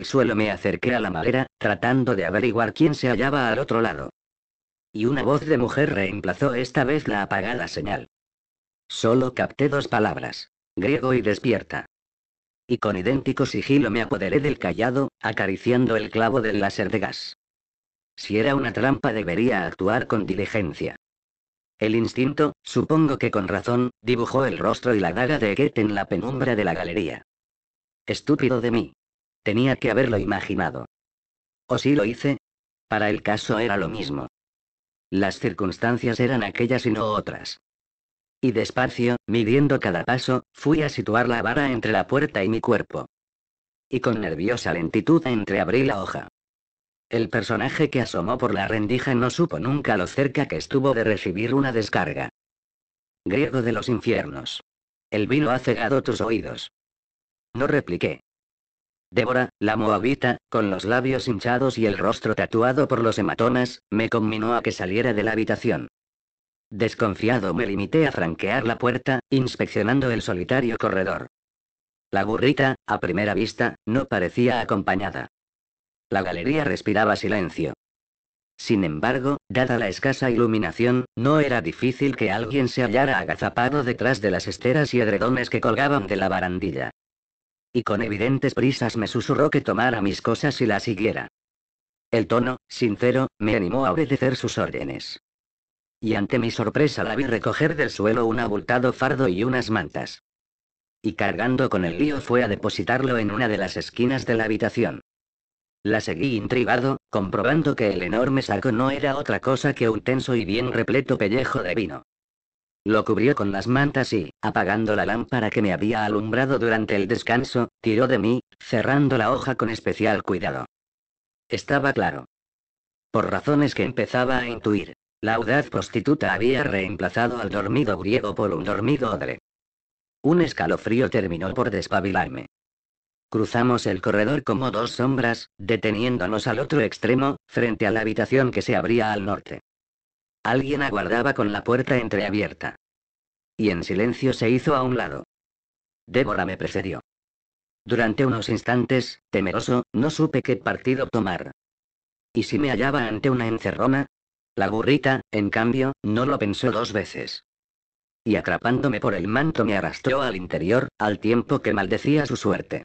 suelo me acerqué a la madera, tratando de averiguar quién se hallaba al otro lado. Y una voz de mujer reemplazó esta vez la apagada señal. Solo capté dos palabras, griego y despierta. Y con idéntico sigilo me apoderé del callado, acariciando el clavo del láser de gas. Si era una trampa debería actuar con diligencia. El instinto, supongo que con razón, dibujó el rostro y la daga de get en la penumbra de la galería. Estúpido de mí, Tenía que haberlo imaginado. ¿O sí lo hice? Para el caso era lo mismo. Las circunstancias eran aquellas y no otras. Y despacio, midiendo cada paso, fui a situar la vara entre la puerta y mi cuerpo. Y con nerviosa lentitud entreabrí la hoja. El personaje que asomó por la rendija no supo nunca lo cerca que estuvo de recibir una descarga. Griego de los infiernos. El vino ha cegado tus oídos. No repliqué. Débora, la moabita, con los labios hinchados y el rostro tatuado por los hematomas, me conminó a que saliera de la habitación. Desconfiado me limité a franquear la puerta, inspeccionando el solitario corredor. La burrita, a primera vista, no parecía acompañada. La galería respiraba silencio. Sin embargo, dada la escasa iluminación, no era difícil que alguien se hallara agazapado detrás de las esteras y edredones que colgaban de la barandilla y con evidentes prisas me susurró que tomara mis cosas y la siguiera. El tono, sincero, me animó a obedecer sus órdenes. Y ante mi sorpresa la vi recoger del suelo un abultado fardo y unas mantas. Y cargando con el lío fue a depositarlo en una de las esquinas de la habitación. La seguí intrigado, comprobando que el enorme saco no era otra cosa que un tenso y bien repleto pellejo de vino. Lo cubrió con las mantas y, apagando la lámpara que me había alumbrado durante el descanso, tiró de mí, cerrando la hoja con especial cuidado. Estaba claro. Por razones que empezaba a intuir, la audaz prostituta había reemplazado al dormido griego por un dormido odre. Un escalofrío terminó por despabilarme. Cruzamos el corredor como dos sombras, deteniéndonos al otro extremo, frente a la habitación que se abría al norte. Alguien aguardaba con la puerta entreabierta. Y en silencio se hizo a un lado. Débora me precedió. Durante unos instantes, temeroso, no supe qué partido tomar. ¿Y si me hallaba ante una encerrona? La burrita, en cambio, no lo pensó dos veces. Y atrapándome por el manto me arrastró al interior, al tiempo que maldecía su suerte.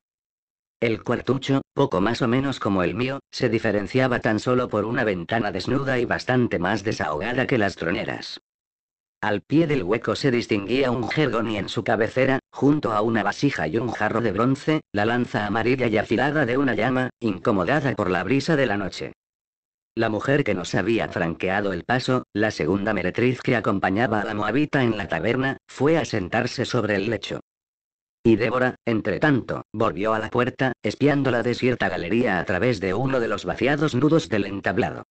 El cuartucho, poco más o menos como el mío, se diferenciaba tan solo por una ventana desnuda y bastante más desahogada que las troneras. Al pie del hueco se distinguía un jergón y en su cabecera, junto a una vasija y un jarro de bronce, la lanza amarilla y afilada de una llama, incomodada por la brisa de la noche. La mujer que nos había franqueado el paso, la segunda meretriz que acompañaba a la moabita en la taberna, fue a sentarse sobre el lecho. Y Débora, entre tanto, volvió a la puerta, espiando la desierta galería a través de uno de los vaciados nudos del entablado.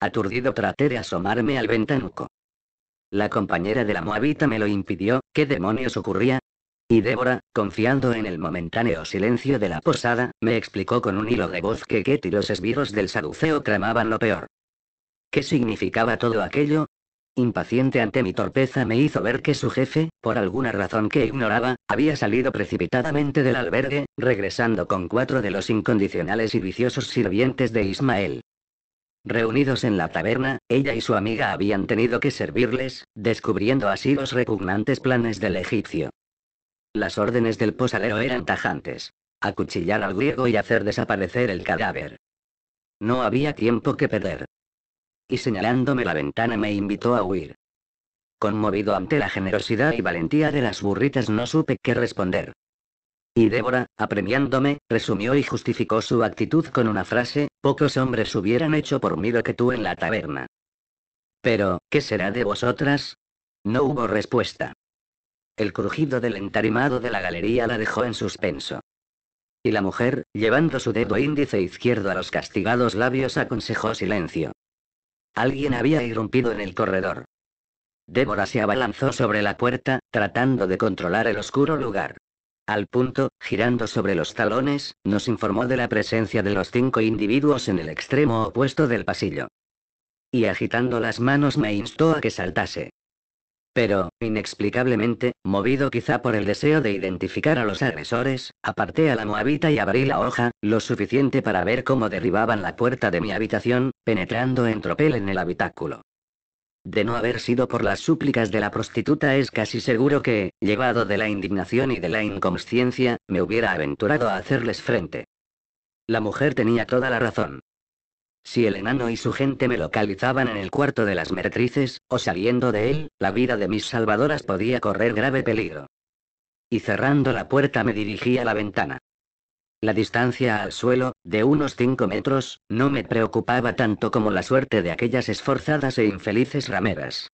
Aturdido traté de asomarme al ventanuco. La compañera de la Moabita me lo impidió, ¿qué demonios ocurría? Y Débora, confiando en el momentáneo silencio de la posada, me explicó con un hilo de voz que Ketty y los esbirros del saduceo clamaban lo peor. ¿Qué significaba todo aquello? Impaciente ante mi torpeza me hizo ver que su jefe, por alguna razón que ignoraba, había salido precipitadamente del albergue, regresando con cuatro de los incondicionales y viciosos sirvientes de Ismael. Reunidos en la taberna, ella y su amiga habían tenido que servirles, descubriendo así los repugnantes planes del egipcio. Las órdenes del posalero eran tajantes. Acuchillar al griego y hacer desaparecer el cadáver. No había tiempo que perder y señalándome la ventana me invitó a huir. Conmovido ante la generosidad y valentía de las burritas no supe qué responder. Y Débora, apremiándome, resumió y justificó su actitud con una frase, pocos hombres hubieran hecho por mí lo que tú en la taberna. Pero, ¿qué será de vosotras? No hubo respuesta. El crujido del entarimado de la galería la dejó en suspenso. Y la mujer, llevando su dedo índice izquierdo a los castigados labios, aconsejó silencio. Alguien había irrumpido en el corredor. Débora se abalanzó sobre la puerta, tratando de controlar el oscuro lugar. Al punto, girando sobre los talones, nos informó de la presencia de los cinco individuos en el extremo opuesto del pasillo. Y agitando las manos me instó a que saltase. Pero, inexplicablemente, movido quizá por el deseo de identificar a los agresores, aparté a la moabita y abrí la hoja, lo suficiente para ver cómo derribaban la puerta de mi habitación, penetrando en tropel en el habitáculo. De no haber sido por las súplicas de la prostituta es casi seguro que, llevado de la indignación y de la inconsciencia, me hubiera aventurado a hacerles frente. La mujer tenía toda la razón. Si el enano y su gente me localizaban en el cuarto de las meretrices, o saliendo de él, la vida de mis salvadoras podía correr grave peligro. Y cerrando la puerta me dirigí a la ventana. La distancia al suelo, de unos 5 metros, no me preocupaba tanto como la suerte de aquellas esforzadas e infelices rameras.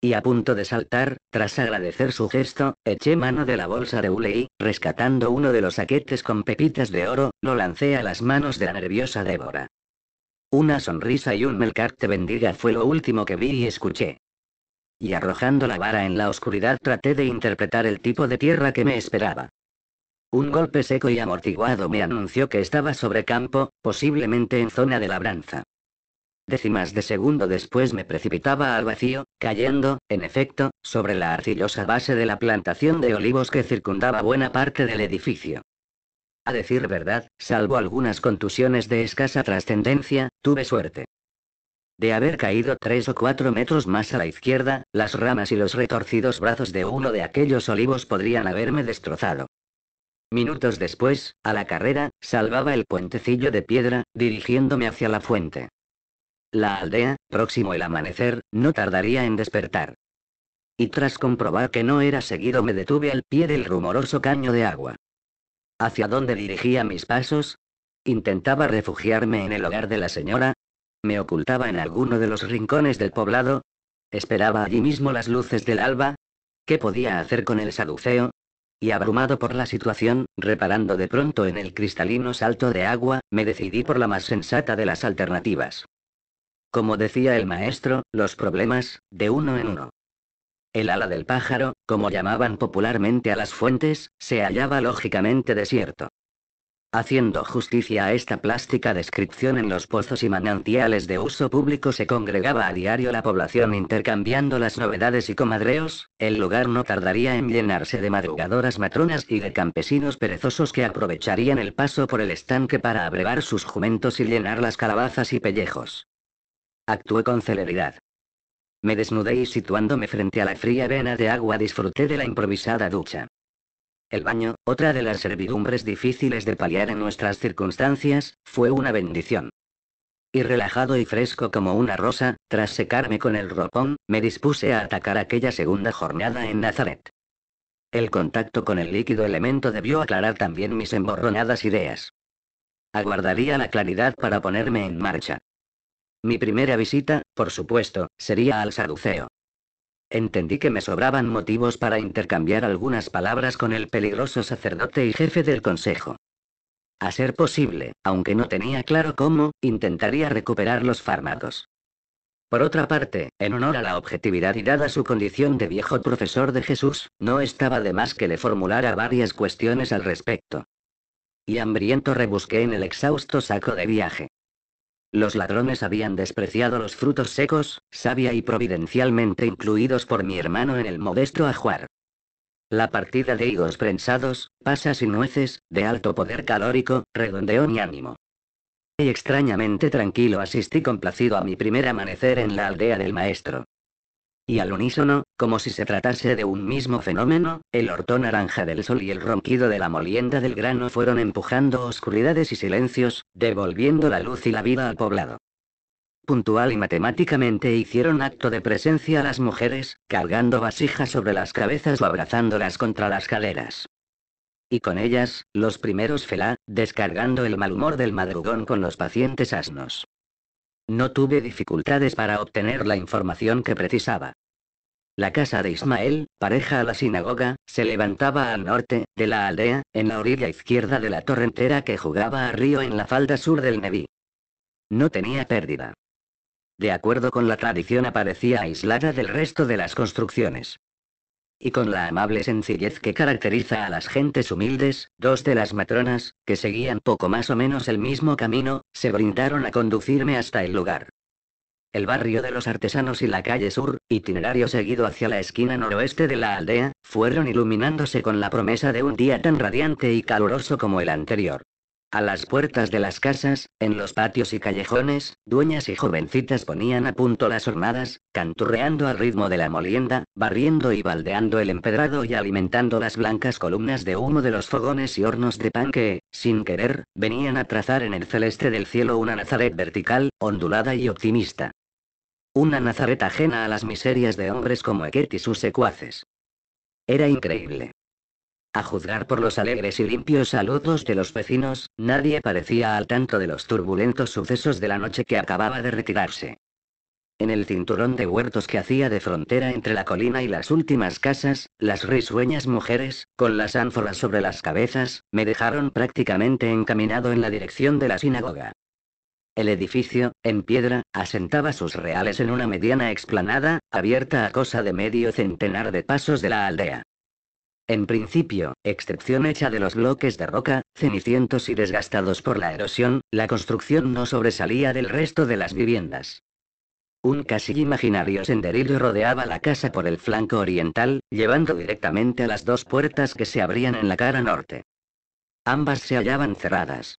Y a punto de saltar, tras agradecer su gesto, eché mano de la bolsa de hule rescatando uno de los saquetes con pepitas de oro, lo lancé a las manos de la nerviosa Débora. Una sonrisa y un Melkart te bendiga fue lo último que vi y escuché. Y arrojando la vara en la oscuridad traté de interpretar el tipo de tierra que me esperaba. Un golpe seco y amortiguado me anunció que estaba sobre campo, posiblemente en zona de labranza. Décimas de segundo después me precipitaba al vacío, cayendo, en efecto, sobre la arcillosa base de la plantación de olivos que circundaba buena parte del edificio. A decir verdad, salvo algunas contusiones de escasa trascendencia, tuve suerte. De haber caído tres o cuatro metros más a la izquierda, las ramas y los retorcidos brazos de uno de aquellos olivos podrían haberme destrozado. Minutos después, a la carrera, salvaba el puentecillo de piedra, dirigiéndome hacia la fuente. La aldea, próximo el amanecer, no tardaría en despertar. Y tras comprobar que no era seguido me detuve al pie del rumoroso caño de agua. ¿Hacia dónde dirigía mis pasos? ¿Intentaba refugiarme en el hogar de la señora? ¿Me ocultaba en alguno de los rincones del poblado? ¿Esperaba allí mismo las luces del alba? ¿Qué podía hacer con el saduceo? Y abrumado por la situación, reparando de pronto en el cristalino salto de agua, me decidí por la más sensata de las alternativas. Como decía el maestro, los problemas, de uno en uno. El ala del pájaro, como llamaban popularmente a las fuentes, se hallaba lógicamente desierto. Haciendo justicia a esta plástica descripción en los pozos y manantiales de uso público se congregaba a diario la población intercambiando las novedades y comadreos, el lugar no tardaría en llenarse de madrugadoras matronas y de campesinos perezosos que aprovecharían el paso por el estanque para abrevar sus jumentos y llenar las calabazas y pellejos. Actué con celeridad. Me desnudé y situándome frente a la fría vena de agua disfruté de la improvisada ducha. El baño, otra de las servidumbres difíciles de paliar en nuestras circunstancias, fue una bendición. Y relajado y fresco como una rosa, tras secarme con el ropón, me dispuse a atacar aquella segunda jornada en Nazaret. El contacto con el líquido elemento debió aclarar también mis emborronadas ideas. Aguardaría la claridad para ponerme en marcha. Mi primera visita, por supuesto, sería al saduceo. Entendí que me sobraban motivos para intercambiar algunas palabras con el peligroso sacerdote y jefe del consejo. A ser posible, aunque no tenía claro cómo, intentaría recuperar los fármacos. Por otra parte, en honor a la objetividad y dada su condición de viejo profesor de Jesús, no estaba de más que le formulara varias cuestiones al respecto. Y hambriento rebusqué en el exhausto saco de viaje. Los ladrones habían despreciado los frutos secos, sabia y providencialmente incluidos por mi hermano en el modesto ajuar. La partida de higos prensados, pasas y nueces, de alto poder calórico, redondeó mi ánimo. Y extrañamente tranquilo asistí complacido a mi primer amanecer en la aldea del maestro y al unísono, como si se tratase de un mismo fenómeno, el hortón naranja del sol y el ronquido de la molienda del grano fueron empujando oscuridades y silencios, devolviendo la luz y la vida al poblado. Puntual y matemáticamente hicieron acto de presencia a las mujeres, cargando vasijas sobre las cabezas o abrazándolas contra las caderas. Y con ellas, los primeros felá, descargando el mal humor del madrugón con los pacientes asnos. No tuve dificultades para obtener la información que precisaba. La casa de Ismael, pareja a la sinagoga, se levantaba al norte, de la aldea, en la orilla izquierda de la torrentera que jugaba a río en la falda sur del Neví. No tenía pérdida. De acuerdo con la tradición aparecía aislada del resto de las construcciones y con la amable sencillez que caracteriza a las gentes humildes, dos de las matronas, que seguían poco más o menos el mismo camino, se brindaron a conducirme hasta el lugar. El barrio de los artesanos y la calle sur, itinerario seguido hacia la esquina noroeste de la aldea, fueron iluminándose con la promesa de un día tan radiante y caluroso como el anterior. A las puertas de las casas, en los patios y callejones, dueñas y jovencitas ponían a punto las hornadas, canturreando al ritmo de la molienda, barriendo y baldeando el empedrado y alimentando las blancas columnas de humo de los fogones y hornos de pan que, sin querer, venían a trazar en el celeste del cielo una Nazaret vertical, ondulada y optimista. Una Nazaret ajena a las miserias de hombres como Eket y sus secuaces. Era increíble. A juzgar por los alegres y limpios saludos de los vecinos, nadie parecía al tanto de los turbulentos sucesos de la noche que acababa de retirarse. En el cinturón de huertos que hacía de frontera entre la colina y las últimas casas, las risueñas mujeres, con las ánforas sobre las cabezas, me dejaron prácticamente encaminado en la dirección de la sinagoga. El edificio, en piedra, asentaba sus reales en una mediana explanada, abierta a cosa de medio centenar de pasos de la aldea. En principio, excepción hecha de los bloques de roca, cenicientos y desgastados por la erosión, la construcción no sobresalía del resto de las viviendas. Un casi imaginario senderillo rodeaba la casa por el flanco oriental, llevando directamente a las dos puertas que se abrían en la cara norte. Ambas se hallaban cerradas.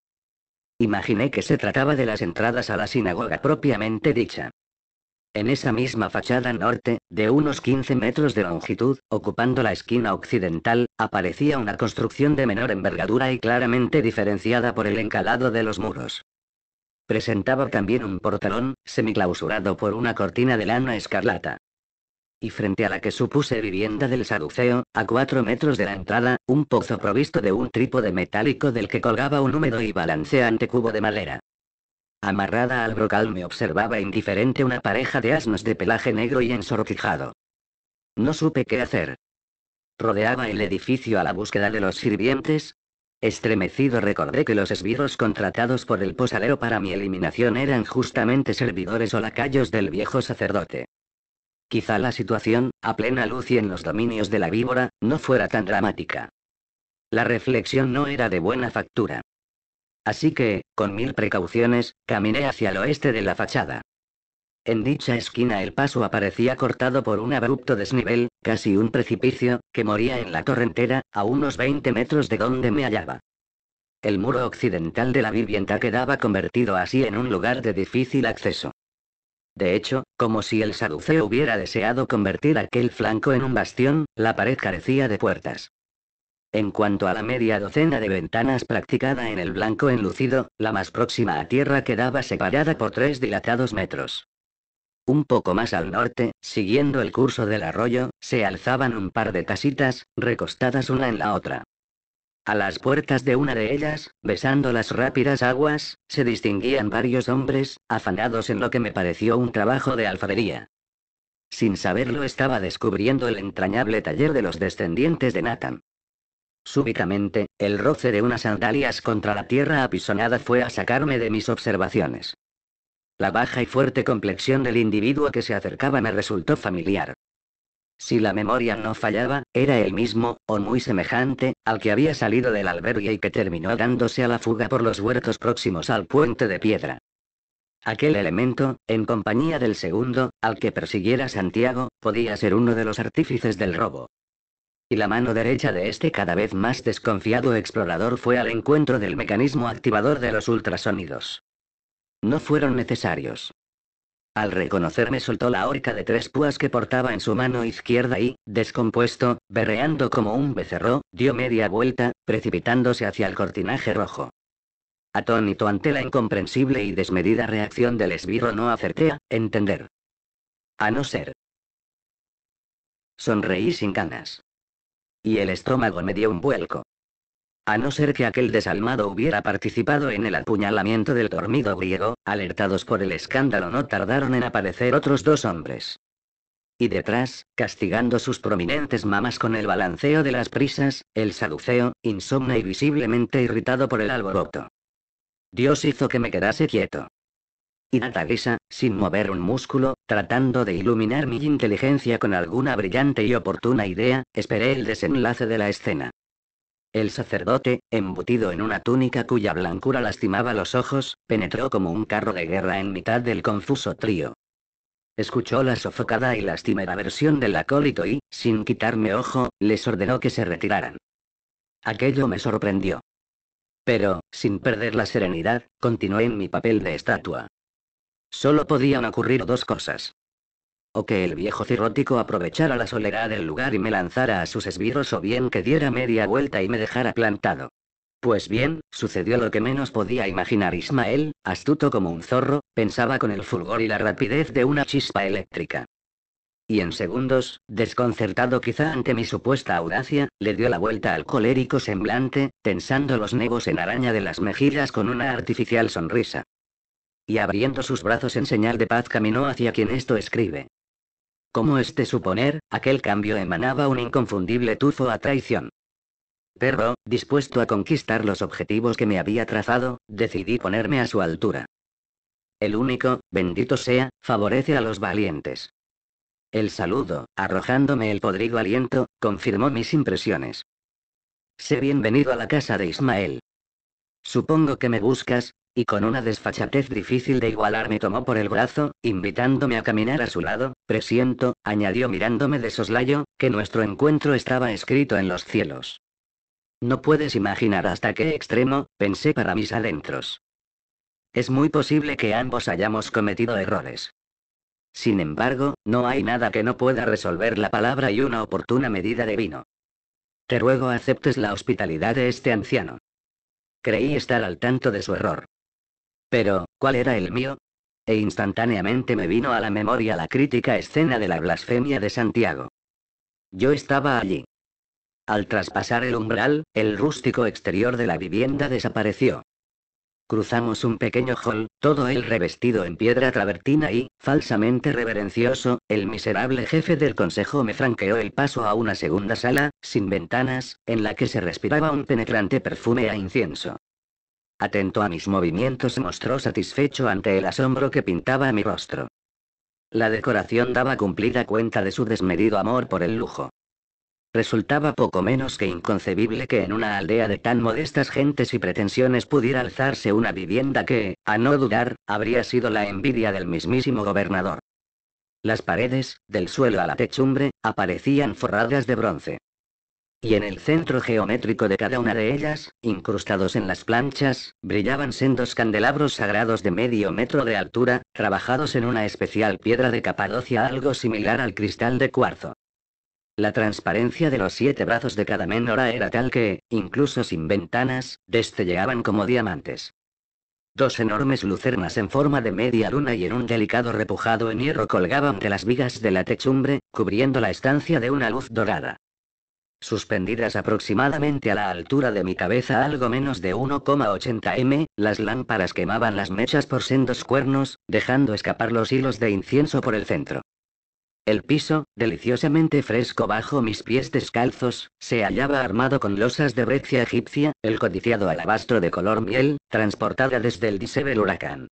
Imaginé que se trataba de las entradas a la sinagoga propiamente dicha. En esa misma fachada norte, de unos 15 metros de longitud, ocupando la esquina occidental, aparecía una construcción de menor envergadura y claramente diferenciada por el encalado de los muros. Presentaba también un portalón, semiclausurado por una cortina de lana escarlata. Y frente a la que supuse vivienda del saduceo, a cuatro metros de la entrada, un pozo provisto de un trípode metálico del que colgaba un húmedo y balanceante cubo de madera. Amarrada al brocal me observaba indiferente una pareja de asnos de pelaje negro y ensorquijado. No supe qué hacer. Rodeaba el edificio a la búsqueda de los sirvientes. Estremecido recordé que los esbirros contratados por el posadero para mi eliminación eran justamente servidores o lacayos del viejo sacerdote. Quizá la situación, a plena luz y en los dominios de la víbora, no fuera tan dramática. La reflexión no era de buena factura. Así que, con mil precauciones, caminé hacia el oeste de la fachada. En dicha esquina el paso aparecía cortado por un abrupto desnivel, casi un precipicio, que moría en la torrentera, a unos 20 metros de donde me hallaba. El muro occidental de la vivienda quedaba convertido así en un lugar de difícil acceso. De hecho, como si el saduceo hubiera deseado convertir aquel flanco en un bastión, la pared carecía de puertas. En cuanto a la media docena de ventanas practicada en el blanco enlucido, la más próxima a tierra quedaba separada por tres dilatados metros. Un poco más al norte, siguiendo el curso del arroyo, se alzaban un par de casitas, recostadas una en la otra. A las puertas de una de ellas, besando las rápidas aguas, se distinguían varios hombres, afanados en lo que me pareció un trabajo de alfarería. Sin saberlo estaba descubriendo el entrañable taller de los descendientes de Nathan. Súbitamente, el roce de unas sandalias contra la tierra apisonada fue a sacarme de mis observaciones. La baja y fuerte complexión del individuo que se acercaba me resultó familiar. Si la memoria no fallaba, era el mismo, o muy semejante, al que había salido del albergue y que terminó dándose a la fuga por los huertos próximos al puente de piedra. Aquel elemento, en compañía del segundo, al que persiguiera Santiago, podía ser uno de los artífices del robo y la mano derecha de este cada vez más desconfiado explorador fue al encuentro del mecanismo activador de los ultrasonidos. No fueron necesarios. Al reconocerme soltó la horca de tres púas que portaba en su mano izquierda y, descompuesto, berreando como un becerro, dio media vuelta, precipitándose hacia el cortinaje rojo. Atónito ante la incomprensible y desmedida reacción del esbirro no acerté a entender. A no ser. Sonreí sin ganas. Y el estómago me dio un vuelco. A no ser que aquel desalmado hubiera participado en el apuñalamiento del dormido griego, alertados por el escándalo no tardaron en aparecer otros dos hombres. Y detrás, castigando sus prominentes mamas con el balanceo de las prisas, el saduceo, insomne y visiblemente irritado por el alboroto. Dios hizo que me quedase quieto y nada sin mover un músculo, tratando de iluminar mi inteligencia con alguna brillante y oportuna idea, esperé el desenlace de la escena. El sacerdote, embutido en una túnica cuya blancura lastimaba los ojos, penetró como un carro de guerra en mitad del confuso trío. Escuchó la sofocada y lastimera versión del acólito y, sin quitarme ojo, les ordenó que se retiraran. Aquello me sorprendió. Pero, sin perder la serenidad, continué en mi papel de estatua. Solo podían ocurrir dos cosas. O que el viejo cirrótico aprovechara la soledad del lugar y me lanzara a sus esbirros o bien que diera media vuelta y me dejara plantado. Pues bien, sucedió lo que menos podía imaginar Ismael, astuto como un zorro, pensaba con el fulgor y la rapidez de una chispa eléctrica. Y en segundos, desconcertado quizá ante mi supuesta audacia, le dio la vuelta al colérico semblante, tensando los negos en araña de las mejillas con una artificial sonrisa. Y abriendo sus brazos en señal de paz caminó hacia quien esto escribe. Como este suponer, aquel cambio emanaba un inconfundible tufo a traición. Pero, dispuesto a conquistar los objetivos que me había trazado, decidí ponerme a su altura. El único, bendito sea, favorece a los valientes. El saludo, arrojándome el podrido aliento, confirmó mis impresiones. Sé bienvenido a la casa de Ismael. Supongo que me buscas, y con una desfachatez difícil de igualar me tomó por el brazo, invitándome a caminar a su lado, presiento, añadió mirándome de soslayo, que nuestro encuentro estaba escrito en los cielos. No puedes imaginar hasta qué extremo, pensé para mis adentros. Es muy posible que ambos hayamos cometido errores. Sin embargo, no hay nada que no pueda resolver la palabra y una oportuna medida de vino. Te ruego aceptes la hospitalidad de este anciano. Creí estar al tanto de su error. Pero, ¿cuál era el mío? E instantáneamente me vino a la memoria la crítica escena de la blasfemia de Santiago. Yo estaba allí. Al traspasar el umbral, el rústico exterior de la vivienda desapareció. Cruzamos un pequeño hall, todo él revestido en piedra travertina y, falsamente reverencioso, el miserable jefe del consejo me franqueó el paso a una segunda sala, sin ventanas, en la que se respiraba un penetrante perfume a incienso. Atento a mis movimientos se mostró satisfecho ante el asombro que pintaba mi rostro. La decoración daba cumplida cuenta de su desmedido amor por el lujo. Resultaba poco menos que inconcebible que en una aldea de tan modestas gentes y pretensiones pudiera alzarse una vivienda que, a no dudar, habría sido la envidia del mismísimo gobernador. Las paredes, del suelo a la techumbre, aparecían forradas de bronce y en el centro geométrico de cada una de ellas, incrustados en las planchas, brillaban sendos candelabros sagrados de medio metro de altura, trabajados en una especial piedra de Capadocia algo similar al cristal de cuarzo. La transparencia de los siete brazos de cada menora era tal que, incluso sin ventanas, destelleaban como diamantes. Dos enormes lucernas en forma de media luna y en un delicado repujado en hierro colgaban de las vigas de la techumbre, cubriendo la estancia de una luz dorada. Suspendidas aproximadamente a la altura de mi cabeza algo menos de 1,80 m, las lámparas quemaban las mechas por sendos cuernos, dejando escapar los hilos de incienso por el centro. El piso, deliciosamente fresco bajo mis pies descalzos, se hallaba armado con losas de breccia egipcia, el codiciado alabastro de color miel, transportada desde el disebel huracán.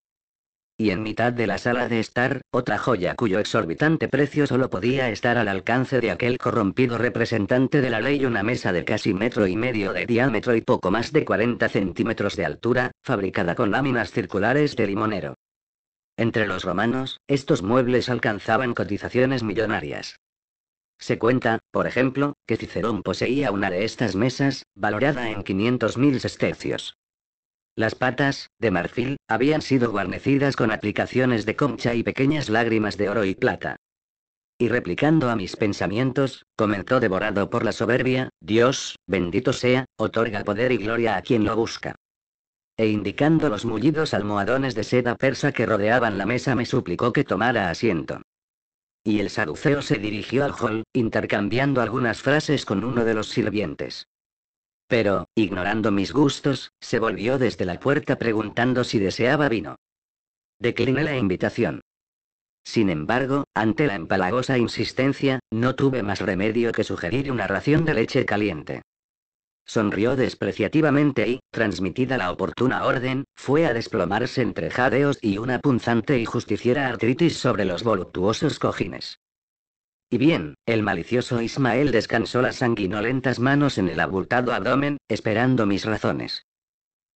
Y en mitad de la sala de estar, otra joya cuyo exorbitante precio solo podía estar al alcance de aquel corrompido representante de la ley, una mesa de casi metro y medio de diámetro y poco más de 40 centímetros de altura, fabricada con láminas circulares de limonero. Entre los romanos, estos muebles alcanzaban cotizaciones millonarias. Se cuenta, por ejemplo, que Cicerón poseía una de estas mesas, valorada en 500.000 sestercios. Las patas, de marfil, habían sido guarnecidas con aplicaciones de concha y pequeñas lágrimas de oro y plata. Y replicando a mis pensamientos, comentó devorado por la soberbia, Dios, bendito sea, otorga poder y gloria a quien lo busca. E indicando los mullidos almohadones de seda persa que rodeaban la mesa me suplicó que tomara asiento. Y el saduceo se dirigió al hall, intercambiando algunas frases con uno de los sirvientes. Pero, ignorando mis gustos, se volvió desde la puerta preguntando si deseaba vino. Decliné la invitación. Sin embargo, ante la empalagosa insistencia, no tuve más remedio que sugerir una ración de leche caliente. Sonrió despreciativamente y, transmitida la oportuna orden, fue a desplomarse entre jadeos y una punzante y justiciera artritis sobre los voluptuosos cojines. Y bien, el malicioso Ismael descansó las sanguinolentas manos en el abultado abdomen, esperando mis razones.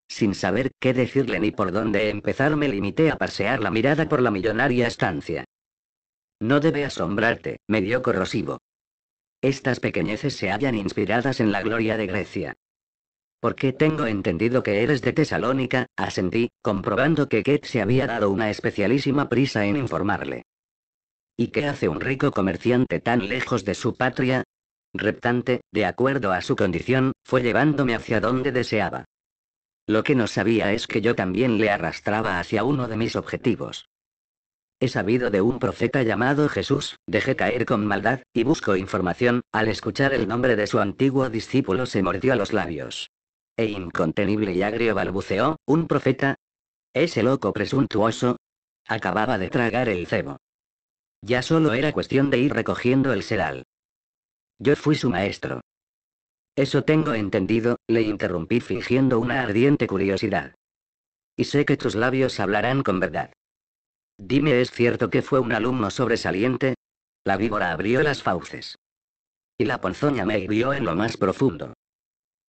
Sin saber qué decirle ni por dónde empezar, me limité a pasear la mirada por la millonaria estancia. No debe asombrarte, me dio corrosivo. Estas pequeñeces se hallan inspiradas en la gloria de Grecia. Porque tengo entendido que eres de Tesalónica, asentí, comprobando que Ket se había dado una especialísima prisa en informarle. ¿Y qué hace un rico comerciante tan lejos de su patria? Reptante, de acuerdo a su condición, fue llevándome hacia donde deseaba. Lo que no sabía es que yo también le arrastraba hacia uno de mis objetivos. He sabido de un profeta llamado Jesús, dejé caer con maldad, y busco información, al escuchar el nombre de su antiguo discípulo se mordió los labios. E incontenible y agrio balbuceó, ¿un profeta? Ese loco presuntuoso. Acababa de tragar el cebo. Ya solo era cuestión de ir recogiendo el seral. Yo fui su maestro. Eso tengo entendido, le interrumpí fingiendo una ardiente curiosidad. Y sé que tus labios hablarán con verdad. Dime, ¿es cierto que fue un alumno sobresaliente? La víbora abrió las fauces. Y la ponzoña me hirió en lo más profundo.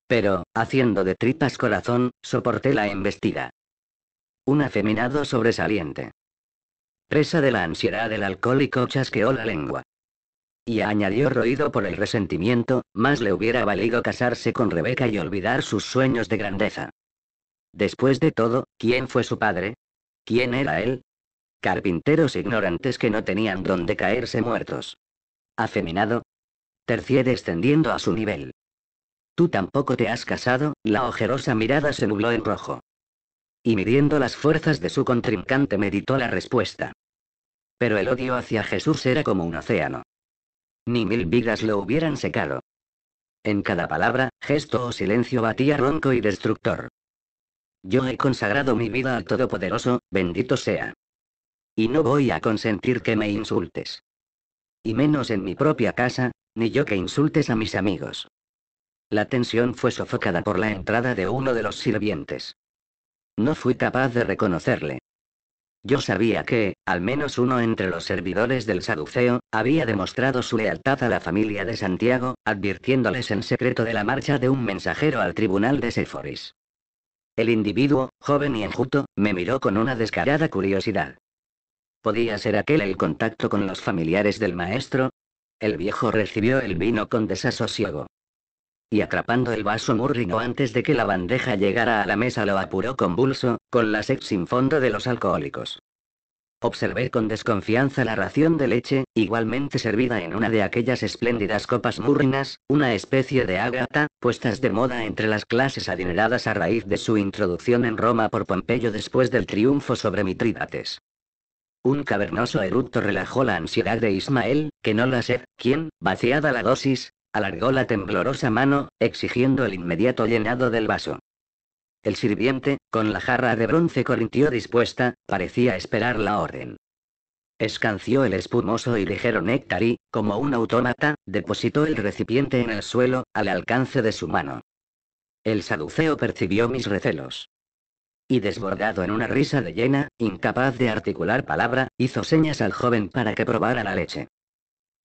Pero, haciendo de tripas corazón, soporté la embestida. Un afeminado sobresaliente. Presa de la ansiedad, del alcohólico chasqueó la lengua. Y añadió roído por el resentimiento, más le hubiera valido casarse con Rebeca y olvidar sus sueños de grandeza. Después de todo, ¿quién fue su padre? ¿Quién era él? Carpinteros ignorantes que no tenían dónde caerse muertos. Afeminado. Tercié descendiendo a su nivel. Tú tampoco te has casado, la ojerosa mirada se nubló en rojo. Y midiendo las fuerzas de su contrincante meditó la respuesta. Pero el odio hacia Jesús era como un océano. Ni mil vidas lo hubieran secado. En cada palabra, gesto o silencio batía ronco y destructor. Yo he consagrado mi vida al Todopoderoso, bendito sea. Y no voy a consentir que me insultes. Y menos en mi propia casa, ni yo que insultes a mis amigos. La tensión fue sofocada por la entrada de uno de los sirvientes. No fui capaz de reconocerle. Yo sabía que, al menos uno entre los servidores del Saduceo, había demostrado su lealtad a la familia de Santiago, advirtiéndoles en secreto de la marcha de un mensajero al tribunal de Seforis. El individuo, joven y enjuto, me miró con una descarada curiosidad. ¿Podía ser aquel el contacto con los familiares del maestro? El viejo recibió el vino con desasosiego y atrapando el vaso murrino antes de que la bandeja llegara a la mesa lo apuró convulso, con la sed sin fondo de los alcohólicos. Observé con desconfianza la ración de leche, igualmente servida en una de aquellas espléndidas copas murrinas, una especie de ágata, puestas de moda entre las clases adineradas a raíz de su introducción en Roma por Pompeyo después del triunfo sobre Mitrídates. Un cavernoso eructo relajó la ansiedad de Ismael, que no la sé? quien, vaciada la dosis, alargó la temblorosa mano, exigiendo el inmediato llenado del vaso. El sirviente, con la jarra de bronce corintio dispuesta, parecía esperar la orden. Escanció el espumoso y ligero néctar y, como un autómata, depositó el recipiente en el suelo, al alcance de su mano. El saduceo percibió mis recelos. Y desbordado en una risa de llena, incapaz de articular palabra, hizo señas al joven para que probara la leche.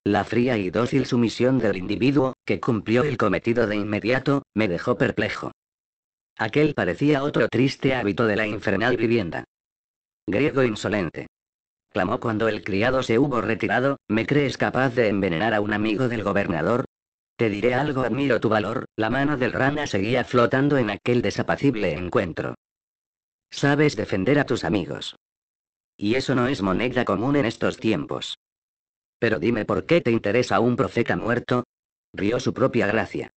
La fría y dócil sumisión del individuo, que cumplió el cometido de inmediato, me dejó perplejo. Aquel parecía otro triste hábito de la infernal vivienda. Griego insolente. Clamó cuando el criado se hubo retirado, ¿me crees capaz de envenenar a un amigo del gobernador? Te diré algo, admiro tu valor, la mano del rana seguía flotando en aquel desapacible encuentro. Sabes defender a tus amigos. Y eso no es moneda común en estos tiempos. Pero dime por qué te interesa un profeta muerto. Rió su propia gracia.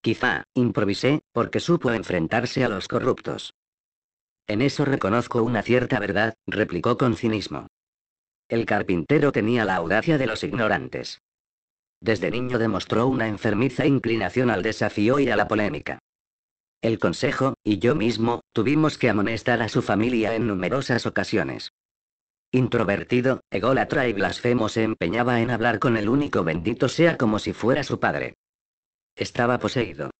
Quizá, improvisé, porque supo enfrentarse a los corruptos. En eso reconozco una cierta verdad, replicó con cinismo. El carpintero tenía la audacia de los ignorantes. Desde niño demostró una enfermiza inclinación al desafío y a la polémica. El consejo, y yo mismo, tuvimos que amonestar a su familia en numerosas ocasiones. Introvertido, ególatra y blasfemo se empeñaba en hablar con el único bendito sea como si fuera su padre. Estaba poseído.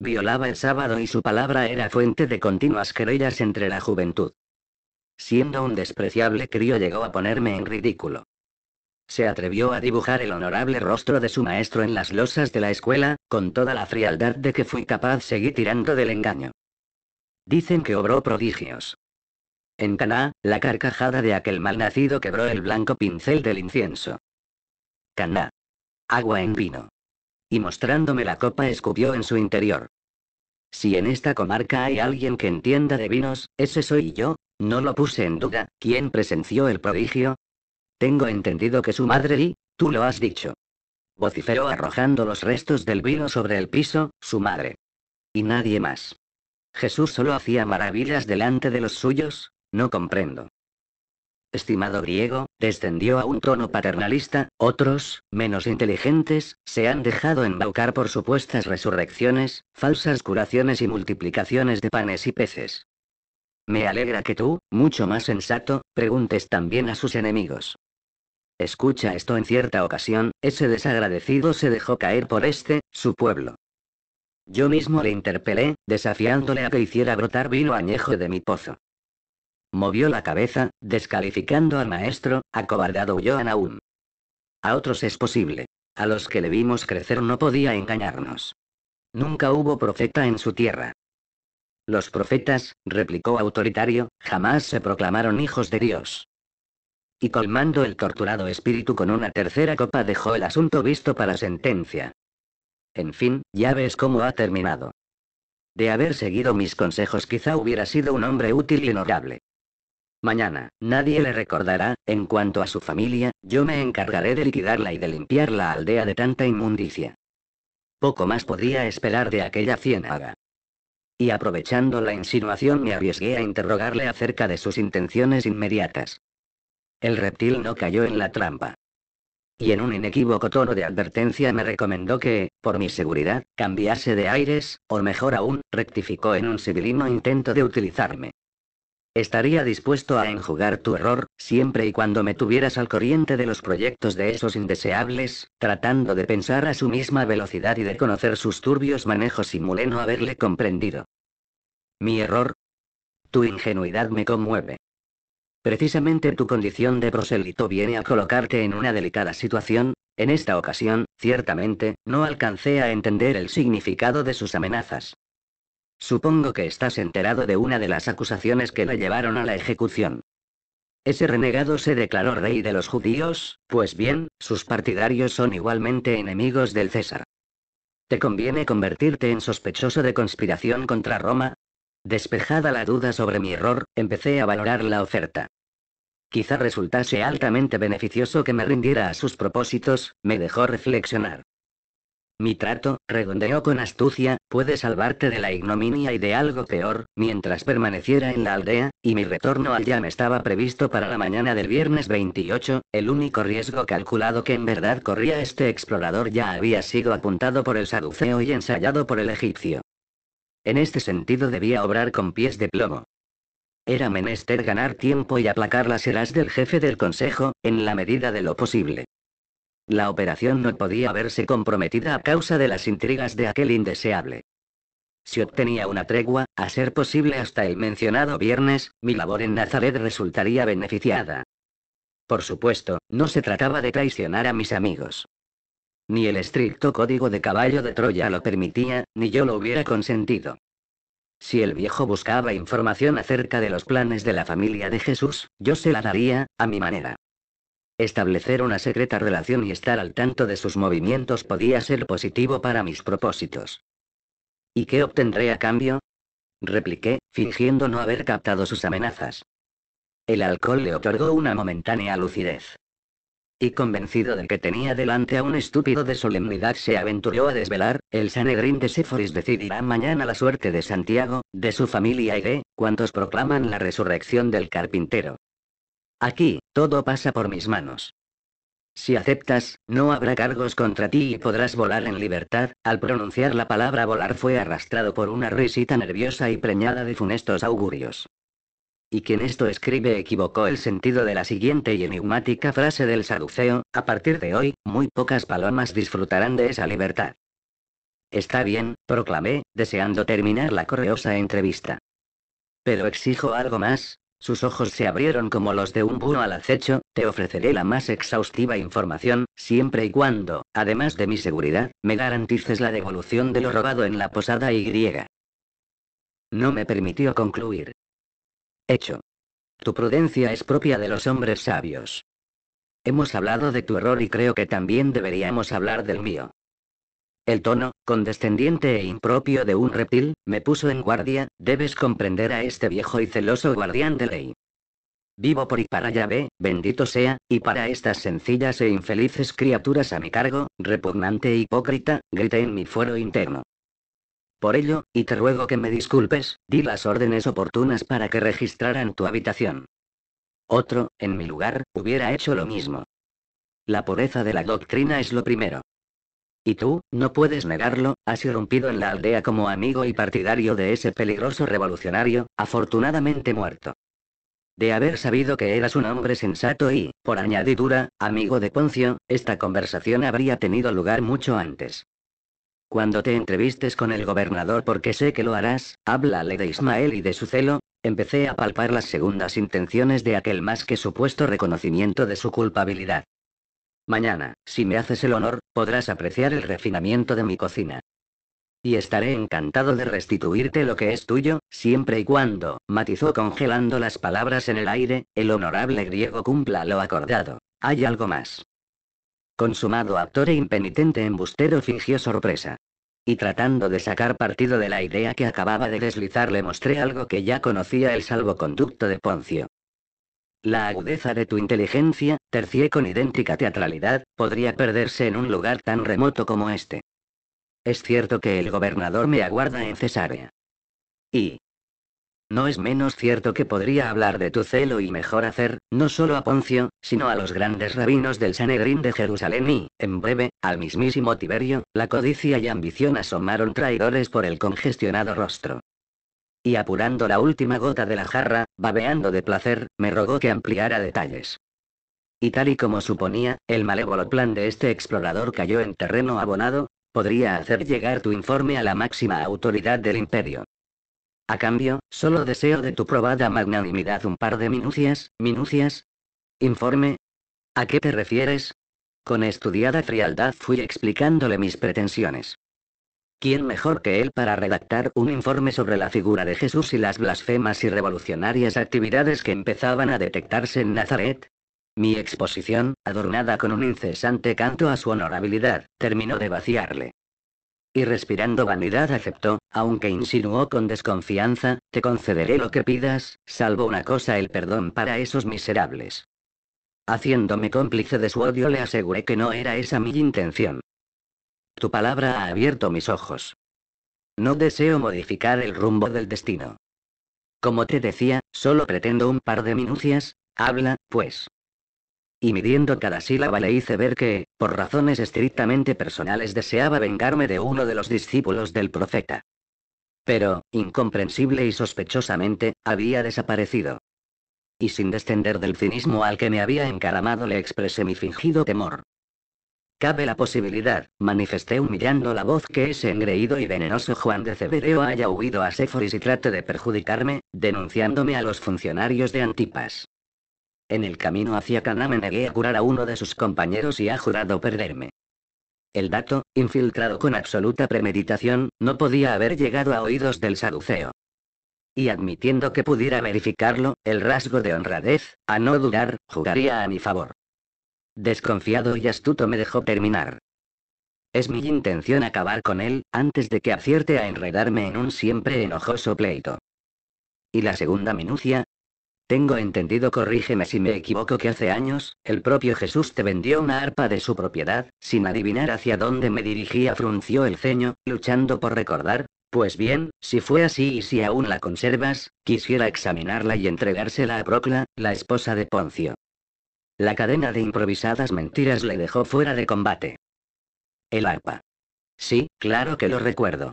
Violaba el sábado y su palabra era fuente de continuas querellas entre la juventud. Siendo un despreciable crío llegó a ponerme en ridículo. Se atrevió a dibujar el honorable rostro de su maestro en las losas de la escuela, con toda la frialdad de que fui capaz seguí tirando del engaño. Dicen que obró prodigios. En Caná, la carcajada de aquel malnacido quebró el blanco pincel del incienso. Caná. Agua en vino. Y mostrándome la copa escupió en su interior. Si en esta comarca hay alguien que entienda de vinos, ese soy yo, no lo puse en duda, ¿quién presenció el prodigio? Tengo entendido que su madre y, tú lo has dicho. Vociferó arrojando los restos del vino sobre el piso, su madre. Y nadie más. Jesús solo hacía maravillas delante de los suyos, no comprendo. Estimado griego, descendió a un trono paternalista, otros, menos inteligentes, se han dejado embaucar por supuestas resurrecciones, falsas curaciones y multiplicaciones de panes y peces. Me alegra que tú, mucho más sensato, preguntes también a sus enemigos. Escucha esto en cierta ocasión, ese desagradecido se dejó caer por este, su pueblo. Yo mismo le interpelé, desafiándole a que hiciera brotar vino añejo de mi pozo. Movió la cabeza, descalificando al maestro, acobardado Joan aún. A otros es posible. A los que le vimos crecer no podía engañarnos. Nunca hubo profeta en su tierra. Los profetas, replicó autoritario, jamás se proclamaron hijos de Dios. Y colmando el torturado espíritu con una tercera copa dejó el asunto visto para sentencia. En fin, ya ves cómo ha terminado. De haber seguido mis consejos quizá hubiera sido un hombre útil y honorable. Mañana, nadie le recordará, en cuanto a su familia, yo me encargaré de liquidarla y de limpiar la aldea de tanta inmundicia. Poco más podía esperar de aquella ciénaga. Y aprovechando la insinuación me arriesgué a interrogarle acerca de sus intenciones inmediatas. El reptil no cayó en la trampa. Y en un inequívoco tono de advertencia me recomendó que, por mi seguridad, cambiase de aires, o mejor aún, rectificó en un sibilino intento de utilizarme. Estaría dispuesto a enjugar tu error, siempre y cuando me tuvieras al corriente de los proyectos de esos indeseables, tratando de pensar a su misma velocidad y de conocer sus turbios manejos y muleno haberle comprendido. Mi error. Tu ingenuidad me conmueve. Precisamente tu condición de proselito viene a colocarte en una delicada situación, en esta ocasión, ciertamente, no alcancé a entender el significado de sus amenazas. Supongo que estás enterado de una de las acusaciones que le llevaron a la ejecución. Ese renegado se declaró rey de los judíos, pues bien, sus partidarios son igualmente enemigos del César. ¿Te conviene convertirte en sospechoso de conspiración contra Roma? Despejada la duda sobre mi error, empecé a valorar la oferta. Quizá resultase altamente beneficioso que me rindiera a sus propósitos, me dejó reflexionar. Mi trato, redondeó con astucia, puede salvarte de la ignominia y de algo peor, mientras permaneciera en la aldea, y mi retorno al YAM estaba previsto para la mañana del viernes 28, el único riesgo calculado que en verdad corría este explorador ya había sido apuntado por el saduceo y ensayado por el egipcio. En este sentido debía obrar con pies de plomo. Era menester ganar tiempo y aplacar las eras del jefe del consejo, en la medida de lo posible. La operación no podía verse comprometida a causa de las intrigas de aquel indeseable. Si obtenía una tregua, a ser posible hasta el mencionado viernes, mi labor en Nazaret resultaría beneficiada. Por supuesto, no se trataba de traicionar a mis amigos. Ni el estricto código de caballo de Troya lo permitía, ni yo lo hubiera consentido. Si el viejo buscaba información acerca de los planes de la familia de Jesús, yo se la daría, a mi manera. Establecer una secreta relación y estar al tanto de sus movimientos podía ser positivo para mis propósitos. ¿Y qué obtendré a cambio? repliqué, fingiendo no haber captado sus amenazas. El alcohol le otorgó una momentánea lucidez. Y convencido de que tenía delante a un estúpido de solemnidad, se aventuró a desvelar, el Sanedrín de Séforis decidirá mañana la suerte de Santiago, de su familia y de cuantos proclaman la resurrección del carpintero. Aquí, todo pasa por mis manos. Si aceptas, no habrá cargos contra ti y podrás volar en libertad. Al pronunciar la palabra volar fue arrastrado por una risita nerviosa y preñada de funestos augurios. Y quien esto escribe equivocó el sentido de la siguiente y enigmática frase del saduceo, a partir de hoy, muy pocas palomas disfrutarán de esa libertad. Está bien, proclamé, deseando terminar la correosa entrevista. Pero exijo algo más, sus ojos se abrieron como los de un búho al acecho, te ofreceré la más exhaustiva información, siempre y cuando, además de mi seguridad, me garantices la devolución de lo robado en la posada Y. No me permitió concluir. Hecho. Tu prudencia es propia de los hombres sabios. Hemos hablado de tu error y creo que también deberíamos hablar del mío. El tono, condescendiente e impropio de un reptil, me puso en guardia, debes comprender a este viejo y celoso guardián de ley. Vivo por y para Yahvé, bendito sea, y para estas sencillas e infelices criaturas a mi cargo, repugnante e hipócrita, grité en mi fuero interno. Por ello, y te ruego que me disculpes, di las órdenes oportunas para que registraran tu habitación. Otro, en mi lugar, hubiera hecho lo mismo. La pureza de la doctrina es lo primero. Y tú, no puedes negarlo, has irrumpido en la aldea como amigo y partidario de ese peligroso revolucionario, afortunadamente muerto. De haber sabido que eras un hombre sensato y, por añadidura, amigo de Poncio, esta conversación habría tenido lugar mucho antes. Cuando te entrevistes con el gobernador, porque sé que lo harás, háblale de Ismael y de su celo, empecé a palpar las segundas intenciones de aquel más que supuesto reconocimiento de su culpabilidad. Mañana, si me haces el honor, podrás apreciar el refinamiento de mi cocina. Y estaré encantado de restituirte lo que es tuyo, siempre y cuando, matizó congelando las palabras en el aire, el honorable griego cumpla lo acordado. Hay algo más. Consumado actor e impenitente embustero fingió sorpresa. Y tratando de sacar partido de la idea que acababa de deslizar le mostré algo que ya conocía el salvoconducto de Poncio. La agudeza de tu inteligencia, tercié con idéntica teatralidad, podría perderse en un lugar tan remoto como este. Es cierto que el gobernador me aguarda en Cesarea. Y... No es menos cierto que podría hablar de tu celo y mejor hacer, no solo a Poncio, sino a los grandes rabinos del Sanedrín de Jerusalén y, en breve, al mismísimo Tiberio, la codicia y ambición asomaron traidores por el congestionado rostro y apurando la última gota de la jarra, babeando de placer, me rogó que ampliara detalles. Y tal y como suponía, el malévolo plan de este explorador cayó en terreno abonado, podría hacer llegar tu informe a la máxima autoridad del imperio. A cambio, solo deseo de tu probada magnanimidad un par de minucias, minucias. Informe. ¿A qué te refieres? Con estudiada frialdad fui explicándole mis pretensiones. ¿Quién mejor que él para redactar un informe sobre la figura de Jesús y las blasfemas y revolucionarias actividades que empezaban a detectarse en Nazaret? Mi exposición, adornada con un incesante canto a su honorabilidad, terminó de vaciarle. Y respirando vanidad aceptó, aunque insinuó con desconfianza, te concederé lo que pidas, salvo una cosa el perdón para esos miserables. Haciéndome cómplice de su odio le aseguré que no era esa mi intención. Tu palabra ha abierto mis ojos. No deseo modificar el rumbo del destino. Como te decía, solo pretendo un par de minucias, habla, pues. Y midiendo cada sílaba le hice ver que, por razones estrictamente personales, deseaba vengarme de uno de los discípulos del profeta. Pero, incomprensible y sospechosamente, había desaparecido. Y sin descender del cinismo al que me había encaramado le expresé mi fingido temor. Cabe la posibilidad, manifesté humillando la voz que ese engreído y venenoso Juan de Cebedeo haya huido a Séforis y trate de perjudicarme, denunciándome a los funcionarios de Antipas. En el camino hacia Cana me negué a curar a uno de sus compañeros y ha jurado perderme. El dato, infiltrado con absoluta premeditación, no podía haber llegado a oídos del saduceo. Y admitiendo que pudiera verificarlo, el rasgo de honradez, a no dudar, jugaría a mi favor. Desconfiado y astuto me dejó terminar. Es mi intención acabar con él, antes de que acierte a enredarme en un siempre enojoso pleito. ¿Y la segunda minucia? Tengo entendido, corrígeme si me equivoco, que hace años, el propio Jesús te vendió una arpa de su propiedad, sin adivinar hacia dónde me dirigía, frunció el ceño, luchando por recordar. Pues bien, si fue así y si aún la conservas, quisiera examinarla y entregársela a Procla, la esposa de Poncio. La cadena de improvisadas mentiras le dejó fuera de combate. El arpa. Sí, claro que lo recuerdo.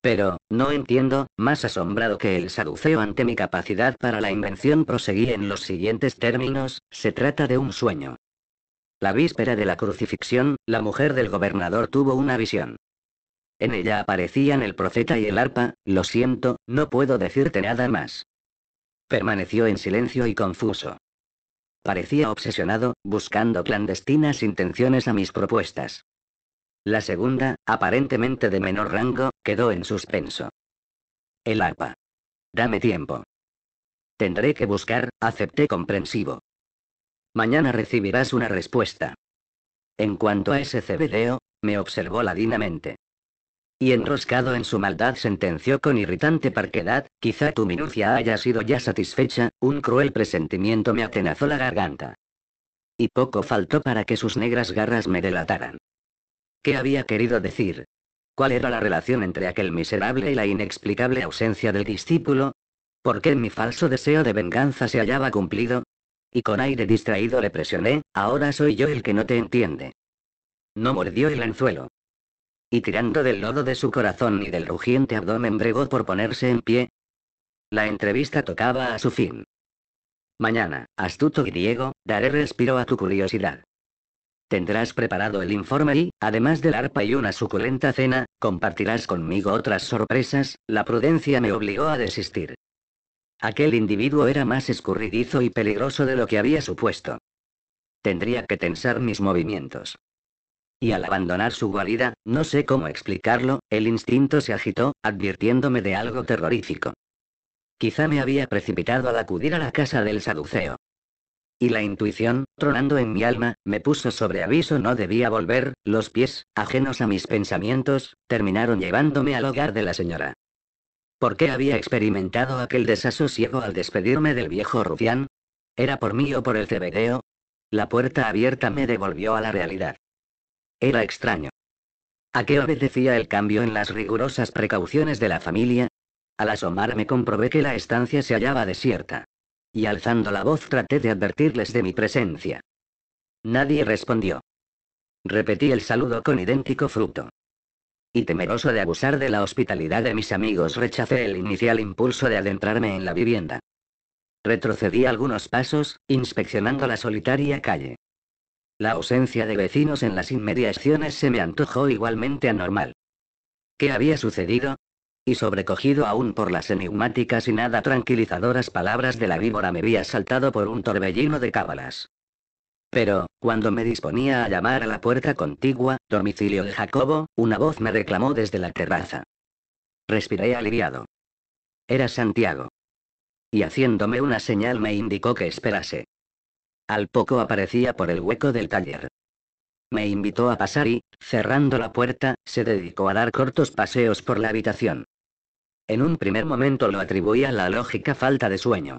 Pero, no entiendo, más asombrado que el saduceo ante mi capacidad para la invención, proseguí en los siguientes términos, se trata de un sueño. La víspera de la crucifixión, la mujer del gobernador tuvo una visión. En ella aparecían el profeta y el arpa, lo siento, no puedo decirte nada más. Permaneció en silencio y confuso. Parecía obsesionado, buscando clandestinas intenciones a mis propuestas. La segunda, aparentemente de menor rango, quedó en suspenso. El APA. Dame tiempo. Tendré que buscar, acepté comprensivo. Mañana recibirás una respuesta. En cuanto a ese CBDO, me observó ladinamente. Y enroscado en su maldad sentenció con irritante parquedad, quizá tu minucia haya sido ya satisfecha, un cruel presentimiento me atenazó la garganta. Y poco faltó para que sus negras garras me delataran. ¿Qué había querido decir? ¿Cuál era la relación entre aquel miserable y la inexplicable ausencia del discípulo? ¿Por qué mi falso deseo de venganza se hallaba cumplido? Y con aire distraído le presioné, ahora soy yo el que no te entiende. No mordió el anzuelo y tirando del lodo de su corazón y del rugiente abdomen bregó por ponerse en pie. La entrevista tocaba a su fin. Mañana, astuto griego, daré respiro a tu curiosidad. Tendrás preparado el informe y, además del arpa y una suculenta cena, compartirás conmigo otras sorpresas, la prudencia me obligó a desistir. Aquel individuo era más escurridizo y peligroso de lo que había supuesto. Tendría que tensar mis movimientos. Y al abandonar su guarida, no sé cómo explicarlo, el instinto se agitó, advirtiéndome de algo terrorífico. Quizá me había precipitado al acudir a la casa del saduceo. Y la intuición, tronando en mi alma, me puso sobre aviso no debía volver, los pies, ajenos a mis pensamientos, terminaron llevándome al hogar de la señora. ¿Por qué había experimentado aquel desasosiego al despedirme del viejo rufián? ¿Era por mí o por el cebedeo? La puerta abierta me devolvió a la realidad. Era extraño. ¿A qué obedecía el cambio en las rigurosas precauciones de la familia? Al asomarme comprobé que la estancia se hallaba desierta. Y alzando la voz traté de advertirles de mi presencia. Nadie respondió. Repetí el saludo con idéntico fruto. Y temeroso de abusar de la hospitalidad de mis amigos, rechacé el inicial impulso de adentrarme en la vivienda. Retrocedí algunos pasos, inspeccionando la solitaria calle. La ausencia de vecinos en las inmediaciones se me antojó igualmente anormal. ¿Qué había sucedido? Y sobrecogido aún por las enigmáticas y nada tranquilizadoras palabras de la víbora me había saltado por un torbellino de cábalas. Pero, cuando me disponía a llamar a la puerta contigua, domicilio de Jacobo, una voz me reclamó desde la terraza. Respiré aliviado. Era Santiago. Y haciéndome una señal me indicó que esperase. Al poco aparecía por el hueco del taller. Me invitó a pasar y, cerrando la puerta, se dedicó a dar cortos paseos por la habitación. En un primer momento lo atribuía a la lógica falta de sueño.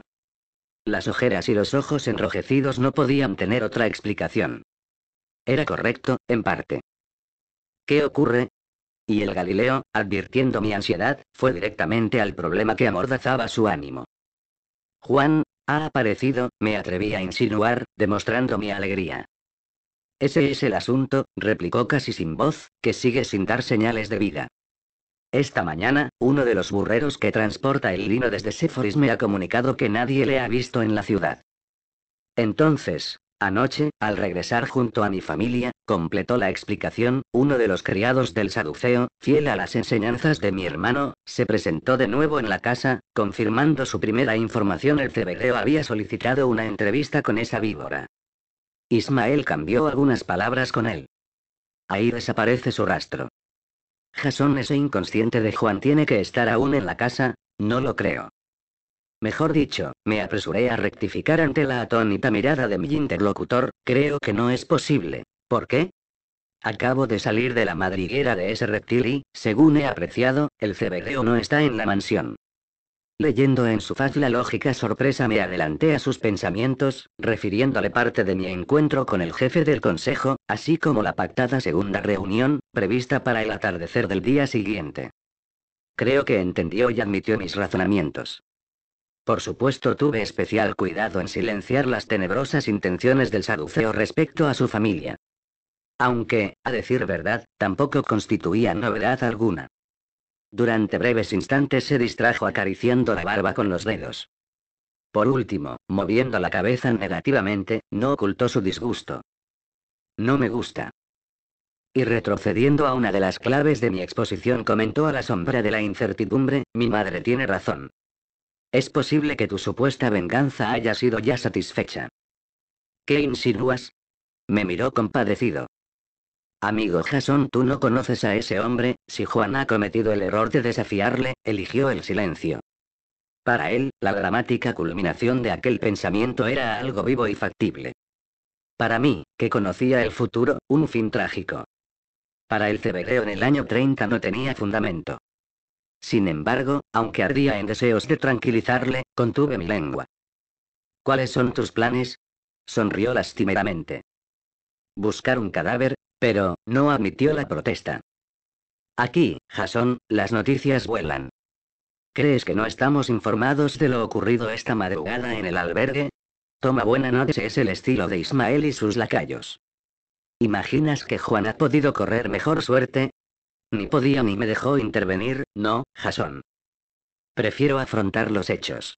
Las ojeras y los ojos enrojecidos no podían tener otra explicación. Era correcto, en parte. ¿Qué ocurre? Y el Galileo, advirtiendo mi ansiedad, fue directamente al problema que amordazaba su ánimo. Juan, ha aparecido, me atreví a insinuar, demostrando mi alegría. Ese es el asunto, replicó casi sin voz, que sigue sin dar señales de vida. Esta mañana, uno de los burreros que transporta el lino desde Sephoris me ha comunicado que nadie le ha visto en la ciudad. Entonces, Anoche, al regresar junto a mi familia, completó la explicación, uno de los criados del Saduceo, fiel a las enseñanzas de mi hermano, se presentó de nuevo en la casa, confirmando su primera información. El cebereo había solicitado una entrevista con esa víbora. Ismael cambió algunas palabras con él. Ahí desaparece su rastro. Jason ese inconsciente de Juan tiene que estar aún en la casa, no lo creo. Mejor dicho, me apresuré a rectificar ante la atónita mirada de mi interlocutor, creo que no es posible. ¿Por qué? Acabo de salir de la madriguera de ese reptil y, según he apreciado, el cebedeo no está en la mansión. Leyendo en su faz la lógica sorpresa me adelanté a sus pensamientos, refiriéndole parte de mi encuentro con el jefe del consejo, así como la pactada segunda reunión, prevista para el atardecer del día siguiente. Creo que entendió y admitió mis razonamientos. Por supuesto tuve especial cuidado en silenciar las tenebrosas intenciones del saduceo respecto a su familia. Aunque, a decir verdad, tampoco constituía novedad alguna. Durante breves instantes se distrajo acariciando la barba con los dedos. Por último, moviendo la cabeza negativamente, no ocultó su disgusto. No me gusta. Y retrocediendo a una de las claves de mi exposición comentó a la sombra de la incertidumbre, mi madre tiene razón. Es posible que tu supuesta venganza haya sido ya satisfecha. ¿Qué insinúas? Me miró compadecido. Amigo Jason, tú no conoces a ese hombre, si Juan ha cometido el error de desafiarle, eligió el silencio. Para él, la dramática culminación de aquel pensamiento era algo vivo y factible. Para mí, que conocía el futuro, un fin trágico. Para el cebereo en el año 30 no tenía fundamento. Sin embargo, aunque ardía en deseos de tranquilizarle, contuve mi lengua. ¿Cuáles son tus planes? Sonrió lastimeramente. Buscar un cadáver, pero no admitió la protesta. Aquí, Jason, las noticias vuelan. ¿Crees que no estamos informados de lo ocurrido esta madrugada en el albergue? Toma buena nota, es el estilo de Ismael y sus lacayos. ¿Imaginas que Juan ha podido correr mejor suerte? Ni podía ni me dejó intervenir, no, Jason. Prefiero afrontar los hechos.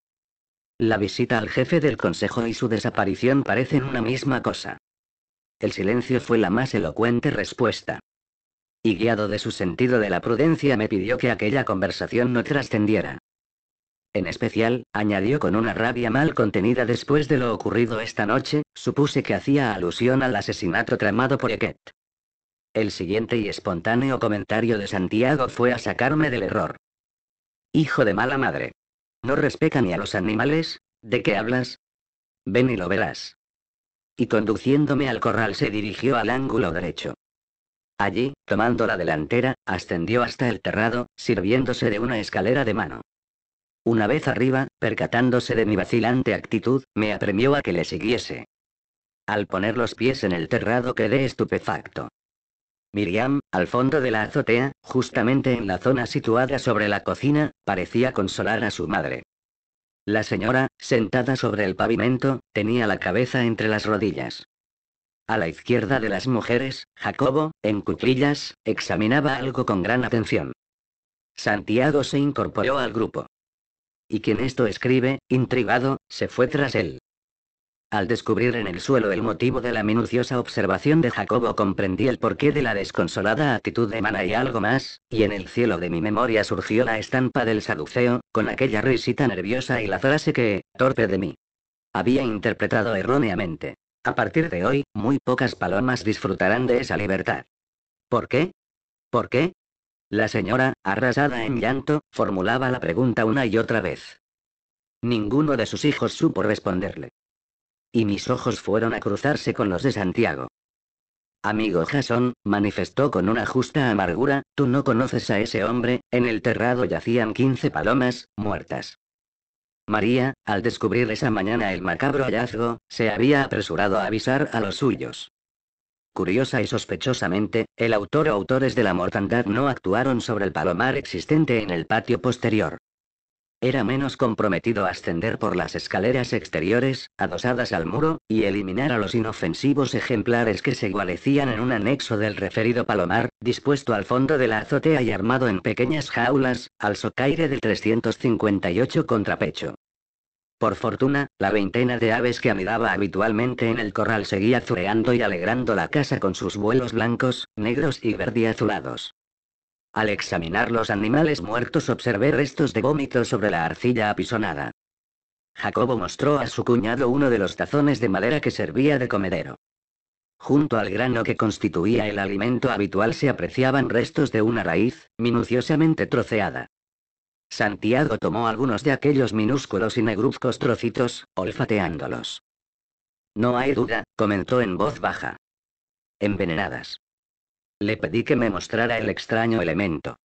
La visita al jefe del consejo y su desaparición parecen una misma cosa. El silencio fue la más elocuente respuesta. Y guiado de su sentido de la prudencia me pidió que aquella conversación no trascendiera. En especial, añadió con una rabia mal contenida después de lo ocurrido esta noche, supuse que hacía alusión al asesinato tramado por Eket. El siguiente y espontáneo comentario de Santiago fue a sacarme del error. Hijo de mala madre. No respeta ni a los animales, ¿de qué hablas? Ven y lo verás. Y conduciéndome al corral se dirigió al ángulo derecho. Allí, tomando la delantera, ascendió hasta el terrado, sirviéndose de una escalera de mano. Una vez arriba, percatándose de mi vacilante actitud, me apremió a que le siguiese. Al poner los pies en el terrado quedé estupefacto. Miriam, al fondo de la azotea, justamente en la zona situada sobre la cocina, parecía consolar a su madre. La señora, sentada sobre el pavimento, tenía la cabeza entre las rodillas. A la izquierda de las mujeres, Jacobo, en cuclillas, examinaba algo con gran atención. Santiago se incorporó al grupo. Y quien esto escribe, intrigado, se fue tras él. Al descubrir en el suelo el motivo de la minuciosa observación de Jacobo comprendí el porqué de la desconsolada actitud de Mana y algo más, y en el cielo de mi memoria surgió la estampa del saduceo, con aquella risita nerviosa y la frase que, torpe de mí, había interpretado erróneamente. A partir de hoy, muy pocas palomas disfrutarán de esa libertad. ¿Por qué? ¿Por qué? La señora, arrasada en llanto, formulaba la pregunta una y otra vez. Ninguno de sus hijos supo responderle. Y mis ojos fueron a cruzarse con los de Santiago. Amigo Jason, manifestó con una justa amargura, tú no conoces a ese hombre, en el terrado yacían 15 palomas, muertas. María, al descubrir esa mañana el macabro hallazgo, se había apresurado a avisar a los suyos. Curiosa y sospechosamente, el autor o autores de la mortandad no actuaron sobre el palomar existente en el patio posterior. Era menos comprometido ascender por las escaleras exteriores, adosadas al muro, y eliminar a los inofensivos ejemplares que se igualecían en un anexo del referido palomar, dispuesto al fondo de la azotea y armado en pequeñas jaulas, al socaire del 358 contrapecho. Por fortuna, la veintena de aves que anidaba habitualmente en el corral seguía zureando y alegrando la casa con sus vuelos blancos, negros y verde azulados. Al examinar los animales muertos observé restos de vómito sobre la arcilla apisonada. Jacobo mostró a su cuñado uno de los tazones de madera que servía de comedero. Junto al grano que constituía el alimento habitual se apreciaban restos de una raíz, minuciosamente troceada. Santiago tomó algunos de aquellos minúsculos y negruzcos trocitos, olfateándolos. No hay duda, comentó en voz baja. Envenenadas. Le pedí que me mostrara el extraño elemento.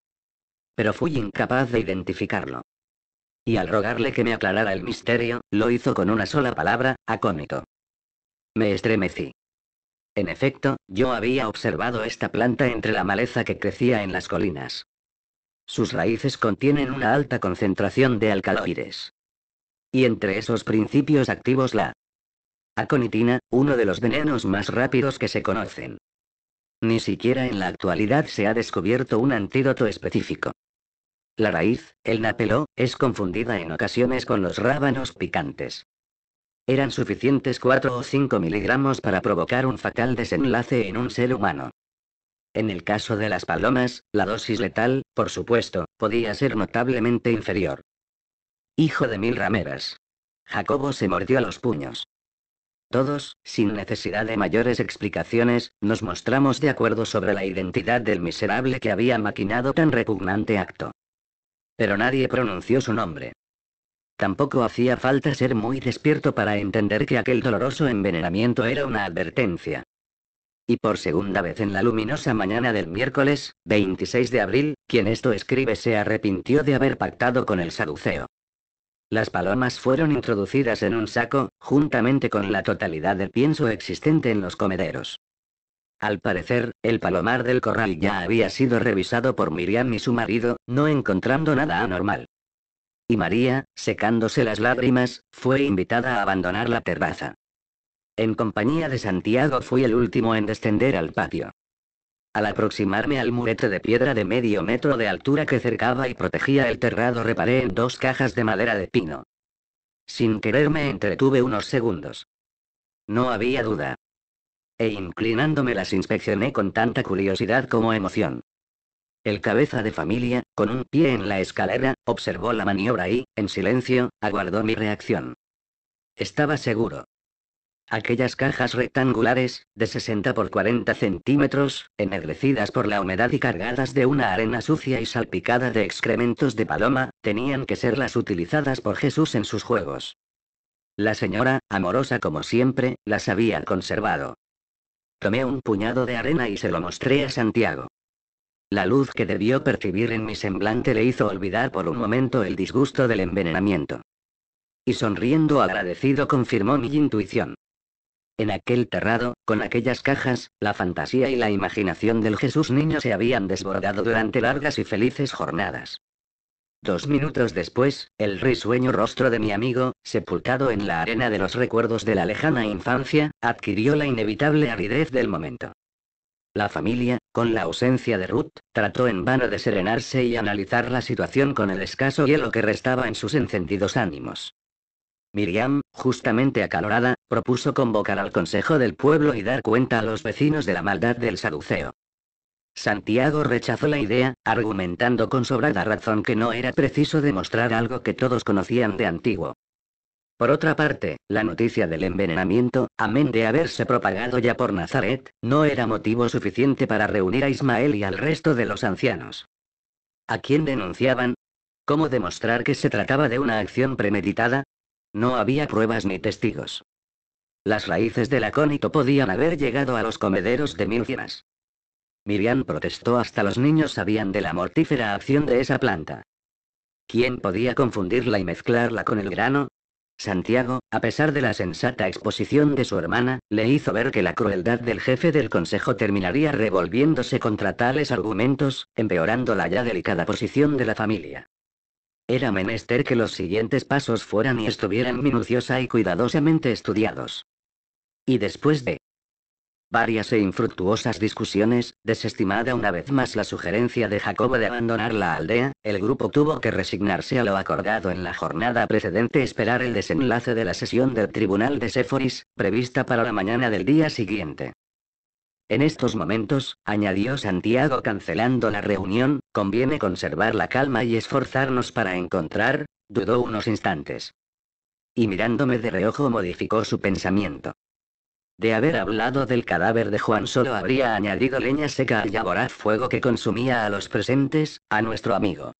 Pero fui incapaz de identificarlo. Y al rogarle que me aclarara el misterio, lo hizo con una sola palabra, acónito. Me estremecí. En efecto, yo había observado esta planta entre la maleza que crecía en las colinas. Sus raíces contienen una alta concentración de alcaloides. Y entre esos principios activos la aconitina, uno de los venenos más rápidos que se conocen. Ni siquiera en la actualidad se ha descubierto un antídoto específico. La raíz, el napeló, es confundida en ocasiones con los rábanos picantes. Eran suficientes 4 o 5 miligramos para provocar un fatal desenlace en un ser humano. En el caso de las palomas, la dosis letal, por supuesto, podía ser notablemente inferior. Hijo de mil rameras. Jacobo se mordió los puños. Todos, sin necesidad de mayores explicaciones, nos mostramos de acuerdo sobre la identidad del miserable que había maquinado tan repugnante acto. Pero nadie pronunció su nombre. Tampoco hacía falta ser muy despierto para entender que aquel doloroso envenenamiento era una advertencia. Y por segunda vez en la luminosa mañana del miércoles, 26 de abril, quien esto escribe se arrepintió de haber pactado con el saduceo. Las palomas fueron introducidas en un saco, juntamente con la totalidad del pienso existente en los comederos. Al parecer, el palomar del corral ya había sido revisado por Miriam y su marido, no encontrando nada anormal. Y María, secándose las lágrimas, fue invitada a abandonar la terraza. En compañía de Santiago fui el último en descender al patio. Al aproximarme al murete de piedra de medio metro de altura que cercaba y protegía el terrado reparé en dos cajas de madera de pino. Sin quererme entretuve unos segundos. No había duda. E inclinándome las inspeccioné con tanta curiosidad como emoción. El cabeza de familia, con un pie en la escalera, observó la maniobra y, en silencio, aguardó mi reacción. Estaba seguro. Aquellas cajas rectangulares, de 60 por 40 centímetros, ennegrecidas por la humedad y cargadas de una arena sucia y salpicada de excrementos de paloma, tenían que ser las utilizadas por Jesús en sus juegos. La señora, amorosa como siempre, las había conservado. Tomé un puñado de arena y se lo mostré a Santiago. La luz que debió percibir en mi semblante le hizo olvidar por un momento el disgusto del envenenamiento. Y sonriendo agradecido confirmó mi intuición. En aquel terrado, con aquellas cajas, la fantasía y la imaginación del Jesús niño se habían desbordado durante largas y felices jornadas. Dos minutos después, el risueño rostro de mi amigo, sepultado en la arena de los recuerdos de la lejana infancia, adquirió la inevitable aridez del momento. La familia, con la ausencia de Ruth, trató en vano de serenarse y analizar la situación con el escaso hielo que restaba en sus encendidos ánimos. Miriam, justamente acalorada, propuso convocar al Consejo del Pueblo y dar cuenta a los vecinos de la maldad del Saduceo. Santiago rechazó la idea, argumentando con sobrada razón que no era preciso demostrar algo que todos conocían de antiguo. Por otra parte, la noticia del envenenamiento, amén de haberse propagado ya por Nazaret, no era motivo suficiente para reunir a Ismael y al resto de los ancianos. ¿A quién denunciaban? ¿Cómo demostrar que se trataba de una acción premeditada? No había pruebas ni testigos. Las raíces del acónito podían haber llegado a los comederos de finas. Miriam protestó hasta los niños sabían de la mortífera acción de esa planta. ¿Quién podía confundirla y mezclarla con el grano? Santiago, a pesar de la sensata exposición de su hermana, le hizo ver que la crueldad del jefe del consejo terminaría revolviéndose contra tales argumentos, empeorando la ya delicada posición de la familia. Era menester que los siguientes pasos fueran y estuvieran minuciosa y cuidadosamente estudiados. Y después de varias e infructuosas discusiones, desestimada una vez más la sugerencia de Jacobo de abandonar la aldea, el grupo tuvo que resignarse a lo acordado en la jornada precedente esperar el desenlace de la sesión del tribunal de Séforis, prevista para la mañana del día siguiente. En estos momentos, añadió Santiago cancelando la reunión, conviene conservar la calma y esforzarnos para encontrar, dudó unos instantes. Y mirándome de reojo modificó su pensamiento. De haber hablado del cadáver de Juan solo habría añadido leña seca al aboraz fuego que consumía a los presentes, a nuestro amigo.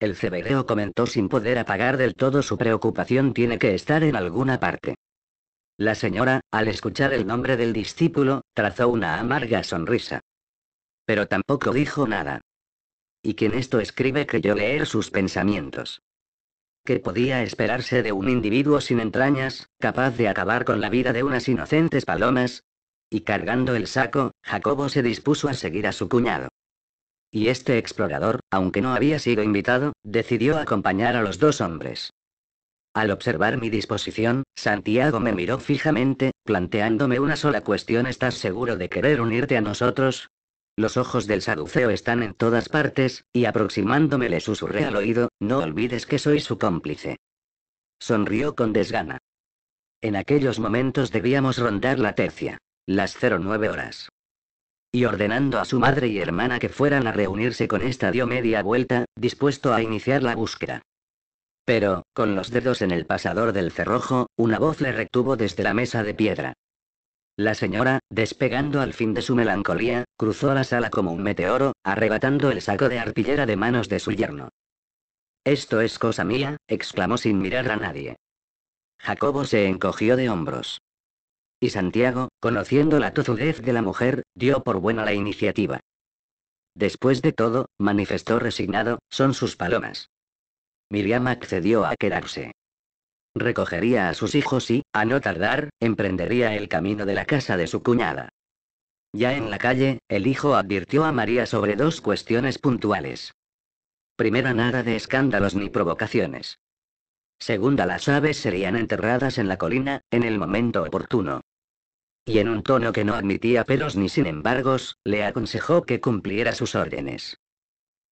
El cebereo comentó sin poder apagar del todo su preocupación tiene que estar en alguna parte. La señora, al escuchar el nombre del discípulo, trazó una amarga sonrisa. Pero tampoco dijo nada. Y quien esto escribe creyó leer sus pensamientos. ¿Qué podía esperarse de un individuo sin entrañas, capaz de acabar con la vida de unas inocentes palomas? Y cargando el saco, Jacobo se dispuso a seguir a su cuñado. Y este explorador, aunque no había sido invitado, decidió acompañar a los dos hombres. Al observar mi disposición, Santiago me miró fijamente, planteándome una sola cuestión. ¿Estás seguro de querer unirte a nosotros? Los ojos del saduceo están en todas partes, y aproximándome le susurré al oído, no olvides que soy su cómplice. Sonrió con desgana. En aquellos momentos debíamos rondar la tercia. Las 09 horas. Y ordenando a su madre y hermana que fueran a reunirse con esta dio media vuelta, dispuesto a iniciar la búsqueda. Pero, con los dedos en el pasador del cerrojo, una voz le retuvo desde la mesa de piedra. La señora, despegando al fin de su melancolía, cruzó la sala como un meteoro, arrebatando el saco de artillera de manos de su yerno. Esto es cosa mía, exclamó sin mirar a nadie. Jacobo se encogió de hombros. Y Santiago, conociendo la tozudez de la mujer, dio por buena la iniciativa. Después de todo, manifestó resignado, son sus palomas. Miriam accedió a quedarse. Recogería a sus hijos y, a no tardar, emprendería el camino de la casa de su cuñada. Ya en la calle, el hijo advirtió a María sobre dos cuestiones puntuales. Primera, nada de escándalos ni provocaciones. Segunda, las aves serían enterradas en la colina, en el momento oportuno. Y en un tono que no admitía pelos ni sin embargos, le aconsejó que cumpliera sus órdenes.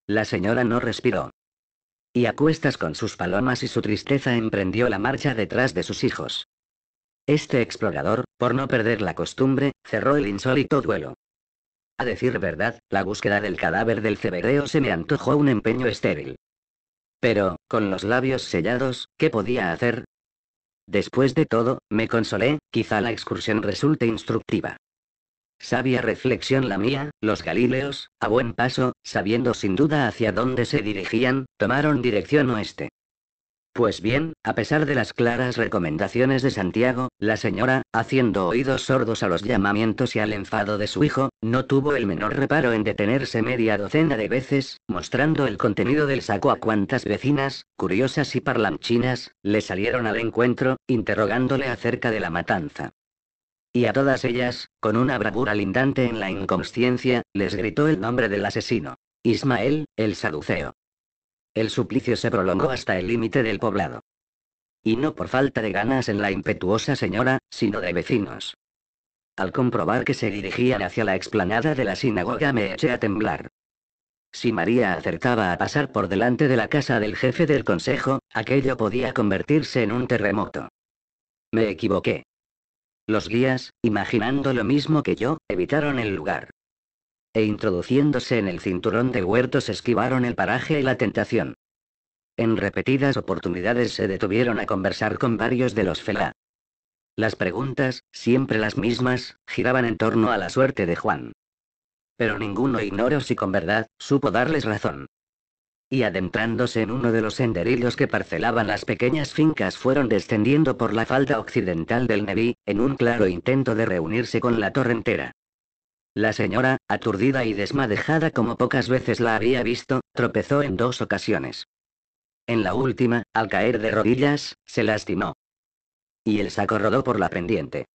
La señora no respiró. Y a cuestas con sus palomas y su tristeza emprendió la marcha detrás de sus hijos. Este explorador, por no perder la costumbre, cerró el insólito duelo. A decir verdad, la búsqueda del cadáver del cebereo se me antojó un empeño estéril. Pero, con los labios sellados, ¿qué podía hacer? Después de todo, me consolé, quizá la excursión resulte instructiva. Sabia reflexión la mía, los Galileos, a buen paso, sabiendo sin duda hacia dónde se dirigían, tomaron dirección oeste. Pues bien, a pesar de las claras recomendaciones de Santiago, la señora, haciendo oídos sordos a los llamamientos y al enfado de su hijo, no tuvo el menor reparo en detenerse media docena de veces, mostrando el contenido del saco a cuantas vecinas, curiosas y parlanchinas, le salieron al encuentro, interrogándole acerca de la matanza. Y a todas ellas, con una bravura lindante en la inconsciencia, les gritó el nombre del asesino. Ismael, el saduceo. El suplicio se prolongó hasta el límite del poblado. Y no por falta de ganas en la impetuosa señora, sino de vecinos. Al comprobar que se dirigían hacia la explanada de la sinagoga me eché a temblar. Si María acertaba a pasar por delante de la casa del jefe del consejo, aquello podía convertirse en un terremoto. Me equivoqué. Los guías, imaginando lo mismo que yo, evitaron el lugar. E introduciéndose en el cinturón de huertos esquivaron el paraje y la tentación. En repetidas oportunidades se detuvieron a conversar con varios de los felá. Las preguntas, siempre las mismas, giraban en torno a la suerte de Juan. Pero ninguno ignoro si con verdad supo darles razón y adentrándose en uno de los senderillos que parcelaban las pequeñas fincas fueron descendiendo por la falda occidental del Neví, en un claro intento de reunirse con la torrentera. La señora, aturdida y desmadejada como pocas veces la había visto, tropezó en dos ocasiones. En la última, al caer de rodillas, se lastimó. Y el saco rodó por la pendiente.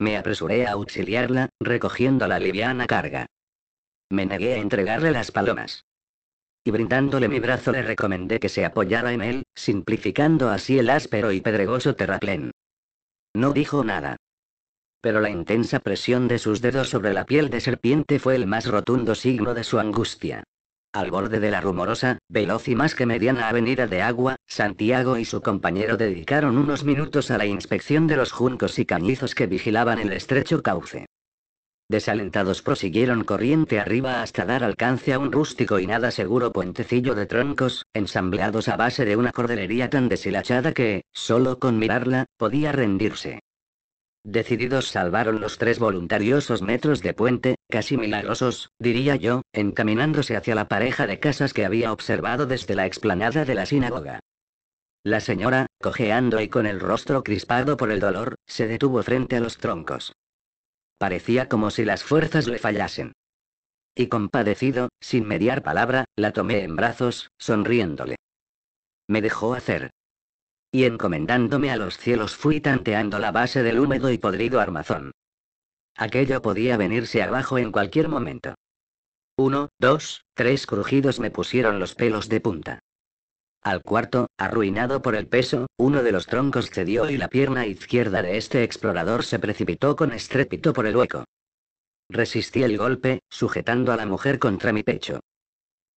Me apresuré a auxiliarla, recogiendo la liviana carga. Me negué a entregarle las palomas y brindándole mi brazo le recomendé que se apoyara en él, simplificando así el áspero y pedregoso terraplén. No dijo nada. Pero la intensa presión de sus dedos sobre la piel de serpiente fue el más rotundo signo de su angustia. Al borde de la rumorosa, veloz y más que mediana avenida de agua, Santiago y su compañero dedicaron unos minutos a la inspección de los juncos y cañizos que vigilaban el estrecho cauce. Desalentados prosiguieron corriente arriba hasta dar alcance a un rústico y nada seguro puentecillo de troncos, ensambleados a base de una cordelería tan deshilachada que, solo con mirarla, podía rendirse. Decididos salvaron los tres voluntariosos metros de puente, casi milagrosos, diría yo, encaminándose hacia la pareja de casas que había observado desde la explanada de la sinagoga. La señora, cojeando y con el rostro crispado por el dolor, se detuvo frente a los troncos. Parecía como si las fuerzas le fallasen. Y compadecido, sin mediar palabra, la tomé en brazos, sonriéndole. Me dejó hacer. Y encomendándome a los cielos fui tanteando la base del húmedo y podrido armazón. Aquello podía venirse abajo en cualquier momento. Uno, dos, tres crujidos me pusieron los pelos de punta. Al cuarto, arruinado por el peso, uno de los troncos cedió y la pierna izquierda de este explorador se precipitó con estrépito por el hueco. Resistí el golpe, sujetando a la mujer contra mi pecho.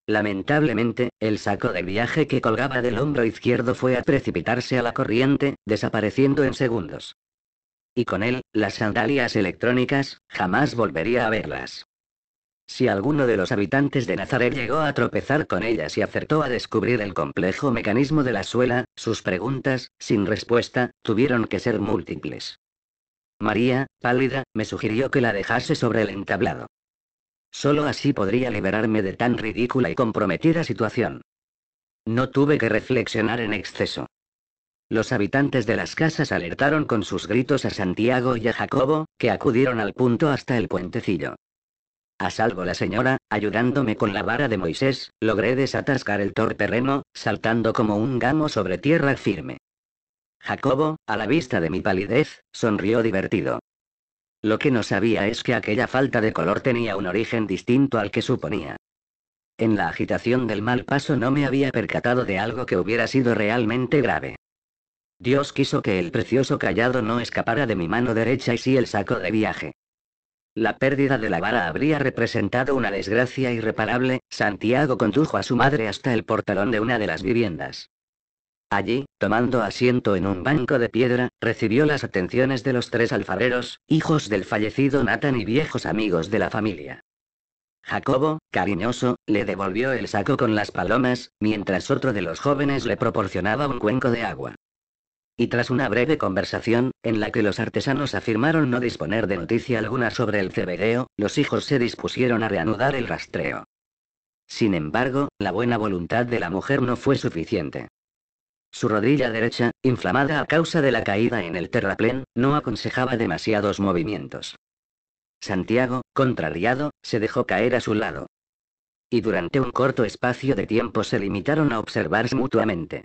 Lamentablemente, el saco de viaje que colgaba del hombro izquierdo fue a precipitarse a la corriente, desapareciendo en segundos. Y con él, las sandalias electrónicas, jamás volvería a verlas. Si alguno de los habitantes de Nazaret llegó a tropezar con ellas y acertó a descubrir el complejo mecanismo de la suela, sus preguntas, sin respuesta, tuvieron que ser múltiples. María, pálida, me sugirió que la dejase sobre el entablado. Solo así podría liberarme de tan ridícula y comprometida situación. No tuve que reflexionar en exceso. Los habitantes de las casas alertaron con sus gritos a Santiago y a Jacobo, que acudieron al punto hasta el puentecillo. A salvo la señora, ayudándome con la vara de Moisés, logré desatascar el tor saltando como un gamo sobre tierra firme. Jacobo, a la vista de mi palidez, sonrió divertido. Lo que no sabía es que aquella falta de color tenía un origen distinto al que suponía. En la agitación del mal paso no me había percatado de algo que hubiera sido realmente grave. Dios quiso que el precioso callado no escapara de mi mano derecha y sí el saco de viaje. La pérdida de la vara habría representado una desgracia irreparable, Santiago condujo a su madre hasta el portalón de una de las viviendas. Allí, tomando asiento en un banco de piedra, recibió las atenciones de los tres alfareros, hijos del fallecido Nathan y viejos amigos de la familia. Jacobo, cariñoso, le devolvió el saco con las palomas, mientras otro de los jóvenes le proporcionaba un cuenco de agua y tras una breve conversación, en la que los artesanos afirmaron no disponer de noticia alguna sobre el cebedeo, los hijos se dispusieron a reanudar el rastreo. Sin embargo, la buena voluntad de la mujer no fue suficiente. Su rodilla derecha, inflamada a causa de la caída en el terraplén, no aconsejaba demasiados movimientos. Santiago, contrariado, se dejó caer a su lado. Y durante un corto espacio de tiempo se limitaron a observarse mutuamente.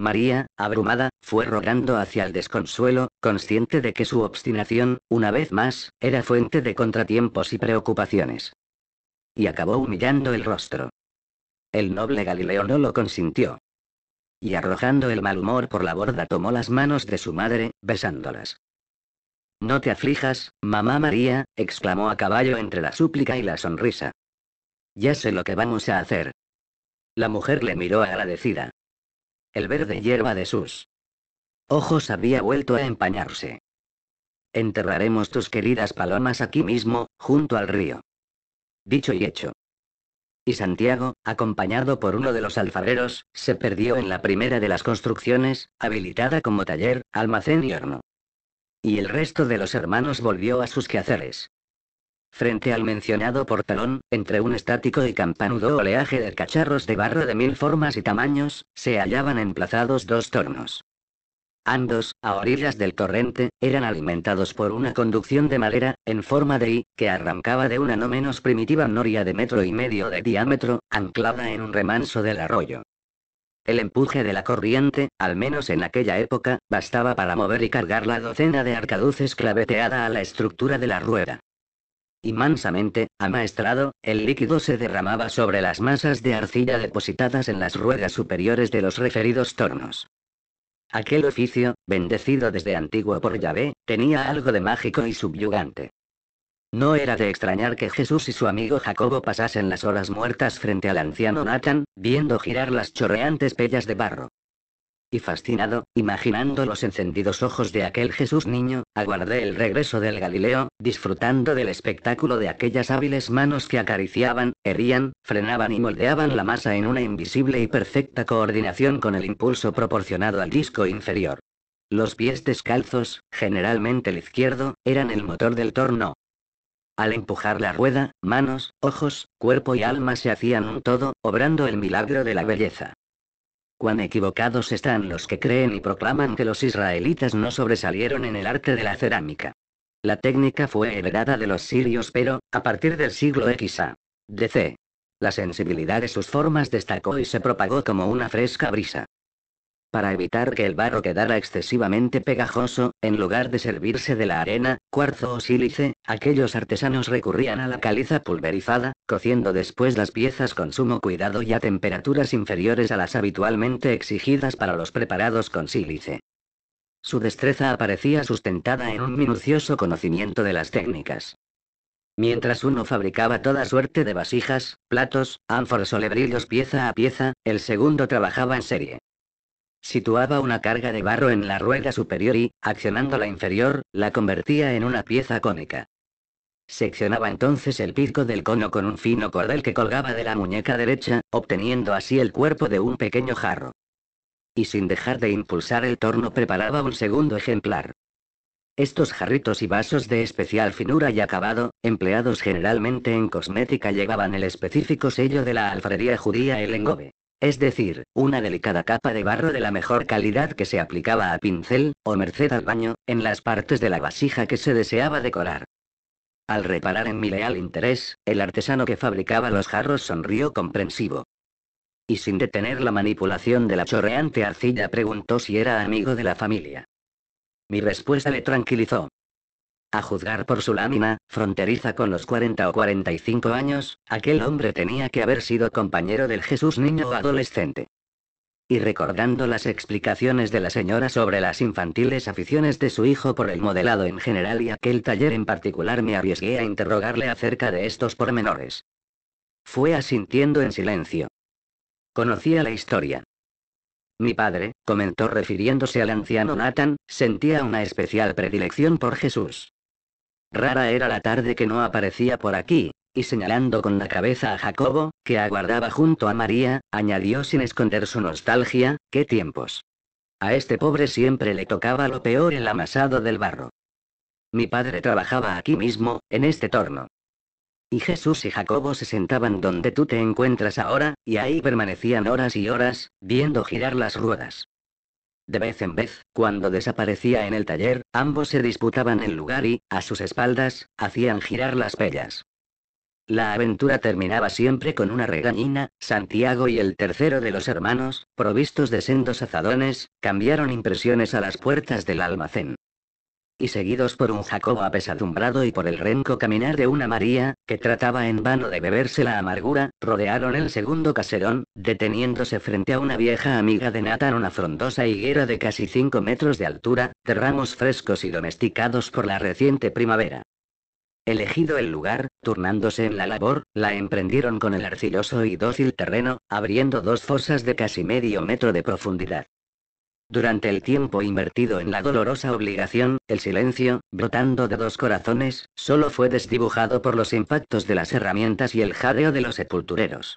María, abrumada, fue rogando hacia el desconsuelo, consciente de que su obstinación, una vez más, era fuente de contratiempos y preocupaciones. Y acabó humillando el rostro. El noble Galileo no lo consintió. Y arrojando el mal humor por la borda tomó las manos de su madre, besándolas. No te aflijas, mamá María, exclamó a caballo entre la súplica y la sonrisa. Ya sé lo que vamos a hacer. La mujer le miró agradecida el verde hierba de sus ojos había vuelto a empañarse. Enterraremos tus queridas palomas aquí mismo, junto al río. Dicho y hecho. Y Santiago, acompañado por uno de los alfareros, se perdió en la primera de las construcciones, habilitada como taller, almacén y horno. Y el resto de los hermanos volvió a sus quehaceres. Frente al mencionado portalón, entre un estático y campanudo oleaje de cacharros de barro de mil formas y tamaños, se hallaban emplazados dos tornos. Andos, a orillas del torrente, eran alimentados por una conducción de madera, en forma de I, que arrancaba de una no menos primitiva noria de metro y medio de diámetro, anclada en un remanso del arroyo. El empuje de la corriente, al menos en aquella época, bastaba para mover y cargar la docena de arcaduces claveteada a la estructura de la rueda y mansamente, amaestrado, el líquido se derramaba sobre las masas de arcilla depositadas en las ruedas superiores de los referidos tornos. Aquel oficio, bendecido desde antiguo por Yahvé, tenía algo de mágico y subyugante. No era de extrañar que Jesús y su amigo Jacobo pasasen las horas muertas frente al anciano Nathan, viendo girar las chorreantes pellas de barro y fascinado, imaginando los encendidos ojos de aquel Jesús niño, aguardé el regreso del Galileo, disfrutando del espectáculo de aquellas hábiles manos que acariciaban, herían, frenaban y moldeaban la masa en una invisible y perfecta coordinación con el impulso proporcionado al disco inferior. Los pies descalzos, generalmente el izquierdo, eran el motor del torno. Al empujar la rueda, manos, ojos, cuerpo y alma se hacían un todo, obrando el milagro de la belleza. Cuán equivocados están los que creen y proclaman que los israelitas no sobresalieron en el arte de la cerámica. La técnica fue heredada de los sirios, pero, a partir del siglo XA. DC. La sensibilidad de sus formas destacó y se propagó como una fresca brisa para evitar que el barro quedara excesivamente pegajoso, en lugar de servirse de la arena, cuarzo o sílice, aquellos artesanos recurrían a la caliza pulverizada, cociendo después las piezas con sumo cuidado y a temperaturas inferiores a las habitualmente exigidas para los preparados con sílice. Su destreza aparecía sustentada en un minucioso conocimiento de las técnicas. Mientras uno fabricaba toda suerte de vasijas, platos, ánforos o lebrillos pieza a pieza, el segundo trabajaba en serie. Situaba una carga de barro en la rueda superior y, accionando la inferior, la convertía en una pieza cónica. Seccionaba entonces el pico del cono con un fino cordel que colgaba de la muñeca derecha, obteniendo así el cuerpo de un pequeño jarro. Y sin dejar de impulsar el torno preparaba un segundo ejemplar. Estos jarritos y vasos de especial finura y acabado, empleados generalmente en cosmética, llevaban el específico sello de la alfarería judía el engobe. Es decir, una delicada capa de barro de la mejor calidad que se aplicaba a pincel, o merced al baño, en las partes de la vasija que se deseaba decorar. Al reparar en mi leal interés, el artesano que fabricaba los jarros sonrió comprensivo. Y sin detener la manipulación de la chorreante arcilla preguntó si era amigo de la familia. Mi respuesta le tranquilizó. A juzgar por su lámina, fronteriza con los 40 o 45 años, aquel hombre tenía que haber sido compañero del Jesús niño o adolescente. Y recordando las explicaciones de la señora sobre las infantiles aficiones de su hijo por el modelado en general y aquel taller en particular, me arriesgué a interrogarle acerca de estos pormenores. Fue asintiendo en silencio. Conocía la historia. Mi padre, comentó refiriéndose al anciano Nathan, sentía una especial predilección por Jesús. Rara era la tarde que no aparecía por aquí, y señalando con la cabeza a Jacobo, que aguardaba junto a María, añadió sin esconder su nostalgia, qué tiempos. A este pobre siempre le tocaba lo peor el amasado del barro. Mi padre trabajaba aquí mismo, en este torno. Y Jesús y Jacobo se sentaban donde tú te encuentras ahora, y ahí permanecían horas y horas, viendo girar las ruedas. De vez en vez, cuando desaparecía en el taller, ambos se disputaban el lugar y, a sus espaldas, hacían girar las pellas. La aventura terminaba siempre con una regañina, Santiago y el tercero de los hermanos, provistos de sendos azadones, cambiaron impresiones a las puertas del almacén y seguidos por un Jacobo apesadumbrado y por el renco caminar de una María, que trataba en vano de beberse la amargura, rodearon el segundo caserón, deteniéndose frente a una vieja amiga de Nathan, una frondosa higuera de casi 5 metros de altura, de ramos frescos y domesticados por la reciente primavera. Elegido el lugar, turnándose en la labor, la emprendieron con el arcilloso y dócil terreno, abriendo dos fosas de casi medio metro de profundidad. Durante el tiempo invertido en la dolorosa obligación, el silencio, brotando de dos corazones, solo fue desdibujado por los impactos de las herramientas y el jadeo de los sepultureros.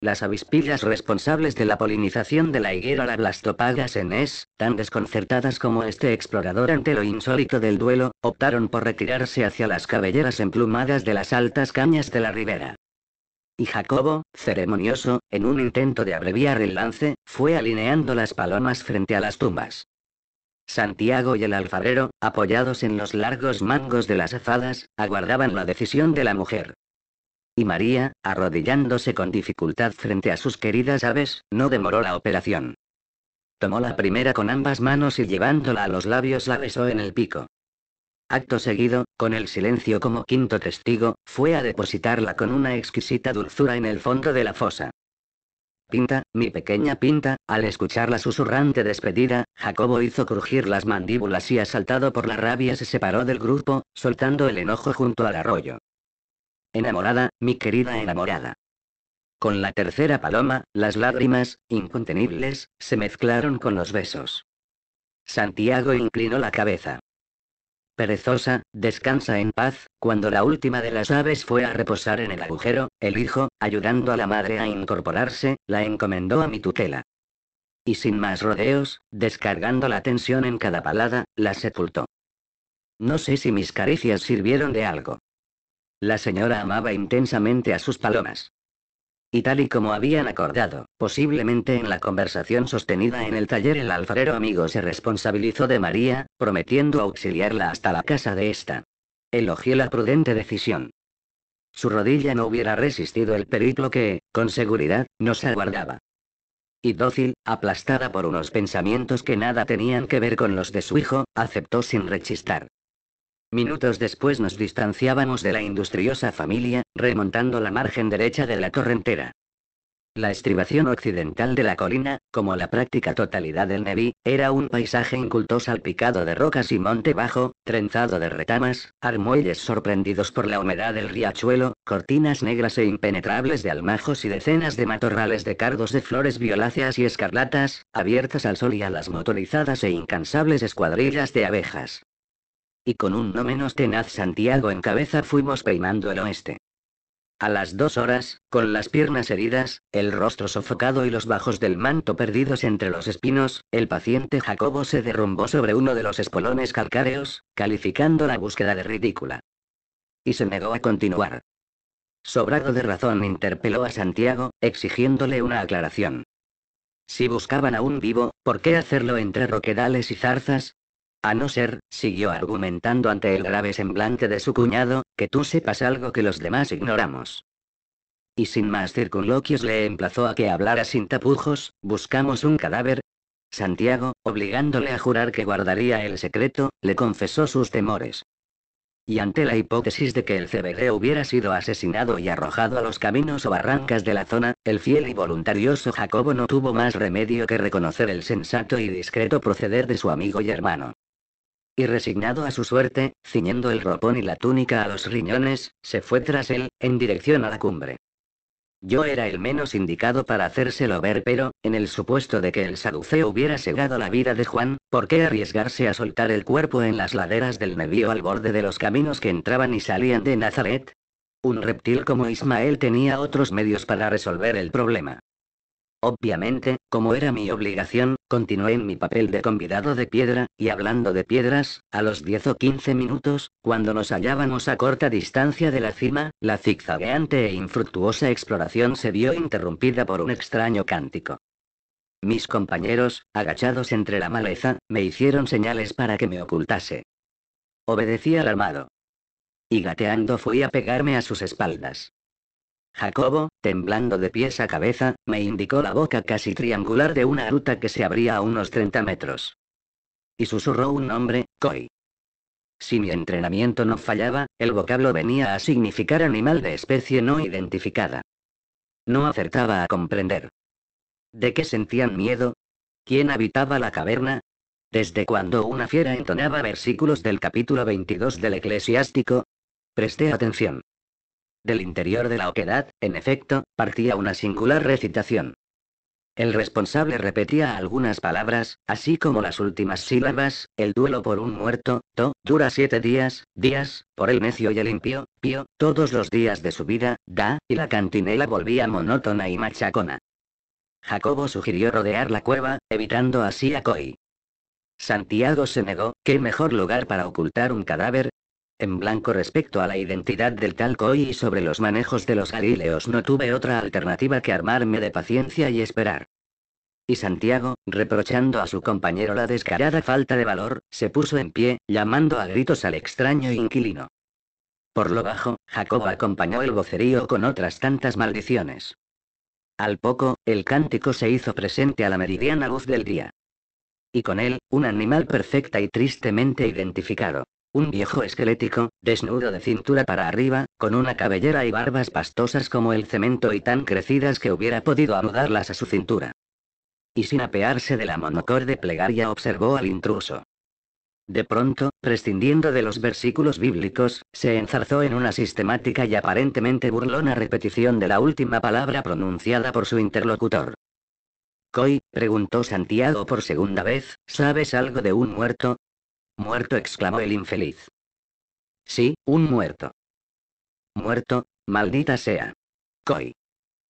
Las avispillas responsables de la polinización de la higuera la Blastopagas Es, tan desconcertadas como este explorador ante lo insólito del duelo, optaron por retirarse hacia las cabelleras emplumadas de las altas cañas de la ribera. Y Jacobo, ceremonioso, en un intento de abreviar el lance, fue alineando las palomas frente a las tumbas. Santiago y el alfarero, apoyados en los largos mangos de las azadas, aguardaban la decisión de la mujer. Y María, arrodillándose con dificultad frente a sus queridas aves, no demoró la operación. Tomó la primera con ambas manos y llevándola a los labios la besó en el pico. Acto seguido, con el silencio como quinto testigo, fue a depositarla con una exquisita dulzura en el fondo de la fosa. Pinta, mi pequeña pinta, al escuchar la susurrante despedida, Jacobo hizo crujir las mandíbulas y asaltado por la rabia se separó del grupo, soltando el enojo junto al arroyo. Enamorada, mi querida enamorada. Con la tercera paloma, las lágrimas, incontenibles, se mezclaron con los besos. Santiago inclinó la cabeza. Perezosa, descansa en paz, cuando la última de las aves fue a reposar en el agujero, el hijo, ayudando a la madre a incorporarse, la encomendó a mi tutela. Y sin más rodeos, descargando la tensión en cada palada, la sepultó. No sé si mis caricias sirvieron de algo. La señora amaba intensamente a sus palomas. Y tal y como habían acordado, posiblemente en la conversación sostenida en el taller el alfarero amigo se responsabilizó de María, prometiendo auxiliarla hasta la casa de esta. Elogió la prudente decisión. Su rodilla no hubiera resistido el periplo que, con seguridad, nos aguardaba. Y dócil, aplastada por unos pensamientos que nada tenían que ver con los de su hijo, aceptó sin rechistar. Minutos después nos distanciábamos de la industriosa familia, remontando la margen derecha de la torrentera. La estribación occidental de la colina, como la práctica totalidad del Nevi, era un paisaje inculto salpicado de rocas y monte bajo, trenzado de retamas, armuelles sorprendidos por la humedad del riachuelo, cortinas negras e impenetrables de almajos y decenas de matorrales de cardos de flores violáceas y escarlatas, abiertas al sol y a las motorizadas e incansables escuadrillas de abejas y con un no menos tenaz Santiago en cabeza fuimos peinando el oeste. A las dos horas, con las piernas heridas, el rostro sofocado y los bajos del manto perdidos entre los espinos, el paciente Jacobo se derrumbó sobre uno de los espolones calcáreos, calificando la búsqueda de ridícula. Y se negó a continuar. Sobrado de razón interpeló a Santiago, exigiéndole una aclaración. Si buscaban a un vivo, ¿por qué hacerlo entre roquedales y zarzas? A no ser, siguió argumentando ante el grave semblante de su cuñado, que tú sepas algo que los demás ignoramos. Y sin más circunloquios le emplazó a que hablara sin tapujos, buscamos un cadáver. Santiago, obligándole a jurar que guardaría el secreto, le confesó sus temores. Y ante la hipótesis de que el CBD hubiera sido asesinado y arrojado a los caminos o barrancas de la zona, el fiel y voluntarioso Jacobo no tuvo más remedio que reconocer el sensato y discreto proceder de su amigo y hermano y resignado a su suerte, ciñendo el ropón y la túnica a los riñones, se fue tras él, en dirección a la cumbre. Yo era el menos indicado para hacérselo ver, pero, en el supuesto de que el saduceo hubiera segado la vida de Juan, ¿por qué arriesgarse a soltar el cuerpo en las laderas del Nevío al borde de los caminos que entraban y salían de Nazaret? Un reptil como Ismael tenía otros medios para resolver el problema. Obviamente, como era mi obligación, continué en mi papel de convidado de piedra, y hablando de piedras, a los 10 o 15 minutos, cuando nos hallábamos a corta distancia de la cima, la zigzagueante e infructuosa exploración se vio interrumpida por un extraño cántico. Mis compañeros, agachados entre la maleza, me hicieron señales para que me ocultase. Obedecí alarmado. Y gateando fui a pegarme a sus espaldas. Jacobo, temblando de pies a cabeza, me indicó la boca casi triangular de una ruta que se abría a unos 30 metros. Y susurró un nombre, Koi. Si mi entrenamiento no fallaba, el vocablo venía a significar animal de especie no identificada. No acertaba a comprender. ¿De qué sentían miedo? ¿Quién habitaba la caverna? ¿Desde cuando una fiera entonaba versículos del capítulo 22 del eclesiástico? Presté atención. Del interior de la oquedad, en efecto, partía una singular recitación. El responsable repetía algunas palabras, así como las últimas sílabas, el duelo por un muerto, to, dura siete días, días, por el necio y el impío, pío, todos los días de su vida, da, y la cantinela volvía monótona y machacona. Jacobo sugirió rodear la cueva, evitando así a Coy. Santiago se negó, qué mejor lugar para ocultar un cadáver, en blanco respecto a la identidad del tal Coy y sobre los manejos de los galileos no tuve otra alternativa que armarme de paciencia y esperar. Y Santiago, reprochando a su compañero la descarada falta de valor, se puso en pie, llamando a gritos al extraño inquilino. Por lo bajo, Jacobo acompañó el vocerío con otras tantas maldiciones. Al poco, el cántico se hizo presente a la meridiana luz del día. Y con él, un animal perfecta y tristemente identificado. Un viejo esquelético, desnudo de cintura para arriba, con una cabellera y barbas pastosas como el cemento y tan crecidas que hubiera podido anudarlas a su cintura. Y sin apearse de la monocorde plegaria observó al intruso. De pronto, prescindiendo de los versículos bíblicos, se enzarzó en una sistemática y aparentemente burlona repetición de la última palabra pronunciada por su interlocutor. Coy, preguntó Santiago por segunda vez, ¿sabes algo de un muerto? Muerto, exclamó el infeliz. Sí, un muerto. Muerto, maldita sea. Coy.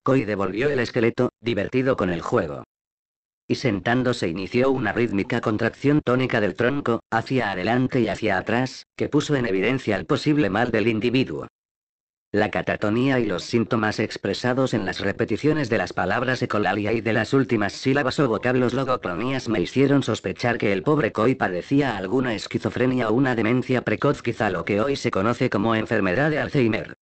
Coy devolvió el esqueleto, divertido con el juego. Y sentándose inició una rítmica contracción tónica del tronco, hacia adelante y hacia atrás, que puso en evidencia el posible mal del individuo. La catatonía y los síntomas expresados en las repeticiones de las palabras ecolalia y de las últimas sílabas o vocablos logocronías me hicieron sospechar que el pobre Coy padecía alguna esquizofrenia o una demencia precoz, quizá lo que hoy se conoce como enfermedad de Alzheimer.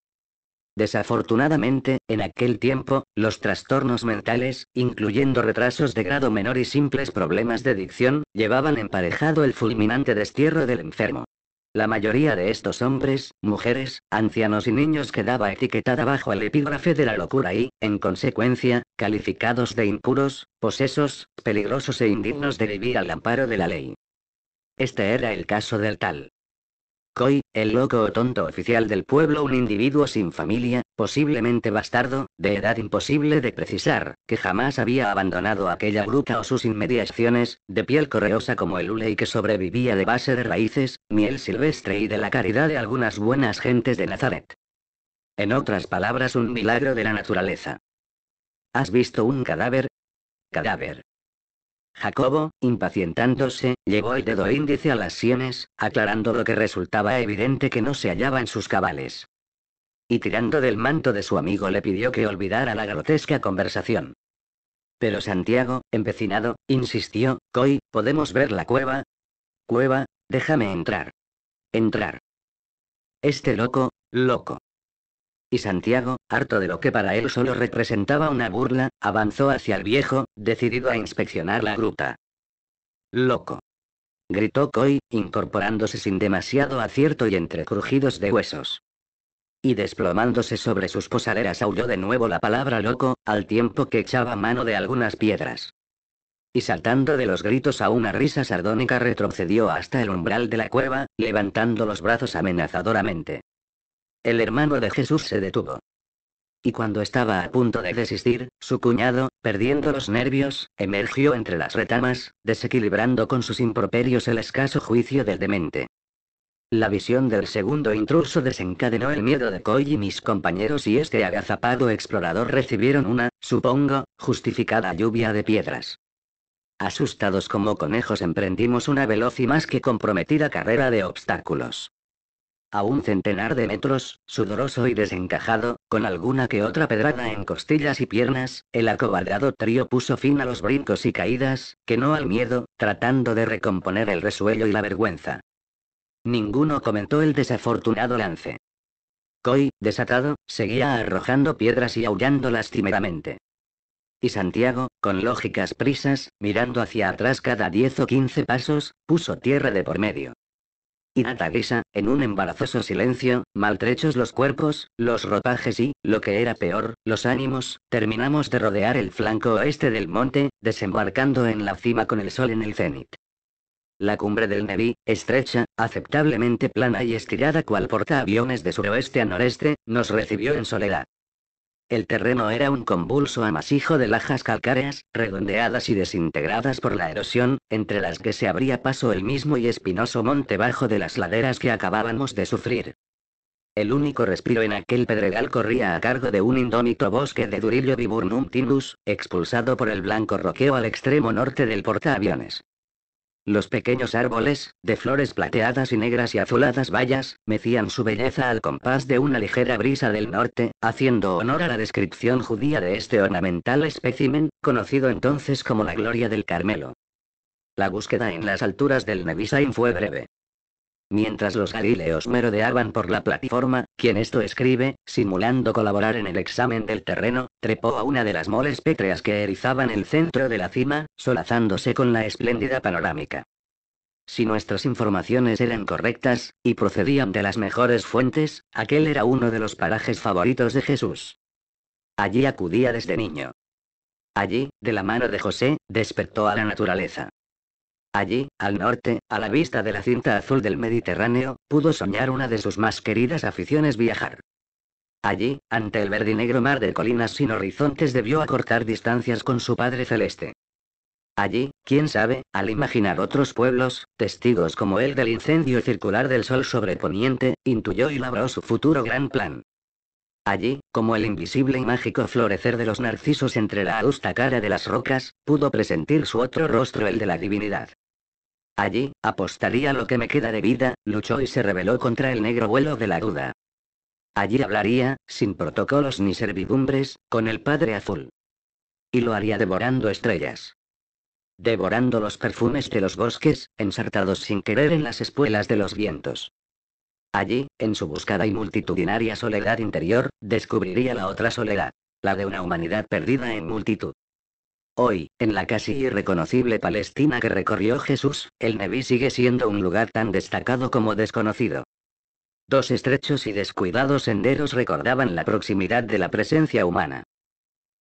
Desafortunadamente, en aquel tiempo, los trastornos mentales, incluyendo retrasos de grado menor y simples problemas de dicción, llevaban emparejado el fulminante destierro del enfermo. La mayoría de estos hombres, mujeres, ancianos y niños quedaba etiquetada bajo el epígrafe de la locura y, en consecuencia, calificados de impuros, posesos, peligrosos e indignos de vivir al amparo de la ley. Este era el caso del tal Coy, el loco o tonto oficial del pueblo, un individuo sin familia, posiblemente bastardo, de edad imposible de precisar, que jamás había abandonado aquella gruta o sus inmediaciones, de piel correosa como el hule y que sobrevivía de base de raíces, miel silvestre y de la caridad de algunas buenas gentes de Nazaret. En otras palabras, un milagro de la naturaleza. ¿Has visto un cadáver? Cadáver. Jacobo, impacientándose, llevó el dedo índice a las sienes, aclarando lo que resultaba evidente que no se hallaba en sus cabales. Y tirando del manto de su amigo le pidió que olvidara la grotesca conversación. Pero Santiago, empecinado, insistió, Coy, ¿podemos ver la cueva? Cueva, déjame entrar. Entrar. Este loco, loco. Y Santiago, harto de lo que para él solo representaba una burla, avanzó hacia el viejo, decidido a inspeccionar la gruta. Loco. Gritó Coy, incorporándose sin demasiado acierto y entre crujidos de huesos. Y desplomándose sobre sus posaderas aulló de nuevo la palabra loco, al tiempo que echaba mano de algunas piedras. Y saltando de los gritos a una risa sardónica retrocedió hasta el umbral de la cueva, levantando los brazos amenazadoramente. El hermano de Jesús se detuvo. Y cuando estaba a punto de desistir, su cuñado, perdiendo los nervios, emergió entre las retamas, desequilibrando con sus improperios el escaso juicio del demente. La visión del segundo intruso desencadenó el miedo de Coy y mis compañeros y este agazapado explorador recibieron una, supongo, justificada lluvia de piedras. Asustados como conejos emprendimos una veloz y más que comprometida carrera de obstáculos. A un centenar de metros, sudoroso y desencajado, con alguna que otra pedrada en costillas y piernas, el acobardado trío puso fin a los brincos y caídas, que no al miedo, tratando de recomponer el resuello y la vergüenza. Ninguno comentó el desafortunado lance. Coy, desatado, seguía arrojando piedras y aullando lastimeramente. Y Santiago, con lógicas prisas, mirando hacia atrás cada diez o quince pasos, puso tierra de por medio y en un embarazoso silencio, maltrechos los cuerpos, los ropajes y, lo que era peor, los ánimos, terminamos de rodear el flanco oeste del monte, desembarcando en la cima con el sol en el cenit. La cumbre del Nevi, estrecha, aceptablemente plana y estirada cual porta aviones de suroeste a noreste, nos recibió en soledad. El terreno era un convulso amasijo de lajas calcáreas, redondeadas y desintegradas por la erosión, entre las que se abría paso el mismo y espinoso monte bajo de las laderas que acabábamos de sufrir. El único respiro en aquel pedregal corría a cargo de un indómito bosque de Durillo viburnum tindus, expulsado por el blanco roqueo al extremo norte del portaaviones. Los pequeños árboles, de flores plateadas y negras y azuladas bayas, mecían su belleza al compás de una ligera brisa del norte, haciendo honor a la descripción judía de este ornamental espécimen, conocido entonces como la gloria del Carmelo. La búsqueda en las alturas del Nevisaim fue breve. Mientras los galileos merodeaban por la plataforma, quien esto escribe, simulando colaborar en el examen del terreno, trepó a una de las moles pétreas que erizaban el centro de la cima, solazándose con la espléndida panorámica. Si nuestras informaciones eran correctas, y procedían de las mejores fuentes, aquel era uno de los parajes favoritos de Jesús. Allí acudía desde niño. Allí, de la mano de José, despertó a la naturaleza. Allí, al norte, a la vista de la cinta azul del Mediterráneo, pudo soñar una de sus más queridas aficiones viajar. Allí, ante el verdinegro mar de colinas sin horizontes, debió acortar distancias con su Padre Celeste. Allí, quién sabe, al imaginar otros pueblos, testigos como el del incendio circular del sol sobre Poniente, intuyó y labró su futuro gran plan. Allí, como el invisible y mágico florecer de los narcisos entre la adusta cara de las rocas, pudo presentir su otro rostro el de la divinidad. Allí, apostaría lo que me queda de vida, luchó y se rebeló contra el negro vuelo de la duda. Allí hablaría, sin protocolos ni servidumbres, con el Padre Azul. Y lo haría devorando estrellas. Devorando los perfumes de los bosques, ensartados sin querer en las espuelas de los vientos. Allí, en su buscada y multitudinaria soledad interior, descubriría la otra soledad, la de una humanidad perdida en multitud. Hoy, en la casi irreconocible Palestina que recorrió Jesús, el Neví sigue siendo un lugar tan destacado como desconocido. Dos estrechos y descuidados senderos recordaban la proximidad de la presencia humana.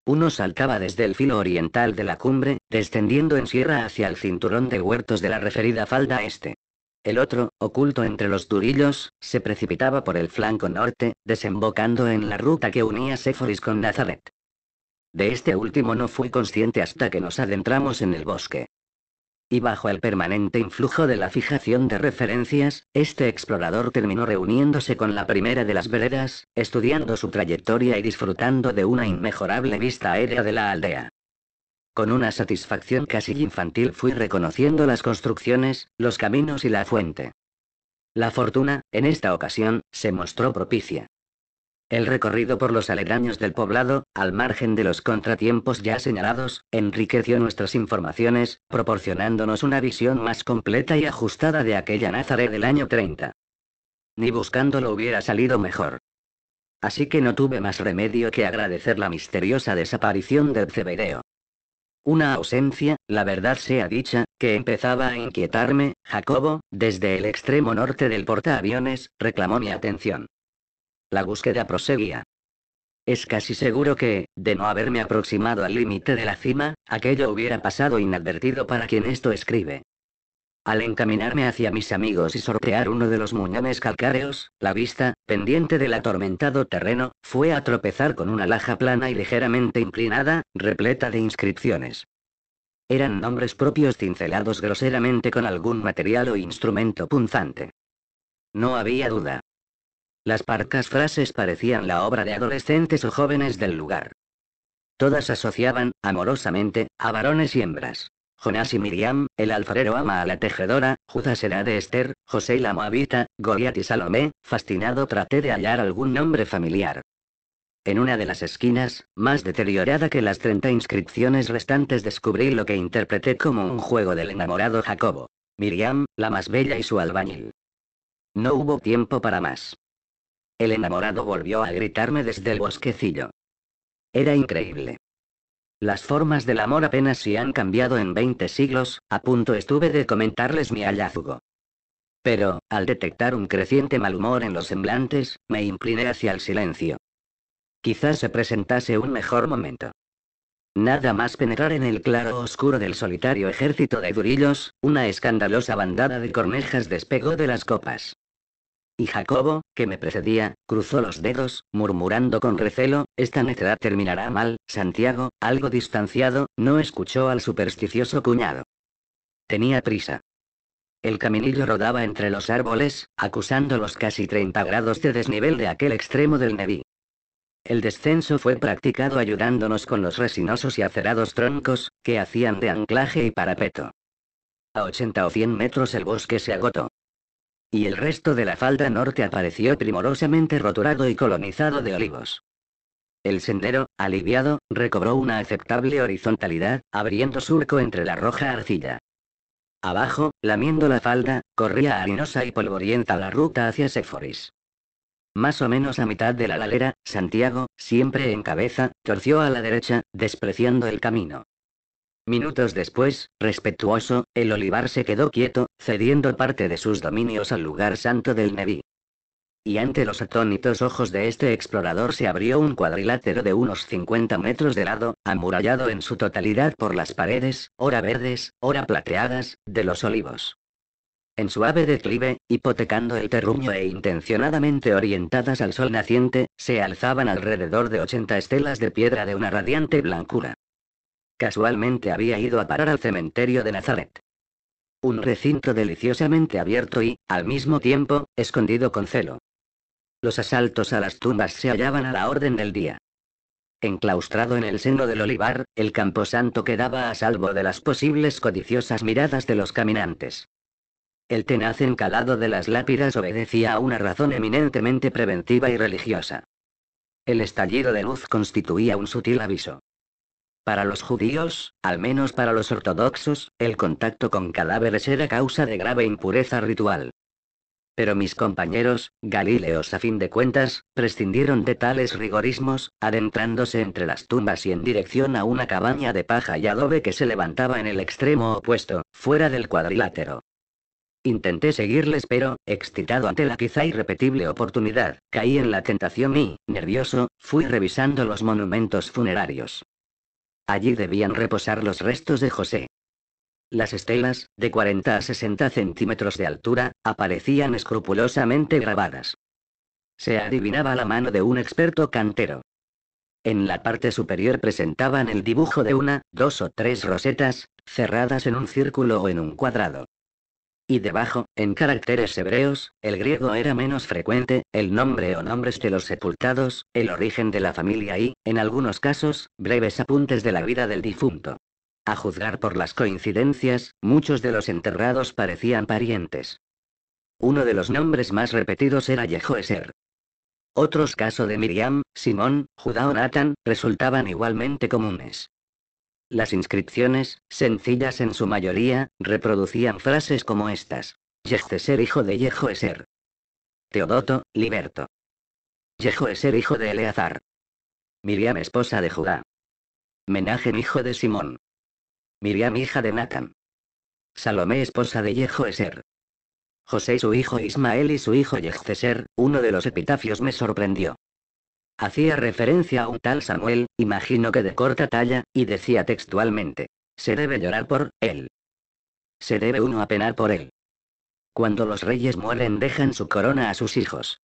Uno saltaba desde el filo oriental de la cumbre, descendiendo en sierra hacia el cinturón de huertos de la referida falda este. El otro, oculto entre los durillos, se precipitaba por el flanco norte, desembocando en la ruta que unía Séforis con Nazaret. De este último no fui consciente hasta que nos adentramos en el bosque. Y bajo el permanente influjo de la fijación de referencias, este explorador terminó reuniéndose con la primera de las veredas, estudiando su trayectoria y disfrutando de una inmejorable vista aérea de la aldea. Con una satisfacción casi infantil fui reconociendo las construcciones, los caminos y la fuente. La fortuna, en esta ocasión, se mostró propicia. El recorrido por los aledaños del poblado, al margen de los contratiempos ya señalados, enriqueció nuestras informaciones, proporcionándonos una visión más completa y ajustada de aquella Nazaret del año 30. Ni buscándolo hubiera salido mejor. Así que no tuve más remedio que agradecer la misteriosa desaparición del cebedeo. Una ausencia, la verdad sea dicha, que empezaba a inquietarme, Jacobo, desde el extremo norte del portaaviones, reclamó mi atención. La búsqueda proseguía. Es casi seguro que, de no haberme aproximado al límite de la cima, aquello hubiera pasado inadvertido para quien esto escribe. Al encaminarme hacia mis amigos y sortear uno de los muñones calcáreos, la vista, pendiente del atormentado terreno, fue a tropezar con una laja plana y ligeramente inclinada, repleta de inscripciones. Eran nombres propios cincelados groseramente con algún material o instrumento punzante. No había duda. Las parcas frases parecían la obra de adolescentes o jóvenes del lugar. Todas asociaban, amorosamente, a varones y hembras. Jonás y Miriam, el alfarero ama a la tejedora, Judas será de Esther, José y la Moabita, Goliat y Salomé, fascinado traté de hallar algún nombre familiar. En una de las esquinas, más deteriorada que las 30 inscripciones restantes, descubrí lo que interpreté como un juego del enamorado Jacobo. Miriam, la más bella y su albañil. No hubo tiempo para más. El enamorado volvió a gritarme desde el bosquecillo. Era increíble. Las formas del amor apenas se han cambiado en 20 siglos, a punto estuve de comentarles mi hallazgo. Pero, al detectar un creciente mal humor en los semblantes, me incliné hacia el silencio. Quizás se presentase un mejor momento. Nada más penetrar en el claro oscuro del solitario ejército de durillos, una escandalosa bandada de cornejas despegó de las copas. Y Jacobo, que me precedía, cruzó los dedos, murmurando con recelo, esta necedad terminará mal, Santiago, algo distanciado, no escuchó al supersticioso cuñado. Tenía prisa. El caminillo rodaba entre los árboles, acusando los casi 30 grados de desnivel de aquel extremo del Neví. El descenso fue practicado ayudándonos con los resinosos y acerados troncos, que hacían de anclaje y parapeto. A 80 o 100 metros el bosque se agotó. Y el resto de la falda norte apareció primorosamente roturado y colonizado de olivos. El sendero, aliviado, recobró una aceptable horizontalidad, abriendo surco entre la roja arcilla. Abajo, lamiendo la falda, corría harinosa y polvorienta la ruta hacia Seforis. Más o menos a mitad de la galera, Santiago, siempre en cabeza, torció a la derecha, despreciando el camino. Minutos después, respetuoso, el olivar se quedó quieto, cediendo parte de sus dominios al lugar santo del Neví. Y ante los atónitos ojos de este explorador se abrió un cuadrilátero de unos 50 metros de lado, amurallado en su totalidad por las paredes, ora verdes, ora plateadas, de los olivos. En suave declive, hipotecando el terruño e intencionadamente orientadas al sol naciente, se alzaban alrededor de 80 estelas de piedra de una radiante blancura. Casualmente había ido a parar al cementerio de Nazaret. Un recinto deliciosamente abierto y, al mismo tiempo, escondido con celo. Los asaltos a las tumbas se hallaban a la orden del día. Enclaustrado en el seno del olivar, el camposanto quedaba a salvo de las posibles codiciosas miradas de los caminantes. El tenaz encalado de las lápidas obedecía a una razón eminentemente preventiva y religiosa. El estallido de luz constituía un sutil aviso. Para los judíos, al menos para los ortodoxos, el contacto con cadáveres era causa de grave impureza ritual. Pero mis compañeros, galileos a fin de cuentas, prescindieron de tales rigorismos, adentrándose entre las tumbas y en dirección a una cabaña de paja y adobe que se levantaba en el extremo opuesto, fuera del cuadrilátero. Intenté seguirles pero, excitado ante la quizá irrepetible oportunidad, caí en la tentación y, nervioso, fui revisando los monumentos funerarios. Allí debían reposar los restos de José. Las estelas, de 40 a 60 centímetros de altura, aparecían escrupulosamente grabadas. Se adivinaba la mano de un experto cantero. En la parte superior presentaban el dibujo de una, dos o tres rosetas, cerradas en un círculo o en un cuadrado. Y debajo, en caracteres hebreos, el griego era menos frecuente, el nombre o nombres de los sepultados, el origen de la familia y, en algunos casos, breves apuntes de la vida del difunto. A juzgar por las coincidencias, muchos de los enterrados parecían parientes. Uno de los nombres más repetidos era Yehoeser. Otros casos de Miriam, Simón, Judá o Natán, resultaban igualmente comunes. Las inscripciones, sencillas en su mayoría, reproducían frases como estas. Yejeser hijo de Yejoeser. Teodoto, liberto. Yejoeser hijo de Eleazar. Miriam esposa de Judá. Menagen hijo de Simón. Miriam hija de Natán. Salomé esposa de Yejoeser. José su hijo Ismael y su hijo Yejeser, uno de los epitafios me sorprendió. Hacía referencia a un tal Samuel, imagino que de corta talla, y decía textualmente, se debe llorar por él. Se debe uno apenar por él. Cuando los reyes mueren dejan su corona a sus hijos.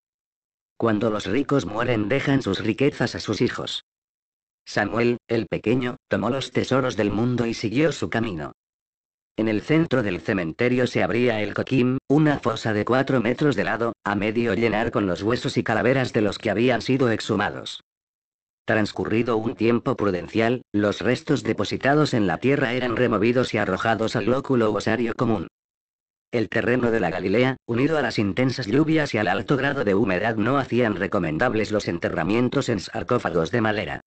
Cuando los ricos mueren dejan sus riquezas a sus hijos. Samuel, el pequeño, tomó los tesoros del mundo y siguió su camino. En el centro del cementerio se abría el Coquim, una fosa de cuatro metros de lado, a medio llenar con los huesos y calaveras de los que habían sido exhumados. Transcurrido un tiempo prudencial, los restos depositados en la tierra eran removidos y arrojados al lóculo osario común. El terreno de la Galilea, unido a las intensas lluvias y al alto grado de humedad, no hacían recomendables los enterramientos en sarcófagos de madera.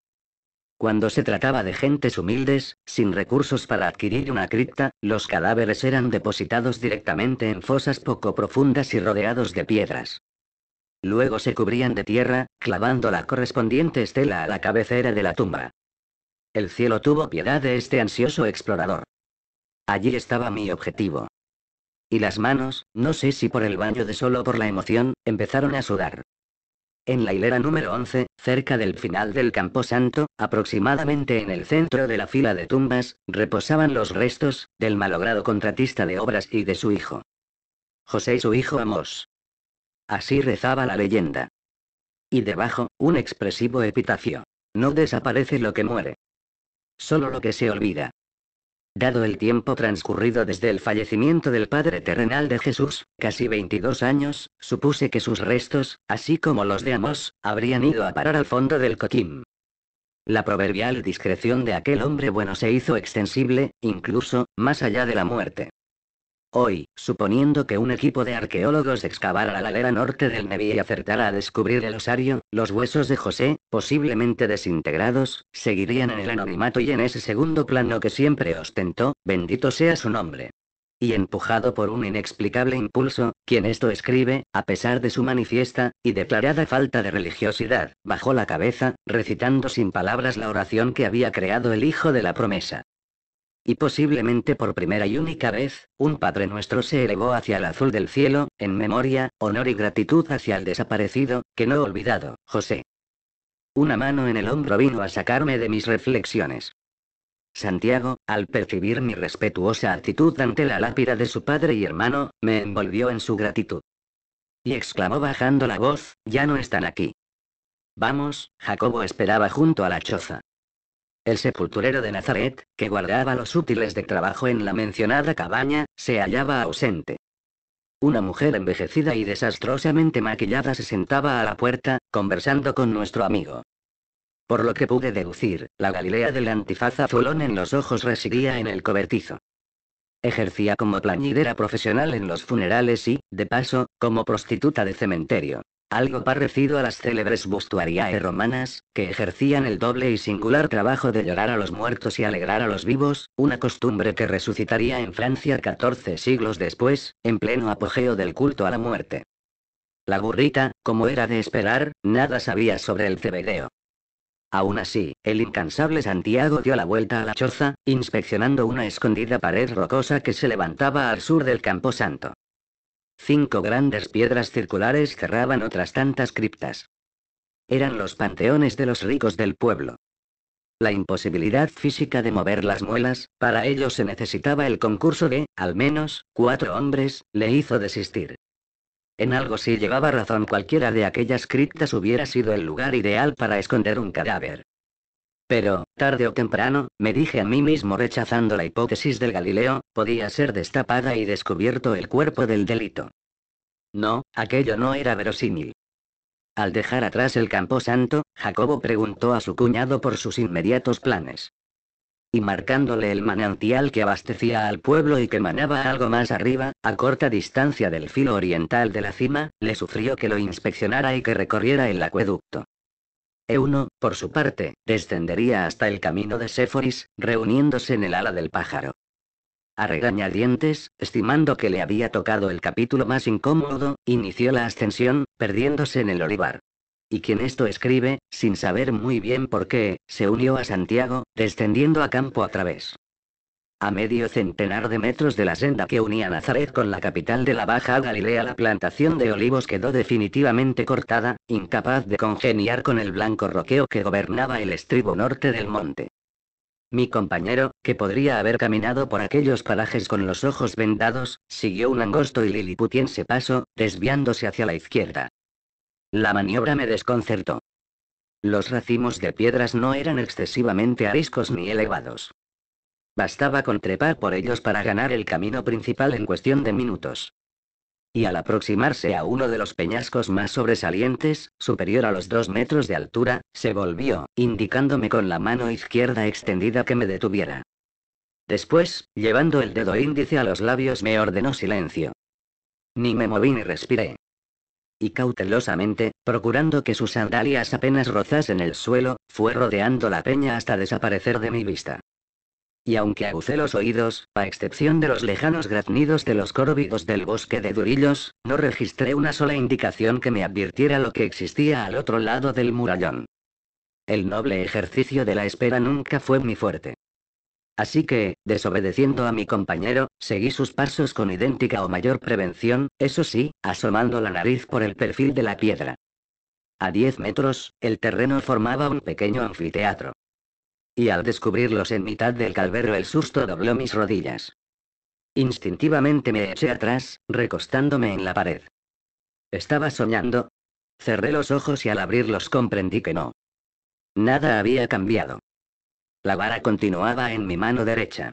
Cuando se trataba de gentes humildes, sin recursos para adquirir una cripta, los cadáveres eran depositados directamente en fosas poco profundas y rodeados de piedras. Luego se cubrían de tierra, clavando la correspondiente estela a la cabecera de la tumba. El cielo tuvo piedad de este ansioso explorador. Allí estaba mi objetivo. Y las manos, no sé si por el baño de sol o por la emoción, empezaron a sudar. En la hilera número 11, cerca del final del Santo, aproximadamente en el centro de la fila de tumbas, reposaban los restos del malogrado contratista de obras y de su hijo. José y su hijo Amos. Así rezaba la leyenda. Y debajo, un expresivo epitafio. No desaparece lo que muere. Solo lo que se olvida. Dado el tiempo transcurrido desde el fallecimiento del Padre terrenal de Jesús, casi 22 años, supuse que sus restos, así como los de Amos, habrían ido a parar al fondo del Coquim. La proverbial discreción de aquel hombre bueno se hizo extensible, incluso, más allá de la muerte. Hoy, suponiendo que un equipo de arqueólogos excavara la ladera norte del Nevi y acertara a descubrir el osario, los huesos de José, posiblemente desintegrados, seguirían en el anonimato y en ese segundo plano que siempre ostentó, bendito sea su nombre. Y empujado por un inexplicable impulso, quien esto escribe, a pesar de su manifiesta y declarada falta de religiosidad, bajó la cabeza, recitando sin palabras la oración que había creado el Hijo de la Promesa y posiblemente por primera y única vez, un Padre Nuestro se elevó hacia el azul del cielo, en memoria, honor y gratitud hacia el desaparecido, que no olvidado, José. Una mano en el hombro vino a sacarme de mis reflexiones. Santiago, al percibir mi respetuosa actitud ante la lápida de su padre y hermano, me envolvió en su gratitud. Y exclamó bajando la voz, ya no están aquí. Vamos, Jacobo esperaba junto a la choza. El sepulturero de Nazaret, que guardaba los útiles de trabajo en la mencionada cabaña, se hallaba ausente. Una mujer envejecida y desastrosamente maquillada se sentaba a la puerta, conversando con nuestro amigo. Por lo que pude deducir, la Galilea del antifaz azulón en los ojos residía en el cobertizo. Ejercía como plañidera profesional en los funerales y, de paso, como prostituta de cementerio algo parecido a las célebres bustuariae romanas, que ejercían el doble y singular trabajo de llorar a los muertos y alegrar a los vivos, una costumbre que resucitaría en Francia 14 siglos después, en pleno apogeo del culto a la muerte. La burrita, como era de esperar, nada sabía sobre el cebedeo. Aún así, el incansable Santiago dio la vuelta a la choza, inspeccionando una escondida pared rocosa que se levantaba al sur del camposanto. Cinco grandes piedras circulares cerraban otras tantas criptas. Eran los panteones de los ricos del pueblo. La imposibilidad física de mover las muelas, para ello se necesitaba el concurso de, al menos, cuatro hombres, le hizo desistir. En algo sí llevaba razón cualquiera de aquellas criptas hubiera sido el lugar ideal para esconder un cadáver. Pero, tarde o temprano, me dije a mí mismo rechazando la hipótesis del Galileo, podía ser destapada y descubierto el cuerpo del delito. No, aquello no era verosímil. Al dejar atrás el campo santo, Jacobo preguntó a su cuñado por sus inmediatos planes. Y marcándole el manantial que abastecía al pueblo y que manaba algo más arriba, a corta distancia del filo oriental de la cima, le sufrió que lo inspeccionara y que recorriera el acueducto. Euno, por su parte, descendería hasta el camino de Séforis, reuniéndose en el ala del pájaro. A regañadientes, estimando que le había tocado el capítulo más incómodo, inició la ascensión, perdiéndose en el olivar. Y quien esto escribe, sin saber muy bien por qué, se unió a Santiago, descendiendo a campo a través. A medio centenar de metros de la senda que unía Nazaret con la capital de la Baja Galilea, la plantación de olivos quedó definitivamente cortada, incapaz de congeniar con el blanco roqueo que gobernaba el estribo norte del monte. Mi compañero, que podría haber caminado por aquellos parajes con los ojos vendados, siguió un angosto y liliputiense paso, desviándose hacia la izquierda. La maniobra me desconcertó. Los racimos de piedras no eran excesivamente ariscos ni elevados. Bastaba con trepar por ellos para ganar el camino principal en cuestión de minutos. Y al aproximarse a uno de los peñascos más sobresalientes, superior a los dos metros de altura, se volvió, indicándome con la mano izquierda extendida que me detuviera. Después, llevando el dedo índice a los labios, me ordenó silencio. Ni me moví ni respiré. Y cautelosamente, procurando que sus sandalias apenas rozasen el suelo, fue rodeando la peña hasta desaparecer de mi vista. Y aunque agucé los oídos, a excepción de los lejanos graznidos de los córvidos del bosque de Durillos, no registré una sola indicación que me advirtiera lo que existía al otro lado del murallón. El noble ejercicio de la espera nunca fue mi fuerte. Así que, desobedeciendo a mi compañero, seguí sus pasos con idéntica o mayor prevención, eso sí, asomando la nariz por el perfil de la piedra. A diez metros, el terreno formaba un pequeño anfiteatro. Y al descubrirlos en mitad del caldero el susto dobló mis rodillas. Instintivamente me eché atrás, recostándome en la pared. ¿Estaba soñando? Cerré los ojos y al abrirlos comprendí que no. Nada había cambiado. La vara continuaba en mi mano derecha.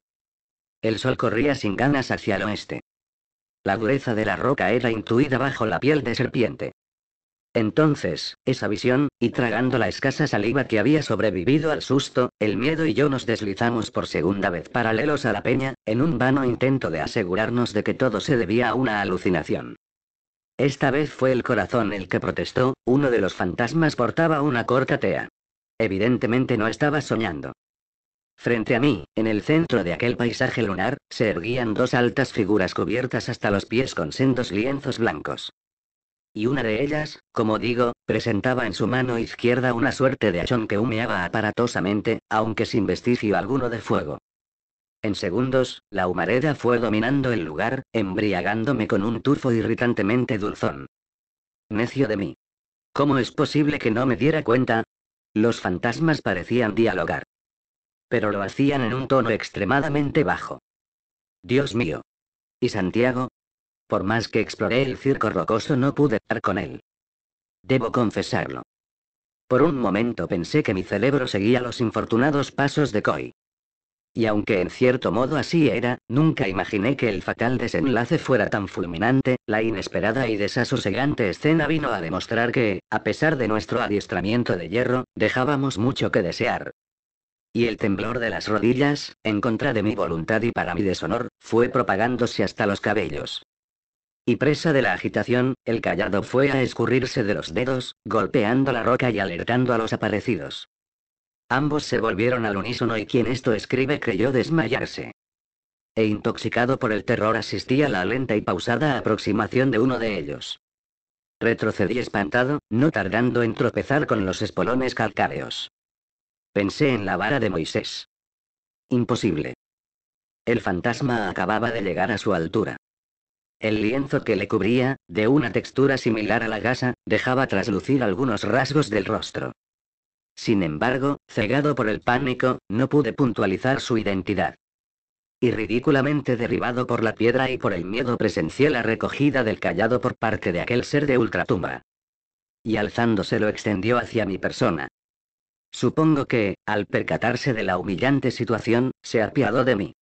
El sol corría sin ganas hacia el oeste. La dureza de la roca era intuida bajo la piel de serpiente. Entonces, esa visión, y tragando la escasa saliva que había sobrevivido al susto, el miedo y yo nos deslizamos por segunda vez paralelos a la peña, en un vano intento de asegurarnos de que todo se debía a una alucinación. Esta vez fue el corazón el que protestó, uno de los fantasmas portaba una corta tea. Evidentemente no estaba soñando. Frente a mí, en el centro de aquel paisaje lunar, se erguían dos altas figuras cubiertas hasta los pies con sendos lienzos blancos y una de ellas, como digo, presentaba en su mano izquierda una suerte de hachón que humeaba aparatosamente, aunque sin vestigio alguno de fuego. En segundos, la humareda fue dominando el lugar, embriagándome con un turfo irritantemente dulzón. Necio de mí. ¿Cómo es posible que no me diera cuenta? Los fantasmas parecían dialogar. Pero lo hacían en un tono extremadamente bajo. Dios mío. Y Santiago, por más que exploré el circo rocoso no pude estar con él. Debo confesarlo. Por un momento pensé que mi cerebro seguía los infortunados pasos de Koi. Y aunque en cierto modo así era, nunca imaginé que el fatal desenlace fuera tan fulminante, la inesperada y desasosegante escena vino a demostrar que, a pesar de nuestro adiestramiento de hierro, dejábamos mucho que desear. Y el temblor de las rodillas, en contra de mi voluntad y para mi deshonor, fue propagándose hasta los cabellos. Y presa de la agitación, el callado fue a escurrirse de los dedos, golpeando la roca y alertando a los aparecidos. Ambos se volvieron al unísono y quien esto escribe creyó desmayarse. E intoxicado por el terror asistí a la lenta y pausada aproximación de uno de ellos. Retrocedí espantado, no tardando en tropezar con los espolones calcáreos. Pensé en la vara de Moisés. Imposible. El fantasma acababa de llegar a su altura. El lienzo que le cubría, de una textura similar a la gasa, dejaba traslucir algunos rasgos del rostro. Sin embargo, cegado por el pánico, no pude puntualizar su identidad. Y ridículamente derribado por la piedra y por el miedo presencié la recogida del callado por parte de aquel ser de ultratumba. Y alzándose lo extendió hacia mi persona. Supongo que, al percatarse de la humillante situación, se apiadó de mí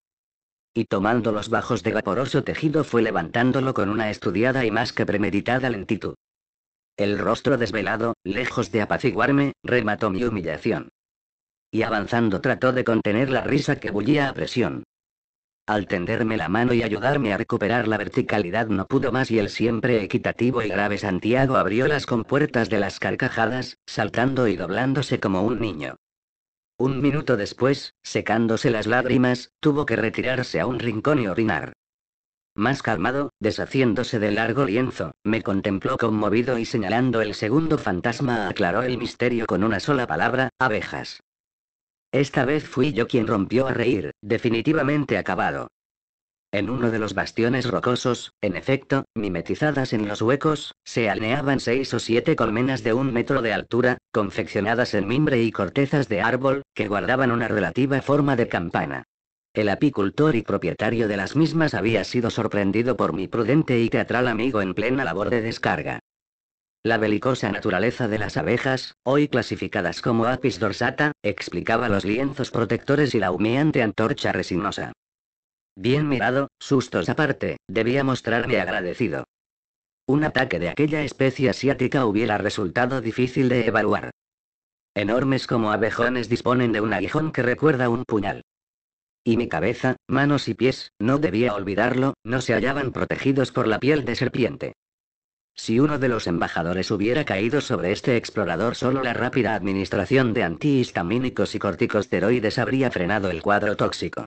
y tomando los bajos de vaporoso tejido fue levantándolo con una estudiada y más que premeditada lentitud. El rostro desvelado, lejos de apaciguarme, remató mi humillación. Y avanzando trató de contener la risa que bullía a presión. Al tenderme la mano y ayudarme a recuperar la verticalidad no pudo más y el siempre equitativo y grave Santiago abrió las compuertas de las carcajadas, saltando y doblándose como un niño. Un minuto después, secándose las lágrimas, tuvo que retirarse a un rincón y orinar. Más calmado, deshaciéndose del largo lienzo, me contempló conmovido y señalando el segundo fantasma aclaró el misterio con una sola palabra, abejas. Esta vez fui yo quien rompió a reír, definitivamente acabado. En uno de los bastiones rocosos, en efecto, mimetizadas en los huecos, se alineaban seis o siete colmenas de un metro de altura, confeccionadas en mimbre y cortezas de árbol, que guardaban una relativa forma de campana. El apicultor y propietario de las mismas había sido sorprendido por mi prudente y teatral amigo en plena labor de descarga. La belicosa naturaleza de las abejas, hoy clasificadas como apis dorsata, explicaba los lienzos protectores y la humeante antorcha resinosa. Bien mirado, sustos aparte, debía mostrarme agradecido. Un ataque de aquella especie asiática hubiera resultado difícil de evaluar. Enormes como abejones disponen de un aguijón que recuerda un puñal. Y mi cabeza, manos y pies, no debía olvidarlo, no se hallaban protegidos por la piel de serpiente. Si uno de los embajadores hubiera caído sobre este explorador, solo la rápida administración de antihistamínicos y corticosteroides habría frenado el cuadro tóxico.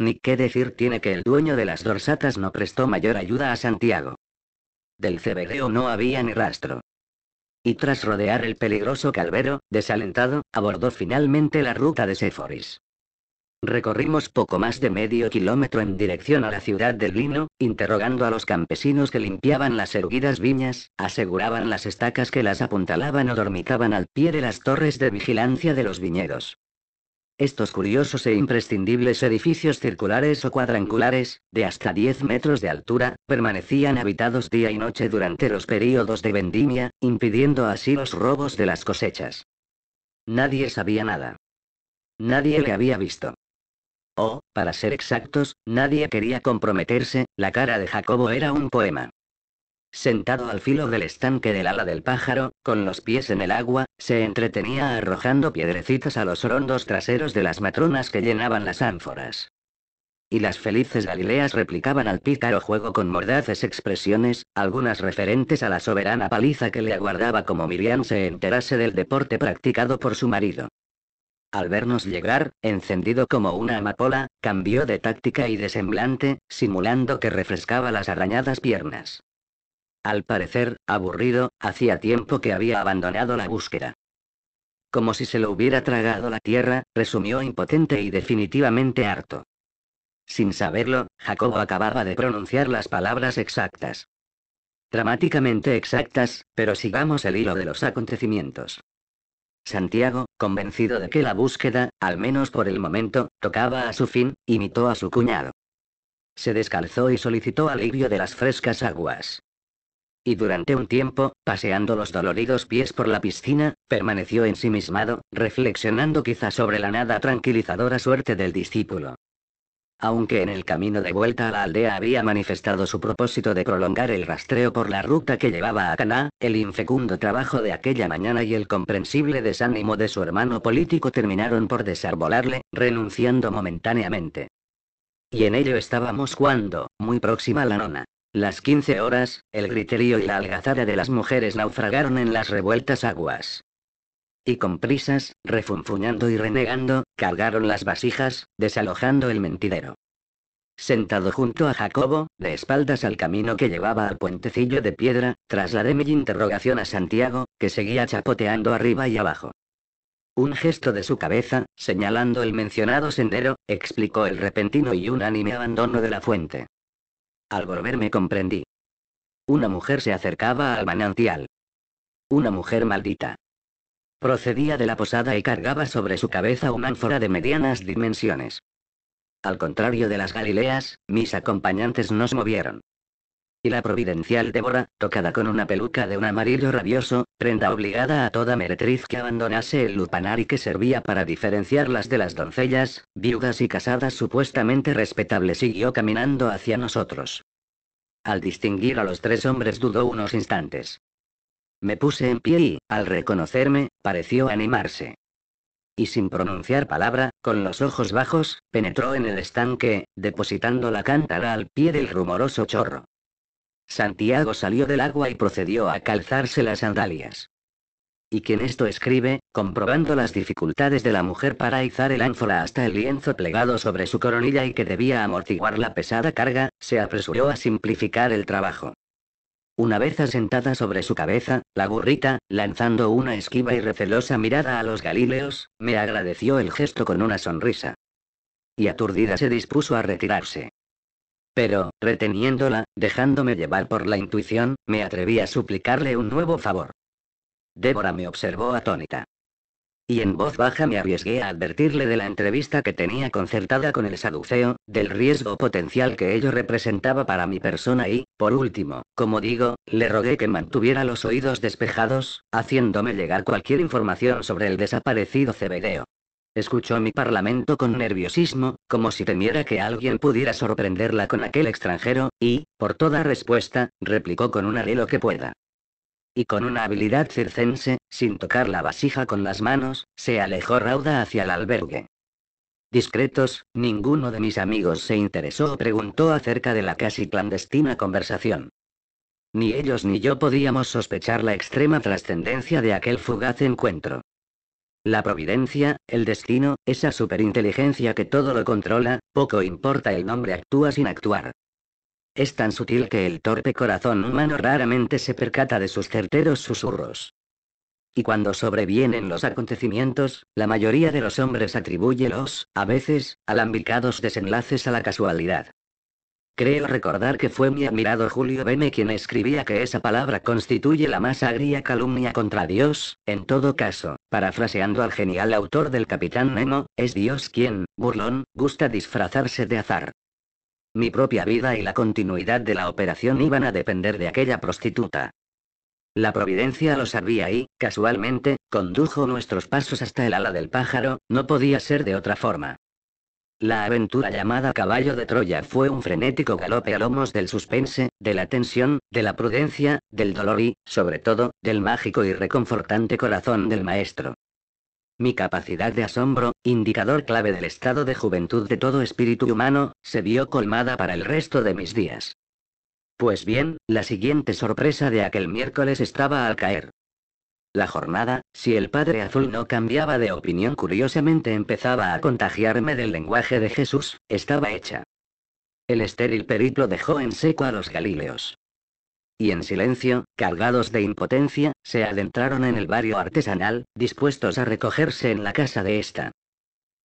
Ni qué decir tiene que el dueño de las dorsatas no prestó mayor ayuda a Santiago. Del cebedeo no había ni rastro. Y tras rodear el peligroso calvero, desalentado, abordó finalmente la ruta de Seforis. Recorrimos poco más de medio kilómetro en dirección a la ciudad del Lino, interrogando a los campesinos que limpiaban las erguidas viñas, aseguraban las estacas que las apuntalaban o dormitaban al pie de las torres de vigilancia de los viñedos. Estos curiosos e imprescindibles edificios circulares o cuadrangulares, de hasta 10 metros de altura, permanecían habitados día y noche durante los períodos de vendimia, impidiendo así los robos de las cosechas. Nadie sabía nada. Nadie le había visto. O, oh, para ser exactos, nadie quería comprometerse, la cara de Jacobo era un poema. Sentado al filo del estanque del ala del pájaro, con los pies en el agua, se entretenía arrojando piedrecitas a los rondos traseros de las matronas que llenaban las ánforas. Y las felices Galileas replicaban al pícaro juego con mordaces expresiones, algunas referentes a la soberana paliza que le aguardaba como Miriam se enterase del deporte practicado por su marido. Al vernos llegar, encendido como una amapola, cambió de táctica y de semblante, simulando que refrescaba las arañadas piernas. Al parecer, aburrido, hacía tiempo que había abandonado la búsqueda. Como si se lo hubiera tragado la tierra, resumió impotente y definitivamente harto. Sin saberlo, Jacobo acababa de pronunciar las palabras exactas. Dramáticamente exactas, pero sigamos el hilo de los acontecimientos. Santiago, convencido de que la búsqueda, al menos por el momento, tocaba a su fin, imitó a su cuñado. Se descalzó y solicitó alivio de las frescas aguas y durante un tiempo, paseando los doloridos pies por la piscina, permaneció ensimismado, reflexionando quizá sobre la nada tranquilizadora suerte del discípulo. Aunque en el camino de vuelta a la aldea había manifestado su propósito de prolongar el rastreo por la ruta que llevaba a Caná, el infecundo trabajo de aquella mañana y el comprensible desánimo de su hermano político terminaron por desarbolarle, renunciando momentáneamente. Y en ello estábamos cuando, muy próxima a la nona, las 15 horas, el griterío y la algazara de las mujeres naufragaron en las revueltas aguas. Y con prisas, refunfuñando y renegando, cargaron las vasijas, desalojando el mentidero. Sentado junto a Jacobo, de espaldas al camino que llevaba al puentecillo de piedra, trasladé mi interrogación a Santiago, que seguía chapoteando arriba y abajo. Un gesto de su cabeza, señalando el mencionado sendero, explicó el repentino y unánime abandono de la fuente. Al volverme comprendí. Una mujer se acercaba al manantial. Una mujer maldita. Procedía de la posada y cargaba sobre su cabeza un ánfora de medianas dimensiones. Al contrario de las Galileas, mis acompañantes no se movieron y la providencial Débora, tocada con una peluca de un amarillo rabioso, prenda obligada a toda meretriz que abandonase el lupanar y que servía para diferenciarlas de las doncellas, viudas y casadas supuestamente respetables, siguió caminando hacia nosotros. Al distinguir a los tres hombres dudó unos instantes. Me puse en pie y, al reconocerme, pareció animarse y sin pronunciar palabra, con los ojos bajos, penetró en el estanque, depositando la cántara al pie del rumoroso chorro. Santiago salió del agua y procedió a calzarse las sandalias. Y quien esto escribe, comprobando las dificultades de la mujer para izar el ánfora hasta el lienzo plegado sobre su coronilla y que debía amortiguar la pesada carga, se apresuró a simplificar el trabajo. Una vez asentada sobre su cabeza, la burrita, lanzando una esquiva y recelosa mirada a los galileos, me agradeció el gesto con una sonrisa. Y aturdida se dispuso a retirarse. Pero, reteniéndola, dejándome llevar por la intuición, me atreví a suplicarle un nuevo favor. Débora me observó atónita. Y en voz baja me arriesgué a advertirle de la entrevista que tenía concertada con el saduceo, del riesgo potencial que ello representaba para mi persona y, por último, como digo, le rogué que mantuviera los oídos despejados, haciéndome llegar cualquier información sobre el desaparecido Cebedeo. Escuchó mi parlamento con nerviosismo, como si temiera que alguien pudiera sorprenderla con aquel extranjero, y, por toda respuesta, replicó con un arrelo que pueda. Y con una habilidad circense, sin tocar la vasija con las manos, se alejó rauda hacia el albergue. Discretos, ninguno de mis amigos se interesó o preguntó acerca de la casi clandestina conversación. Ni ellos ni yo podíamos sospechar la extrema trascendencia de aquel fugaz encuentro. La providencia, el destino, esa superinteligencia que todo lo controla, poco importa el nombre actúa sin actuar. Es tan sutil que el torpe corazón humano raramente se percata de sus certeros susurros. Y cuando sobrevienen los acontecimientos, la mayoría de los hombres atribuye los, a veces, alambicados desenlaces a la casualidad. Creo recordar que fue mi admirado Julio Beme quien escribía que esa palabra constituye la más agria calumnia contra Dios, en todo caso, parafraseando al genial autor del Capitán Nemo, es Dios quien, burlón, gusta disfrazarse de azar. Mi propia vida y la continuidad de la operación iban a depender de aquella prostituta. La providencia lo sabía y, casualmente, condujo nuestros pasos hasta el ala del pájaro, no podía ser de otra forma. La aventura llamada Caballo de Troya fue un frenético galope a lomos del suspense, de la tensión, de la prudencia, del dolor y, sobre todo, del mágico y reconfortante corazón del maestro. Mi capacidad de asombro, indicador clave del estado de juventud de todo espíritu humano, se vio colmada para el resto de mis días. Pues bien, la siguiente sorpresa de aquel miércoles estaba al caer. La jornada, si el padre azul no cambiaba de opinión curiosamente empezaba a contagiarme del lenguaje de Jesús, estaba hecha. El estéril periplo dejó en seco a los galileos. Y en silencio, cargados de impotencia, se adentraron en el barrio artesanal, dispuestos a recogerse en la casa de esta.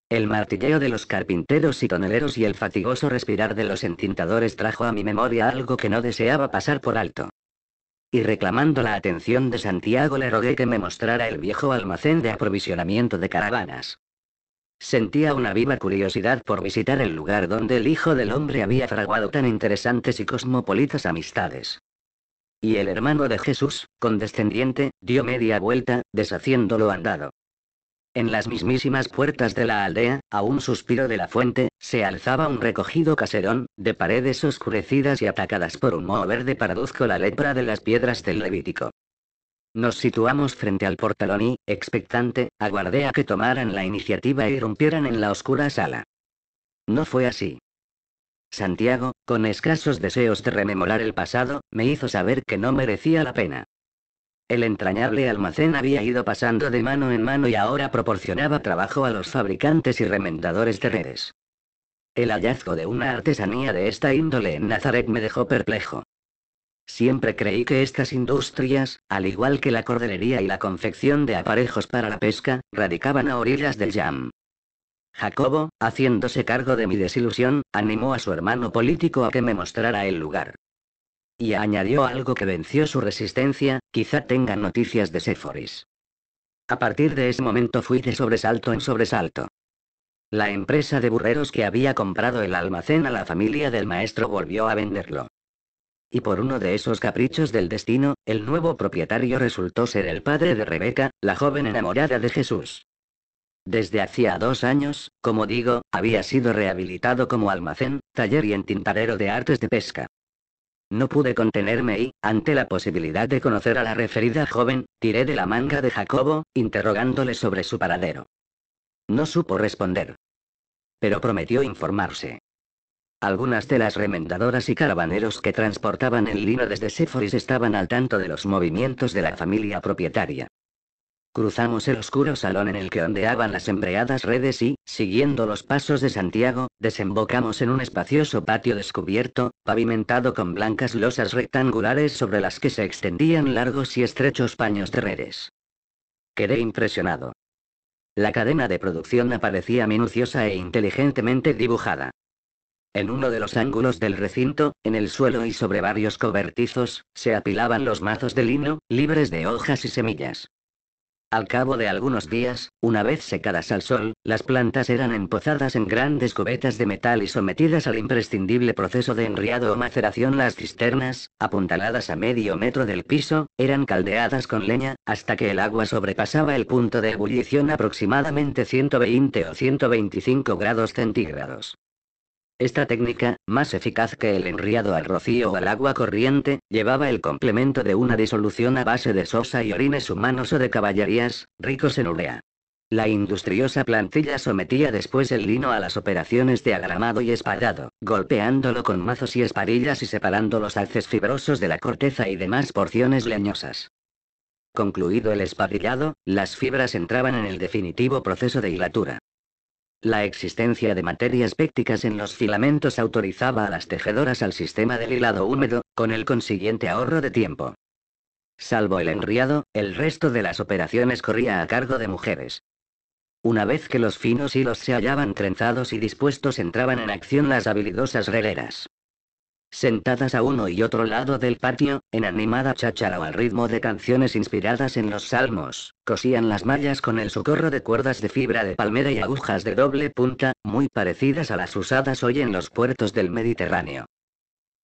El martilleo de los carpinteros y toneleros y el fatigoso respirar de los encintadores trajo a mi memoria algo que no deseaba pasar por alto y reclamando la atención de Santiago le rogué que me mostrara el viejo almacén de aprovisionamiento de caravanas. Sentía una viva curiosidad por visitar el lugar donde el hijo del hombre había fraguado tan interesantes y cosmopolitas amistades. Y el hermano de Jesús, condescendiente, dio media vuelta, deshaciéndolo andado. En las mismísimas puertas de la aldea, a un suspiro de la fuente, se alzaba un recogido caserón, de paredes oscurecidas y atacadas por un moho verde paraduzco la lepra de las piedras del Levítico. Nos situamos frente al portalón y, expectante, aguardé a que tomaran la iniciativa e irrumpieran en la oscura sala. No fue así. Santiago, con escasos deseos de rememorar el pasado, me hizo saber que no merecía la pena. El entrañable almacén había ido pasando de mano en mano y ahora proporcionaba trabajo a los fabricantes y remendadores de redes. El hallazgo de una artesanía de esta índole en Nazaret me dejó perplejo. Siempre creí que estas industrias, al igual que la cordelería y la confección de aparejos para la pesca, radicaban a orillas del Yam. Jacobo, haciéndose cargo de mi desilusión, animó a su hermano político a que me mostrara el lugar. Y añadió algo que venció su resistencia, quizá tenga noticias de Sephoris. A partir de ese momento fui de sobresalto en sobresalto. La empresa de burreros que había comprado el almacén a la familia del maestro volvió a venderlo. Y por uno de esos caprichos del destino, el nuevo propietario resultó ser el padre de Rebeca, la joven enamorada de Jesús. Desde hacía dos años, como digo, había sido rehabilitado como almacén, taller y entintadero de artes de pesca. No pude contenerme y, ante la posibilidad de conocer a la referida joven, tiré de la manga de Jacobo, interrogándole sobre su paradero. No supo responder. Pero prometió informarse. Algunas de las remendadoras y carabaneros que transportaban el lino desde Séforis estaban al tanto de los movimientos de la familia propietaria. Cruzamos el oscuro salón en el que ondeaban las embreadas redes y, siguiendo los pasos de Santiago, desembocamos en un espacioso patio descubierto, pavimentado con blancas losas rectangulares sobre las que se extendían largos y estrechos paños de redes. Quedé impresionado. La cadena de producción aparecía minuciosa e inteligentemente dibujada. En uno de los ángulos del recinto, en el suelo y sobre varios cobertizos, se apilaban los mazos de lino, libres de hojas y semillas. Al cabo de algunos días, una vez secadas al sol, las plantas eran empozadas en grandes cubetas de metal y sometidas al imprescindible proceso de enriado o maceración. Las cisternas, apuntaladas a medio metro del piso, eran caldeadas con leña, hasta que el agua sobrepasaba el punto de ebullición aproximadamente 120 o 125 grados centígrados. Esta técnica, más eficaz que el enriado al rocío o al agua corriente, llevaba el complemento de una disolución a base de sosa y orines humanos o de caballerías, ricos en urea. La industriosa plantilla sometía después el lino a las operaciones de agramado y espadado, golpeándolo con mazos y esparillas y separando los alces fibrosos de la corteza y demás porciones leñosas. Concluido el espadrillado, las fibras entraban en el definitivo proceso de hilatura. La existencia de materias pécticas en los filamentos autorizaba a las tejedoras al sistema del hilado húmedo, con el consiguiente ahorro de tiempo. Salvo el enriado, el resto de las operaciones corría a cargo de mujeres. Una vez que los finos hilos se hallaban trenzados y dispuestos entraban en acción las habilidosas releras sentadas a uno y otro lado del patio, en animada cháchara o al ritmo de canciones inspiradas en los salmos, cosían las mallas con el socorro de cuerdas de fibra de palmera y agujas de doble punta, muy parecidas a las usadas hoy en los puertos del Mediterráneo.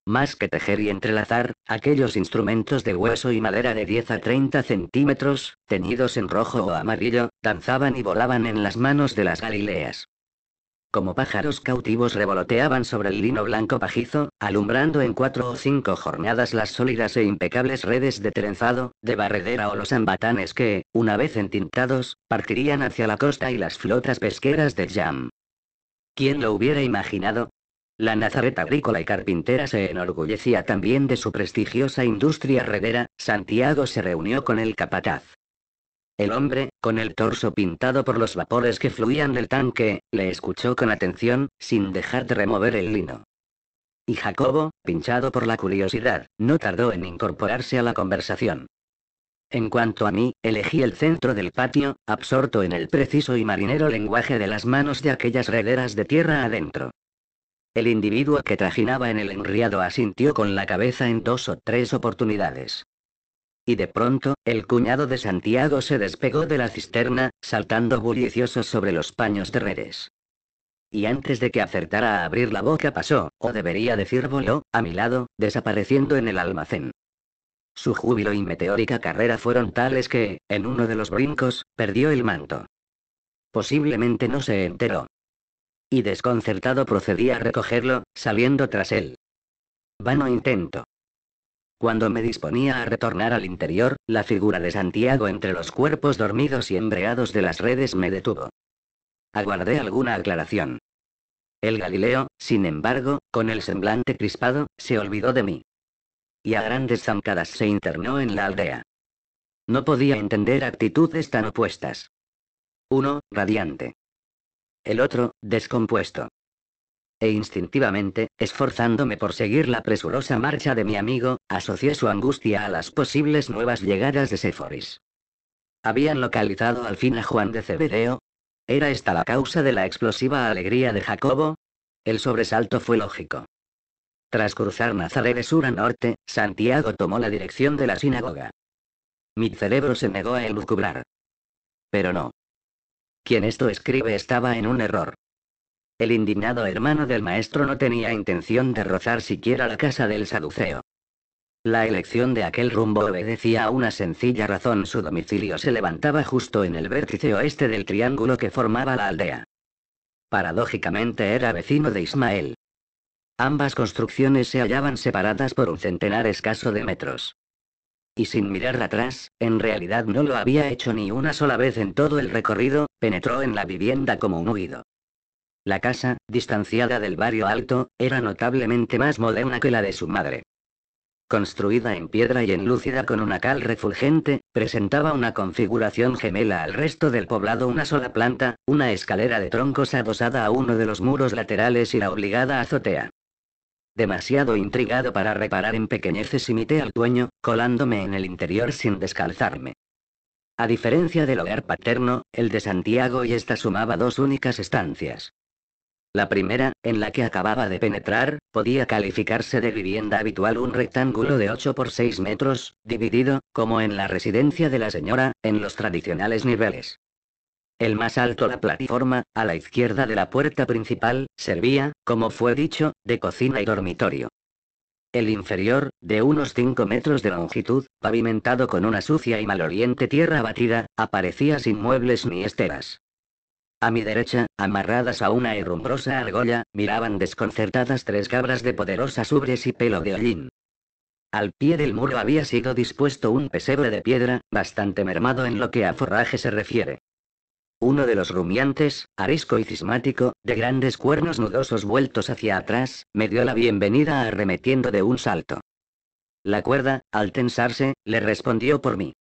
Más que tejer y entrelazar, aquellos instrumentos de hueso y madera de 10 a 30 centímetros, teñidos en rojo o amarillo, danzaban y volaban en las manos de las galileas. Como pájaros cautivos revoloteaban sobre el lino blanco pajizo, alumbrando en cuatro o cinco jornadas las sólidas e impecables redes de trenzado, de barredera o los ambatanes que, una vez entintados, partirían hacia la costa y las flotas pesqueras de Jam. ¿Quién lo hubiera imaginado? La Nazaret agrícola y carpintera se enorgullecía también de su prestigiosa industria redera, Santiago se reunió con el capataz. El hombre, con el torso pintado por los vapores que fluían del tanque, le escuchó con atención, sin dejar de remover el lino. Y Jacobo, pinchado por la curiosidad, no tardó en incorporarse a la conversación. En cuanto a mí, elegí el centro del patio, absorto en el preciso y marinero lenguaje de las manos de aquellas rederas de tierra adentro. El individuo que trajinaba en el enriado asintió con la cabeza en dos o tres oportunidades. Y de pronto, el cuñado de Santiago se despegó de la cisterna, saltando bullicioso sobre los paños redes. Y antes de que acertara a abrir la boca pasó, o debería decir voló, a mi lado, desapareciendo en el almacén. Su júbilo y meteórica carrera fueron tales que, en uno de los brincos, perdió el manto. Posiblemente no se enteró. Y desconcertado procedía a recogerlo, saliendo tras él. Vano intento. Cuando me disponía a retornar al interior, la figura de Santiago entre los cuerpos dormidos y embreados de las redes me detuvo. Aguardé alguna aclaración. El Galileo, sin embargo, con el semblante crispado, se olvidó de mí. Y a grandes zancadas se internó en la aldea. No podía entender actitudes tan opuestas. Uno, radiante. El otro, descompuesto e instintivamente, esforzándome por seguir la presurosa marcha de mi amigo, asocié su angustia a las posibles nuevas llegadas de Sephoris. Habían localizado al fin a Juan de Cebedeo, ¿Era esta la causa de la explosiva alegría de Jacobo? El sobresalto fue lógico. Tras cruzar Nazaret de sur a norte, Santiago tomó la dirección de la sinagoga. Mi cerebro se negó a elucubrar. Pero no. Quien esto escribe estaba en un error. El indignado hermano del maestro no tenía intención de rozar siquiera la casa del saduceo. La elección de aquel rumbo obedecía a una sencilla razón. Su domicilio se levantaba justo en el vértice oeste del triángulo que formaba la aldea. Paradójicamente era vecino de Ismael. Ambas construcciones se hallaban separadas por un centenar escaso de metros. Y sin mirar atrás, en realidad no lo había hecho ni una sola vez en todo el recorrido, penetró en la vivienda como un huido. La casa, distanciada del barrio alto, era notablemente más moderna que la de su madre. Construida en piedra y enlúcida con una cal refulgente, presentaba una configuración gemela al resto del poblado, una sola planta, una escalera de troncos adosada a uno de los muros laterales y la obligada azotea. Demasiado intrigado para reparar en pequeñeces imité al dueño, colándome en el interior sin descalzarme. A diferencia del hogar paterno, el de Santiago y esta sumaba dos únicas estancias. La primera, en la que acababa de penetrar, podía calificarse de vivienda habitual un rectángulo de 8 por 6 metros, dividido, como en la residencia de la señora, en los tradicionales niveles. El más alto, la plataforma, a la izquierda de la puerta principal, servía, como fue dicho, de cocina y dormitorio. El inferior, de unos 5 metros de longitud, pavimentado con una sucia y maloliente tierra batida, aparecía sin muebles ni esteras. A mi derecha, amarradas a una herrumbrosa argolla, miraban desconcertadas tres cabras de poderosas ubres y pelo de hollín. Al pie del muro había sido dispuesto un pesebre de piedra, bastante mermado en lo que a forraje se refiere. Uno de los rumiantes, arisco y cismático, de grandes cuernos nudosos vueltos hacia atrás, me dio la bienvenida arremetiendo de un salto. La cuerda, al tensarse, le respondió por mí.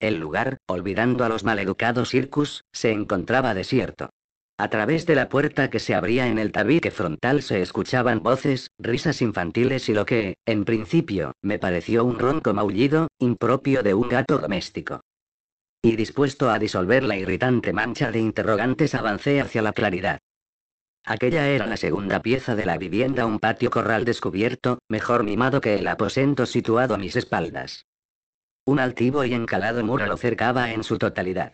El lugar, olvidando a los maleducados circus, se encontraba desierto. A través de la puerta que se abría en el tabique frontal se escuchaban voces, risas infantiles y lo que, en principio, me pareció un ronco maullido, impropio de un gato doméstico. Y dispuesto a disolver la irritante mancha de interrogantes avancé hacia la claridad. Aquella era la segunda pieza de la vivienda, un patio corral descubierto, mejor mimado que el aposento situado a mis espaldas. Un altivo y encalado muro lo cercaba en su totalidad.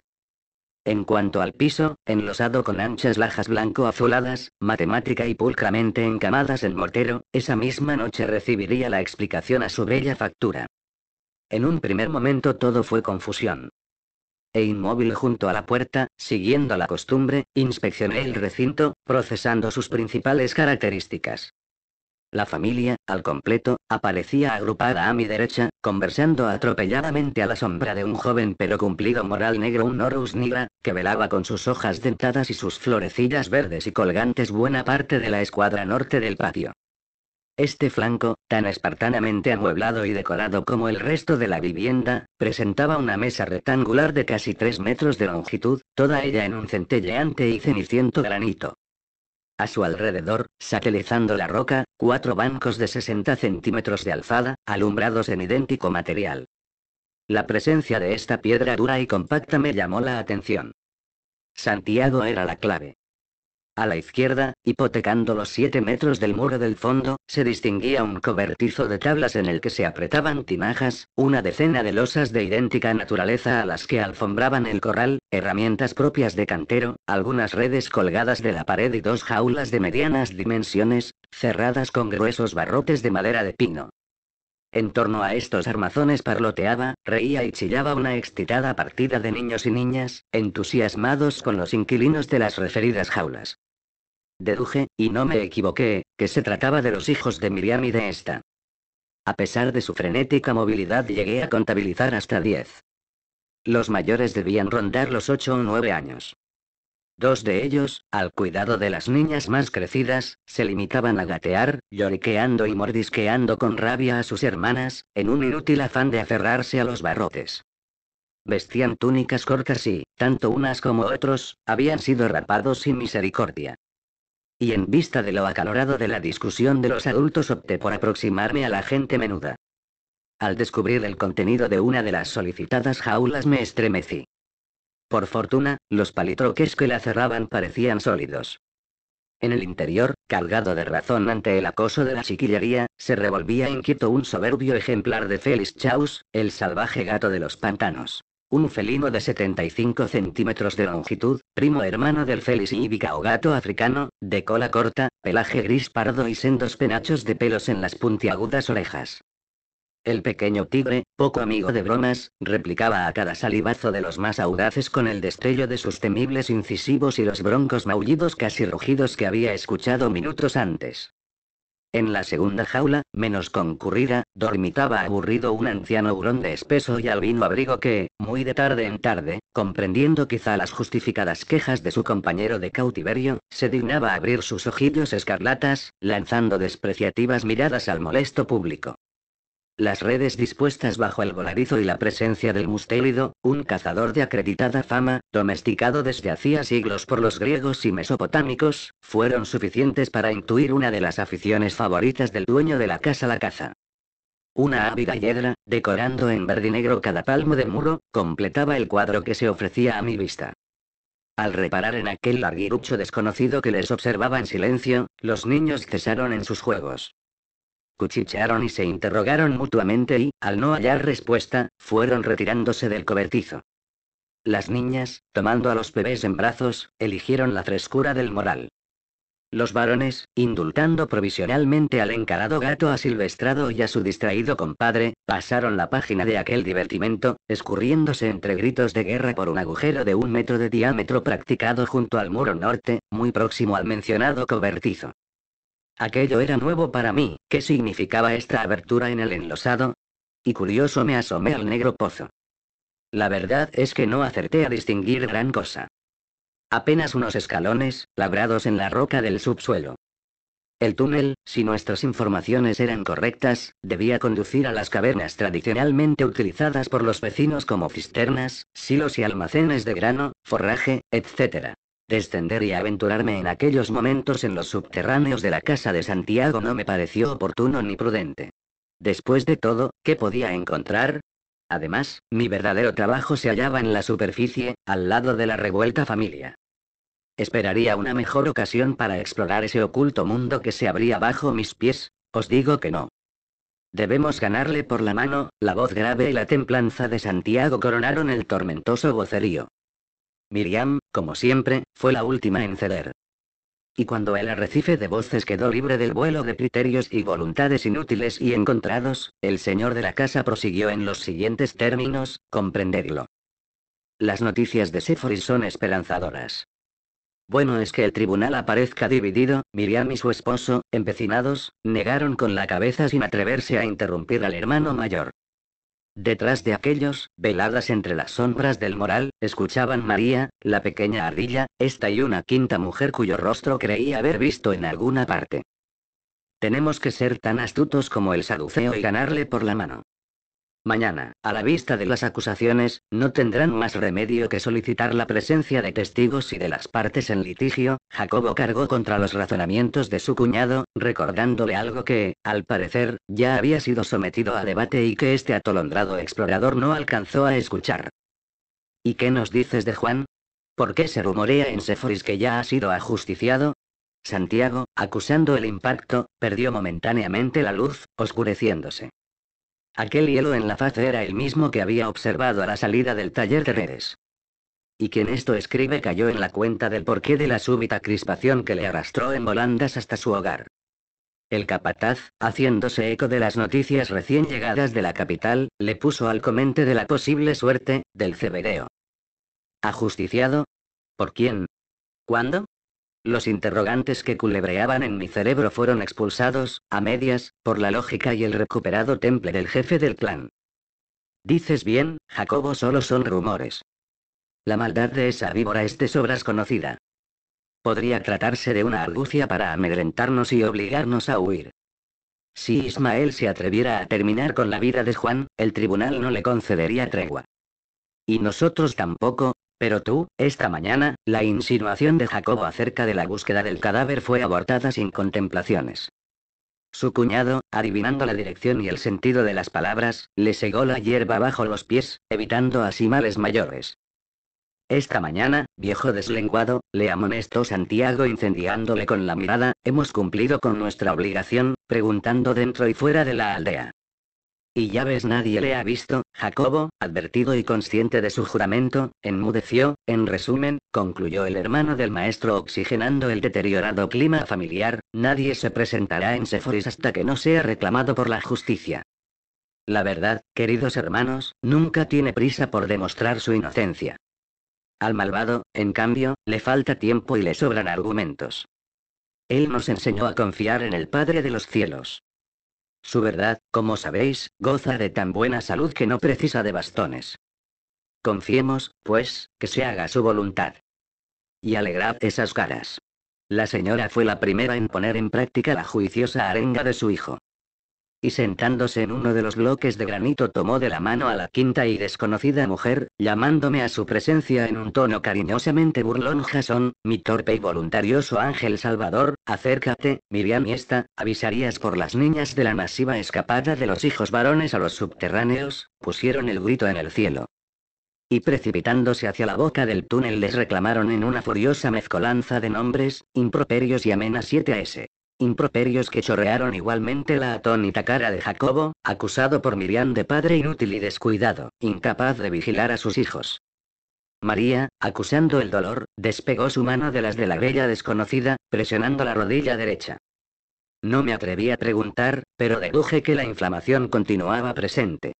En cuanto al piso, enlosado con anchas lajas blanco-azuladas, matemática y pulcramente encamadas en mortero, esa misma noche recibiría la explicación a su bella factura. En un primer momento todo fue confusión. E inmóvil junto a la puerta, siguiendo la costumbre, inspeccioné el recinto, procesando sus principales características. La familia, al completo, aparecía agrupada a mi derecha, conversando atropelladamente a la sombra de un joven pero cumplido moral negro un Horus Nigra, que velaba con sus hojas dentadas y sus florecillas verdes y colgantes buena parte de la escuadra norte del patio. Este flanco, tan espartanamente amueblado y decorado como el resto de la vivienda, presentaba una mesa rectangular de casi tres metros de longitud, toda ella en un centelleante y ceniciento granito. A su alrededor, satelizando la roca, cuatro bancos de 60 centímetros de alzada, alumbrados en idéntico material. La presencia de esta piedra dura y compacta me llamó la atención. Santiago era la clave. A la izquierda, hipotecando los siete metros del muro del fondo, se distinguía un cobertizo de tablas en el que se apretaban tinajas, una decena de losas de idéntica naturaleza a las que alfombraban el corral, herramientas propias de cantero, algunas redes colgadas de la pared y dos jaulas de medianas dimensiones, cerradas con gruesos barrotes de madera de pino. En torno a estos armazones parloteaba, reía y chillaba una excitada partida de niños y niñas, entusiasmados con los inquilinos de las referidas jaulas. Deduje, y no me equivoqué, que se trataba de los hijos de Miriam y de esta. A pesar de su frenética movilidad llegué a contabilizar hasta 10. Los mayores debían rondar los 8 o 9 años. Dos de ellos, al cuidado de las niñas más crecidas, se limitaban a gatear, lloriqueando y mordisqueando con rabia a sus hermanas, en un inútil afán de aferrarse a los barrotes. Vestían túnicas cortas y, tanto unas como otros, habían sido rapados sin misericordia. Y en vista de lo acalorado de la discusión de los adultos opté por aproximarme a la gente menuda. Al descubrir el contenido de una de las solicitadas jaulas me estremecí. Por fortuna, los palitroques que la cerraban parecían sólidos. En el interior, cargado de razón ante el acoso de la chiquillería, se revolvía inquieto un soberbio ejemplar de Félix Chaus, el salvaje gato de los pantanos. Un felino de 75 centímetros de longitud, primo hermano del felis íbica o gato africano, de cola corta, pelaje gris pardo y sendos penachos de pelos en las puntiagudas orejas. El pequeño tigre, poco amigo de bromas, replicaba a cada salivazo de los más audaces con el destello de sus temibles incisivos y los broncos maullidos casi rugidos que había escuchado minutos antes. En la segunda jaula, menos concurrida, dormitaba aburrido un anciano hurón de espeso y albino abrigo que, muy de tarde en tarde, comprendiendo quizá las justificadas quejas de su compañero de cautiverio, se dignaba abrir sus ojillos escarlatas, lanzando despreciativas miradas al molesto público las redes dispuestas bajo el volarizo y la presencia del mustélido, un cazador de acreditada fama, domesticado desde hacía siglos por los griegos y mesopotámicos, fueron suficientes para intuir una de las aficiones favoritas del dueño de la casa la caza. Una ávida hiedra, decorando en verde y negro cada palmo de muro, completaba el cuadro que se ofrecía a mi vista. Al reparar en aquel larguirucho desconocido que les observaba en silencio, los niños cesaron en sus juegos. Cuchichearon y se interrogaron mutuamente y, al no hallar respuesta, fueron retirándose del cobertizo. Las niñas, tomando a los bebés en brazos, eligieron la frescura del moral. Los varones, indultando provisionalmente al encarado gato asilvestrado y a su distraído compadre, pasaron la página de aquel divertimento, escurriéndose entre gritos de guerra por un agujero de un metro de diámetro practicado junto al muro norte, muy próximo al mencionado cobertizo. Aquello era nuevo para mí, ¿qué significaba esta abertura en el enlosado? Y curioso me asomé al negro pozo. La verdad es que no acerté a distinguir gran cosa. Apenas unos escalones, labrados en la roca del subsuelo. El túnel, si nuestras informaciones eran correctas, debía conducir a las cavernas tradicionalmente utilizadas por los vecinos como cisternas, silos y almacenes de grano, forraje, etc. Descender y aventurarme en aquellos momentos en los subterráneos de la casa de Santiago no me pareció oportuno ni prudente. Después de todo, ¿qué podía encontrar? Además, mi verdadero trabajo se hallaba en la superficie, al lado de la revuelta familia. Esperaría una mejor ocasión para explorar ese oculto mundo que se abría bajo mis pies, os digo que no. Debemos ganarle por la mano, la voz grave y la templanza de Santiago coronaron el tormentoso vocerío. Miriam, como siempre, fue la última en ceder. Y cuando el arrecife de voces quedó libre del vuelo de criterios y voluntades inútiles y encontrados, el señor de la casa prosiguió en los siguientes términos, comprenderlo. Las noticias de Seforis son esperanzadoras. Bueno es que el tribunal aparezca dividido, Miriam y su esposo, empecinados, negaron con la cabeza sin atreverse a interrumpir al hermano mayor. Detrás de aquellos, veladas entre las sombras del moral, escuchaban María, la pequeña ardilla, esta y una quinta mujer cuyo rostro creía haber visto en alguna parte. Tenemos que ser tan astutos como el saduceo y ganarle por la mano. Mañana, a la vista de las acusaciones, no tendrán más remedio que solicitar la presencia de testigos y de las partes en litigio. Jacobo cargó contra los razonamientos de su cuñado, recordándole algo que, al parecer, ya había sido sometido a debate y que este atolondrado explorador no alcanzó a escuchar. ¿Y qué nos dices de Juan? ¿Por qué se rumorea en Seforis que ya ha sido ajusticiado? Santiago, acusando el impacto, perdió momentáneamente la luz, oscureciéndose. Aquel hielo en la faz era el mismo que había observado a la salida del taller de redes. Y quien esto escribe cayó en la cuenta del porqué de la súbita crispación que le arrastró en volandas hasta su hogar. El capataz, haciéndose eco de las noticias recién llegadas de la capital, le puso al comente de la posible suerte, del cebereo. ¿Ajusticiado? ¿Por quién? ¿Cuándo? Los interrogantes que culebreaban en mi cerebro fueron expulsados, a medias, por la lógica y el recuperado temple del jefe del clan. Dices bien, Jacobo, solo son rumores. La maldad de esa víbora es de sobras conocida. Podría tratarse de una argucia para amedrentarnos y obligarnos a huir. Si Ismael se atreviera a terminar con la vida de Juan, el tribunal no le concedería tregua. Y nosotros tampoco, pero tú, esta mañana, la insinuación de Jacobo acerca de la búsqueda del cadáver fue abortada sin contemplaciones. Su cuñado, adivinando la dirección y el sentido de las palabras, le segó la hierba bajo los pies, evitando así males mayores. Esta mañana, viejo deslenguado, le amonestó Santiago incendiándole con la mirada, hemos cumplido con nuestra obligación, preguntando dentro y fuera de la aldea. Y ya ves nadie le ha visto, Jacobo, advertido y consciente de su juramento, enmudeció, en resumen, concluyó el hermano del maestro oxigenando el deteriorado clima familiar, nadie se presentará en Seforis hasta que no sea reclamado por la justicia. La verdad, queridos hermanos, nunca tiene prisa por demostrar su inocencia. Al malvado, en cambio, le falta tiempo y le sobran argumentos. Él nos enseñó a confiar en el Padre de los cielos. Su verdad, como sabéis, goza de tan buena salud que no precisa de bastones. Confiemos, pues, que se haga su voluntad. Y alegrad esas caras. La señora fue la primera en poner en práctica la juiciosa arenga de su hijo y sentándose en uno de los bloques de granito tomó de la mano a la quinta y desconocida mujer, llamándome a su presencia en un tono cariñosamente burlón Jason, mi torpe y voluntarioso ángel salvador, acércate, Miriam y esta, avisarías por las niñas de la masiva escapada de los hijos varones a los subterráneos, pusieron el grito en el cielo y precipitándose hacia la boca del túnel les reclamaron en una furiosa mezcolanza de nombres, improperios y amenas 7 a S. Improperios que chorrearon igualmente la atónita cara de Jacobo, acusado por Miriam de padre inútil y descuidado, incapaz de vigilar a sus hijos. María, acusando el dolor, despegó su mano de las de la bella desconocida, presionando la rodilla derecha. No me atreví a preguntar, pero deduje que la inflamación continuaba presente.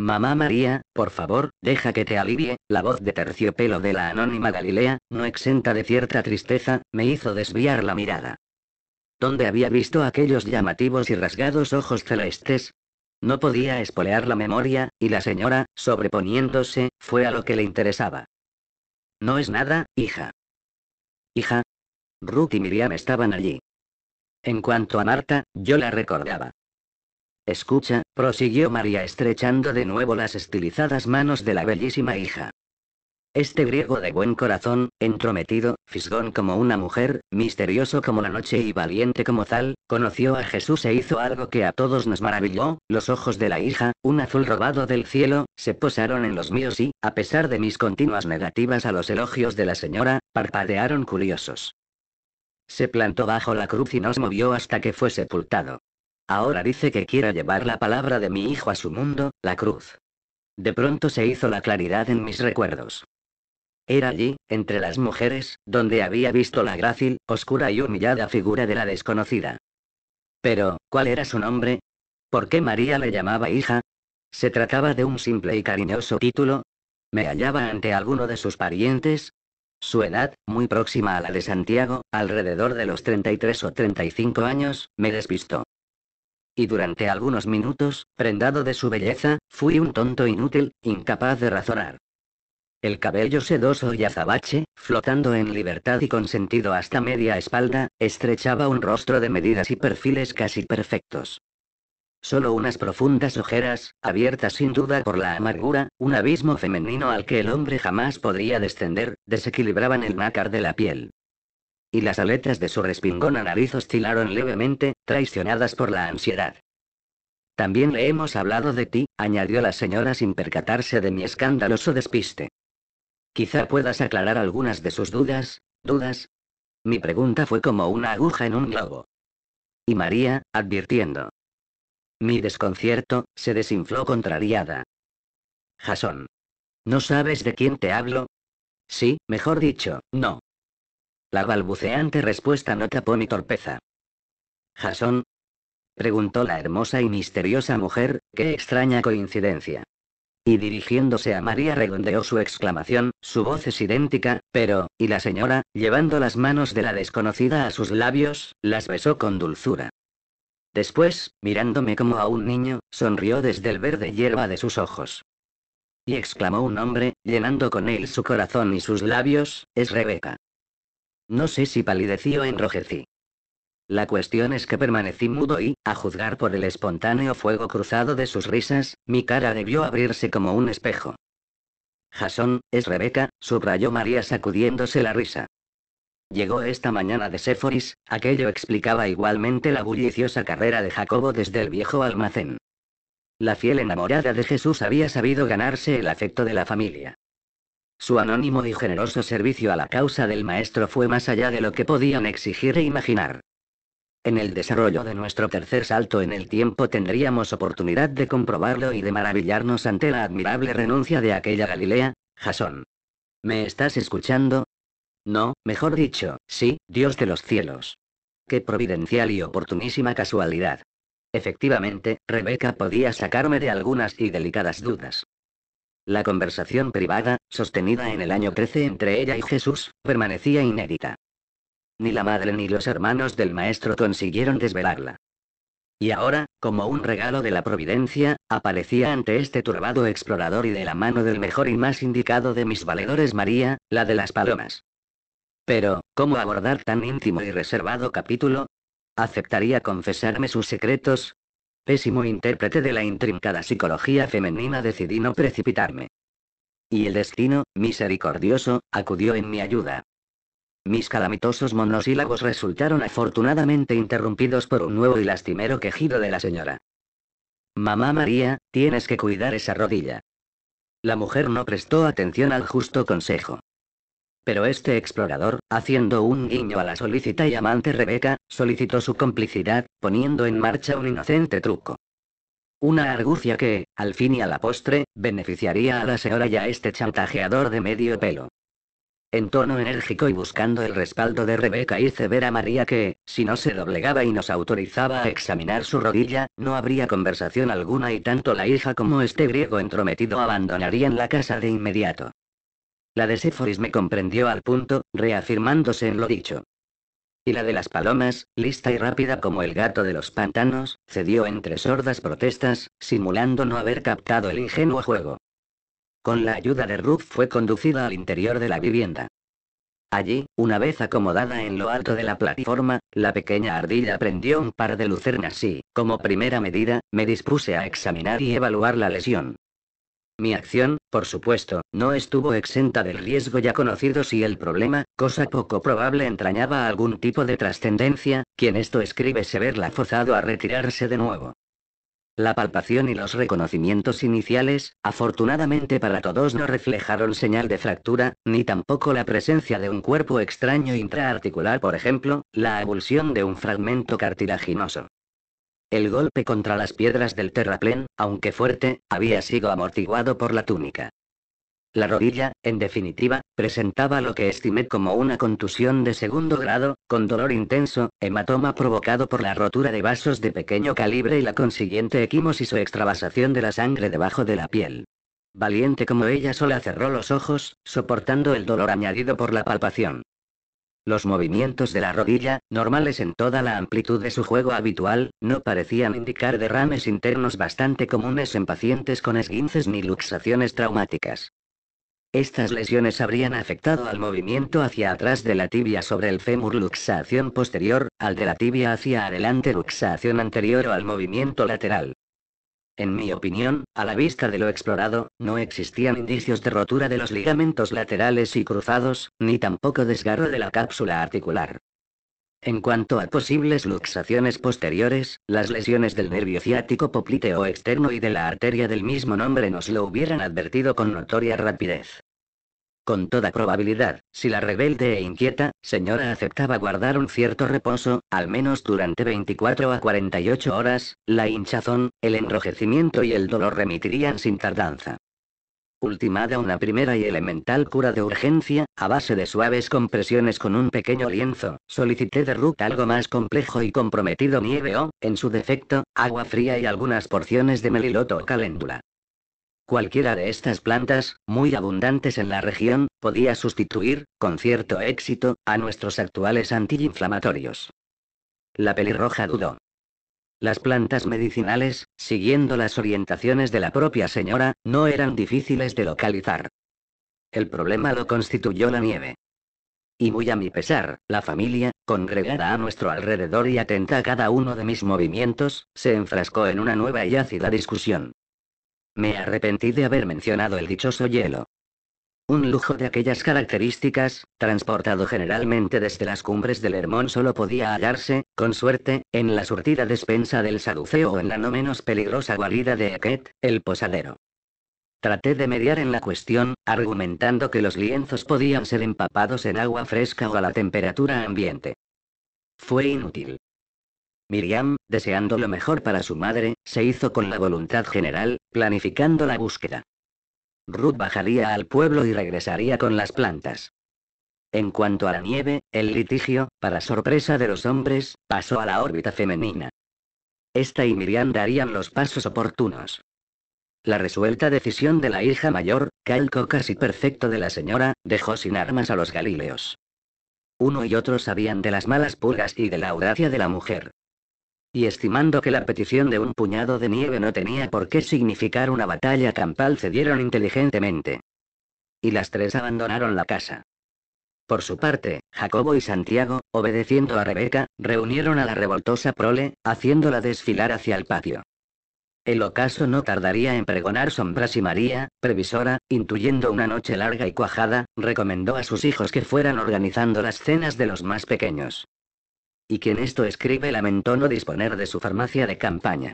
Mamá María, por favor, deja que te alivie, la voz de terciopelo de la anónima Galilea, no exenta de cierta tristeza, me hizo desviar la mirada. ¿Dónde había visto aquellos llamativos y rasgados ojos celestes? No podía espolear la memoria, y la señora, sobreponiéndose, fue a lo que le interesaba. No es nada, hija. Hija. Ruth y Miriam estaban allí. En cuanto a Marta, yo la recordaba. Escucha, prosiguió María estrechando de nuevo las estilizadas manos de la bellísima hija. Este griego de buen corazón, entrometido, fisgón como una mujer, misterioso como la noche y valiente como tal, conoció a Jesús e hizo algo que a todos nos maravilló, los ojos de la hija, un azul robado del cielo, se posaron en los míos y, a pesar de mis continuas negativas a los elogios de la señora, parpadearon curiosos. Se plantó bajo la cruz y nos movió hasta que fue sepultado. Ahora dice que quiera llevar la palabra de mi hijo a su mundo, la cruz. De pronto se hizo la claridad en mis recuerdos. Era allí, entre las mujeres, donde había visto la grácil, oscura y humillada figura de la desconocida. Pero, ¿cuál era su nombre? ¿Por qué María le llamaba hija? ¿Se trataba de un simple y cariñoso título? ¿Me hallaba ante alguno de sus parientes? Su edad, muy próxima a la de Santiago, alrededor de los 33 o 35 años, me despistó. Y durante algunos minutos, prendado de su belleza, fui un tonto inútil, incapaz de razonar. El cabello sedoso y azabache, flotando en libertad y consentido hasta media espalda, estrechaba un rostro de medidas y perfiles casi perfectos. Solo unas profundas ojeras, abiertas sin duda por la amargura, un abismo femenino al que el hombre jamás podría descender, desequilibraban el nácar de la piel. Y las aletas de su respingona nariz oscilaron levemente, traicionadas por la ansiedad. También le hemos hablado de ti, añadió la señora sin percatarse de mi escandaloso despiste. Quizá puedas aclarar algunas de sus dudas, dudas. Mi pregunta fue como una aguja en un globo. Y María, advirtiendo. Mi desconcierto, se desinfló contrariada. Jasón. ¿No sabes de quién te hablo? Sí, mejor dicho, no. La balbuceante respuesta no tapó mi torpeza. ¿Jasón? Preguntó la hermosa y misteriosa mujer, qué extraña coincidencia. Y dirigiéndose a María redondeó su exclamación, su voz es idéntica, pero, y la señora, llevando las manos de la desconocida a sus labios, las besó con dulzura. Después, mirándome como a un niño, sonrió desde el verde hierba de sus ojos. Y exclamó un hombre, llenando con él su corazón y sus labios, es Rebeca. No sé si palideció o enrojecí. La cuestión es que permanecí mudo y, a juzgar por el espontáneo fuego cruzado de sus risas, mi cara debió abrirse como un espejo. Jason, es Rebeca, subrayó María sacudiéndose la risa. Llegó esta mañana de Séforis, aquello explicaba igualmente la bulliciosa carrera de Jacobo desde el viejo almacén. La fiel enamorada de Jesús había sabido ganarse el afecto de la familia. Su anónimo y generoso servicio a la causa del maestro fue más allá de lo que podían exigir e imaginar. En el desarrollo de nuestro tercer salto en el tiempo tendríamos oportunidad de comprobarlo y de maravillarnos ante la admirable renuncia de aquella Galilea, Jasón. ¿Me estás escuchando? No, mejor dicho, sí, Dios de los cielos. Qué providencial y oportunísima casualidad. Efectivamente, Rebeca podía sacarme de algunas y delicadas dudas. La conversación privada, sostenida en el año 13 entre ella y Jesús, permanecía inédita. Ni la madre ni los hermanos del maestro consiguieron desvelarla. Y ahora, como un regalo de la providencia, aparecía ante este turbado explorador y de la mano del mejor y más indicado de mis valedores María, la de las palomas. Pero, ¿cómo abordar tan íntimo y reservado capítulo? ¿Aceptaría confesarme sus secretos? Pésimo intérprete de la intrincada psicología femenina decidí no precipitarme. Y el destino, misericordioso, acudió en mi ayuda, mis calamitosos monosílabos resultaron afortunadamente interrumpidos por un nuevo y lastimero quejido de la señora. Mamá María, tienes que cuidar esa rodilla. La mujer no prestó atención al justo consejo. Pero este explorador, haciendo un guiño a la solícita y amante Rebeca, solicitó su complicidad, poniendo en marcha un inocente truco. Una argucia que, al fin y a la postre, beneficiaría a la señora y a este chantajeador de medio pelo en tono enérgico y buscando el respaldo de Rebeca hice ver a María que, si no se doblegaba y nos autorizaba a examinar su rodilla, no habría conversación alguna y tanto la hija como este griego entrometido abandonarían la casa de inmediato. La de Séforis me comprendió al punto, reafirmándose en lo dicho. Y la de las palomas, lista y rápida como el gato de los pantanos, cedió entre sordas protestas, simulando no haber captado el ingenuo juego. Con la ayuda de Ruth fue conducida al interior de la vivienda. Allí, una vez acomodada en lo alto de la plataforma, la pequeña ardilla prendió un par de lucernas y, como primera medida, me dispuse a examinar y evaluar la lesión. Mi acción, por supuesto, no estuvo exenta del riesgo ya conocido si el problema, cosa poco probable, entrañaba algún tipo de trascendencia, quien esto escribe se verla forzado a retirarse de nuevo. La palpación y los reconocimientos iniciales, afortunadamente para todos, no reflejaron señal de fractura, ni tampoco la presencia de un cuerpo extraño intraarticular, por ejemplo, la avulsión de un fragmento cartilaginoso. El golpe contra las piedras del terraplén, aunque fuerte, había sido amortiguado por la túnica. La rodilla, en definitiva, presentaba lo que estimé como una contusión de segundo grado, con dolor intenso, hematoma provocado por la rotura de vasos de pequeño calibre y la consiguiente equimosis o extravasación de la sangre debajo de la piel. Valiente como ella sola cerró los ojos, soportando el dolor añadido por la palpación. Los movimientos de la rodilla, normales en toda la amplitud de su juego habitual, no parecían indicar derrames internos bastante comunes en pacientes con esguinces ni luxaciones traumáticas. Estas lesiones habrían afectado al movimiento hacia atrás de la tibia sobre el fémur luxación posterior, al de la tibia hacia adelante luxación anterior o al movimiento lateral. En mi opinión, a la vista de lo explorado, no existían indicios de rotura de los ligamentos laterales y cruzados, ni tampoco desgarro de la cápsula articular. En cuanto a posibles luxaciones posteriores, las lesiones del nervio ciático popliteo externo y de la arteria del mismo nombre nos lo hubieran advertido con notoria rapidez. Con toda probabilidad, si la rebelde e inquieta señora aceptaba guardar un cierto reposo, al menos durante 24 a 48 horas, la hinchazón, el enrojecimiento y el dolor remitirían sin tardanza. Ultimada una primera y elemental cura de urgencia, a base de suaves compresiones con un pequeño lienzo, solicité de ruta algo más complejo y comprometido nieve o, en su defecto, agua fría y algunas porciones de meliloto o caléndula. Cualquiera de estas plantas, muy abundantes en la región, podía sustituir, con cierto éxito, a nuestros actuales antiinflamatorios. La pelirroja dudó. Las plantas medicinales, siguiendo las orientaciones de la propia señora, no eran difíciles de localizar. El problema lo constituyó la nieve. Y muy a mi pesar, la familia, congregada a nuestro alrededor y atenta a cada uno de mis movimientos, se enfrascó en una nueva y ácida discusión. Me arrepentí de haber mencionado el dichoso hielo. Un lujo de aquellas características, transportado generalmente desde las cumbres del Hermón, solo podía hallarse, con suerte, en la surtida despensa del Saduceo o en la no menos peligrosa guarida de Eket, el posadero. Traté de mediar en la cuestión, argumentando que los lienzos podían ser empapados en agua fresca o a la temperatura ambiente. Fue inútil. Miriam, deseando lo mejor para su madre, se hizo con la voluntad general, planificando la búsqueda. Ruth bajaría al pueblo y regresaría con las plantas. En cuanto a la nieve, el litigio, para sorpresa de los hombres, pasó a la órbita femenina. Esta y Miriam darían los pasos oportunos. La resuelta decisión de la hija mayor, calco casi perfecto de la señora, dejó sin armas a los galileos. Uno y otro sabían de las malas pulgas y de la audacia de la mujer y estimando que la petición de un puñado de nieve no tenía por qué significar una batalla campal, cedieron inteligentemente. Y las tres abandonaron la casa. Por su parte, Jacobo y Santiago, obedeciendo a Rebeca, reunieron a la revoltosa prole, haciéndola desfilar hacia el patio. El ocaso no tardaría en pregonar sombras y María, previsora, intuyendo una noche larga y cuajada, recomendó a sus hijos que fueran organizando las cenas de los más pequeños. Y quien esto escribe lamentó no disponer de su farmacia de campaña.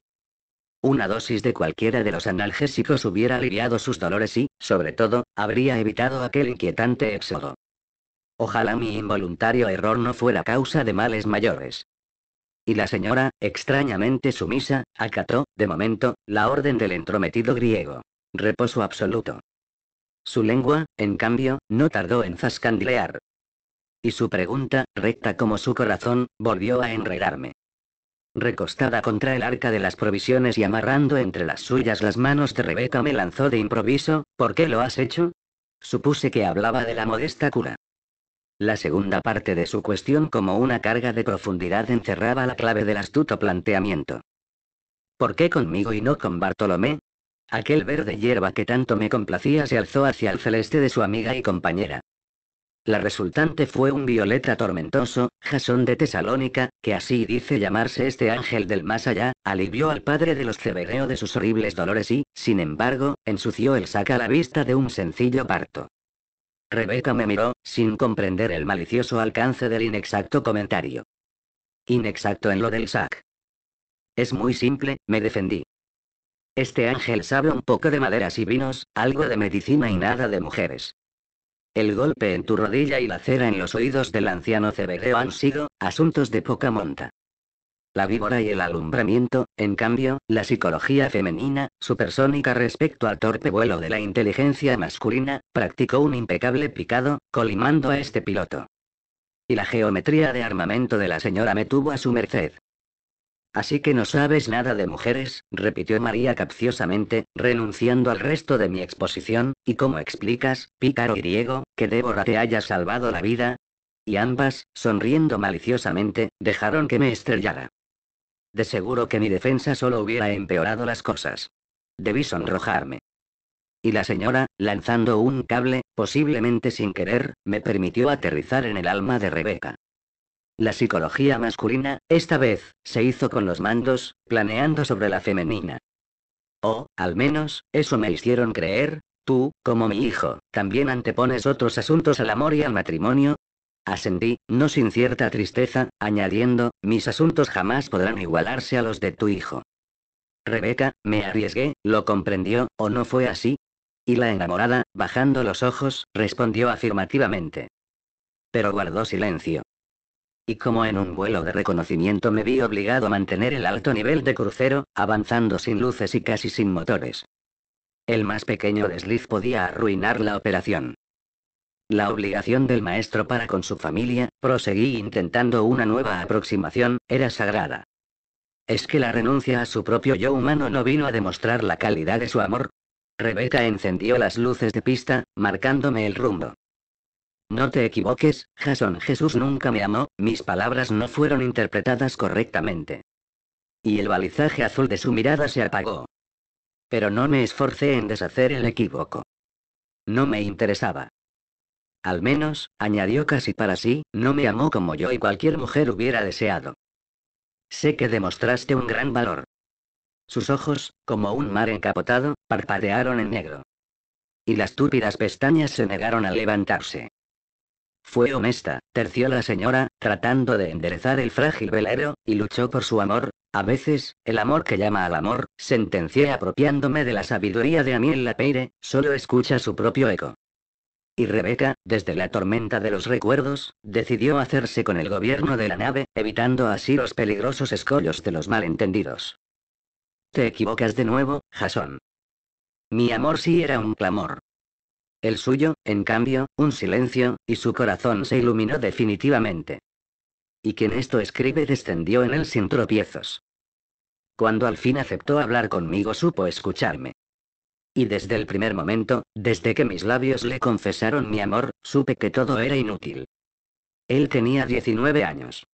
Una dosis de cualquiera de los analgésicos hubiera aliviado sus dolores y, sobre todo, habría evitado aquel inquietante éxodo. Ojalá mi involuntario error no fuera causa de males mayores. Y la señora, extrañamente sumisa, acató, de momento, la orden del entrometido griego. Reposo absoluto. Su lengua, en cambio, no tardó en zascandilear y su pregunta, recta como su corazón, volvió a enredarme. Recostada contra el arca de las provisiones y amarrando entre las suyas las manos de Rebeca me lanzó de improviso, ¿por qué lo has hecho? Supuse que hablaba de la modesta cura. La segunda parte de su cuestión como una carga de profundidad encerraba la clave del astuto planteamiento. ¿Por qué conmigo y no con Bartolomé? Aquel verde hierba que tanto me complacía se alzó hacia el celeste de su amiga y compañera. La resultante fue un violeta tormentoso, Jasón de Tesalónica, que así dice llamarse este ángel del más allá, alivió al padre de los Cebereo de sus horribles dolores y, sin embargo, ensució el a la vista de un sencillo parto. Rebeca me miró, sin comprender el malicioso alcance del inexacto comentario. Inexacto en lo del sac. Es muy simple, me defendí. Este ángel sabe un poco de maderas y vinos, algo de medicina y nada de mujeres. El golpe en tu rodilla y la cera en los oídos del anciano Cebedeo han sido asuntos de poca monta. La víbora y el alumbramiento, en cambio, la psicología femenina, supersónica respecto al torpe vuelo de la inteligencia masculina, practicó un impecable picado, colimando a este piloto. Y la geometría de armamento de la señora me tuvo a su merced. Así que no sabes nada de mujeres, repitió María capciosamente, renunciando al resto de mi exposición, ¿y cómo explicas, pícaro griego, que Débora te haya salvado la vida? Y ambas, sonriendo maliciosamente, dejaron que me estrellara. De seguro que mi defensa solo hubiera empeorado las cosas. Debí sonrojarme. Y la señora, lanzando un cable, posiblemente sin querer, me permitió aterrizar en el alma de Rebeca. La psicología masculina, esta vez, se hizo con los mandos, planeando sobre la femenina. O, al menos, eso me hicieron creer, tú, como mi hijo, también antepones otros asuntos al amor y al matrimonio. Ascendí, no sin cierta tristeza, añadiendo, mis asuntos jamás podrán igualarse a los de tu hijo. Rebeca, me arriesgué, lo comprendió, o no fue así. Y la enamorada, bajando los ojos, respondió afirmativamente. Pero guardó silencio. Y como en un vuelo de reconocimiento me vi obligado a mantener el alto nivel de crucero, avanzando sin luces y casi sin motores. El más pequeño desliz podía arruinar la operación. La obligación del maestro para con su familia, proseguí intentando una nueva aproximación, era sagrada. ¿Es que la renuncia a su propio yo humano no vino a demostrar la calidad de su amor? Rebeca encendió las luces de pista, marcándome el rumbo. No te equivoques, Jason Jesús nunca me amó, mis palabras no fueron interpretadas correctamente. Y el balizaje azul de su mirada se apagó. Pero no me esforcé en deshacer el equívoco. No me interesaba. Al menos, añadió casi para sí, no me amó como yo y cualquier mujer hubiera deseado. Sé que demostraste un gran valor. Sus ojos, como un mar encapotado, parpadearon en negro. Y las túpidas pestañas se negaron a levantarse. Fue honesta, terció la señora, tratando de enderezar el frágil velero, y luchó por su amor. A veces, el amor que llama al amor, sentencié apropiándome de la sabiduría de Amiel Lapeire, solo escucha su propio eco. Y Rebeca, desde la tormenta de los recuerdos, decidió hacerse con el gobierno de la nave, evitando así los peligrosos escollos de los malentendidos. Te equivocas de nuevo, Jasón. Mi amor sí era un clamor, el suyo, en cambio, un silencio, y su corazón se iluminó definitivamente. Y quien esto escribe descendió en él sin tropiezos. Cuando al fin aceptó hablar conmigo supo escucharme. Y desde el primer momento, desde que mis labios le confesaron mi amor, supe que todo era inútil. Él tenía 19 años.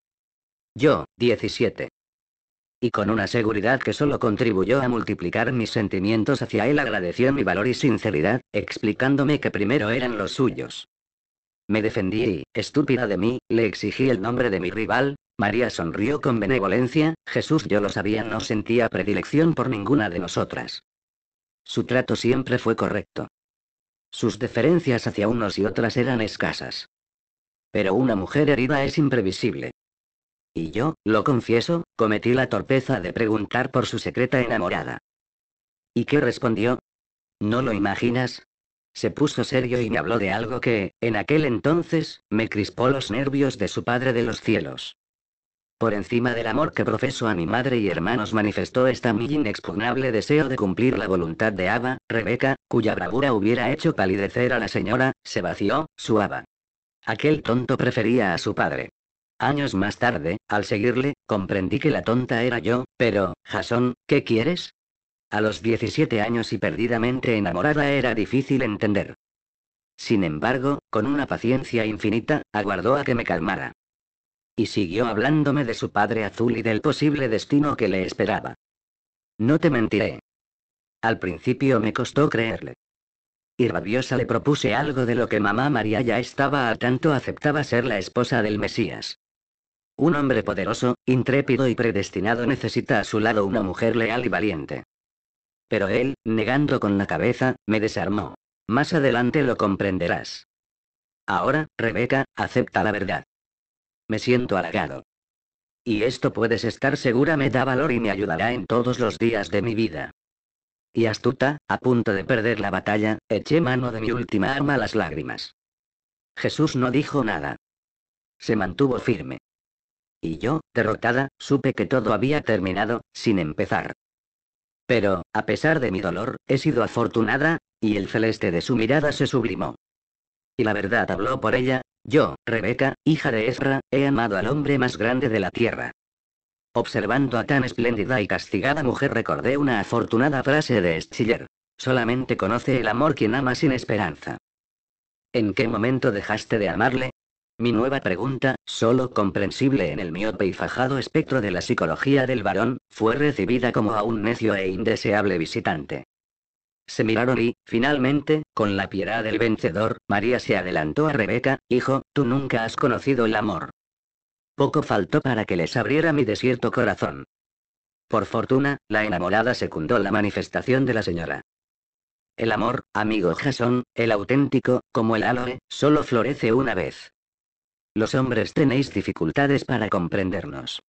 Yo, 17. Y con una seguridad que solo contribuyó a multiplicar mis sentimientos hacia él agradeció mi valor y sinceridad, explicándome que primero eran los suyos. Me defendí y, estúpida de mí, le exigí el nombre de mi rival. María sonrió con benevolencia, Jesús yo lo sabía no sentía predilección por ninguna de nosotras. Su trato siempre fue correcto. Sus deferencias hacia unos y otras eran escasas. Pero una mujer herida es imprevisible. Y yo, lo confieso, cometí la torpeza de preguntar por su secreta enamorada. ¿Y qué respondió? ¿No lo imaginas? Se puso serio y me habló de algo que, en aquel entonces, me crispó los nervios de su padre de los cielos. Por encima del amor que profeso a mi madre y hermanos manifestó esta mi inexpugnable deseo de cumplir la voluntad de Ava, Rebeca, cuya bravura hubiera hecho palidecer a la señora, se vació, su Ava. Aquel tonto prefería a su padre. Años más tarde, al seguirle, comprendí que la tonta era yo, pero, Jason, ¿qué quieres? A los 17 años y perdidamente enamorada era difícil entender. Sin embargo, con una paciencia infinita, aguardó a que me calmara. Y siguió hablándome de su padre azul y del posible destino que le esperaba. No te mentiré. Al principio me costó creerle. Y rabiosa le propuse algo de lo que mamá María ya estaba a tanto aceptaba ser la esposa del Mesías. Un hombre poderoso, intrépido y predestinado necesita a su lado una mujer leal y valiente. Pero él, negando con la cabeza, me desarmó. Más adelante lo comprenderás. Ahora, Rebeca, acepta la verdad. Me siento halagado. Y esto puedes estar segura me da valor y me ayudará en todos los días de mi vida. Y astuta, a punto de perder la batalla, eché mano de mi última arma las lágrimas. Jesús no dijo nada. Se mantuvo firme. Y yo, derrotada, supe que todo había terminado, sin empezar. Pero, a pesar de mi dolor, he sido afortunada, y el celeste de su mirada se sublimó. Y la verdad habló por ella, yo, Rebeca, hija de Ezra, he amado al hombre más grande de la tierra. Observando a tan espléndida y castigada mujer recordé una afortunada frase de Schiller. Solamente conoce el amor quien ama sin esperanza. ¿En qué momento dejaste de amarle? Mi nueva pregunta, solo comprensible en el miope y fajado espectro de la psicología del varón, fue recibida como a un necio e indeseable visitante. Se miraron y, finalmente, con la piedad del vencedor, María se adelantó a Rebeca, Hijo, tú nunca has conocido el amor. Poco faltó para que les abriera mi desierto corazón. Por fortuna, la enamorada secundó la manifestación de la señora. El amor, amigo Jason, el auténtico, como el aloe, solo florece una vez. Los hombres tenéis dificultades para comprendernos.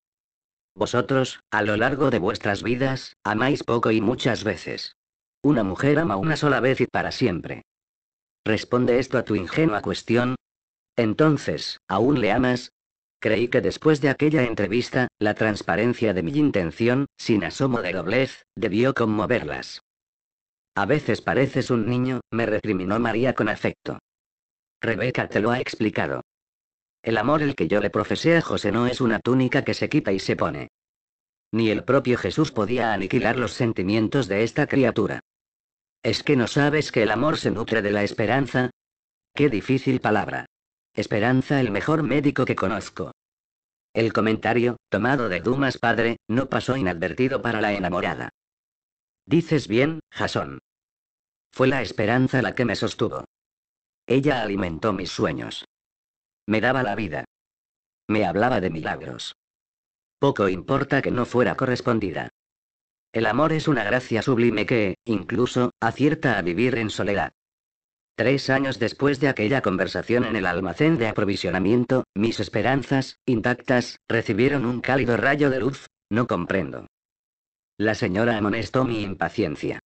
Vosotros, a lo largo de vuestras vidas, amáis poco y muchas veces. Una mujer ama una sola vez y para siempre. ¿Responde esto a tu ingenua cuestión? Entonces, ¿aún le amas? Creí que después de aquella entrevista, la transparencia de mi intención, sin asomo de doblez, debió conmoverlas. A veces pareces un niño, me recriminó María con afecto. Rebeca te lo ha explicado. El amor el que yo le profesé a José no es una túnica que se quita y se pone. Ni el propio Jesús podía aniquilar los sentimientos de esta criatura. ¿Es que no sabes que el amor se nutre de la esperanza? Qué difícil palabra. Esperanza el mejor médico que conozco. El comentario, tomado de Dumas padre, no pasó inadvertido para la enamorada. Dices bien, Jasón. Fue la esperanza la que me sostuvo. Ella alimentó mis sueños. Me daba la vida. Me hablaba de milagros. Poco importa que no fuera correspondida. El amor es una gracia sublime que, incluso, acierta a vivir en soledad. Tres años después de aquella conversación en el almacén de aprovisionamiento, mis esperanzas, intactas, recibieron un cálido rayo de luz, no comprendo. La señora amonestó mi impaciencia.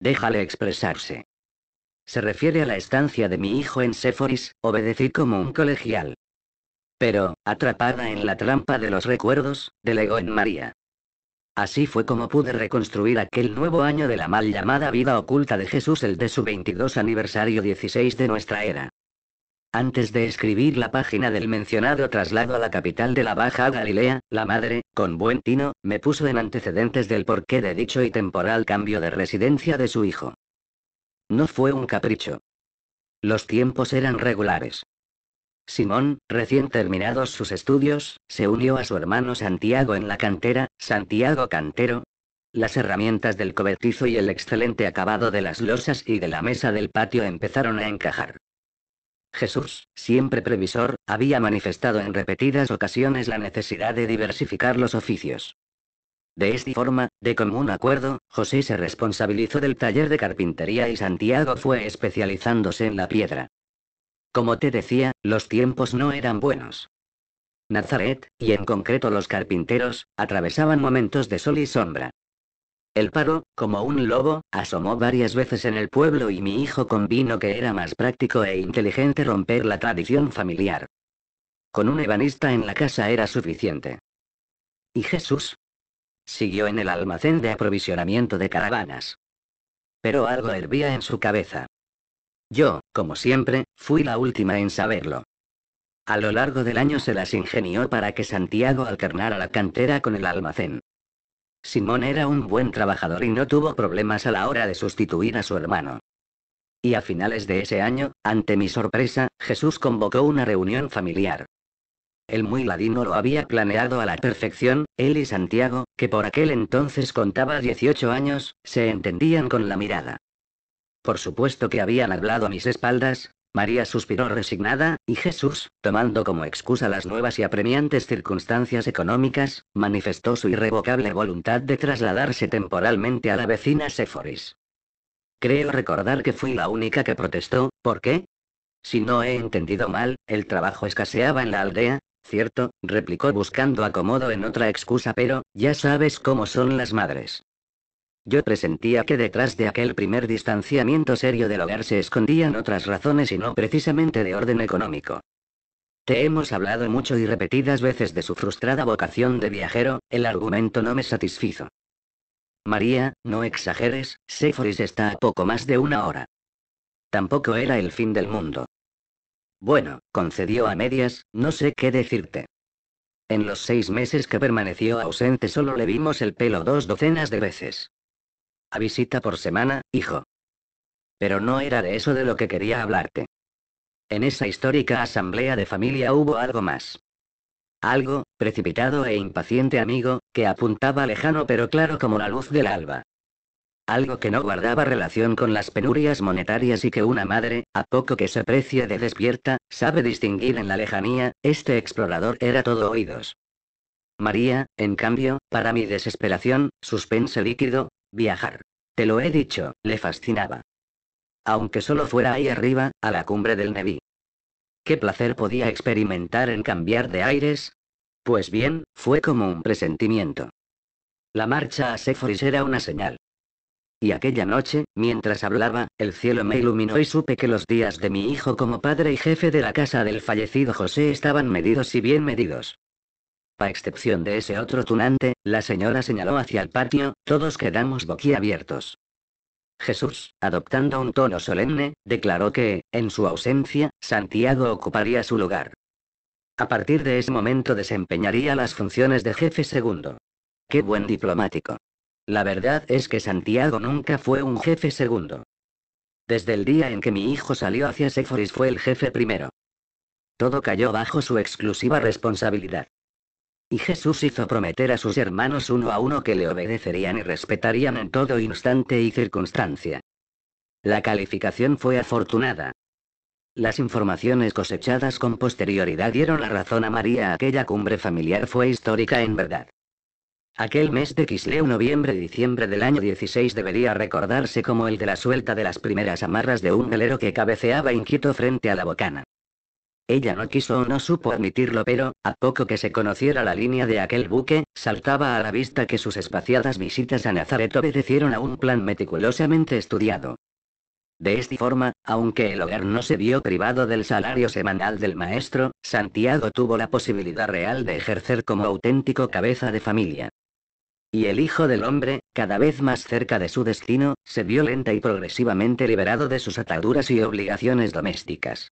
Déjale expresarse. Se refiere a la estancia de mi hijo en Séforis, obedecí como un colegial. Pero, atrapada en la trampa de los recuerdos, delegó en María. Así fue como pude reconstruir aquel nuevo año de la mal llamada vida oculta de Jesús, el de su 22 aniversario 16 de nuestra era. Antes de escribir la página del mencionado traslado a la capital de la Baja Galilea, la madre, con buen tino, me puso en antecedentes del porqué de dicho y temporal cambio de residencia de su hijo. No fue un capricho. Los tiempos eran regulares. Simón, recién terminados sus estudios, se unió a su hermano Santiago en la cantera, Santiago Cantero. Las herramientas del cobertizo y el excelente acabado de las losas y de la mesa del patio empezaron a encajar. Jesús, siempre previsor, había manifestado en repetidas ocasiones la necesidad de diversificar los oficios. De esta forma, de común acuerdo, José se responsabilizó del taller de carpintería y Santiago fue especializándose en la piedra. Como te decía, los tiempos no eran buenos. Nazaret, y en concreto los carpinteros, atravesaban momentos de sol y sombra. El paro, como un lobo, asomó varias veces en el pueblo y mi hijo convino que era más práctico e inteligente romper la tradición familiar. Con un ebanista en la casa era suficiente. Y Jesús, siguió en el almacén de aprovisionamiento de caravanas. Pero algo hervía en su cabeza. Yo, como siempre, fui la última en saberlo. A lo largo del año se las ingenió para que Santiago alternara la cantera con el almacén. Simón era un buen trabajador y no tuvo problemas a la hora de sustituir a su hermano. Y a finales de ese año, ante mi sorpresa, Jesús convocó una reunión familiar. El muy ladino lo había planeado a la perfección, él y Santiago, que por aquel entonces contaba 18 años, se entendían con la mirada. Por supuesto que habían hablado a mis espaldas, María suspiró resignada, y Jesús, tomando como excusa las nuevas y apremiantes circunstancias económicas, manifestó su irrevocable voluntad de trasladarse temporalmente a la vecina Seforis. Creo recordar que fui la única que protestó, ¿por qué? Si no he entendido mal, el trabajo escaseaba en la aldea, Cierto, replicó buscando acomodo en otra excusa, pero, ya sabes cómo son las madres. Yo presentía que detrás de aquel primer distanciamiento serio del hogar se escondían otras razones y no precisamente de orden económico. Te hemos hablado mucho y repetidas veces de su frustrada vocación de viajero, el argumento no me satisfizo. María, no exageres, Seforis está a poco más de una hora. Tampoco era el fin del mundo. Bueno, Concedió a medias, no sé qué decirte. En los seis meses que permaneció ausente solo le vimos el pelo dos docenas de veces. A visita por semana, hijo. Pero no era de eso de lo que quería hablarte. En esa histórica asamblea de familia hubo algo más. Algo, precipitado e impaciente amigo, que apuntaba lejano pero claro como la luz del alba algo que no guardaba relación con las penurias monetarias y que una madre, a poco que se aprecie de despierta, sabe distinguir en la lejanía, este explorador era todo oídos. María, en cambio, para mi desesperación, suspense líquido, viajar. Te lo he dicho, le fascinaba. Aunque solo fuera ahí arriba, a la cumbre del Nevi. ¿Qué placer podía experimentar en cambiar de aires? Pues bien, fue como un presentimiento. La marcha a Sephoris era una señal. Y aquella noche, mientras hablaba, el cielo me iluminó y supe que los días de mi hijo como padre y jefe de la casa del fallecido José estaban medidos y bien medidos. A excepción de ese otro tunante, la señora señaló hacia el patio, todos quedamos boquiabiertos. Jesús, adoptando un tono solemne, declaró que, en su ausencia, Santiago ocuparía su lugar. A partir de ese momento desempeñaría las funciones de jefe segundo. ¡Qué buen diplomático! La verdad es que Santiago nunca fue un jefe segundo. Desde el día en que mi hijo salió hacia Sephoris fue el jefe primero. Todo cayó bajo su exclusiva responsabilidad. Y Jesús hizo prometer a sus hermanos uno a uno que le obedecerían y respetarían en todo instante y circunstancia. La calificación fue afortunada. Las informaciones cosechadas con posterioridad dieron la razón a María. Aquella cumbre familiar fue histórica en verdad. Aquel mes de Quisleu noviembre-diciembre del año 16 debería recordarse como el de la suelta de las primeras amarras de un galero que cabeceaba inquieto frente a la bocana. Ella no quiso o no supo admitirlo, pero, a poco que se conociera la línea de aquel buque, saltaba a la vista que sus espaciadas visitas a Nazaret obedecieron a un plan meticulosamente estudiado. De esta forma, aunque el hogar no se vio privado del salario semanal del maestro, Santiago tuvo la posibilidad real de ejercer como auténtico cabeza de familia. Y el Hijo del Hombre, cada vez más cerca de su destino, se vio lenta y progresivamente liberado de sus ataduras y obligaciones domésticas.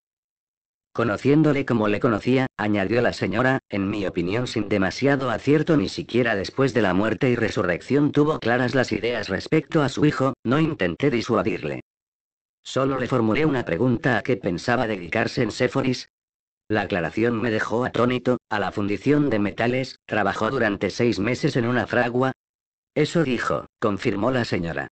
Conociéndole como le conocía, añadió la señora, en mi opinión sin demasiado acierto ni siquiera después de la muerte y resurrección tuvo claras las ideas respecto a su hijo, no intenté disuadirle. Solo le formulé una pregunta a qué pensaba dedicarse en Séforis, la aclaración me dejó atónito, a la fundición de metales, trabajó durante seis meses en una fragua. Eso dijo, confirmó la señora.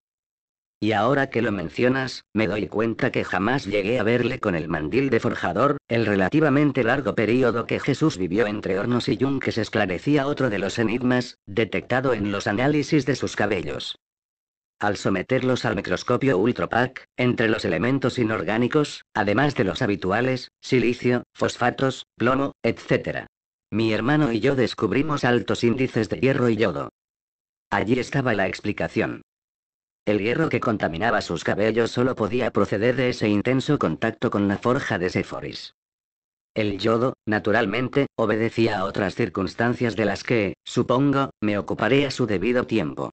Y ahora que lo mencionas, me doy cuenta que jamás llegué a verle con el mandil de forjador, el relativamente largo periodo que Jesús vivió entre hornos y yunques esclarecía otro de los enigmas, detectado en los análisis de sus cabellos. Al someterlos al microscopio ultrapac, entre los elementos inorgánicos, además de los habituales, silicio, fosfatos, plomo, etc. Mi hermano y yo descubrimos altos índices de hierro y yodo. Allí estaba la explicación. El hierro que contaminaba sus cabellos solo podía proceder de ese intenso contacto con la forja de Sephoris. El yodo, naturalmente, obedecía a otras circunstancias de las que, supongo, me ocuparé a su debido tiempo.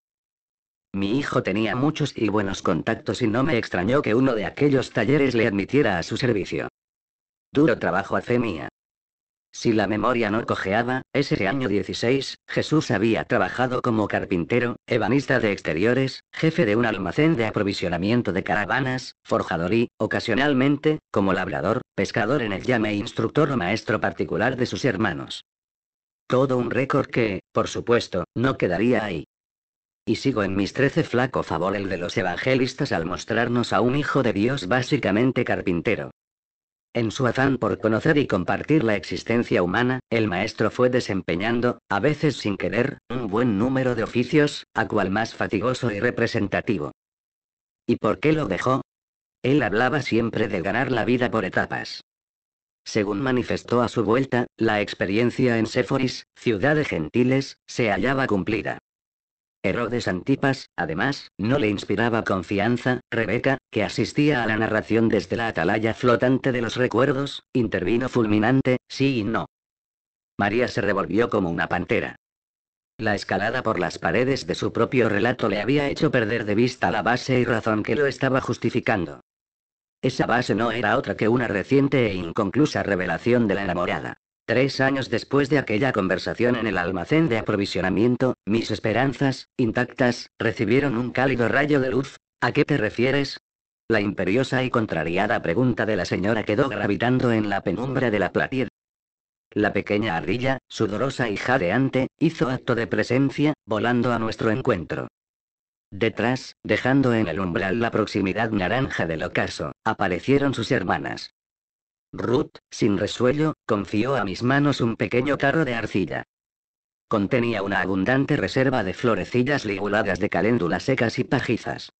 Mi hijo tenía muchos y buenos contactos y no me extrañó que uno de aquellos talleres le admitiera a su servicio. Duro trabajo hace fe mía. Si la memoria no cojeaba, ese año 16, Jesús había trabajado como carpintero, ebanista de exteriores, jefe de un almacén de aprovisionamiento de caravanas, forjador y, ocasionalmente, como labrador, pescador en el llame e instructor o maestro particular de sus hermanos. Todo un récord que, por supuesto, no quedaría ahí. Y sigo en mis trece flaco favor el de los evangelistas al mostrarnos a un hijo de Dios básicamente carpintero. En su afán por conocer y compartir la existencia humana, el maestro fue desempeñando, a veces sin querer, un buen número de oficios, a cual más fatigoso y representativo. ¿Y por qué lo dejó? Él hablaba siempre de ganar la vida por etapas. Según manifestó a su vuelta, la experiencia en Séforis, ciudad de gentiles, se hallaba cumplida. Herodes Antipas, además, no le inspiraba confianza, Rebeca, que asistía a la narración desde la atalaya flotante de los recuerdos, intervino fulminante, sí y no. María se revolvió como una pantera. La escalada por las paredes de su propio relato le había hecho perder de vista la base y razón que lo estaba justificando. Esa base no era otra que una reciente e inconclusa revelación de la enamorada. Tres años después de aquella conversación en el almacén de aprovisionamiento, mis esperanzas, intactas, recibieron un cálido rayo de luz. ¿A qué te refieres? La imperiosa y contrariada pregunta de la señora quedó gravitando en la penumbra de la platier. La pequeña ardilla, sudorosa y jadeante, hizo acto de presencia, volando a nuestro encuentro. Detrás, dejando en el umbral la proximidad naranja del ocaso, aparecieron sus hermanas. Ruth, sin resuello, confió a mis manos un pequeño carro de arcilla. Contenía una abundante reserva de florecillas liguladas de caléndulas secas y pajizas.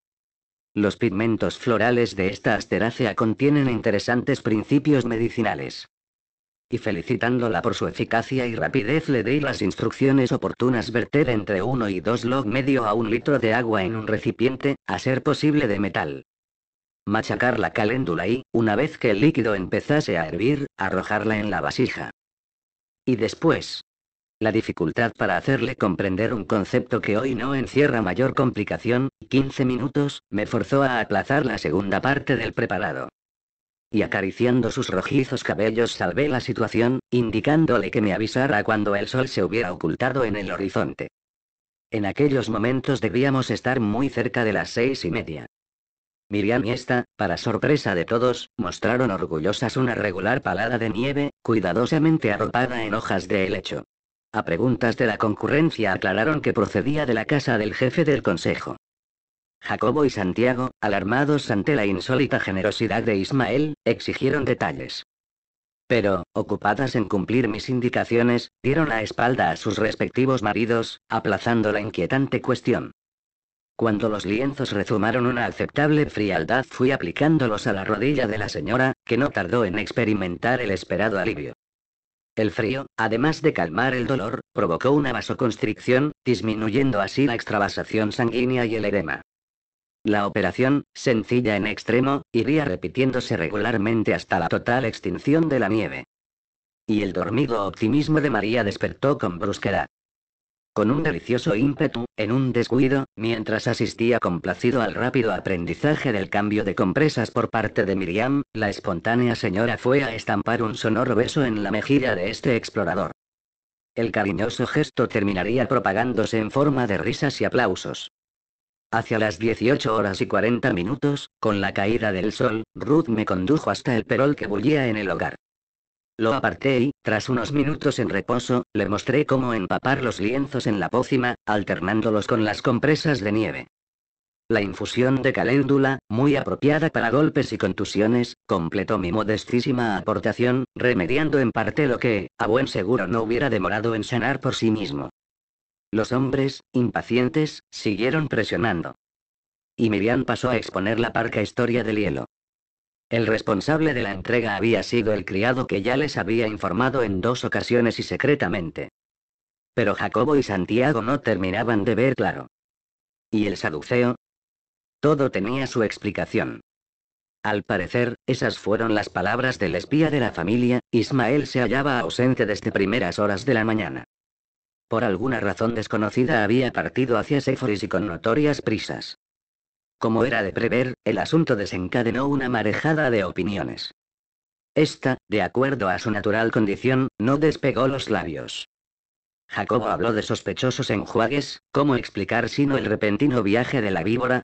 Los pigmentos florales de esta asterácea contienen interesantes principios medicinales. Y felicitándola por su eficacia y rapidez le di las instrucciones oportunas verter entre 1 y 2 log medio a un litro de agua en un recipiente, a ser posible de metal. Machacar la caléndula y, una vez que el líquido empezase a hervir, arrojarla en la vasija. Y después. La dificultad para hacerle comprender un concepto que hoy no encierra mayor complicación, 15 minutos, me forzó a aplazar la segunda parte del preparado y acariciando sus rojizos cabellos salvé la situación, indicándole que me avisara cuando el sol se hubiera ocultado en el horizonte. En aquellos momentos debíamos estar muy cerca de las seis y media. Miriam y esta, para sorpresa de todos, mostraron orgullosas una regular palada de nieve, cuidadosamente arropada en hojas de helecho. A preguntas de la concurrencia aclararon que procedía de la casa del jefe del consejo. Jacobo y Santiago, alarmados ante la insólita generosidad de Ismael, exigieron detalles. Pero, ocupadas en cumplir mis indicaciones, dieron la espalda a sus respectivos maridos, aplazando la inquietante cuestión. Cuando los lienzos rezumaron una aceptable frialdad fui aplicándolos a la rodilla de la señora, que no tardó en experimentar el esperado alivio. El frío, además de calmar el dolor, provocó una vasoconstricción, disminuyendo así la extravasación sanguínea y el edema. La operación, sencilla en extremo, iría repitiéndose regularmente hasta la total extinción de la nieve. Y el dormido optimismo de María despertó con brusquedad. Con un delicioso ímpetu, en un descuido, mientras asistía complacido al rápido aprendizaje del cambio de compresas por parte de Miriam, la espontánea señora fue a estampar un sonoro beso en la mejilla de este explorador. El cariñoso gesto terminaría propagándose en forma de risas y aplausos. Hacia las 18 horas y 40 minutos, con la caída del sol, Ruth me condujo hasta el perol que bullía en el hogar. Lo aparté y, tras unos minutos en reposo, le mostré cómo empapar los lienzos en la pócima, alternándolos con las compresas de nieve. La infusión de caléndula, muy apropiada para golpes y contusiones, completó mi modestísima aportación, remediando en parte lo que, a buen seguro, no hubiera demorado en sanar por sí mismo. Los hombres, impacientes, siguieron presionando. Y Miriam pasó a exponer la parca historia del hielo. El responsable de la entrega había sido el criado que ya les había informado en dos ocasiones y secretamente. Pero Jacobo y Santiago no terminaban de ver claro. ¿Y el saduceo? Todo tenía su explicación. Al parecer, esas fueron las palabras del espía de la familia, Ismael se hallaba ausente desde primeras horas de la mañana. Por alguna razón desconocida había partido hacia Seforis y con notorias prisas. Como era de prever, el asunto desencadenó una marejada de opiniones. Esta, de acuerdo a su natural condición, no despegó los labios. Jacobo habló de sospechosos enjuagues, cómo explicar sino el repentino viaje de la víbora.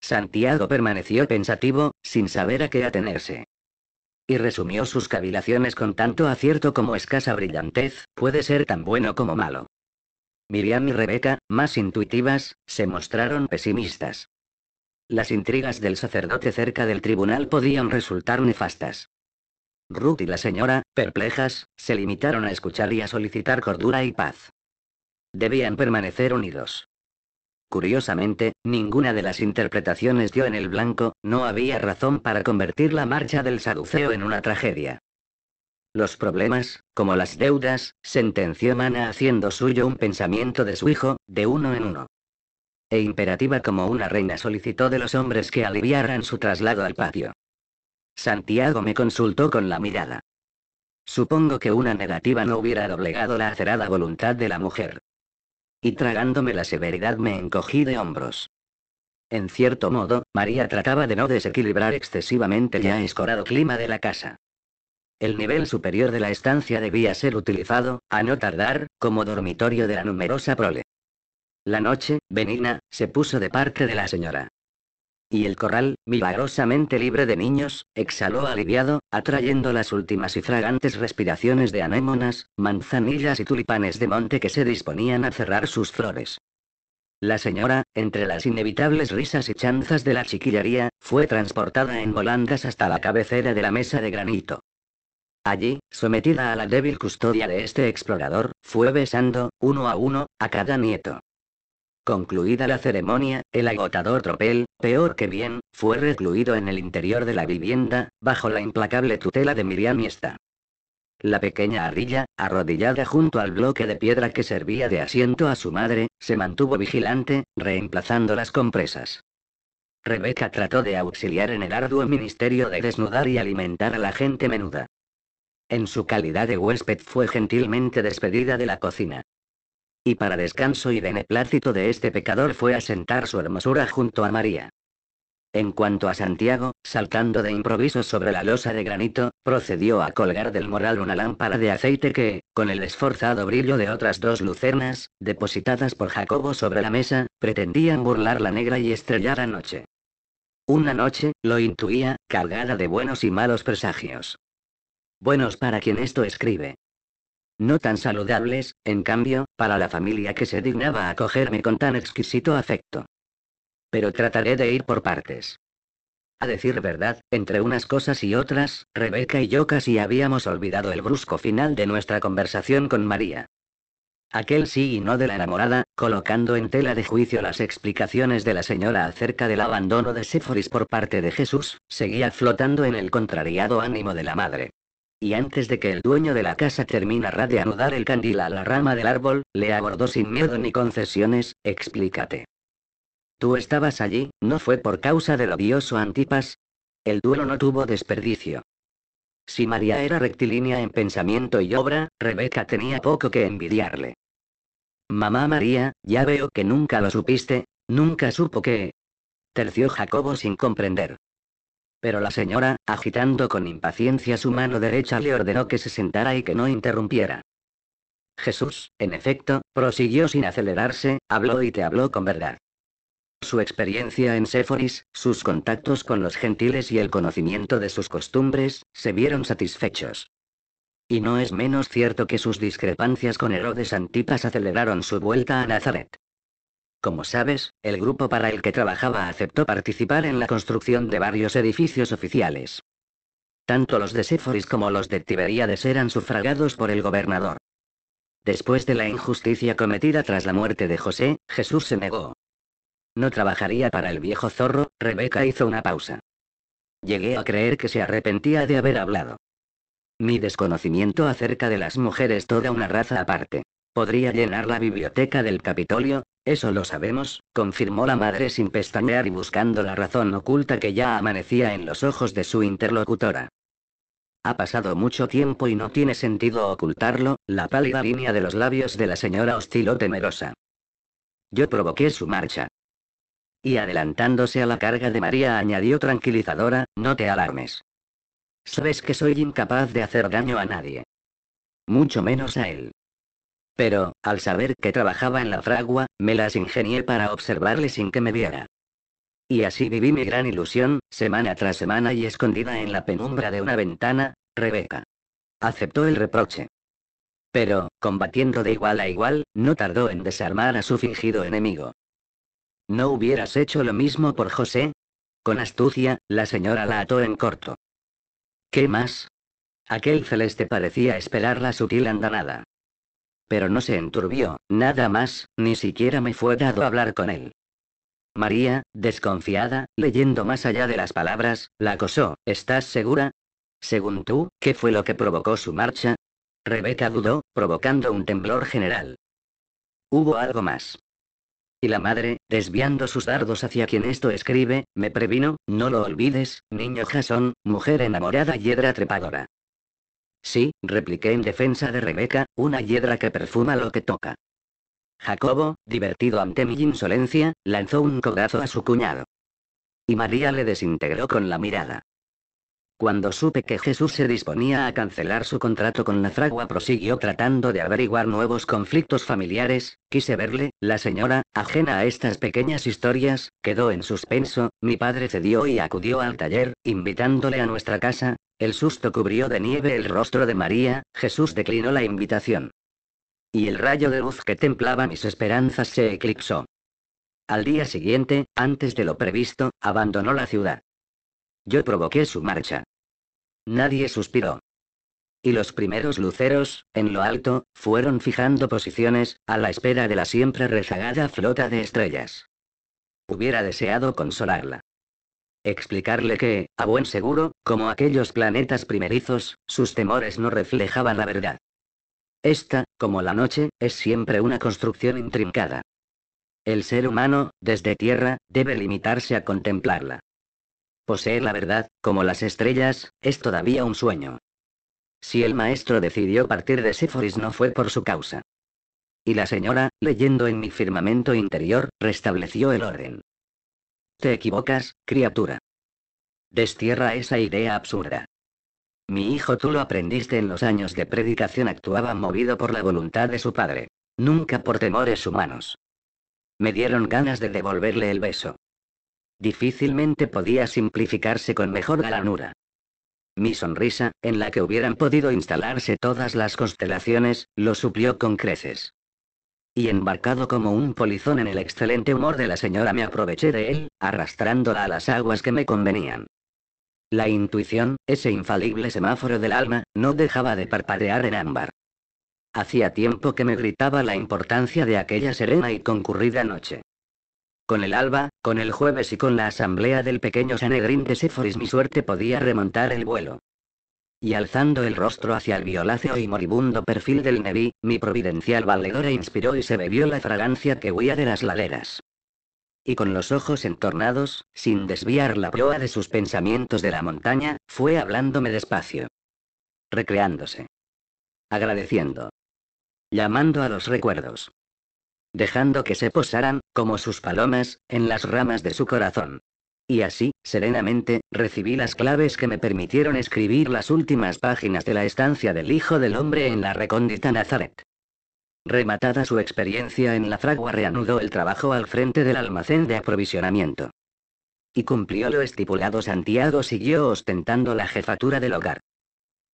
Santiago permaneció pensativo, sin saber a qué atenerse. Y resumió sus cavilaciones con tanto acierto como escasa brillantez, puede ser tan bueno como malo. Miriam y Rebeca, más intuitivas, se mostraron pesimistas. Las intrigas del sacerdote cerca del tribunal podían resultar nefastas. Ruth y la señora, perplejas, se limitaron a escuchar y a solicitar cordura y paz. Debían permanecer unidos. Curiosamente, ninguna de las interpretaciones dio en el blanco, no había razón para convertir la marcha del saduceo en una tragedia. Los problemas, como las deudas, sentenció Mana haciendo suyo un pensamiento de su hijo, de uno en uno e imperativa como una reina solicitó de los hombres que aliviaran su traslado al patio. Santiago me consultó con la mirada. Supongo que una negativa no hubiera doblegado la acerada voluntad de la mujer. Y tragándome la severidad me encogí de hombros. En cierto modo, María trataba de no desequilibrar excesivamente ya escorado clima de la casa. El nivel superior de la estancia debía ser utilizado, a no tardar, como dormitorio de la numerosa prole. La noche, benigna, se puso de parte de la señora. Y el corral, milagrosamente libre de niños, exhaló aliviado, atrayendo las últimas y fragantes respiraciones de anémonas, manzanillas y tulipanes de monte que se disponían a cerrar sus flores. La señora, entre las inevitables risas y chanzas de la chiquillería, fue transportada en volandas hasta la cabecera de la mesa de granito. Allí, sometida a la débil custodia de este explorador, fue besando, uno a uno, a cada nieto. Concluida la ceremonia, el agotador tropel, peor que bien, fue recluido en el interior de la vivienda, bajo la implacable tutela de Miriam Esta. La pequeña Ardilla, arrodillada junto al bloque de piedra que servía de asiento a su madre, se mantuvo vigilante, reemplazando las compresas. Rebeca trató de auxiliar en el arduo ministerio de desnudar y alimentar a la gente menuda. En su calidad de huésped fue gentilmente despedida de la cocina. Y para descanso y beneplácito de este pecador fue a sentar su hermosura junto a María. En cuanto a Santiago, saltando de improviso sobre la losa de granito, procedió a colgar del moral una lámpara de aceite que, con el esforzado brillo de otras dos lucernas, depositadas por Jacobo sobre la mesa, pretendían burlar la negra y estrellar noche. Una noche, lo intuía, cargada de buenos y malos presagios. Buenos para quien esto escribe, no tan saludables, en cambio, para la familia que se dignaba acogerme con tan exquisito afecto. Pero trataré de ir por partes. A decir verdad, entre unas cosas y otras, Rebeca y yo casi habíamos olvidado el brusco final de nuestra conversación con María. Aquel sí y no de la enamorada, colocando en tela de juicio las explicaciones de la señora acerca del abandono de Séforis por parte de Jesús, seguía flotando en el contrariado ánimo de la madre. Y antes de que el dueño de la casa terminara de anudar el candil a la rama del árbol, le abordó sin miedo ni concesiones, explícate. Tú estabas allí, ¿no fue por causa del odioso Antipas? El duelo no tuvo desperdicio. Si María era rectilínea en pensamiento y obra, Rebeca tenía poco que envidiarle. Mamá María, ya veo que nunca lo supiste, nunca supo que... Terció Jacobo sin comprender. Pero la señora, agitando con impaciencia su mano derecha, le ordenó que se sentara y que no interrumpiera. Jesús, en efecto, prosiguió sin acelerarse, habló y te habló con verdad. Su experiencia en Séforis, sus contactos con los gentiles y el conocimiento de sus costumbres, se vieron satisfechos. Y no es menos cierto que sus discrepancias con Herodes Antipas aceleraron su vuelta a Nazaret. Como sabes, el grupo para el que trabajaba aceptó participar en la construcción de varios edificios oficiales. Tanto los de Séforis como los de Tiberíades eran sufragados por el gobernador. Después de la injusticia cometida tras la muerte de José, Jesús se negó. No trabajaría para el viejo zorro, Rebeca hizo una pausa. Llegué a creer que se arrepentía de haber hablado. Mi desconocimiento acerca de las mujeres toda una raza aparte. Podría llenar la biblioteca del Capitolio, eso lo sabemos, confirmó la madre sin pestañear y buscando la razón oculta que ya amanecía en los ojos de su interlocutora. Ha pasado mucho tiempo y no tiene sentido ocultarlo, la pálida línea de los labios de la señora osciló temerosa. Yo provoqué su marcha. Y adelantándose a la carga de María añadió tranquilizadora, no te alarmes. Sabes que soy incapaz de hacer daño a nadie. Mucho menos a él. Pero, al saber que trabajaba en la fragua, me las ingenié para observarle sin que me viera. Y así viví mi gran ilusión, semana tras semana y escondida en la penumbra de una ventana, Rebeca. Aceptó el reproche. Pero, combatiendo de igual a igual, no tardó en desarmar a su fingido enemigo. ¿No hubieras hecho lo mismo por José? Con astucia, la señora la ató en corto. ¿Qué más? Aquel celeste parecía esperar la sutil andanada pero no se enturbió, nada más, ni siquiera me fue dado hablar con él. María, desconfiada, leyendo más allá de las palabras, la acosó, ¿estás segura? Según tú, ¿qué fue lo que provocó su marcha? Rebeca dudó, provocando un temblor general. Hubo algo más. Y la madre, desviando sus dardos hacia quien esto escribe, me previno, no lo olvides, niño Jason, mujer enamorada y hiedra trepadora. Sí, repliqué en defensa de Rebeca, una hiedra que perfuma lo que toca. Jacobo, divertido ante mi insolencia, lanzó un codazo a su cuñado. Y María le desintegró con la mirada. Cuando supe que Jesús se disponía a cancelar su contrato con la fragua, prosiguió tratando de averiguar nuevos conflictos familiares, quise verle, la señora, ajena a estas pequeñas historias, quedó en suspenso, mi padre cedió y acudió al taller, invitándole a nuestra casa, el susto cubrió de nieve el rostro de María, Jesús declinó la invitación. Y el rayo de luz que templaba mis esperanzas se eclipsó. Al día siguiente, antes de lo previsto, abandonó la ciudad. Yo provoqué su marcha. Nadie suspiró. Y los primeros luceros, en lo alto, fueron fijando posiciones, a la espera de la siempre rezagada flota de estrellas. Hubiera deseado consolarla. Explicarle que, a buen seguro, como aquellos planetas primerizos, sus temores no reflejaban la verdad. Esta, como la noche, es siempre una construcción intrincada. El ser humano, desde tierra, debe limitarse a contemplarla. Poseer la verdad, como las estrellas, es todavía un sueño. Si el maestro decidió partir de Séforis no fue por su causa. Y la señora, leyendo en mi firmamento interior, restableció el orden. Te equivocas, criatura. Destierra esa idea absurda. Mi hijo tú lo aprendiste en los años de predicación actuaba movido por la voluntad de su padre, nunca por temores humanos. Me dieron ganas de devolverle el beso. Difícilmente podía simplificarse con mejor galanura. Mi sonrisa, en la que hubieran podido instalarse todas las constelaciones, lo suplió con creces. Y embarcado como un polizón en el excelente humor de la señora me aproveché de él, arrastrándola a las aguas que me convenían. La intuición, ese infalible semáforo del alma, no dejaba de parpadear en ámbar. Hacía tiempo que me gritaba la importancia de aquella serena y concurrida noche. Con el alba, con el jueves y con la asamblea del pequeño Sanegrín de Séforis mi suerte podía remontar el vuelo. Y alzando el rostro hacia el violáceo y moribundo perfil del Neví, mi providencial valedora inspiró y se bebió la fragancia que huía de las laderas. Y con los ojos entornados, sin desviar la proa de sus pensamientos de la montaña, fue hablándome despacio. Recreándose. Agradeciendo. Llamando a los recuerdos dejando que se posaran, como sus palomas, en las ramas de su corazón. Y así, serenamente, recibí las claves que me permitieron escribir las últimas páginas de la estancia del Hijo del Hombre en la recóndita Nazaret. Rematada su experiencia en la fragua, reanudó el trabajo al frente del almacén de aprovisionamiento. Y cumplió lo estipulado Santiago siguió ostentando la jefatura del hogar.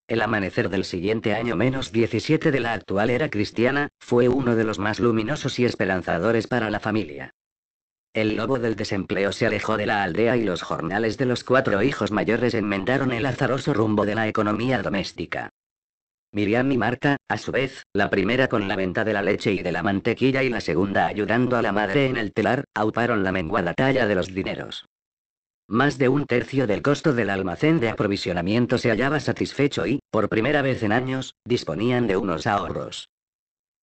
El amanecer del siguiente año menos 17 de la actual era cristiana, fue uno de los más luminosos y esperanzadores para la familia. El lobo del desempleo se alejó de la aldea y los jornales de los cuatro hijos mayores enmendaron el azaroso rumbo de la economía doméstica. Miriam y Marta, a su vez, la primera con la venta de la leche y de la mantequilla y la segunda ayudando a la madre en el telar, auparon la menguada talla de los dineros. Más de un tercio del costo del almacén de aprovisionamiento se hallaba satisfecho y, por primera vez en años, disponían de unos ahorros.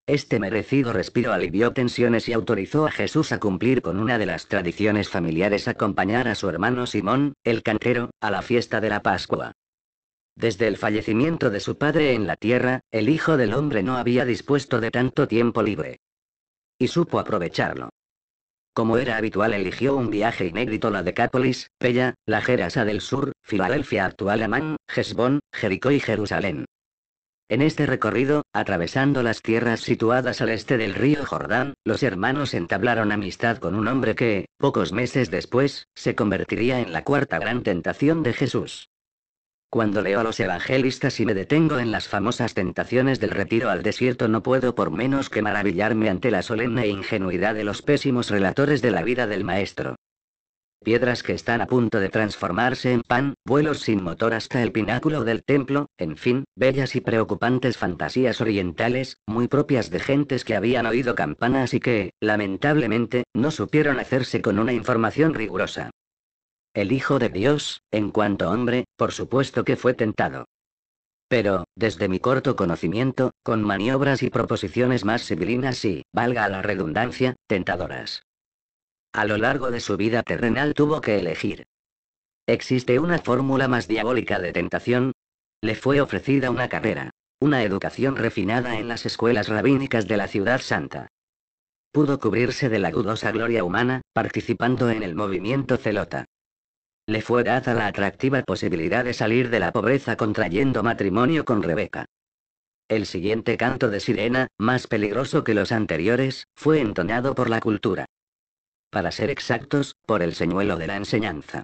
Este merecido respiro alivió tensiones y autorizó a Jesús a cumplir con una de las tradiciones familiares acompañar a su hermano Simón, el cantero, a la fiesta de la Pascua. Desde el fallecimiento de su padre en la tierra, el Hijo del Hombre no había dispuesto de tanto tiempo libre. Y supo aprovecharlo. Como era habitual, eligió un viaje inédito: la Decápolis, Pella, la Gerasa del Sur, Filadelfia actual Amán, Gesbón, Jericó y Jerusalén. En este recorrido, atravesando las tierras situadas al este del río Jordán, los hermanos entablaron amistad con un hombre que, pocos meses después, se convertiría en la cuarta gran tentación de Jesús. Cuando leo a los evangelistas y me detengo en las famosas tentaciones del retiro al desierto no puedo por menos que maravillarme ante la solemne ingenuidad de los pésimos relatores de la vida del maestro piedras que están a punto de transformarse en pan, vuelos sin motor hasta el pináculo del templo, en fin, bellas y preocupantes fantasías orientales, muy propias de gentes que habían oído campanas y que, lamentablemente, no supieron hacerse con una información rigurosa el Hijo de Dios, en cuanto hombre, por supuesto que fue tentado. Pero, desde mi corto conocimiento, con maniobras y proposiciones más civilinas y, valga la redundancia, tentadoras. A lo largo de su vida terrenal tuvo que elegir. ¿Existe una fórmula más diabólica de tentación? Le fue ofrecida una carrera, una educación refinada en las escuelas rabínicas de la ciudad santa. Pudo cubrirse de la dudosa gloria humana, participando en el movimiento celota le fue dada la atractiva posibilidad de salir de la pobreza contrayendo matrimonio con Rebeca. El siguiente canto de sirena, más peligroso que los anteriores, fue entonado por la cultura. Para ser exactos, por el señuelo de la enseñanza.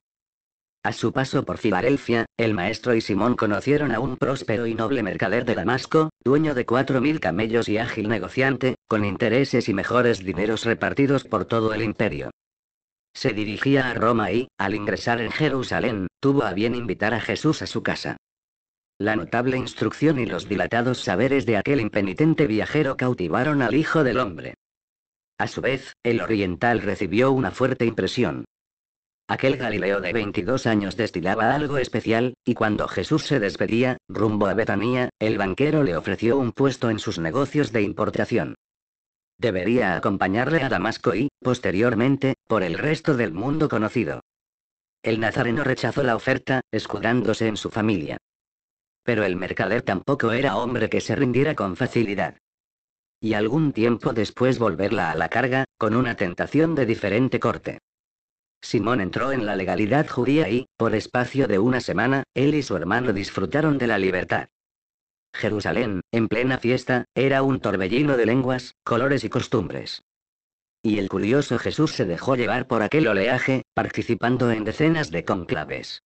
A su paso por Filadelfia, el maestro y Simón conocieron a un próspero y noble mercader de Damasco, dueño de cuatro mil camellos y ágil negociante, con intereses y mejores dineros repartidos por todo el imperio. Se dirigía a Roma y, al ingresar en Jerusalén, tuvo a bien invitar a Jesús a su casa. La notable instrucción y los dilatados saberes de aquel impenitente viajero cautivaron al Hijo del Hombre. A su vez, el oriental recibió una fuerte impresión. Aquel Galileo de 22 años destilaba algo especial, y cuando Jesús se despedía, rumbo a Betania, el banquero le ofreció un puesto en sus negocios de importación. Debería acompañarle a Damasco y, posteriormente, por el resto del mundo conocido. El nazareno rechazó la oferta, escudándose en su familia. Pero el mercader tampoco era hombre que se rindiera con facilidad. Y algún tiempo después volverla a la carga, con una tentación de diferente corte. Simón entró en la legalidad judía y, por espacio de una semana, él y su hermano disfrutaron de la libertad. Jerusalén, en plena fiesta, era un torbellino de lenguas, colores y costumbres. Y el curioso Jesús se dejó llevar por aquel oleaje, participando en decenas de conclaves.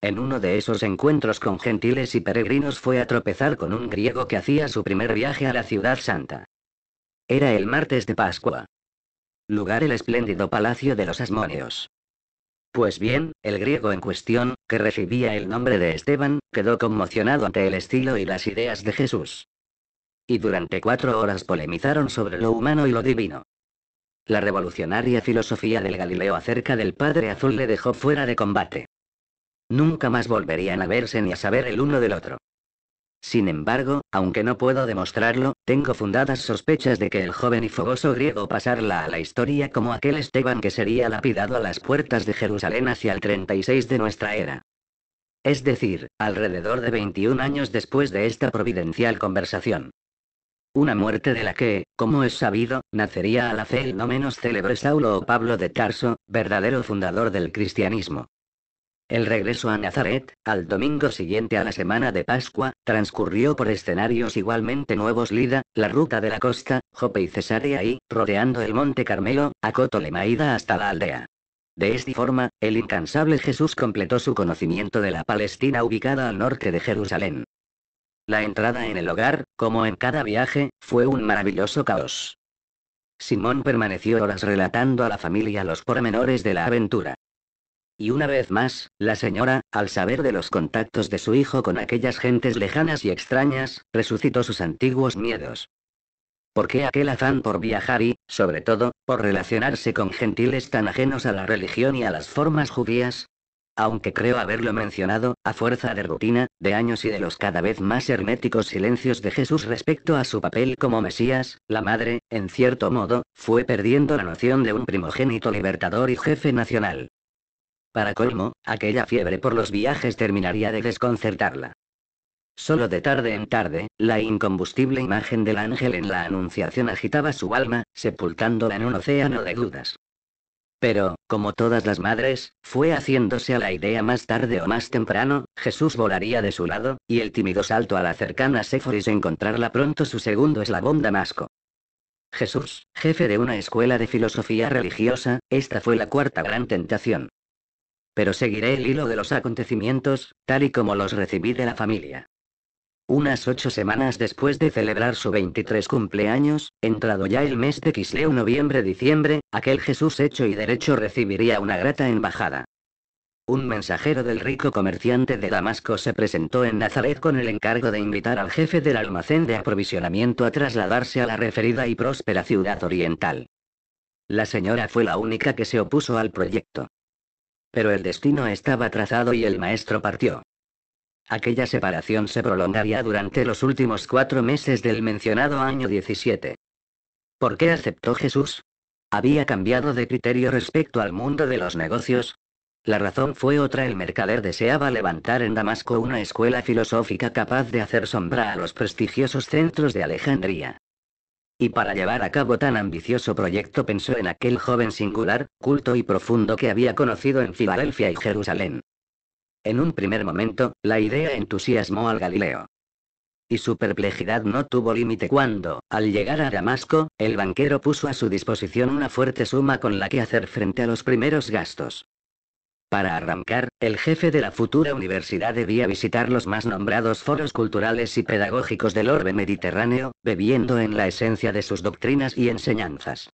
En uno de esos encuentros con gentiles y peregrinos fue a tropezar con un griego que hacía su primer viaje a la ciudad santa. Era el martes de Pascua. Lugar el espléndido palacio de los Asmoneos. Pues bien, el griego en cuestión, que recibía el nombre de Esteban, quedó conmocionado ante el estilo y las ideas de Jesús. Y durante cuatro horas polemizaron sobre lo humano y lo divino. La revolucionaria filosofía del Galileo acerca del Padre Azul le dejó fuera de combate. Nunca más volverían a verse ni a saber el uno del otro. Sin embargo, aunque no puedo demostrarlo, tengo fundadas sospechas de que el joven y fogoso griego pasarla a la historia como aquel Esteban que sería lapidado a las puertas de Jerusalén hacia el 36 de nuestra era. Es decir, alrededor de 21 años después de esta providencial conversación. Una muerte de la que, como es sabido, nacería a la fe el no menos célebre Saulo o Pablo de Tarso, verdadero fundador del cristianismo. El regreso a Nazaret, al domingo siguiente a la semana de Pascua, transcurrió por escenarios igualmente nuevos Lida, la ruta de la costa, Jope y Cesarea y, rodeando el monte Carmelo, a Cotolemaida hasta la aldea. De esta forma, el incansable Jesús completó su conocimiento de la Palestina ubicada al norte de Jerusalén. La entrada en el hogar, como en cada viaje, fue un maravilloso caos. Simón permaneció horas relatando a la familia los pormenores de la aventura. Y una vez más, la señora, al saber de los contactos de su hijo con aquellas gentes lejanas y extrañas, resucitó sus antiguos miedos. ¿Por qué aquel afán por viajar y, sobre todo, por relacionarse con gentiles tan ajenos a la religión y a las formas judías? Aunque creo haberlo mencionado, a fuerza de rutina, de años y de los cada vez más herméticos silencios de Jesús respecto a su papel como Mesías, la madre, en cierto modo, fue perdiendo la noción de un primogénito libertador y jefe nacional. Para colmo, aquella fiebre por los viajes terminaría de desconcertarla. Solo de tarde en tarde, la incombustible imagen del ángel en la Anunciación agitaba su alma, sepultándola en un océano de dudas. Pero, como todas las madres, fue haciéndose a la idea más tarde o más temprano, Jesús volaría de su lado, y el tímido salto a la cercana Séforis encontrarla pronto su segundo eslabón damasco. Jesús, jefe de una escuela de filosofía religiosa, esta fue la cuarta gran tentación pero seguiré el hilo de los acontecimientos, tal y como los recibí de la familia. Unas ocho semanas después de celebrar su 23 cumpleaños, entrado ya el mes de Quisleu, noviembre-diciembre, aquel Jesús hecho y derecho recibiría una grata embajada. Un mensajero del rico comerciante de Damasco se presentó en Nazaret con el encargo de invitar al jefe del almacén de aprovisionamiento a trasladarse a la referida y próspera ciudad oriental. La señora fue la única que se opuso al proyecto pero el destino estaba trazado y el maestro partió. Aquella separación se prolongaría durante los últimos cuatro meses del mencionado año 17. ¿Por qué aceptó Jesús? Había cambiado de criterio respecto al mundo de los negocios. La razón fue otra. El mercader deseaba levantar en Damasco una escuela filosófica capaz de hacer sombra a los prestigiosos centros de Alejandría. Y para llevar a cabo tan ambicioso proyecto pensó en aquel joven singular, culto y profundo que había conocido en Filadelfia y Jerusalén. En un primer momento, la idea entusiasmó al Galileo. Y su perplejidad no tuvo límite cuando, al llegar a Damasco, el banquero puso a su disposición una fuerte suma con la que hacer frente a los primeros gastos. Para arrancar, el jefe de la futura universidad debía visitar los más nombrados foros culturales y pedagógicos del orbe mediterráneo, bebiendo en la esencia de sus doctrinas y enseñanzas.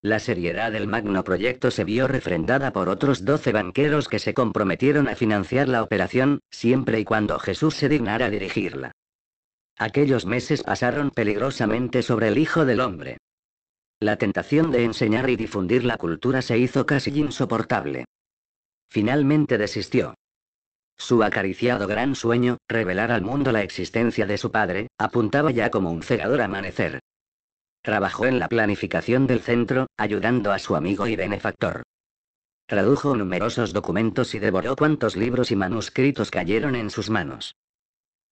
La seriedad del magno proyecto se vio refrendada por otros doce banqueros que se comprometieron a financiar la operación, siempre y cuando Jesús se dignara dirigirla. Aquellos meses pasaron peligrosamente sobre el Hijo del Hombre. La tentación de enseñar y difundir la cultura se hizo casi insoportable. Finalmente desistió. Su acariciado gran sueño, revelar al mundo la existencia de su padre, apuntaba ya como un cegador amanecer. Trabajó en la planificación del centro, ayudando a su amigo y benefactor. Tradujo numerosos documentos y devoró cuantos libros y manuscritos cayeron en sus manos.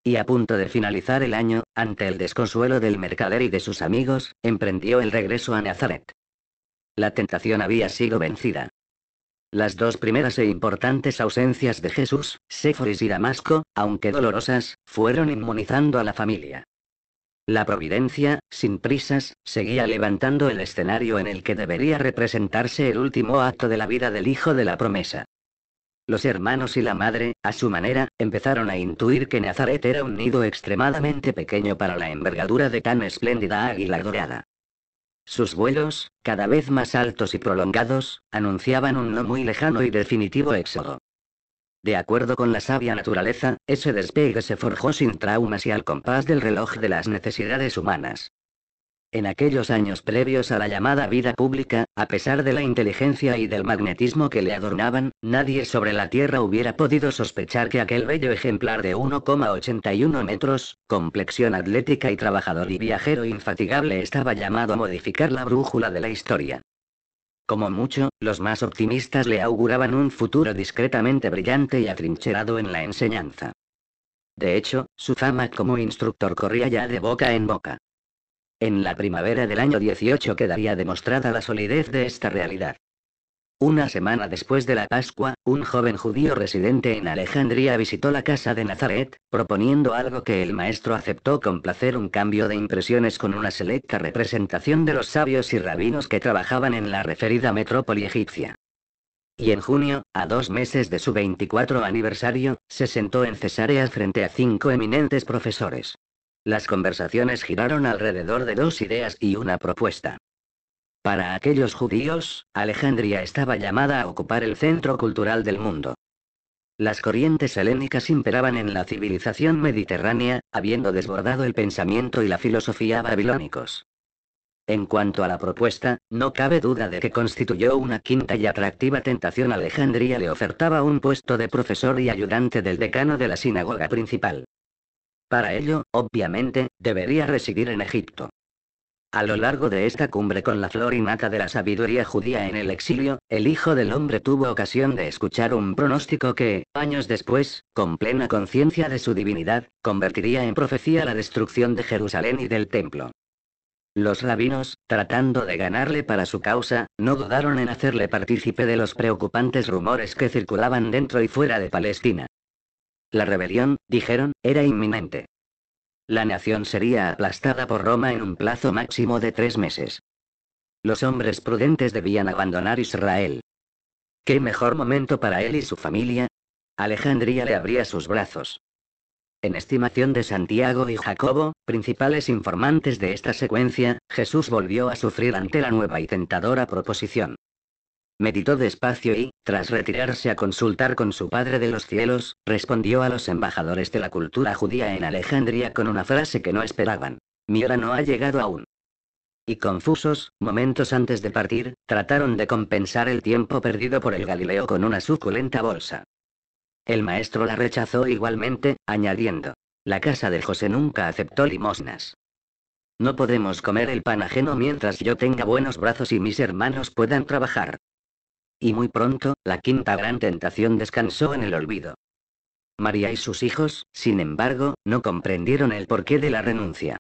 Y a punto de finalizar el año, ante el desconsuelo del mercader y de sus amigos, emprendió el regreso a Nazaret. La tentación había sido vencida. Las dos primeras e importantes ausencias de Jesús, Séforis y Damasco, aunque dolorosas, fueron inmunizando a la familia. La providencia, sin prisas, seguía levantando el escenario en el que debería representarse el último acto de la vida del Hijo de la Promesa. Los hermanos y la madre, a su manera, empezaron a intuir que Nazaret era un nido extremadamente pequeño para la envergadura de tan espléndida águila dorada. Sus vuelos, cada vez más altos y prolongados, anunciaban un no muy lejano y definitivo éxodo. De acuerdo con la sabia naturaleza, ese despegue se forjó sin traumas y al compás del reloj de las necesidades humanas. En aquellos años previos a la llamada vida pública, a pesar de la inteligencia y del magnetismo que le adornaban, nadie sobre la Tierra hubiera podido sospechar que aquel bello ejemplar de 1,81 metros, complexión atlética y trabajador y viajero infatigable estaba llamado a modificar la brújula de la historia. Como mucho, los más optimistas le auguraban un futuro discretamente brillante y atrincherado en la enseñanza. De hecho, su fama como instructor corría ya de boca en boca. En la primavera del año 18 quedaría demostrada la solidez de esta realidad. Una semana después de la Pascua, un joven judío residente en Alejandría visitó la casa de Nazaret, proponiendo algo que el maestro aceptó con placer un cambio de impresiones con una selecta representación de los sabios y rabinos que trabajaban en la referida metrópoli egipcia. Y en junio, a dos meses de su 24 aniversario, se sentó en Cesarea frente a cinco eminentes profesores. Las conversaciones giraron alrededor de dos ideas y una propuesta. Para aquellos judíos, Alejandría estaba llamada a ocupar el centro cultural del mundo. Las corrientes helénicas imperaban en la civilización mediterránea, habiendo desbordado el pensamiento y la filosofía babilónicos. En cuanto a la propuesta, no cabe duda de que constituyó una quinta y atractiva tentación. Alejandría le ofertaba un puesto de profesor y ayudante del decano de la sinagoga principal. Para ello, obviamente, debería residir en Egipto. A lo largo de esta cumbre con la flor y nata de la sabiduría judía en el exilio, el Hijo del Hombre tuvo ocasión de escuchar un pronóstico que, años después, con plena conciencia de su divinidad, convertiría en profecía la destrucción de Jerusalén y del templo. Los rabinos, tratando de ganarle para su causa, no dudaron en hacerle partícipe de los preocupantes rumores que circulaban dentro y fuera de Palestina. La rebelión, dijeron, era inminente. La nación sería aplastada por Roma en un plazo máximo de tres meses. Los hombres prudentes debían abandonar Israel. ¿Qué mejor momento para él y su familia? Alejandría le abría sus brazos. En estimación de Santiago y Jacobo, principales informantes de esta secuencia, Jesús volvió a sufrir ante la nueva y tentadora proposición. Meditó despacio y, tras retirarse a consultar con su padre de los cielos, respondió a los embajadores de la cultura judía en Alejandría con una frase que no esperaban. Mi hora no ha llegado aún. Y confusos, momentos antes de partir, trataron de compensar el tiempo perdido por el Galileo con una suculenta bolsa. El maestro la rechazó igualmente, añadiendo, la casa de José nunca aceptó limosnas. No podemos comer el pan ajeno mientras yo tenga buenos brazos y mis hermanos puedan trabajar. Y muy pronto, la quinta gran tentación descansó en el olvido. María y sus hijos, sin embargo, no comprendieron el porqué de la renuncia.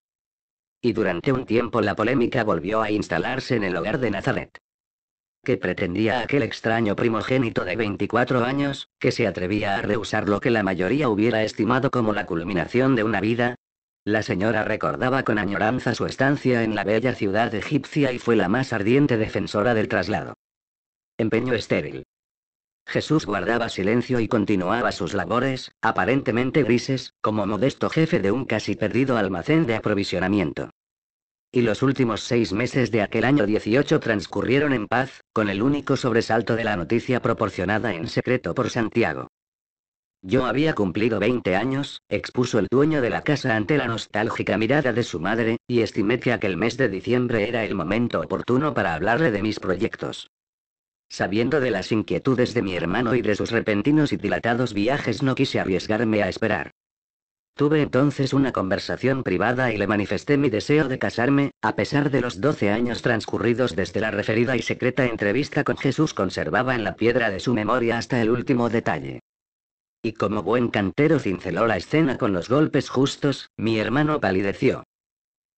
Y durante un tiempo la polémica volvió a instalarse en el hogar de Nazaret. ¿Qué pretendía aquel extraño primogénito de 24 años, que se atrevía a rehusar lo que la mayoría hubiera estimado como la culminación de una vida? La señora recordaba con añoranza su estancia en la bella ciudad egipcia y fue la más ardiente defensora del traslado empeño estéril. Jesús guardaba silencio y continuaba sus labores, aparentemente grises, como modesto jefe de un casi perdido almacén de aprovisionamiento. Y los últimos seis meses de aquel año 18 transcurrieron en paz, con el único sobresalto de la noticia proporcionada en secreto por Santiago. Yo había cumplido 20 años, expuso el dueño de la casa ante la nostálgica mirada de su madre, y estimé que aquel mes de diciembre era el momento oportuno para hablarle de mis proyectos. Sabiendo de las inquietudes de mi hermano y de sus repentinos y dilatados viajes no quise arriesgarme a esperar. Tuve entonces una conversación privada y le manifesté mi deseo de casarme, a pesar de los 12 años transcurridos desde la referida y secreta entrevista con Jesús conservaba en la piedra de su memoria hasta el último detalle. Y como buen cantero cinceló la escena con los golpes justos, mi hermano palideció.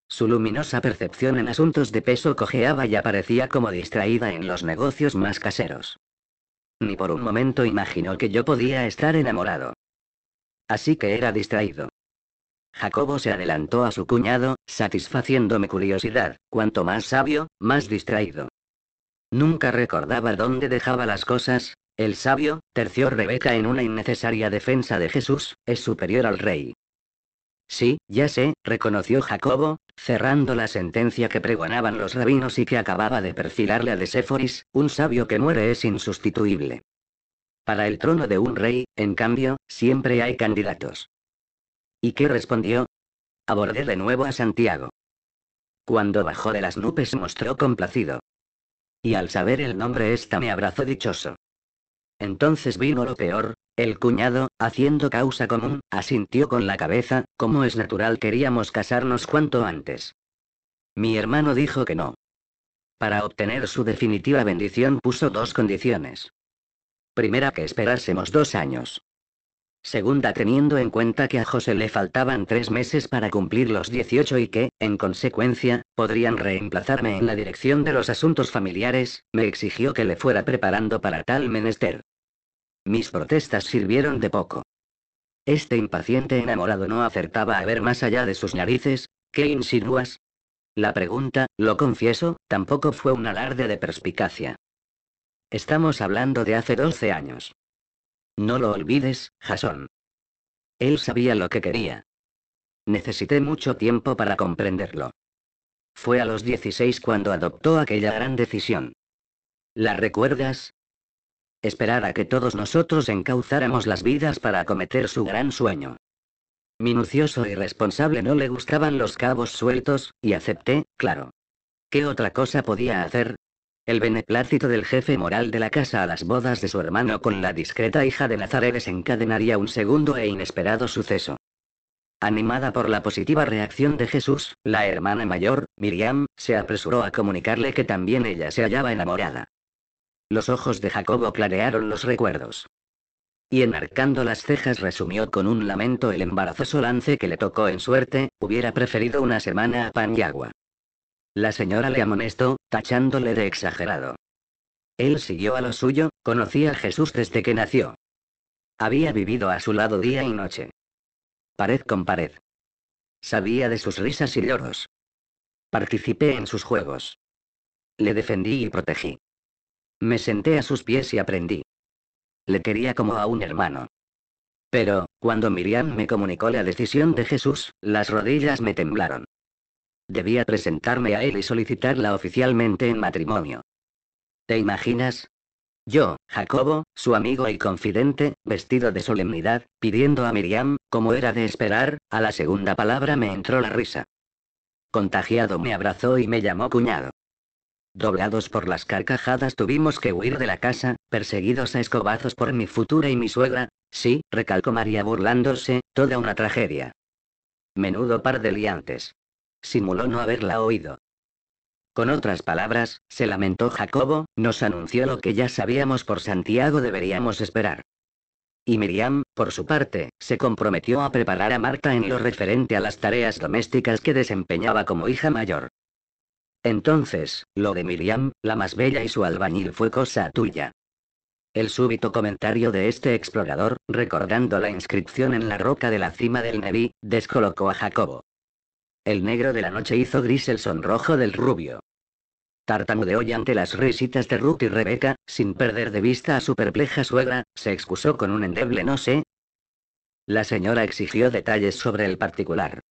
Su luminosa percepción en asuntos de peso cojeaba y aparecía como distraída en los negocios más caseros. Ni por un momento imaginó que yo podía estar enamorado. Así que era distraído. Jacobo se adelantó a su cuñado, satisfaciendo mi curiosidad, cuanto más sabio, más distraído. Nunca recordaba dónde dejaba las cosas, el sabio, terció Rebeca en una innecesaria defensa de Jesús, es superior al rey. Sí, ya sé, reconoció Jacobo, cerrando la sentencia que pregonaban los rabinos y que acababa de perfilarle a Deséforis, un sabio que muere es insustituible. Para el trono de un rey, en cambio, siempre hay candidatos. ¿Y qué respondió? Abordé de nuevo a Santiago. Cuando bajó de las nubes mostró complacido. Y al saber el nombre esta me abrazó dichoso. Entonces vino lo peor, el cuñado, haciendo causa común, asintió con la cabeza, como es natural queríamos casarnos cuanto antes. Mi hermano dijo que no. Para obtener su definitiva bendición puso dos condiciones. Primera que esperásemos dos años segunda teniendo en cuenta que a José le faltaban tres meses para cumplir los 18 y que, en consecuencia, podrían reemplazarme en la dirección de los asuntos familiares, me exigió que le fuera preparando para tal menester. Mis protestas sirvieron de poco. Este impaciente enamorado no acertaba a ver más allá de sus narices, ¿qué insinúas? La pregunta, lo confieso, tampoco fue un alarde de perspicacia. Estamos hablando de hace 12 años. No lo olvides, Jason. Él sabía lo que quería. Necesité mucho tiempo para comprenderlo. Fue a los 16 cuando adoptó aquella gran decisión. ¿La recuerdas? Esperar a que todos nosotros encauzáramos las vidas para acometer su gran sueño. Minucioso y responsable no le gustaban los cabos sueltos, y acepté, claro. ¿Qué otra cosa podía hacer? El beneplácito del jefe moral de la casa a las bodas de su hermano con la discreta hija de Nazaret desencadenaría un segundo e inesperado suceso. Animada por la positiva reacción de Jesús, la hermana mayor, Miriam, se apresuró a comunicarle que también ella se hallaba enamorada. Los ojos de Jacobo clarearon los recuerdos. Y enarcando las cejas resumió con un lamento el embarazoso lance que le tocó en suerte, hubiera preferido una semana a pan y agua. La señora le amonestó, tachándole de exagerado. Él siguió a lo suyo, conocía a Jesús desde que nació. Había vivido a su lado día y noche. Pared con pared. Sabía de sus risas y lloros. Participé en sus juegos. Le defendí y protegí. Me senté a sus pies y aprendí. Le quería como a un hermano. Pero, cuando Miriam me comunicó la decisión de Jesús, las rodillas me temblaron. Debía presentarme a él y solicitarla oficialmente en matrimonio. ¿Te imaginas? Yo, Jacobo, su amigo y confidente, vestido de solemnidad, pidiendo a Miriam, como era de esperar, a la segunda palabra me entró la risa. Contagiado me abrazó y me llamó cuñado. Doblados por las carcajadas tuvimos que huir de la casa, perseguidos a escobazos por mi futura y mi suegra. Sí, recalcó María burlándose, toda una tragedia. Menudo par de liantes. Simuló no haberla oído. Con otras palabras, se lamentó Jacobo, nos anunció lo que ya sabíamos por Santiago deberíamos esperar. Y Miriam, por su parte, se comprometió a preparar a Marta en lo referente a las tareas domésticas que desempeñaba como hija mayor. Entonces, lo de Miriam, la más bella y su albañil fue cosa tuya. El súbito comentario de este explorador, recordando la inscripción en la roca de la cima del Nevi, descolocó a Jacobo. El negro de la noche hizo gris el sonrojo del rubio. Tartamudeó y ante las risitas de Ruth y Rebeca, sin perder de vista a su perpleja suegra, se excusó con un endeble no sé. La señora exigió detalles sobre el particular.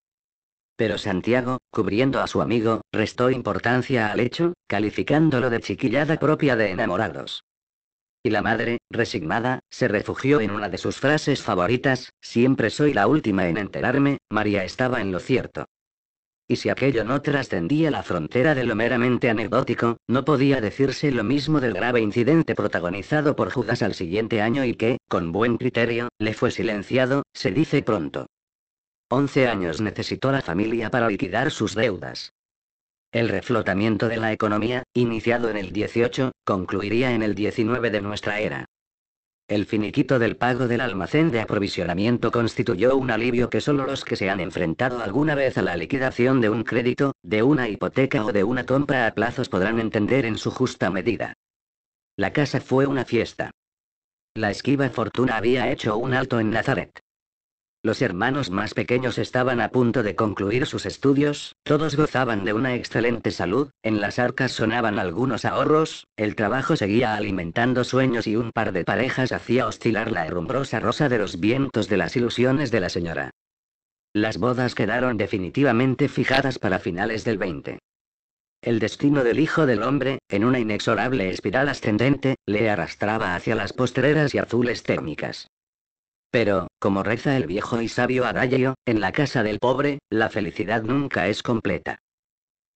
Pero Santiago, cubriendo a su amigo, restó importancia al hecho, calificándolo de chiquillada propia de enamorados. Y la madre, resignada, se refugió en una de sus frases favoritas, siempre soy la última en enterarme, María estaba en lo cierto y si aquello no trascendía la frontera de lo meramente anecdótico, no podía decirse lo mismo del grave incidente protagonizado por Judas al siguiente año y que, con buen criterio, le fue silenciado, se dice pronto. Once años necesitó la familia para liquidar sus deudas. El reflotamiento de la economía, iniciado en el 18, concluiría en el 19 de nuestra era. El finiquito del pago del almacén de aprovisionamiento constituyó un alivio que solo los que se han enfrentado alguna vez a la liquidación de un crédito, de una hipoteca o de una compra a plazos podrán entender en su justa medida. La casa fue una fiesta. La esquiva fortuna había hecho un alto en Nazaret. Los hermanos más pequeños estaban a punto de concluir sus estudios, todos gozaban de una excelente salud, en las arcas sonaban algunos ahorros, el trabajo seguía alimentando sueños y un par de parejas hacía oscilar la herrumbrosa rosa de los vientos de las ilusiones de la señora. Las bodas quedaron definitivamente fijadas para finales del 20. El destino del Hijo del Hombre, en una inexorable espiral ascendente, le arrastraba hacia las postreras y azules térmicas. Pero, como reza el viejo y sabio Adagio, en la casa del pobre, la felicidad nunca es completa.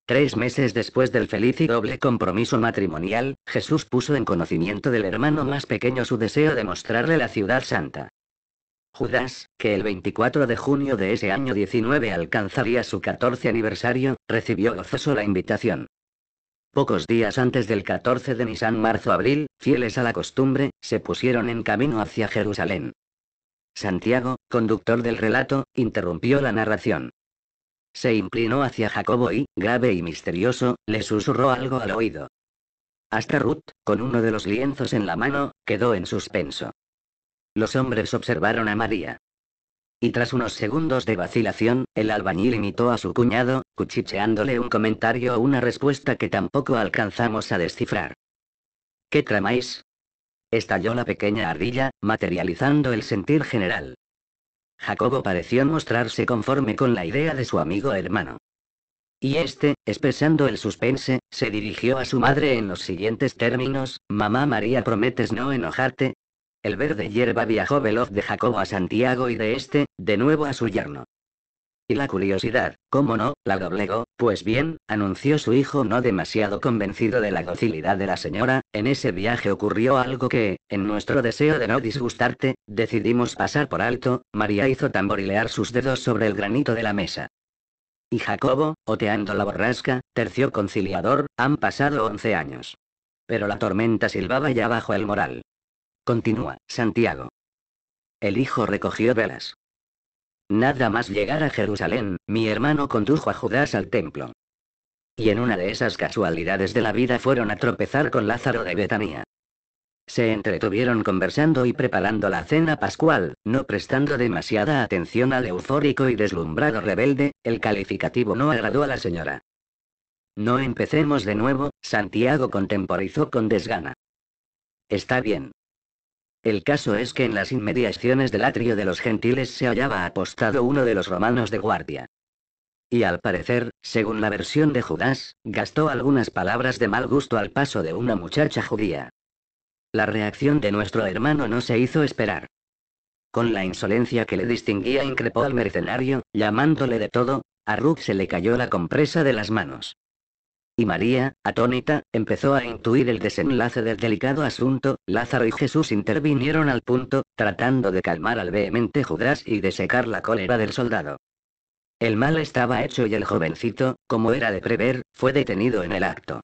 Tres meses después del feliz y doble compromiso matrimonial, Jesús puso en conocimiento del hermano más pequeño su deseo de mostrarle la ciudad santa. Judas, que el 24 de junio de ese año 19 alcanzaría su 14 aniversario, recibió gozoso la invitación. Pocos días antes del 14 de Nisan marzo-abril, fieles a la costumbre, se pusieron en camino hacia Jerusalén. Santiago, conductor del relato, interrumpió la narración. Se inclinó hacia Jacobo y, grave y misterioso, le susurró algo al oído. Hasta Ruth, con uno de los lienzos en la mano, quedó en suspenso. Los hombres observaron a María. Y tras unos segundos de vacilación, el albañil imitó a su cuñado, cuchicheándole un comentario o una respuesta que tampoco alcanzamos a descifrar. ¿Qué tramáis? Estalló la pequeña ardilla, materializando el sentir general. Jacobo pareció mostrarse conforme con la idea de su amigo hermano. Y este, espesando el suspense, se dirigió a su madre en los siguientes términos: Mamá María, prometes no enojarte. El verde hierba viajó veloz de Jacobo a Santiago y de este, de nuevo a su yerno la curiosidad, cómo no, la doblegó, pues bien, anunció su hijo no demasiado convencido de la docilidad de la señora, en ese viaje ocurrió algo que, en nuestro deseo de no disgustarte, decidimos pasar por alto, María hizo tamborilear sus dedos sobre el granito de la mesa. Y Jacobo, oteando la borrasca, terció conciliador, han pasado once años. Pero la tormenta silbaba ya bajo el moral. Continúa, Santiago. El hijo recogió velas. Nada más llegar a Jerusalén, mi hermano condujo a Judas al templo. Y en una de esas casualidades de la vida fueron a tropezar con Lázaro de Betania. Se entretuvieron conversando y preparando la cena pascual, no prestando demasiada atención al eufórico y deslumbrado rebelde, el calificativo no agradó a la señora. No empecemos de nuevo, Santiago contemporizó con desgana. Está bien, el caso es que en las inmediaciones del atrio de los gentiles se hallaba apostado uno de los romanos de guardia. Y al parecer, según la versión de Judas, gastó algunas palabras de mal gusto al paso de una muchacha judía. La reacción de nuestro hermano no se hizo esperar. Con la insolencia que le distinguía increpó al mercenario, llamándole de todo, a Rook se le cayó la compresa de las manos. Y María, atónita, empezó a intuir el desenlace del delicado asunto, Lázaro y Jesús intervinieron al punto, tratando de calmar al vehemente Judas y de secar la cólera del soldado. El mal estaba hecho y el jovencito, como era de prever, fue detenido en el acto.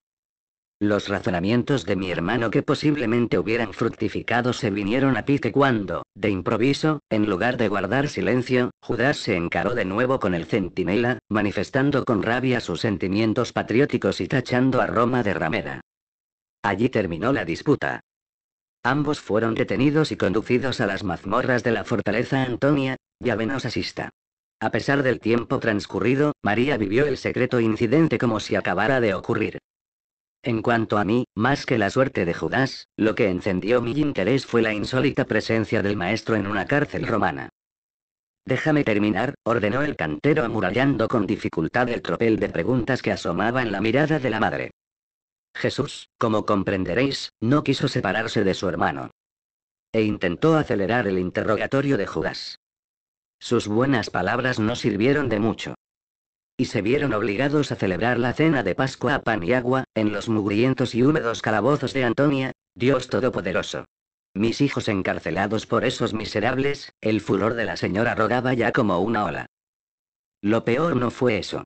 Los razonamientos de mi hermano que posiblemente hubieran fructificado se vinieron a pique cuando, de improviso, en lugar de guardar silencio, Judas se encaró de nuevo con el centinela, manifestando con rabia sus sentimientos patrióticos y tachando a Roma de ramera. Allí terminó la disputa. Ambos fueron detenidos y conducidos a las mazmorras de la fortaleza Antonia, ya venos asista. A pesar del tiempo transcurrido, María vivió el secreto incidente como si acabara de ocurrir. En cuanto a mí, más que la suerte de Judas, lo que encendió mi interés fue la insólita presencia del maestro en una cárcel romana. Déjame terminar, ordenó el cantero amurallando con dificultad el tropel de preguntas que asomaba en la mirada de la madre. Jesús, como comprenderéis, no quiso separarse de su hermano. E intentó acelerar el interrogatorio de Judas. Sus buenas palabras no sirvieron de mucho y se vieron obligados a celebrar la cena de Pascua a pan y agua, en los mugrientos y húmedos calabozos de Antonia, Dios Todopoderoso. Mis hijos encarcelados por esos miserables, el furor de la señora rodaba ya como una ola. Lo peor no fue eso.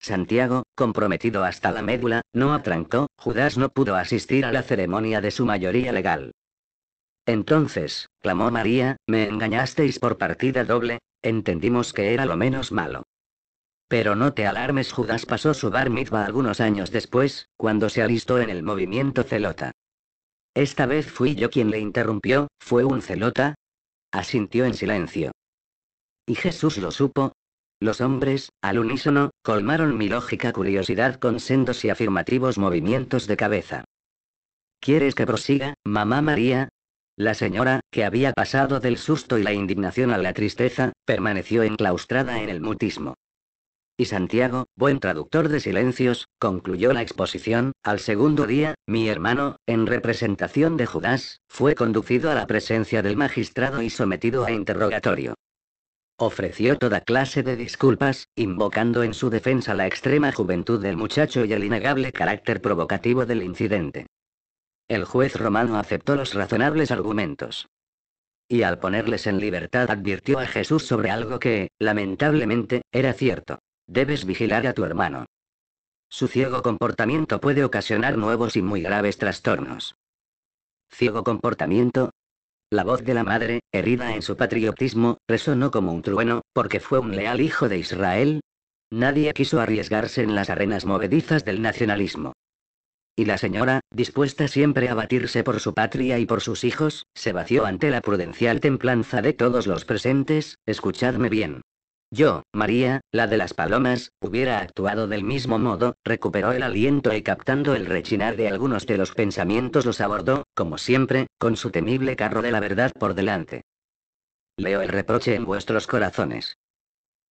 Santiago, comprometido hasta la médula, no atrancó, Judas no pudo asistir a la ceremonia de su mayoría legal. Entonces, clamó María, me engañasteis por partida doble, entendimos que era lo menos malo. Pero no te alarmes, Judas pasó su bar mitzvah algunos años después, cuando se alistó en el movimiento celota. Esta vez fui yo quien le interrumpió, ¿fue un celota? Asintió en silencio. Y Jesús lo supo. Los hombres, al unísono, colmaron mi lógica curiosidad con sendos y afirmativos movimientos de cabeza. ¿Quieres que prosiga, mamá María? La señora, que había pasado del susto y la indignación a la tristeza, permaneció enclaustrada en el mutismo. Y Santiago, buen traductor de silencios, concluyó la exposición. Al segundo día, mi hermano, en representación de Judas, fue conducido a la presencia del magistrado y sometido a interrogatorio. Ofreció toda clase de disculpas, invocando en su defensa la extrema juventud del muchacho y el innegable carácter provocativo del incidente. El juez romano aceptó los razonables argumentos y al ponerles en libertad advirtió a Jesús sobre algo que, lamentablemente, era cierto. Debes vigilar a tu hermano. Su ciego comportamiento puede ocasionar nuevos y muy graves trastornos. Ciego comportamiento, la voz de la madre, herida en su patriotismo, resonó como un trueno, porque fue un leal hijo de Israel. Nadie quiso arriesgarse en las arenas movedizas del nacionalismo. Y la señora, dispuesta siempre a batirse por su patria y por sus hijos, se vació ante la prudencial templanza de todos los presentes, escuchadme bien. Yo, María, la de las palomas, hubiera actuado del mismo modo, recuperó el aliento y captando el rechinar de algunos de los pensamientos los abordó, como siempre, con su temible carro de la verdad por delante. Leo el reproche en vuestros corazones.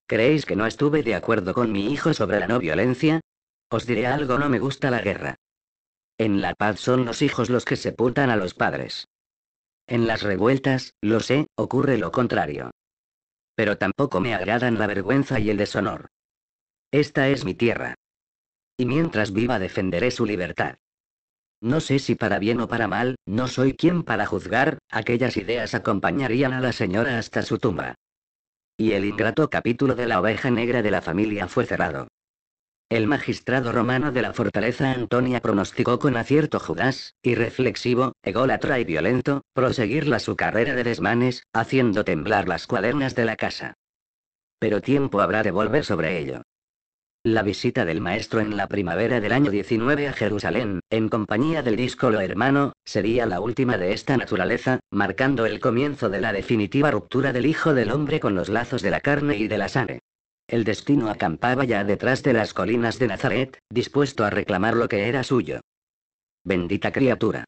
¿Creéis que no estuve de acuerdo con mi hijo sobre la no violencia? Os diré algo, no me gusta la guerra. En la paz son los hijos los que sepultan a los padres. En las revueltas, lo sé, ocurre lo contrario pero tampoco me agradan la vergüenza y el deshonor. Esta es mi tierra. Y mientras viva defenderé su libertad. No sé si para bien o para mal, no soy quien para juzgar, aquellas ideas acompañarían a la señora hasta su tumba. Y el ingrato capítulo de la oveja negra de la familia fue cerrado. El magistrado romano de la fortaleza Antonia pronosticó con acierto Judas, irreflexivo, ególatra y violento, proseguirla su carrera de desmanes, haciendo temblar las cuadernas de la casa. Pero tiempo habrá de volver sobre ello. La visita del maestro en la primavera del año 19 a Jerusalén, en compañía del díscolo hermano, sería la última de esta naturaleza, marcando el comienzo de la definitiva ruptura del Hijo del Hombre con los lazos de la carne y de la sangre. El destino acampaba ya detrás de las colinas de Nazaret, dispuesto a reclamar lo que era suyo. Bendita criatura.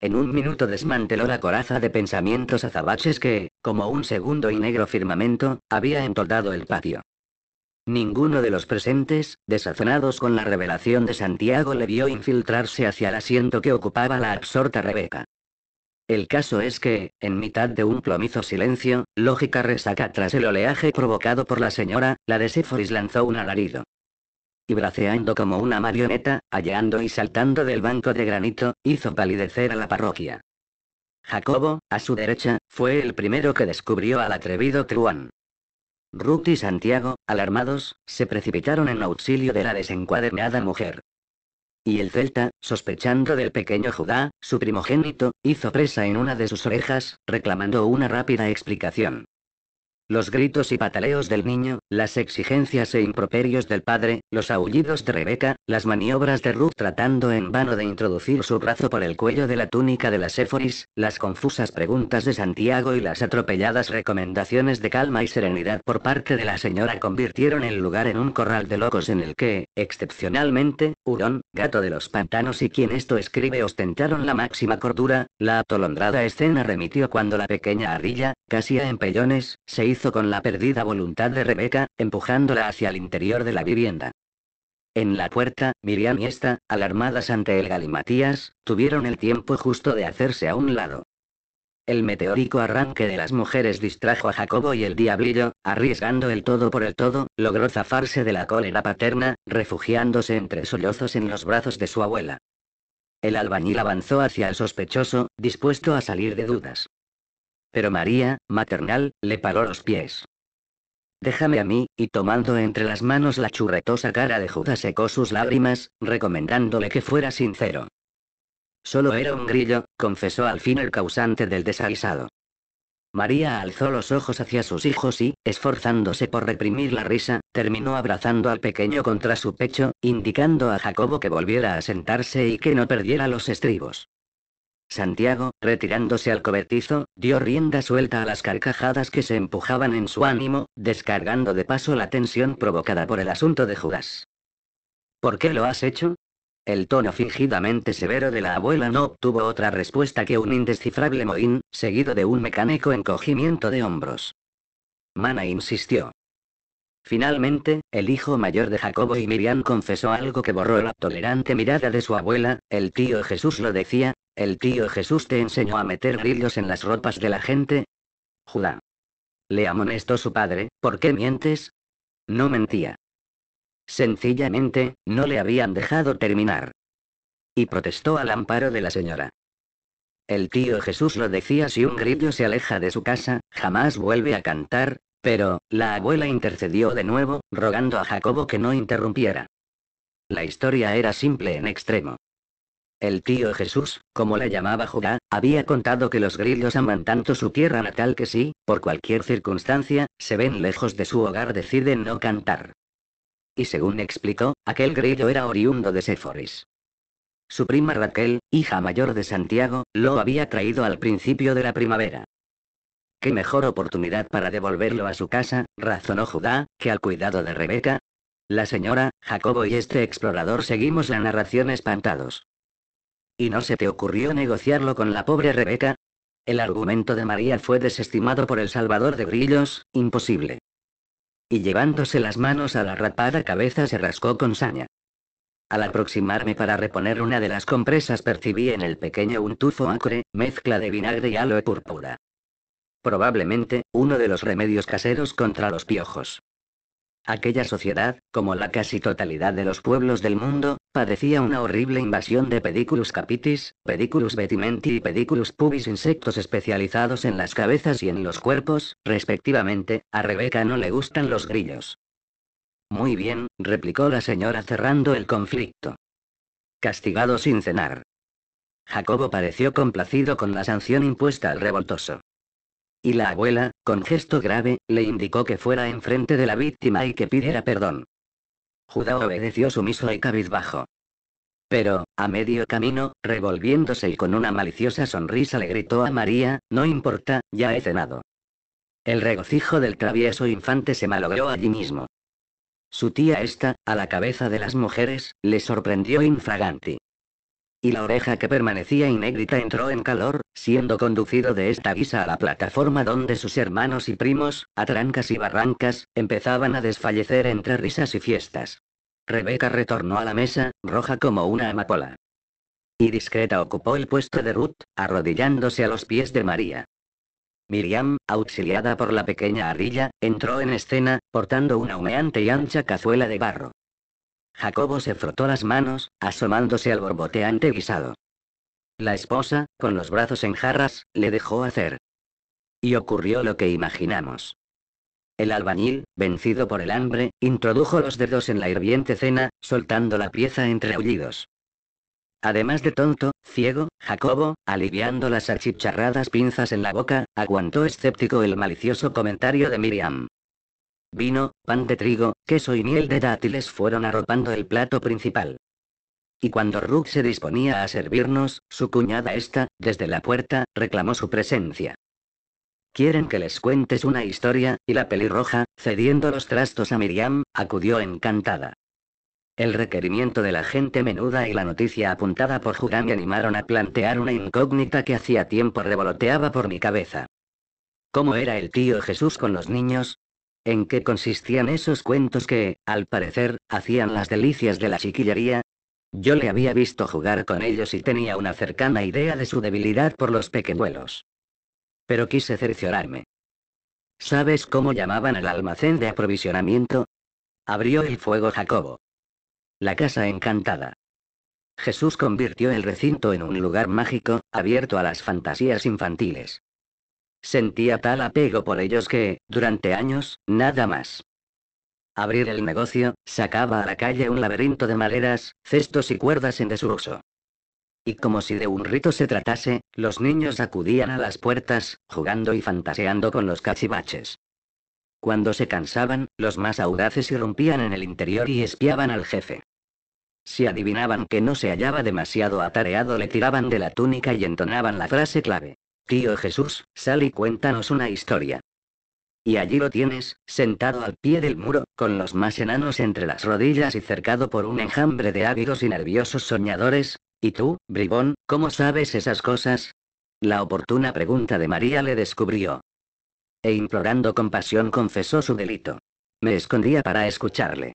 En un minuto desmanteló la coraza de pensamientos azabaches que, como un segundo y negro firmamento, había entoldado el patio. Ninguno de los presentes, desazonados con la revelación de Santiago, le vio infiltrarse hacia el asiento que ocupaba la absorta Rebeca. El caso es que, en mitad de un plomizo silencio, lógica resaca tras el oleaje provocado por la señora, la de Seforis lanzó un alarido. Y braceando como una marioneta, hallando y saltando del banco de granito, hizo palidecer a la parroquia. Jacobo, a su derecha, fue el primero que descubrió al atrevido truán. Ruth y Santiago, alarmados, se precipitaron en auxilio de la desencuadernada mujer. Y el celta, sospechando del pequeño Judá, su primogénito, hizo presa en una de sus orejas, reclamando una rápida explicación. Los gritos y pataleos del niño, las exigencias e improperios del padre, los aullidos de Rebeca, las maniobras de Ruth tratando en vano de introducir su brazo por el cuello de la túnica de la Séforis, las confusas preguntas de Santiago y las atropelladas recomendaciones de calma y serenidad por parte de la señora convirtieron el lugar en un corral de locos en el que, excepcionalmente, Hurón, gato de los pantanos y quien esto escribe ostentaron la máxima cordura, la atolondrada escena remitió cuando la pequeña ardilla, casi a empellones, se hizo hizo con la perdida voluntad de Rebeca, empujándola hacia el interior de la vivienda. En la puerta, Miriam y esta, alarmadas ante el galimatías, tuvieron el tiempo justo de hacerse a un lado. El meteórico arranque de las mujeres distrajo a Jacobo y el diablillo, arriesgando el todo por el todo, logró zafarse de la cólera paterna, refugiándose entre sollozos en los brazos de su abuela. El albañil avanzó hacia el sospechoso, dispuesto a salir de dudas. Pero María, maternal, le paró los pies. Déjame a mí, y tomando entre las manos la churretosa cara de Judas secó sus lágrimas, recomendándole que fuera sincero. Solo era un grillo, confesó al fin el causante del desaguisado. María alzó los ojos hacia sus hijos y, esforzándose por reprimir la risa, terminó abrazando al pequeño contra su pecho, indicando a Jacobo que volviera a sentarse y que no perdiera los estribos. Santiago, retirándose al cobertizo, dio rienda suelta a las carcajadas que se empujaban en su ánimo, descargando de paso la tensión provocada por el asunto de Judas. ¿Por qué lo has hecho? El tono fingidamente severo de la abuela no obtuvo otra respuesta que un indescifrable mohín, seguido de un mecánico encogimiento de hombros. Mana insistió. Finalmente, el hijo mayor de Jacobo y Miriam confesó algo que borró la tolerante mirada de su abuela, el tío Jesús lo decía, el tío Jesús te enseñó a meter grillos en las ropas de la gente. Judá. Le amonestó su padre, ¿por qué mientes? No mentía. Sencillamente, no le habían dejado terminar. Y protestó al amparo de la señora. El tío Jesús lo decía si un grillo se aleja de su casa, jamás vuelve a cantar, pero, la abuela intercedió de nuevo, rogando a Jacobo que no interrumpiera. La historia era simple en extremo. El tío Jesús, como la llamaba Judá, había contado que los grillos aman tanto su tierra natal que si, por cualquier circunstancia, se ven lejos de su hogar deciden no cantar. Y según explicó, aquel grillo era oriundo de Séforis. Su prima Raquel, hija mayor de Santiago, lo había traído al principio de la primavera. Qué mejor oportunidad para devolverlo a su casa, razonó Judá, que al cuidado de Rebeca. La señora, Jacobo y este explorador seguimos la narración espantados. ¿Y no se te ocurrió negociarlo con la pobre Rebeca? El argumento de María fue desestimado por el Salvador de brillos, imposible. Y llevándose las manos a la rapada cabeza se rascó con saña. Al aproximarme para reponer una de las compresas percibí en el pequeño un tufo acre, mezcla de vinagre y aloe púrpura probablemente, uno de los remedios caseros contra los piojos. Aquella sociedad, como la casi totalidad de los pueblos del mundo, padecía una horrible invasión de pediculus capitis, pediculus vetimenti y pediculus pubis, insectos especializados en las cabezas y en los cuerpos, respectivamente. A Rebeca no le gustan los grillos. Muy bien, replicó la señora cerrando el conflicto. Castigado sin cenar. Jacobo pareció complacido con la sanción impuesta al revoltoso. Y la abuela, con gesto grave, le indicó que fuera enfrente de la víctima y que pidiera perdón. Judá obedeció sumiso y cabizbajo. Pero, a medio camino, revolviéndose y con una maliciosa sonrisa le gritó a María, no importa, ya he cenado. El regocijo del travieso infante se malogró allí mismo. Su tía esta, a la cabeza de las mujeres, le sorprendió infraganti y la oreja que permanecía inédita entró en calor, siendo conducido de esta guisa a la plataforma donde sus hermanos y primos, a trancas y barrancas, empezaban a desfallecer entre risas y fiestas. Rebeca retornó a la mesa, roja como una amapola. Y discreta ocupó el puesto de Ruth, arrodillándose a los pies de María. Miriam, auxiliada por la pequeña Arilla, entró en escena, portando una humeante y ancha cazuela de barro. Jacobo se frotó las manos, asomándose al borboteante guisado. La esposa, con los brazos en jarras, le dejó hacer. Y ocurrió lo que imaginamos. El albañil, vencido por el hambre, introdujo los dedos en la hirviente cena, soltando la pieza entre aullidos. Además de tonto, ciego, Jacobo, aliviando las achicharradas pinzas en la boca, aguantó escéptico el malicioso comentario de Miriam. Vino, pan de trigo, queso y miel de dátiles fueron arropando el plato principal. Y cuando Rook se disponía a servirnos, su cuñada esta, desde la puerta, reclamó su presencia. Quieren que les cuentes una historia, y la pelirroja, cediendo los trastos a Miriam, acudió encantada. El requerimiento de la gente menuda y la noticia apuntada por Jurán me animaron a plantear una incógnita que hacía tiempo revoloteaba por mi cabeza. ¿Cómo era el tío Jesús con los niños? en qué consistían esos cuentos que, al parecer, hacían las delicias de la chiquillería. Yo le había visto jugar con ellos y tenía una cercana idea de su debilidad por los pequeñuelos. Pero quise cerciorarme. ¿Sabes cómo llamaban al almacén de aprovisionamiento? Abrió el fuego Jacobo. La casa encantada. Jesús convirtió el recinto en un lugar mágico, abierto a las fantasías infantiles. Sentía tal apego por ellos que, durante años, nada más. Abrir el negocio, sacaba a la calle un laberinto de maderas, cestos y cuerdas en desuso. Y como si de un rito se tratase, los niños acudían a las puertas, jugando y fantaseando con los cachivaches. Cuando se cansaban, los más audaces irrumpían en el interior y espiaban al jefe. Si adivinaban que no se hallaba demasiado atareado, le tiraban de la túnica y entonaban la frase clave. Tío Jesús, sal y cuéntanos una historia. Y allí lo tienes, sentado al pie del muro, con los más enanos entre las rodillas y cercado por un enjambre de ávidos y nerviosos soñadores. ¿Y tú, bribón, cómo sabes esas cosas? La oportuna pregunta de María le descubrió. E implorando compasión confesó su delito. Me escondía para escucharle.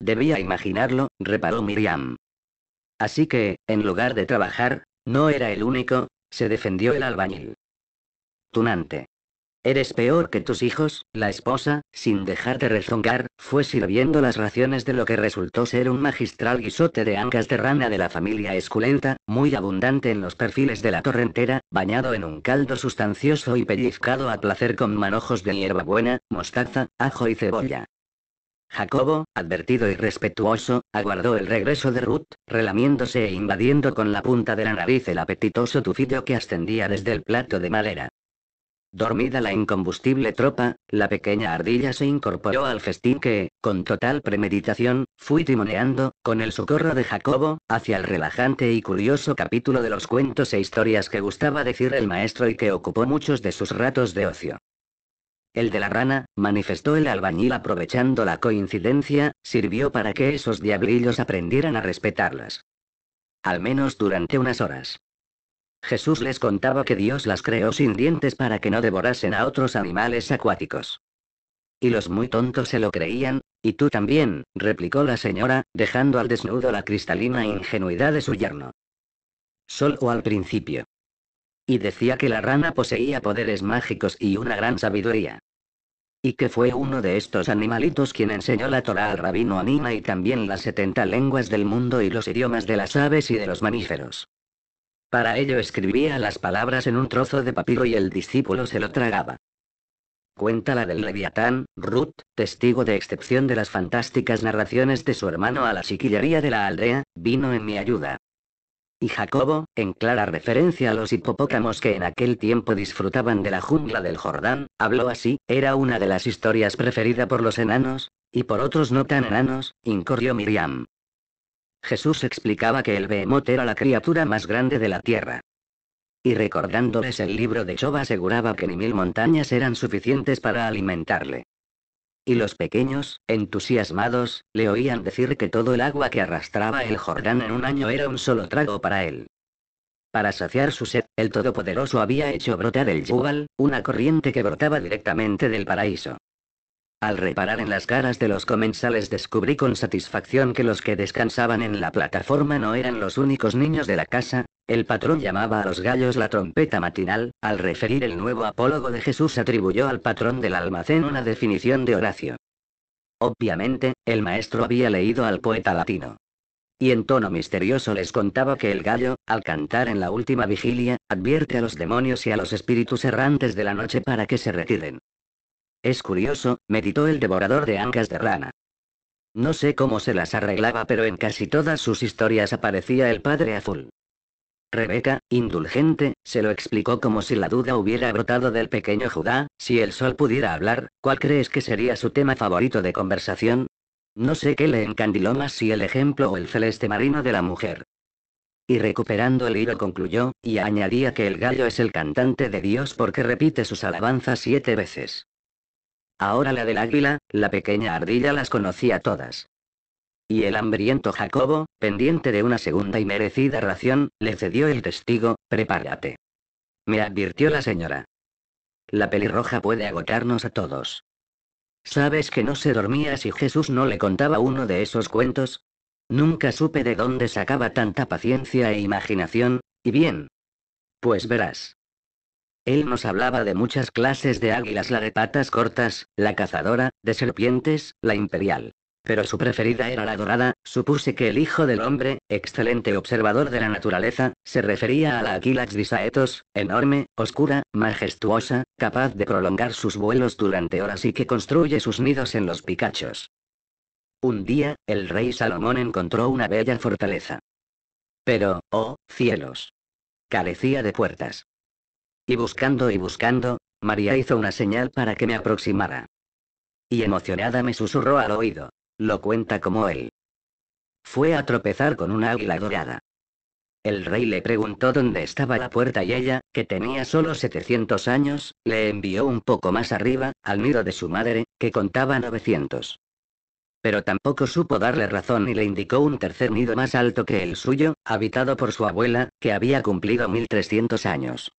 Debía imaginarlo, reparó Miriam. Así que, en lugar de trabajar, no era el único, se defendió el albañil. Tunante. Eres peor que tus hijos, la esposa, sin dejarte rezongar, fue sirviendo las raciones de lo que resultó ser un magistral guisote de ancas de rana de la familia esculenta, muy abundante en los perfiles de la torrentera, bañado en un caldo sustancioso y pellizcado a placer con manojos de hierbabuena, mostaza, ajo y cebolla. Jacobo, advertido y respetuoso, aguardó el regreso de Ruth, relamiéndose e invadiendo con la punta de la nariz el apetitoso tufillo que ascendía desde el plato de madera. Dormida la incombustible tropa, la pequeña ardilla se incorporó al festín que, con total premeditación, fui timoneando, con el socorro de Jacobo, hacia el relajante y curioso capítulo de los cuentos e historias que gustaba decir el maestro y que ocupó muchos de sus ratos de ocio. El de la rana, manifestó el albañil aprovechando la coincidencia, sirvió para que esos diablillos aprendieran a respetarlas. Al menos durante unas horas. Jesús les contaba que Dios las creó sin dientes para que no devorasen a otros animales acuáticos. Y los muy tontos se lo creían, y tú también, replicó la señora, dejando al desnudo la cristalina ingenuidad de su yerno. Solo al principio. Y decía que la rana poseía poderes mágicos y una gran sabiduría. Y que fue uno de estos animalitos quien enseñó la Torah al rabino Anima y también las 70 lenguas del mundo y los idiomas de las aves y de los mamíferos. Para ello escribía las palabras en un trozo de papiro y el discípulo se lo tragaba. Cuenta la del Leviatán, Ruth, testigo de excepción de las fantásticas narraciones de su hermano a la chiquillería de la aldea, vino en mi ayuda, y Jacobo, en clara referencia a los hipopótamos que en aquel tiempo disfrutaban de la jungla del Jordán, habló así, era una de las historias preferida por los enanos, y por otros no tan enanos, incorrió Miriam. Jesús explicaba que el behemoth era la criatura más grande de la tierra. Y recordándoles el libro de Job aseguraba que ni mil montañas eran suficientes para alimentarle y los pequeños, entusiasmados, le oían decir que todo el agua que arrastraba el Jordán en un año era un solo trago para él. Para saciar su sed, el Todopoderoso había hecho brotar el Jubal una corriente que brotaba directamente del paraíso. Al reparar en las caras de los comensales descubrí con satisfacción que los que descansaban en la plataforma no eran los únicos niños de la casa, el patrón llamaba a los gallos la trompeta matinal, al referir el nuevo apólogo de Jesús atribuyó al patrón del almacén una definición de Horacio. Obviamente, el maestro había leído al poeta latino. Y en tono misterioso les contaba que el gallo, al cantar en la última vigilia, advierte a los demonios y a los espíritus errantes de la noche para que se retiren. Es curioso, meditó el devorador de ancas de rana. No sé cómo se las arreglaba, pero en casi todas sus historias aparecía el padre azul. Rebeca, indulgente, se lo explicó como si la duda hubiera brotado del pequeño Judá, si el sol pudiera hablar, ¿cuál crees que sería su tema favorito de conversación? No sé qué le encandiló más si el ejemplo o el celeste marino de la mujer. Y recuperando el hilo concluyó, y añadía que el gallo es el cantante de Dios porque repite sus alabanzas siete veces. Ahora la del águila, la pequeña ardilla las conocía todas. Y el hambriento Jacobo, pendiente de una segunda y merecida ración, le cedió el testigo, prepárate. Me advirtió la señora. La pelirroja puede agotarnos a todos. ¿Sabes que no se dormía si Jesús no le contaba uno de esos cuentos? Nunca supe de dónde sacaba tanta paciencia e imaginación, y bien. Pues verás. Él nos hablaba de muchas clases de águilas, la de patas cortas, la cazadora, de serpientes, la imperial. Pero su preferida era la dorada, supuse que el hijo del hombre, excelente observador de la naturaleza, se refería a la Aquilax disaetos, enorme, oscura, majestuosa, capaz de prolongar sus vuelos durante horas y que construye sus nidos en los picachos. Un día, el rey Salomón encontró una bella fortaleza. Pero, oh, cielos. Carecía de puertas. Y buscando y buscando, María hizo una señal para que me aproximara. Y emocionada me susurró al oído. Lo cuenta como él. Fue a tropezar con una águila dorada. El rey le preguntó dónde estaba la puerta y ella, que tenía solo 700 años, le envió un poco más arriba, al nido de su madre, que contaba 900. Pero tampoco supo darle razón y le indicó un tercer nido más alto que el suyo, habitado por su abuela, que había cumplido 1300 años.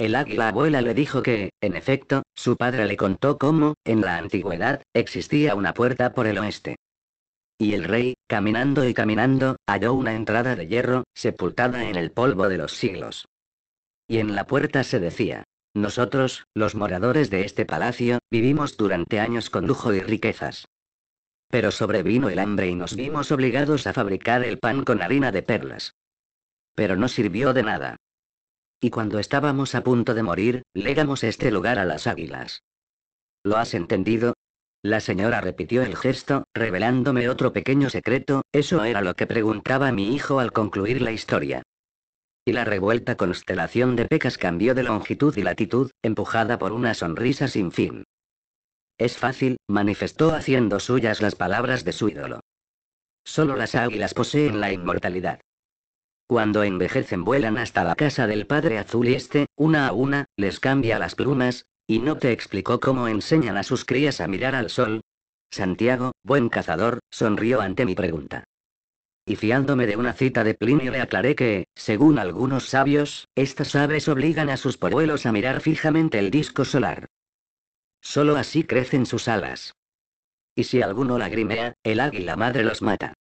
El águila abuela le dijo que, en efecto, su padre le contó cómo, en la antigüedad, existía una puerta por el oeste. Y el rey, caminando y caminando, halló una entrada de hierro, sepultada en el polvo de los siglos. Y en la puerta se decía, nosotros, los moradores de este palacio, vivimos durante años con lujo y riquezas. Pero sobrevino el hambre y nos vimos obligados a fabricar el pan con harina de perlas. Pero no sirvió de nada, y cuando estábamos a punto de morir, legamos este lugar a las águilas. ¿Lo has entendido? La señora repitió el gesto, revelándome otro pequeño secreto, eso era lo que preguntaba mi hijo al concluir la historia. Y la revuelta constelación de pecas cambió de longitud y latitud, empujada por una sonrisa sin fin. Es fácil, manifestó haciendo suyas las palabras de su ídolo. Solo las águilas poseen la inmortalidad. Cuando envejecen vuelan hasta la casa del padre azul y este, una a una, les cambia las plumas, y no te explicó cómo enseñan a sus crías a mirar al sol. Santiago, buen cazador, sonrió ante mi pregunta. Y fiándome de una cita de Plinio le aclaré que, según algunos sabios, estas aves obligan a sus polluelos a mirar fijamente el disco solar. Solo así crecen sus alas. Y si alguno lagrimea, el águila madre los mata.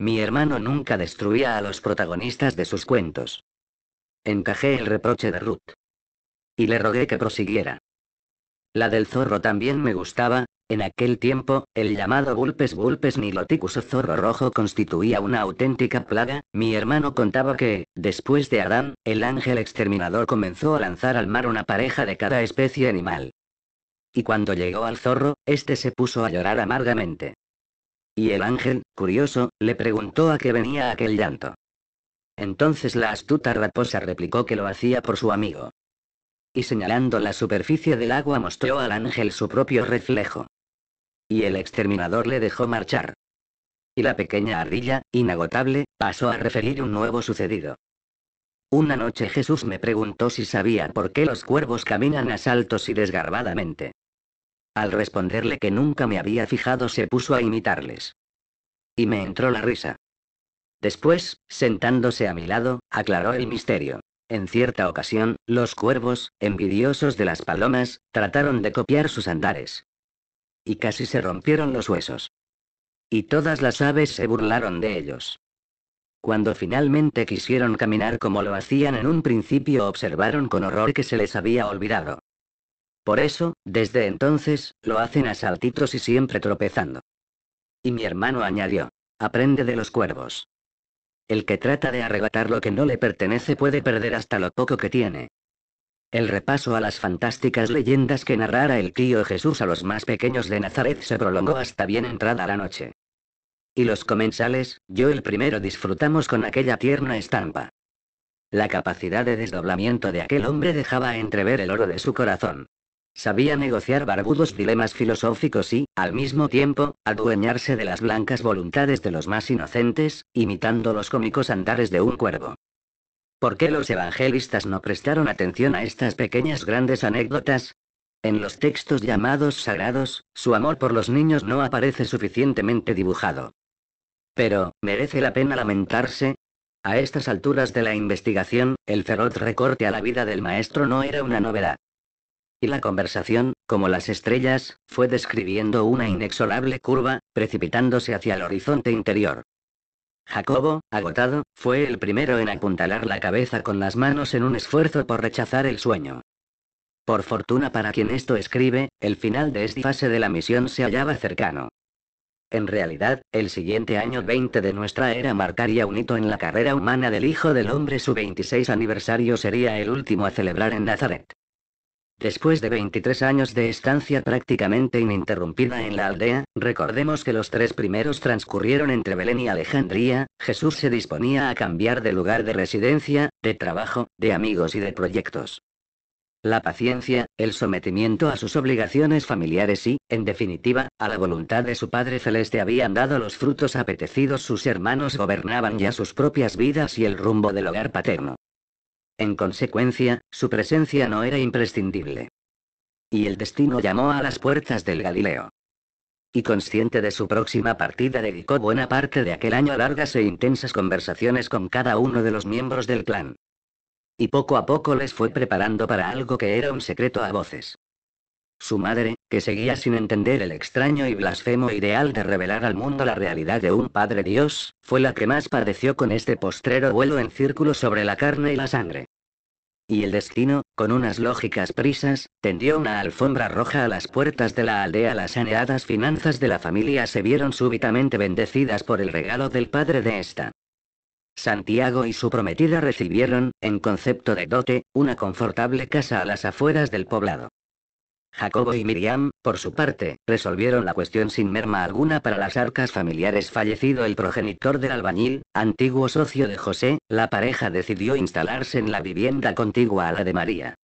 Mi hermano nunca destruía a los protagonistas de sus cuentos. Encajé el reproche de Ruth. Y le rogué que prosiguiera. La del zorro también me gustaba, en aquel tiempo, el llamado Vulpes Vulpes Niloticus o zorro rojo constituía una auténtica plaga. Mi hermano contaba que, después de Adán, el ángel exterminador comenzó a lanzar al mar una pareja de cada especie animal. Y cuando llegó al zorro, este se puso a llorar amargamente. Y el ángel, curioso, le preguntó a qué venía aquel llanto. Entonces la astuta raposa replicó que lo hacía por su amigo. Y señalando la superficie del agua mostró al ángel su propio reflejo. Y el exterminador le dejó marchar. Y la pequeña ardilla, inagotable, pasó a referir un nuevo sucedido. Una noche Jesús me preguntó si sabía por qué los cuervos caminan a saltos y desgarbadamente. Al responderle que nunca me había fijado se puso a imitarles. Y me entró la risa. Después, sentándose a mi lado, aclaró el misterio. En cierta ocasión, los cuervos, envidiosos de las palomas, trataron de copiar sus andares. Y casi se rompieron los huesos. Y todas las aves se burlaron de ellos. Cuando finalmente quisieron caminar como lo hacían en un principio observaron con horror que se les había olvidado. Por eso, desde entonces, lo hacen a saltitos y siempre tropezando. Y mi hermano añadió, aprende de los cuervos. El que trata de arrebatar lo que no le pertenece puede perder hasta lo poco que tiene. El repaso a las fantásticas leyendas que narrara el tío Jesús a los más pequeños de Nazaret se prolongó hasta bien entrada la noche. Y los comensales, yo el primero disfrutamos con aquella tierna estampa. La capacidad de desdoblamiento de aquel hombre dejaba entrever el oro de su corazón. Sabía negociar barbudos dilemas filosóficos y, al mismo tiempo, adueñarse de las blancas voluntades de los más inocentes, imitando los cómicos andares de un cuervo. ¿Por qué los evangelistas no prestaron atención a estas pequeñas grandes anécdotas? En los textos llamados sagrados, su amor por los niños no aparece suficientemente dibujado. Pero, ¿merece la pena lamentarse? A estas alturas de la investigación, el feroz recorte a la vida del maestro no era una novedad. Y la conversación, como las estrellas, fue describiendo una inexorable curva, precipitándose hacia el horizonte interior. Jacobo, agotado, fue el primero en apuntalar la cabeza con las manos en un esfuerzo por rechazar el sueño. Por fortuna para quien esto escribe, el final de esta fase de la misión se hallaba cercano. En realidad, el siguiente año 20 de nuestra era marcaría un hito en la carrera humana del Hijo del Hombre. Su 26 aniversario sería el último a celebrar en Nazaret. Después de 23 años de estancia prácticamente ininterrumpida en la aldea, recordemos que los tres primeros transcurrieron entre Belén y Alejandría, Jesús se disponía a cambiar de lugar de residencia, de trabajo, de amigos y de proyectos. La paciencia, el sometimiento a sus obligaciones familiares y, en definitiva, a la voluntad de su Padre Celeste habían dado los frutos apetecidos. Sus hermanos gobernaban ya sus propias vidas y el rumbo del hogar paterno. En consecuencia, su presencia no era imprescindible. Y el destino llamó a las puertas del Galileo. Y consciente de su próxima partida dedicó buena parte de aquel año a largas e intensas conversaciones con cada uno de los miembros del clan. Y poco a poco les fue preparando para algo que era un secreto a voces. Su madre, que seguía sin entender el extraño y blasfemo ideal de revelar al mundo la realidad de un Padre Dios, fue la que más padeció con este postrero vuelo en círculo sobre la carne y la sangre. Y el destino, con unas lógicas prisas, tendió una alfombra roja a las puertas de la aldea. Las saneadas finanzas de la familia se vieron súbitamente bendecidas por el regalo del padre de esta. Santiago y su prometida recibieron, en concepto de dote, una confortable casa a las afueras del poblado. Jacobo y Miriam, por su parte, resolvieron la cuestión sin merma alguna para las arcas familiares. Fallecido el progenitor del albañil, antiguo socio de José, la pareja decidió instalarse en la vivienda contigua a la de María.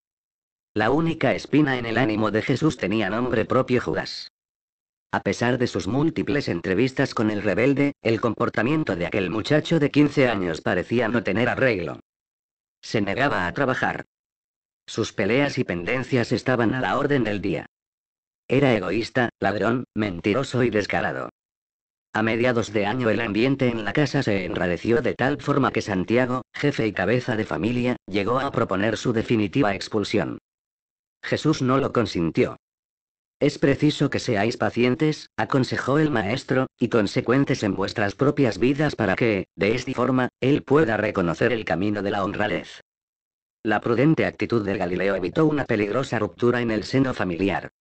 La única espina en el ánimo de Jesús tenía nombre propio Judas. A pesar de sus múltiples entrevistas con el rebelde, el comportamiento de aquel muchacho de 15 años parecía no tener arreglo. Se negaba a trabajar, sus peleas y pendencias estaban a la orden del día. Era egoísta, ladrón, mentiroso y descarado. A mediados de año el ambiente en la casa se enradeció de tal forma que Santiago, jefe y cabeza de familia, llegó a proponer su definitiva expulsión. Jesús no lo consintió. Es preciso que seáis pacientes, aconsejó el maestro, y consecuentes en vuestras propias vidas para que, de esta forma, él pueda reconocer el camino de la honradez. La prudente actitud de Galileo evitó una peligrosa ruptura en el seno familiar.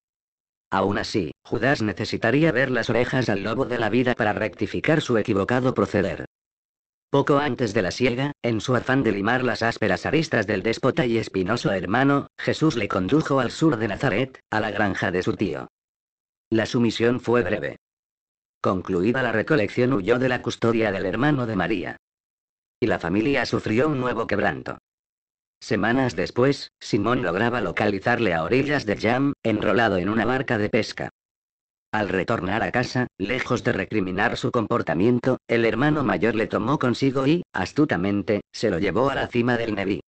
Aún así, Judas necesitaría ver las orejas al lobo de la vida para rectificar su equivocado proceder. Poco antes de la siega, en su afán de limar las ásperas aristas del déspota y espinoso hermano, Jesús le condujo al sur de Nazaret, a la granja de su tío. La sumisión fue breve. Concluida la recolección huyó de la custodia del hermano de María. Y la familia sufrió un nuevo quebranto. Semanas después, Simón lograba localizarle a orillas de Jam, enrolado en una barca de pesca. Al retornar a casa, lejos de recriminar su comportamiento, el hermano mayor le tomó consigo y, astutamente, se lo llevó a la cima del Nevi.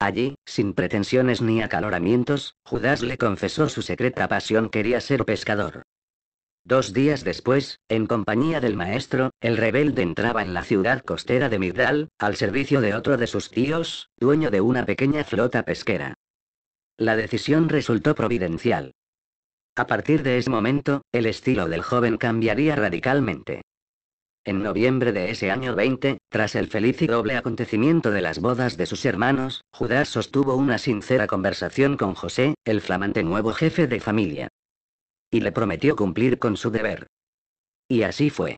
Allí, sin pretensiones ni acaloramientos, Judas le confesó su secreta pasión quería ser pescador. Dos días después, en compañía del maestro, el rebelde entraba en la ciudad costera de Midral, al servicio de otro de sus tíos, dueño de una pequeña flota pesquera. La decisión resultó providencial. A partir de ese momento, el estilo del joven cambiaría radicalmente. En noviembre de ese año 20, tras el feliz y doble acontecimiento de las bodas de sus hermanos, Judas sostuvo una sincera conversación con José, el flamante nuevo jefe de familia y le prometió cumplir con su deber. Y así fue.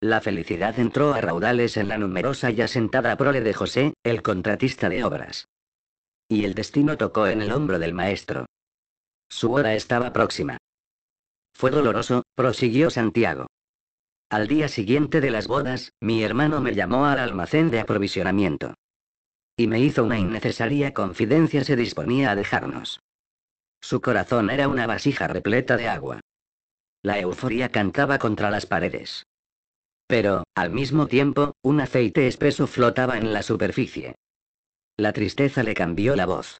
La felicidad entró a raudales en la numerosa y asentada prole de José, el contratista de obras. Y el destino tocó en el hombro del maestro. Su hora estaba próxima. Fue doloroso, prosiguió Santiago. Al día siguiente de las bodas, mi hermano me llamó al almacén de aprovisionamiento. Y me hizo una innecesaria confidencia, se disponía a dejarnos. Su corazón era una vasija repleta de agua. La euforia cantaba contra las paredes. Pero, al mismo tiempo, un aceite espeso flotaba en la superficie. La tristeza le cambió la voz.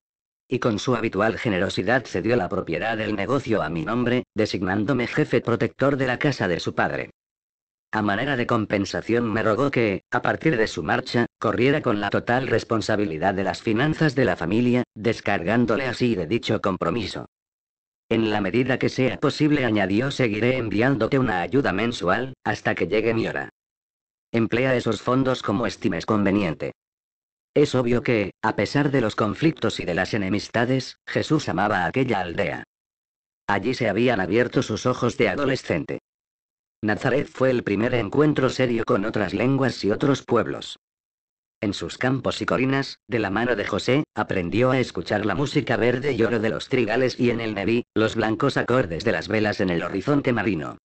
Y con su habitual generosidad cedió la propiedad del negocio a mi nombre, designándome jefe protector de la casa de su padre. A manera de compensación me rogó que, a partir de su marcha, corriera con la total responsabilidad de las finanzas de la familia, descargándole así de dicho compromiso. En la medida que sea posible, añadió, seguiré enviándote una ayuda mensual, hasta que llegue mi hora. Emplea esos fondos como estimes conveniente. Es obvio que, a pesar de los conflictos y de las enemistades, Jesús amaba aquella aldea. Allí se habían abierto sus ojos de adolescente. Nazaret fue el primer encuentro serio con otras lenguas y otros pueblos. En sus campos y corinas, de la mano de José, aprendió a escuchar la música verde y oro de los trigales y en el Neví, los blancos acordes de las velas en el horizonte marino.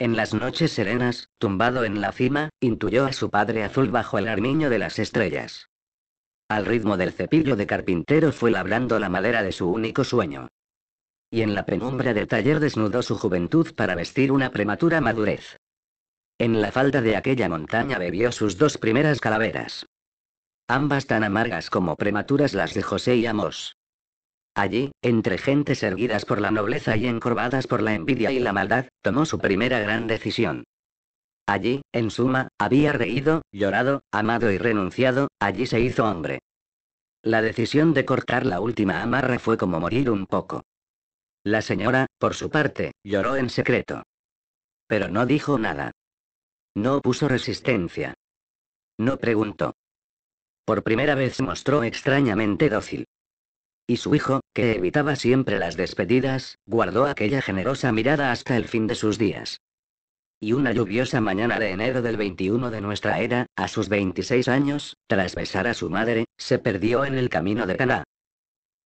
En las noches serenas, tumbado en la cima, intuyó a su padre azul bajo el armiño de las estrellas. Al ritmo del cepillo de carpintero fue labrando la madera de su único sueño, y en la penumbra del taller desnudó su juventud para vestir una prematura madurez. En la falda de aquella montaña bebió sus dos primeras calaveras. Ambas tan amargas como prematuras las de José y Amos. Allí, entre gentes erguidas por la nobleza y encorvadas por la envidia y la maldad, tomó su primera gran decisión. Allí, en suma, había reído, llorado, amado y renunciado, allí se hizo hombre. La decisión de cortar la última amarra fue como morir un poco. La señora, por su parte, lloró en secreto. Pero no dijo nada. No puso resistencia. No preguntó. Por primera vez mostró extrañamente dócil. Y su hijo, que evitaba siempre las despedidas, guardó aquella generosa mirada hasta el fin de sus días. Y una lluviosa mañana de enero del 21 de nuestra era, a sus 26 años, tras besar a su madre, se perdió en el camino de Caná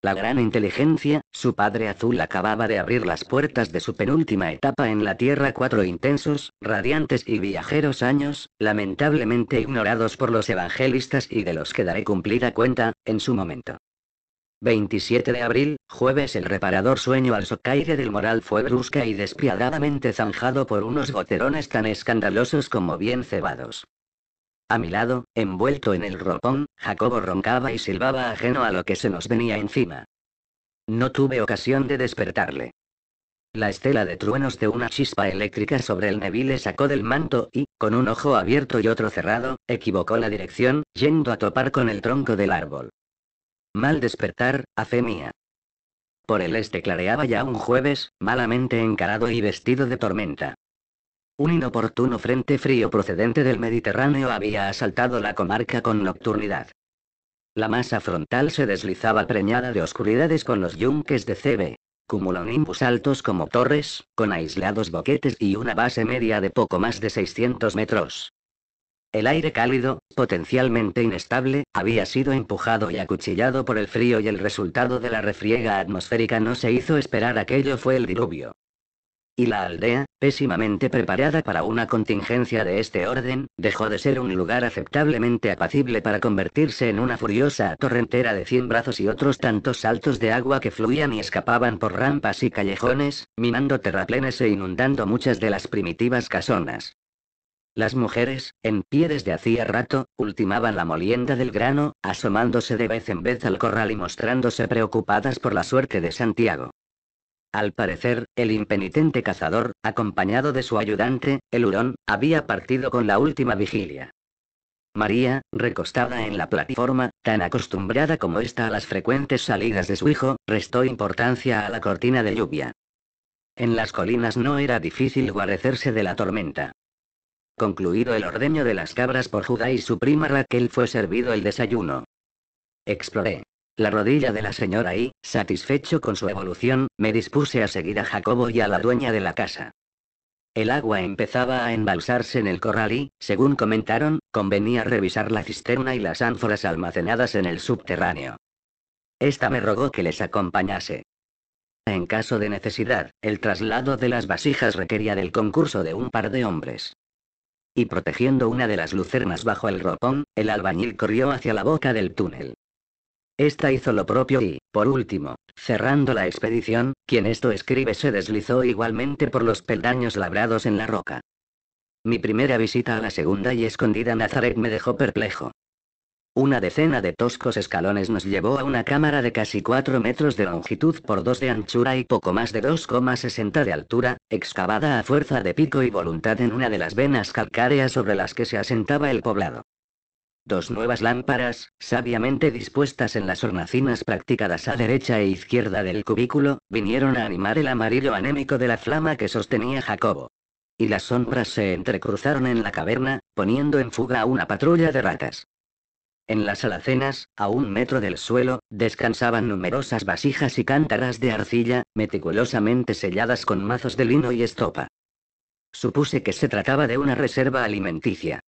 la gran inteligencia, su padre azul acababa de abrir las puertas de su penúltima etapa en la Tierra cuatro intensos, radiantes y viajeros años, lamentablemente ignorados por los evangelistas y de los que daré cumplida cuenta, en su momento. 27 de abril, jueves el reparador sueño al socaire del moral fue brusca y despiadadamente zanjado por unos goterones tan escandalosos como bien cebados. A mi lado, envuelto en el ropón, Jacobo roncaba y silbaba ajeno a lo que se nos venía encima. No tuve ocasión de despertarle. La estela de truenos de una chispa eléctrica sobre el le sacó del manto y, con un ojo abierto y otro cerrado, equivocó la dirección, yendo a topar con el tronco del árbol. Mal despertar, a fe mía. Por el este clareaba ya un jueves, malamente encarado y vestido de tormenta. Un inoportuno frente frío procedente del Mediterráneo había asaltado la comarca con nocturnidad. La masa frontal se deslizaba preñada de oscuridades con los yunques de CB, cumulonimbus altos como torres, con aislados boquetes y una base media de poco más de 600 metros. El aire cálido, potencialmente inestable, había sido empujado y acuchillado por el frío y el resultado de la refriega atmosférica no se hizo esperar aquello fue el diluvio. Y la aldea, pésimamente preparada para una contingencia de este orden, dejó de ser un lugar aceptablemente apacible para convertirse en una furiosa torrentera de cien brazos y otros tantos saltos de agua que fluían y escapaban por rampas y callejones, minando terraplenes e inundando muchas de las primitivas casonas. Las mujeres, en pie desde hacía rato, ultimaban la molienda del grano, asomándose de vez en vez al corral y mostrándose preocupadas por la suerte de Santiago. Al parecer, el impenitente cazador, acompañado de su ayudante, el hurón, había partido con la última vigilia. María, recostada en la plataforma, tan acostumbrada como esta a las frecuentes salidas de su hijo, restó importancia a la cortina de lluvia. En las colinas no era difícil guarecerse de la tormenta. Concluido el ordeño de las cabras por Judá y su prima Raquel fue servido el desayuno. Exploré, la rodilla de la señora y, satisfecho con su evolución, me dispuse a seguir a Jacobo y a la dueña de la casa. El agua empezaba a embalsarse en el corral y, según comentaron, convenía revisar la cisterna y las ánforas almacenadas en el subterráneo. Esta me rogó que les acompañase. En caso de necesidad, el traslado de las vasijas requería del concurso de un par de hombres. Y protegiendo una de las lucernas bajo el ropón, el albañil corrió hacia la boca del túnel. Esta hizo lo propio y, por último, cerrando la expedición, quien esto escribe se deslizó igualmente por los peldaños labrados en la roca. Mi primera visita a la segunda y escondida Nazaret me dejó perplejo. Una decena de toscos escalones nos llevó a una cámara de casi 4 metros de longitud por 2 de anchura y poco más de 2,60 de altura, excavada a fuerza de pico y voluntad en una de las venas calcáreas sobre las que se asentaba el poblado. Dos nuevas lámparas, sabiamente dispuestas en las hornacinas practicadas a derecha e izquierda del cubículo, vinieron a animar el amarillo anémico de la flama que sostenía Jacobo. Y las sombras se entrecruzaron en la caverna, poniendo en fuga a una patrulla de ratas. En las alacenas, a un metro del suelo, descansaban numerosas vasijas y cántaras de arcilla, meticulosamente selladas con mazos de lino y estopa. Supuse que se trataba de una reserva alimenticia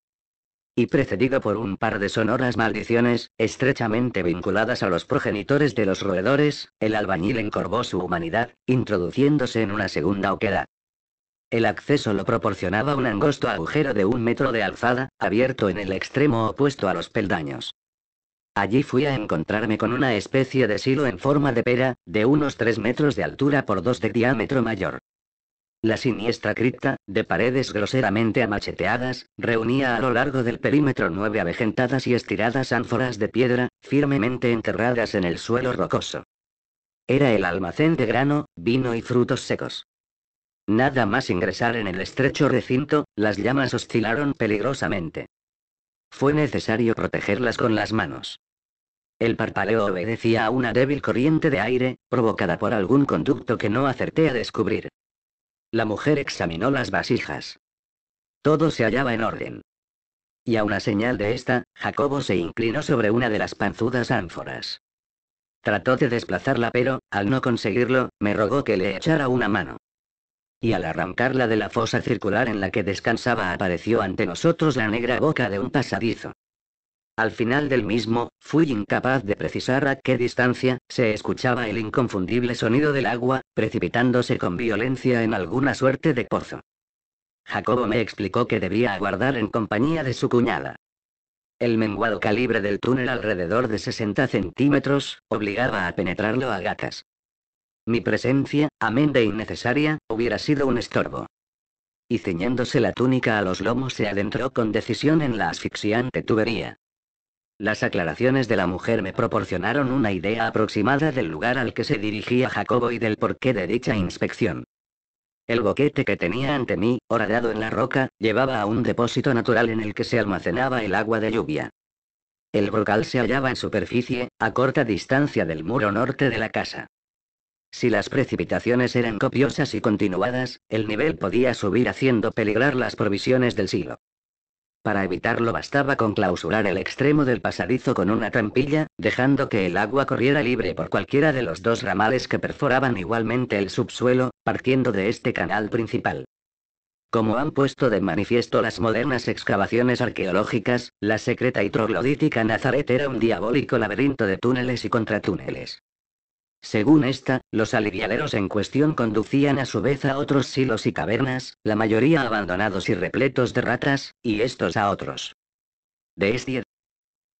y precedido por un par de sonoras maldiciones, estrechamente vinculadas a los progenitores de los roedores, el albañil encorvó su humanidad, introduciéndose en una segunda oquedad. El acceso lo proporcionaba un angosto agujero de un metro de alzada, abierto en el extremo opuesto a los peldaños. Allí fui a encontrarme con una especie de silo en forma de pera, de unos 3 metros de altura por 2 de diámetro mayor. La siniestra cripta, de paredes groseramente amacheteadas, reunía a lo largo del perímetro nueve avejentadas y estiradas ánforas de piedra, firmemente enterradas en el suelo rocoso. Era el almacén de grano, vino y frutos secos. Nada más ingresar en el estrecho recinto, las llamas oscilaron peligrosamente. Fue necesario protegerlas con las manos. El parpaleo obedecía a una débil corriente de aire, provocada por algún conducto que no acerté a descubrir. La mujer examinó las vasijas. Todo se hallaba en orden. Y a una señal de esta, Jacobo se inclinó sobre una de las panzudas ánforas. Trató de desplazarla, pero, al no conseguirlo, me rogó que le echara una mano. Y al arrancarla de la fosa circular en la que descansaba apareció ante nosotros la negra boca de un pasadizo. Al final del mismo, fui incapaz de precisar a qué distancia, se escuchaba el inconfundible sonido del agua, precipitándose con violencia en alguna suerte de pozo. Jacobo me explicó que debía aguardar en compañía de su cuñada. El menguado calibre del túnel alrededor de 60 centímetros, obligaba a penetrarlo a gatas. Mi presencia, amén de innecesaria, hubiera sido un estorbo y ciñéndose la túnica a los lomos se adentró con decisión en la asfixiante tubería. Las aclaraciones de la mujer me proporcionaron una idea aproximada del lugar al que se dirigía Jacobo y del porqué de dicha inspección. El boquete que tenía ante mí, horadado en la roca, llevaba a un depósito natural en el que se almacenaba el agua de lluvia. El brocal se hallaba en superficie, a corta distancia del muro norte de la casa. Si las precipitaciones eran copiosas y continuadas, el nivel podía subir haciendo peligrar las provisiones del silo. Para evitarlo bastaba con clausurar el extremo del pasadizo con una trampilla, dejando que el agua corriera libre por cualquiera de los dos ramales que perforaban igualmente el subsuelo, partiendo de este canal principal. Como han puesto de manifiesto las modernas excavaciones arqueológicas, la secreta y troglodítica Nazaret era un diabólico laberinto de túneles y contratúneles. Según esta, los aliviaderos en cuestión conducían a su vez a otros silos y cavernas, la mayoría abandonados y repletos de ratas, y estos a otros. De este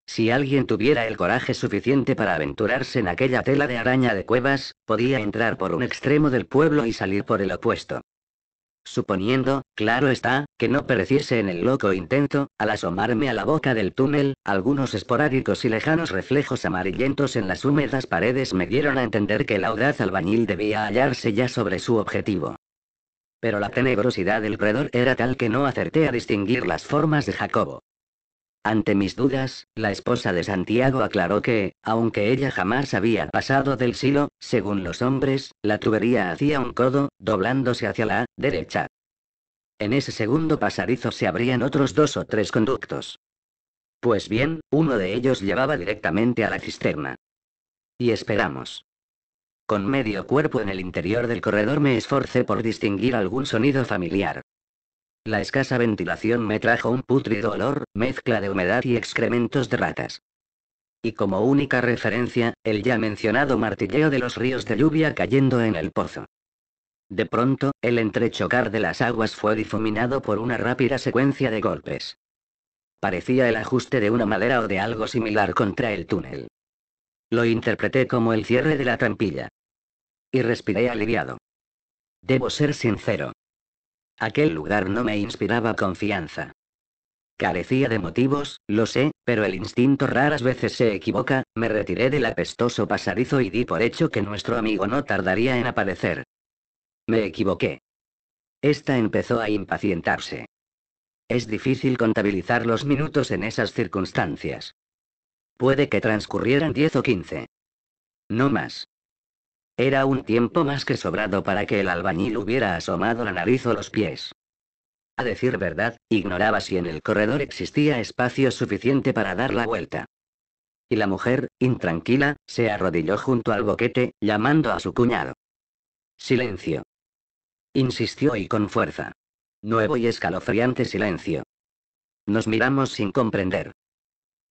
Si alguien tuviera el coraje suficiente para aventurarse en aquella tela de araña de cuevas, podía entrar por un extremo del pueblo y salir por el opuesto suponiendo, claro está, que no pereciese en el loco intento, al asomarme a la boca del túnel, algunos esporádicos y lejanos reflejos amarillentos en las húmedas paredes me dieron a entender que el audaz albañil debía hallarse ya sobre su objetivo. Pero la tenebrosidad del redor era tal que no acerté a distinguir las formas de Jacobo. Ante mis dudas, la esposa de Santiago aclaró que, aunque ella jamás había pasado del silo, según los hombres, la tubería hacía un codo, doblándose hacia la derecha. En ese segundo pasadizo se abrían otros dos o tres conductos. Pues bien, uno de ellos llevaba directamente a la cisterna. Y esperamos. Con medio cuerpo en el interior del corredor me esforcé por distinguir algún sonido familiar. La escasa ventilación me trajo un putrido olor, mezcla de humedad y excrementos de ratas. Y como única referencia, el ya mencionado martilleo de los ríos de lluvia cayendo en el pozo. De pronto, el entrechocar de las aguas fue difuminado por una rápida secuencia de golpes. Parecía el ajuste de una madera o de algo similar contra el túnel. Lo interpreté como el cierre de la trampilla. Y respiré aliviado. Debo ser sincero. Aquel lugar no me inspiraba confianza. Carecía de motivos, lo sé, pero el instinto raras veces se equivoca, me retiré del apestoso pasadizo y di por hecho que nuestro amigo no tardaría en aparecer. Me equivoqué. Esta empezó a impacientarse. Es difícil contabilizar los minutos en esas circunstancias. Puede que transcurrieran diez o quince. No más. Era un tiempo más que sobrado para que el albañil hubiera asomado la nariz o los pies. A decir verdad, ignoraba si en el corredor existía espacio suficiente para dar la vuelta. Y la mujer, intranquila, se arrodilló junto al boquete, llamando a su cuñado. Silencio. Insistió y con fuerza. Nuevo y escalofriante silencio. Nos miramos sin comprender.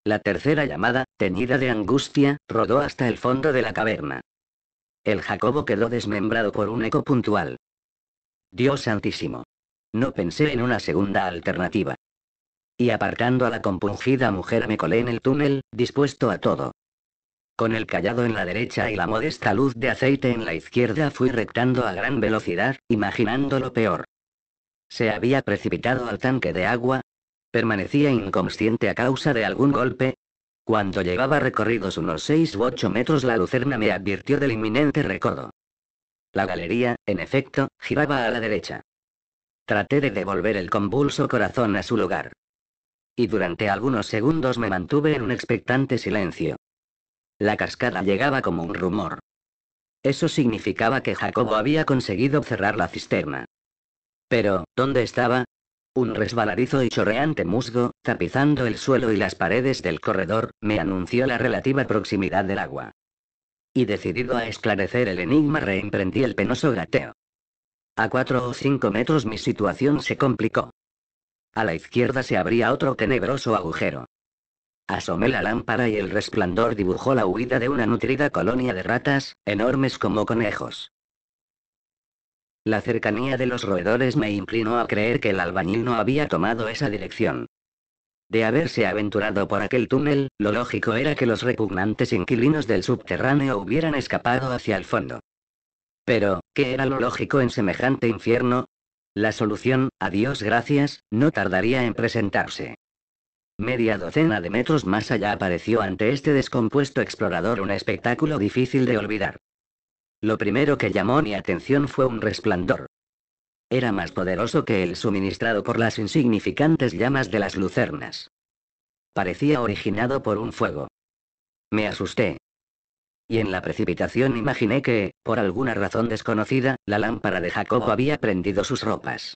La tercera llamada, teñida de angustia, rodó hasta el fondo de la caverna. El Jacobo quedó desmembrado por un eco puntual. Dios santísimo. No pensé en una segunda alternativa. Y apartando a la compungida mujer me colé en el túnel, dispuesto a todo. Con el callado en la derecha y la modesta luz de aceite en la izquierda fui rectando a gran velocidad, imaginando lo peor. Se había precipitado al tanque de agua. Permanecía inconsciente a causa de algún golpe, cuando llevaba recorridos unos seis u ocho metros la lucerna me advirtió del inminente recodo. La galería, en efecto, giraba a la derecha. Traté de devolver el convulso corazón a su lugar. Y durante algunos segundos me mantuve en un expectante silencio. La cascada llegaba como un rumor. Eso significaba que Jacobo había conseguido cerrar la cisterna. Pero, ¿dónde estaba? Un resbaladizo y chorreante musgo, tapizando el suelo y las paredes del corredor, me anunció la relativa proximidad del agua. Y decidido a esclarecer el enigma reemprendí el penoso gateo. A cuatro o cinco metros mi situación se complicó. A la izquierda se abría otro tenebroso agujero. Asomé la lámpara y el resplandor dibujó la huida de una nutrida colonia de ratas, enormes como conejos. La cercanía de los roedores me inclinó a creer que el albañil no había tomado esa dirección. De haberse aventurado por aquel túnel, lo lógico era que los repugnantes inquilinos del subterráneo hubieran escapado hacia el fondo. Pero, ¿qué era lo lógico en semejante infierno? La solución, a Dios gracias, no tardaría en presentarse. Media docena de metros más allá apareció ante este descompuesto explorador un espectáculo difícil de olvidar. Lo primero que llamó mi atención fue un resplandor. Era más poderoso que el suministrado por las insignificantes llamas de las lucernas. Parecía originado por un fuego. Me asusté. Y en la precipitación imaginé que, por alguna razón desconocida, la lámpara de Jacobo había prendido sus ropas.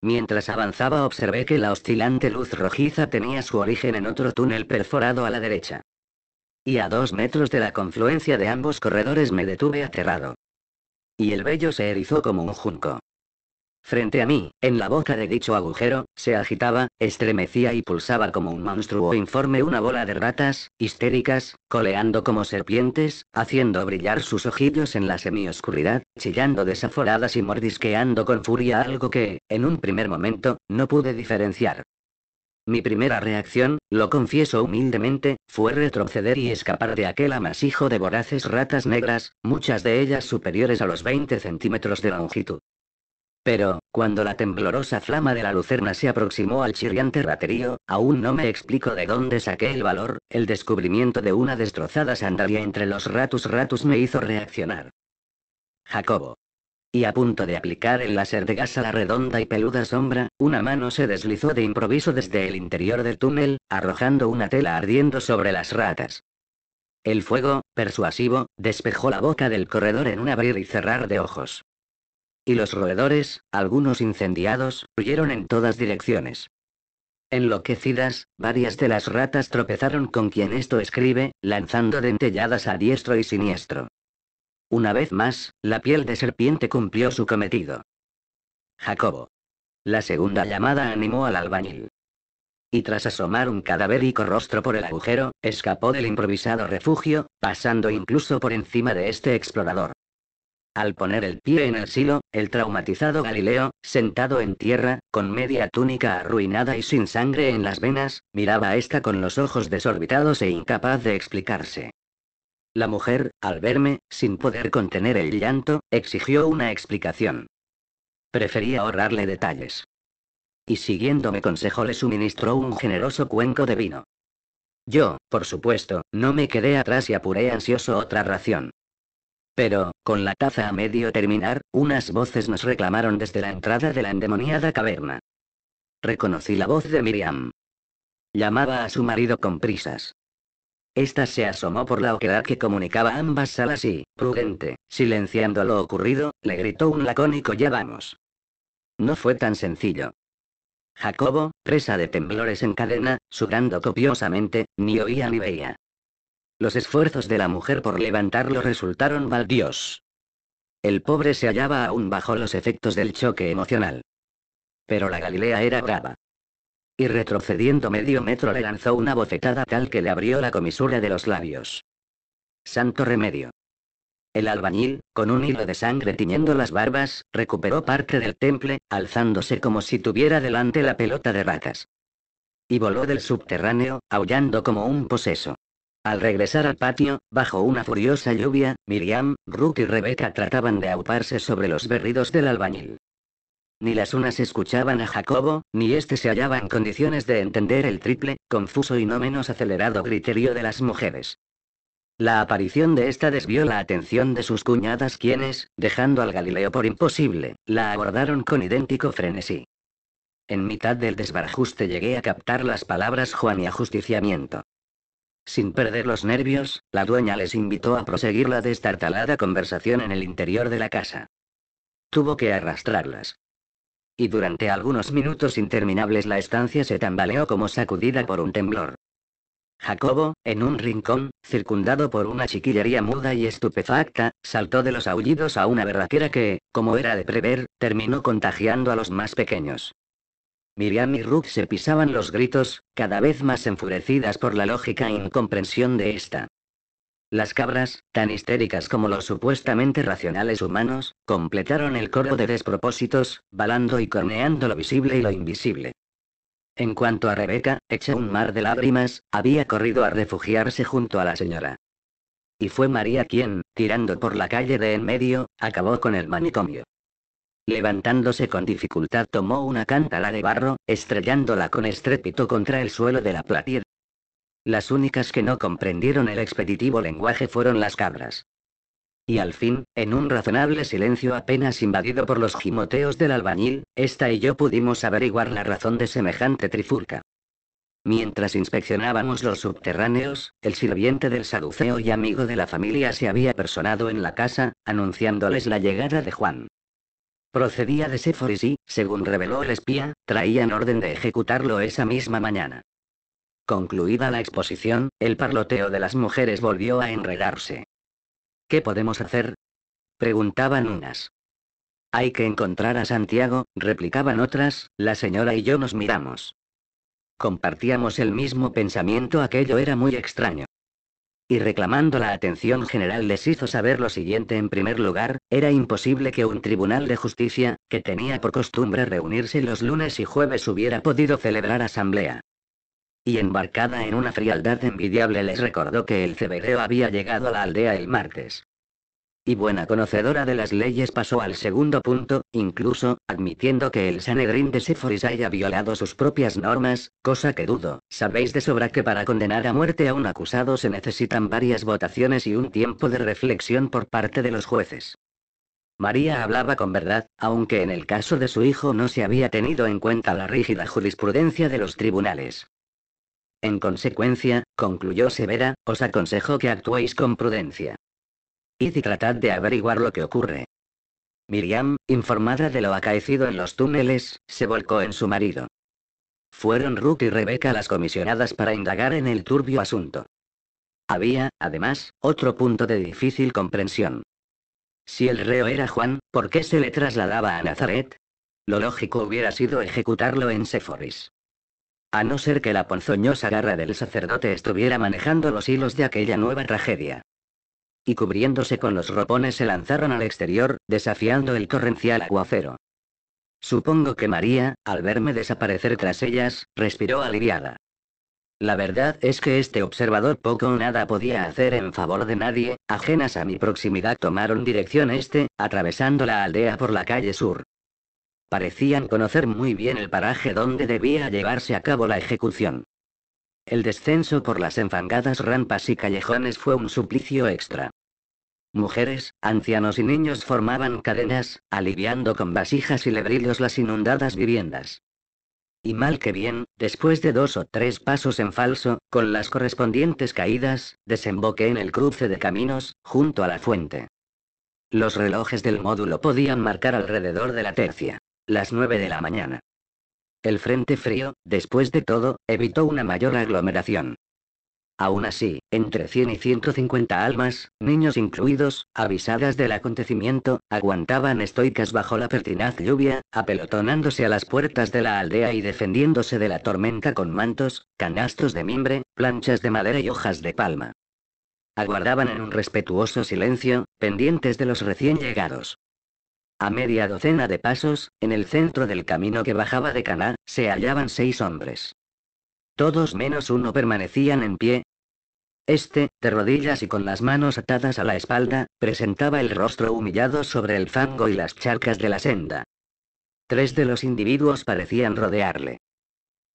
Mientras avanzaba observé que la oscilante luz rojiza tenía su origen en otro túnel perforado a la derecha. Y a dos metros de la confluencia de ambos corredores me detuve aterrado. Y el vello se erizó como un junco. Frente a mí, en la boca de dicho agujero, se agitaba, estremecía y pulsaba como un monstruo informe una bola de ratas, histéricas, coleando como serpientes, haciendo brillar sus ojillos en la semioscuridad, chillando desaforadas y mordisqueando con furia algo que, en un primer momento, no pude diferenciar. Mi primera reacción, lo confieso humildemente, fue retroceder y escapar de aquel amasijo de voraces ratas negras, muchas de ellas superiores a los 20 centímetros de longitud. Pero, cuando la temblorosa flama de la lucerna se aproximó al chirriante raterío, aún no me explico de dónde saqué el valor, el descubrimiento de una destrozada sandalia entre los ratus ratus me hizo reaccionar. Jacobo. Y a punto de aplicar el láser de gas a la redonda y peluda sombra, una mano se deslizó de improviso desde el interior del túnel, arrojando una tela ardiendo sobre las ratas. El fuego, persuasivo, despejó la boca del corredor en un abrir y cerrar de ojos. Y los roedores, algunos incendiados, huyeron en todas direcciones. Enloquecidas, varias de las ratas tropezaron con quien esto escribe, lanzando dentelladas a diestro y siniestro. Una vez más, la piel de serpiente cumplió su cometido. Jacobo. La segunda llamada animó al albañil. Y tras asomar un cadavérico rostro por el agujero, escapó del improvisado refugio, pasando incluso por encima de este explorador. Al poner el pie en el silo, el traumatizado Galileo, sentado en tierra, con media túnica arruinada y sin sangre en las venas, miraba a esta con los ojos desorbitados e incapaz de explicarse. La mujer, al verme, sin poder contener el llanto, exigió una explicación. Prefería ahorrarle detalles. Y siguiéndome consejo le suministró un generoso cuenco de vino. Yo, por supuesto, no me quedé atrás y apuré ansioso otra ración. Pero, con la taza a medio terminar, unas voces nos reclamaron desde la entrada de la endemoniada caverna. Reconocí la voz de Miriam. Llamaba a su marido con prisas. Esta se asomó por la oquedad que comunicaba ambas salas y, prudente, silenciando lo ocurrido, le gritó un lacónico ya vamos. No fue tan sencillo. Jacobo, presa de temblores en cadena, sudando copiosamente, ni oía ni veía. Los esfuerzos de la mujer por levantarlo resultaron baldíos. El pobre se hallaba aún bajo los efectos del choque emocional. Pero la Galilea era brava y retrocediendo medio metro le lanzó una bofetada tal que le abrió la comisura de los labios. Santo remedio. El albañil, con un hilo de sangre tiñendo las barbas, recuperó parte del temple, alzándose como si tuviera delante la pelota de ratas. Y voló del subterráneo, aullando como un poseso. Al regresar al patio, bajo una furiosa lluvia, Miriam, Ruth y Rebeca trataban de auparse sobre los berridos del albañil. Ni las unas escuchaban a Jacobo, ni éste se hallaba en condiciones de entender el triple, confuso y no menos acelerado criterio de las mujeres. La aparición de esta desvió la atención de sus cuñadas quienes, dejando al Galileo por imposible, la abordaron con idéntico frenesí. En mitad del desbarajuste llegué a captar las palabras Juan y ajusticiamiento. Sin perder los nervios, la dueña les invitó a proseguir la destartalada conversación en el interior de la casa. Tuvo que arrastrarlas, y durante algunos minutos interminables la estancia se tambaleó como sacudida por un temblor. Jacobo, en un rincón, circundado por una chiquillería muda y estupefacta, saltó de los aullidos a una berraquera que, como era de prever, terminó contagiando a los más pequeños. Miriam y Ruth se pisaban los gritos, cada vez más enfurecidas por la lógica incomprensión de esta. Las cabras, tan histéricas como los supuestamente racionales humanos, completaron el coro de despropósitos, balando y corneando lo visible y lo invisible. En cuanto a Rebeca, hecha un mar de lágrimas, había corrido a refugiarse junto a la señora. Y fue María quien, tirando por la calle de en medio, acabó con el manicomio. Levantándose con dificultad tomó una cántala de barro, estrellándola con estrépito contra el suelo de la platier, las únicas que no comprendieron el expeditivo lenguaje fueron las cabras. Y al fin, en un razonable silencio apenas invadido por los gimoteos del albañil, esta y yo pudimos averiguar la razón de semejante trifurca. Mientras inspeccionábamos los subterráneos, el sirviente del saduceo y amigo de la familia se había personado en la casa, anunciándoles la llegada de Juan. Procedía de Séforis y, según reveló el espía, traían orden de ejecutarlo esa misma mañana. Concluida la exposición, el parloteo de las mujeres volvió a enredarse. ¿Qué podemos hacer? preguntaban unas. Hay que encontrar a Santiago, replicaban otras, la señora y yo nos miramos. Compartíamos el mismo pensamiento, aquello era muy extraño. Y reclamando la atención general les hizo saber lo siguiente en primer lugar, era imposible que un tribunal de justicia, que tenía por costumbre reunirse los lunes y jueves, hubiera podido celebrar asamblea y embarcada en una frialdad envidiable les recordó que el cebereo había llegado a la aldea el martes. Y buena conocedora de las leyes pasó al segundo punto, incluso, admitiendo que el Sanedrín de Seforis haya violado sus propias normas, cosa que dudo. Sabéis de sobra que para condenar a muerte a un acusado se necesitan varias votaciones y un tiempo de reflexión por parte de los jueces. María hablaba con verdad, aunque en el caso de su hijo no se había tenido en cuenta la rígida jurisprudencia de los tribunales. En consecuencia, concluyó Severa, os aconsejo que actuéis con prudencia. Id y tratad de averiguar lo que ocurre. Miriam, informada de lo acaecido en los túneles, se volcó en su marido. Fueron Ruth y Rebeca las comisionadas para indagar en el turbio asunto. Había, además, otro punto de difícil comprensión. Si el reo era Juan, ¿por qué se le trasladaba a Nazaret? Lo lógico hubiera sido ejecutarlo en Seforis. A no ser que la ponzoñosa garra del sacerdote estuviera manejando los hilos de aquella nueva tragedia. Y cubriéndose con los ropones se lanzaron al exterior, desafiando el correncial aguacero. Supongo que María, al verme desaparecer tras ellas, respiró aliviada. La verdad es que este observador poco o nada podía hacer en favor de nadie, ajenas a mi proximidad tomaron dirección este, atravesando la aldea por la calle sur. Parecían conocer muy bien el paraje donde debía llevarse a cabo la ejecución. El descenso por las enfangadas rampas y callejones fue un suplicio extra. Mujeres, ancianos y niños formaban cadenas, aliviando con vasijas y lebrillos las inundadas viviendas. Y mal que bien, después de dos o tres pasos en falso, con las correspondientes caídas, desemboqué en el cruce de caminos, junto a la fuente. Los relojes del módulo podían marcar alrededor de la tercia las 9 de la mañana. El frente frío, después de todo, evitó una mayor aglomeración. Aún así, entre 100 y 150 almas, niños incluidos, avisadas del acontecimiento, aguantaban estoicas bajo la pertinaz lluvia, apelotonándose a las puertas de la aldea y defendiéndose de la tormenta con mantos, canastos de mimbre, planchas de madera y hojas de palma. Aguardaban en un respetuoso silencio, pendientes de los recién llegados. A media docena de pasos, en el centro del camino que bajaba de Caná, se hallaban seis hombres. Todos menos uno permanecían en pie. Este, de rodillas y con las manos atadas a la espalda, presentaba el rostro humillado sobre el fango y las charcas de la senda. Tres de los individuos parecían rodearle.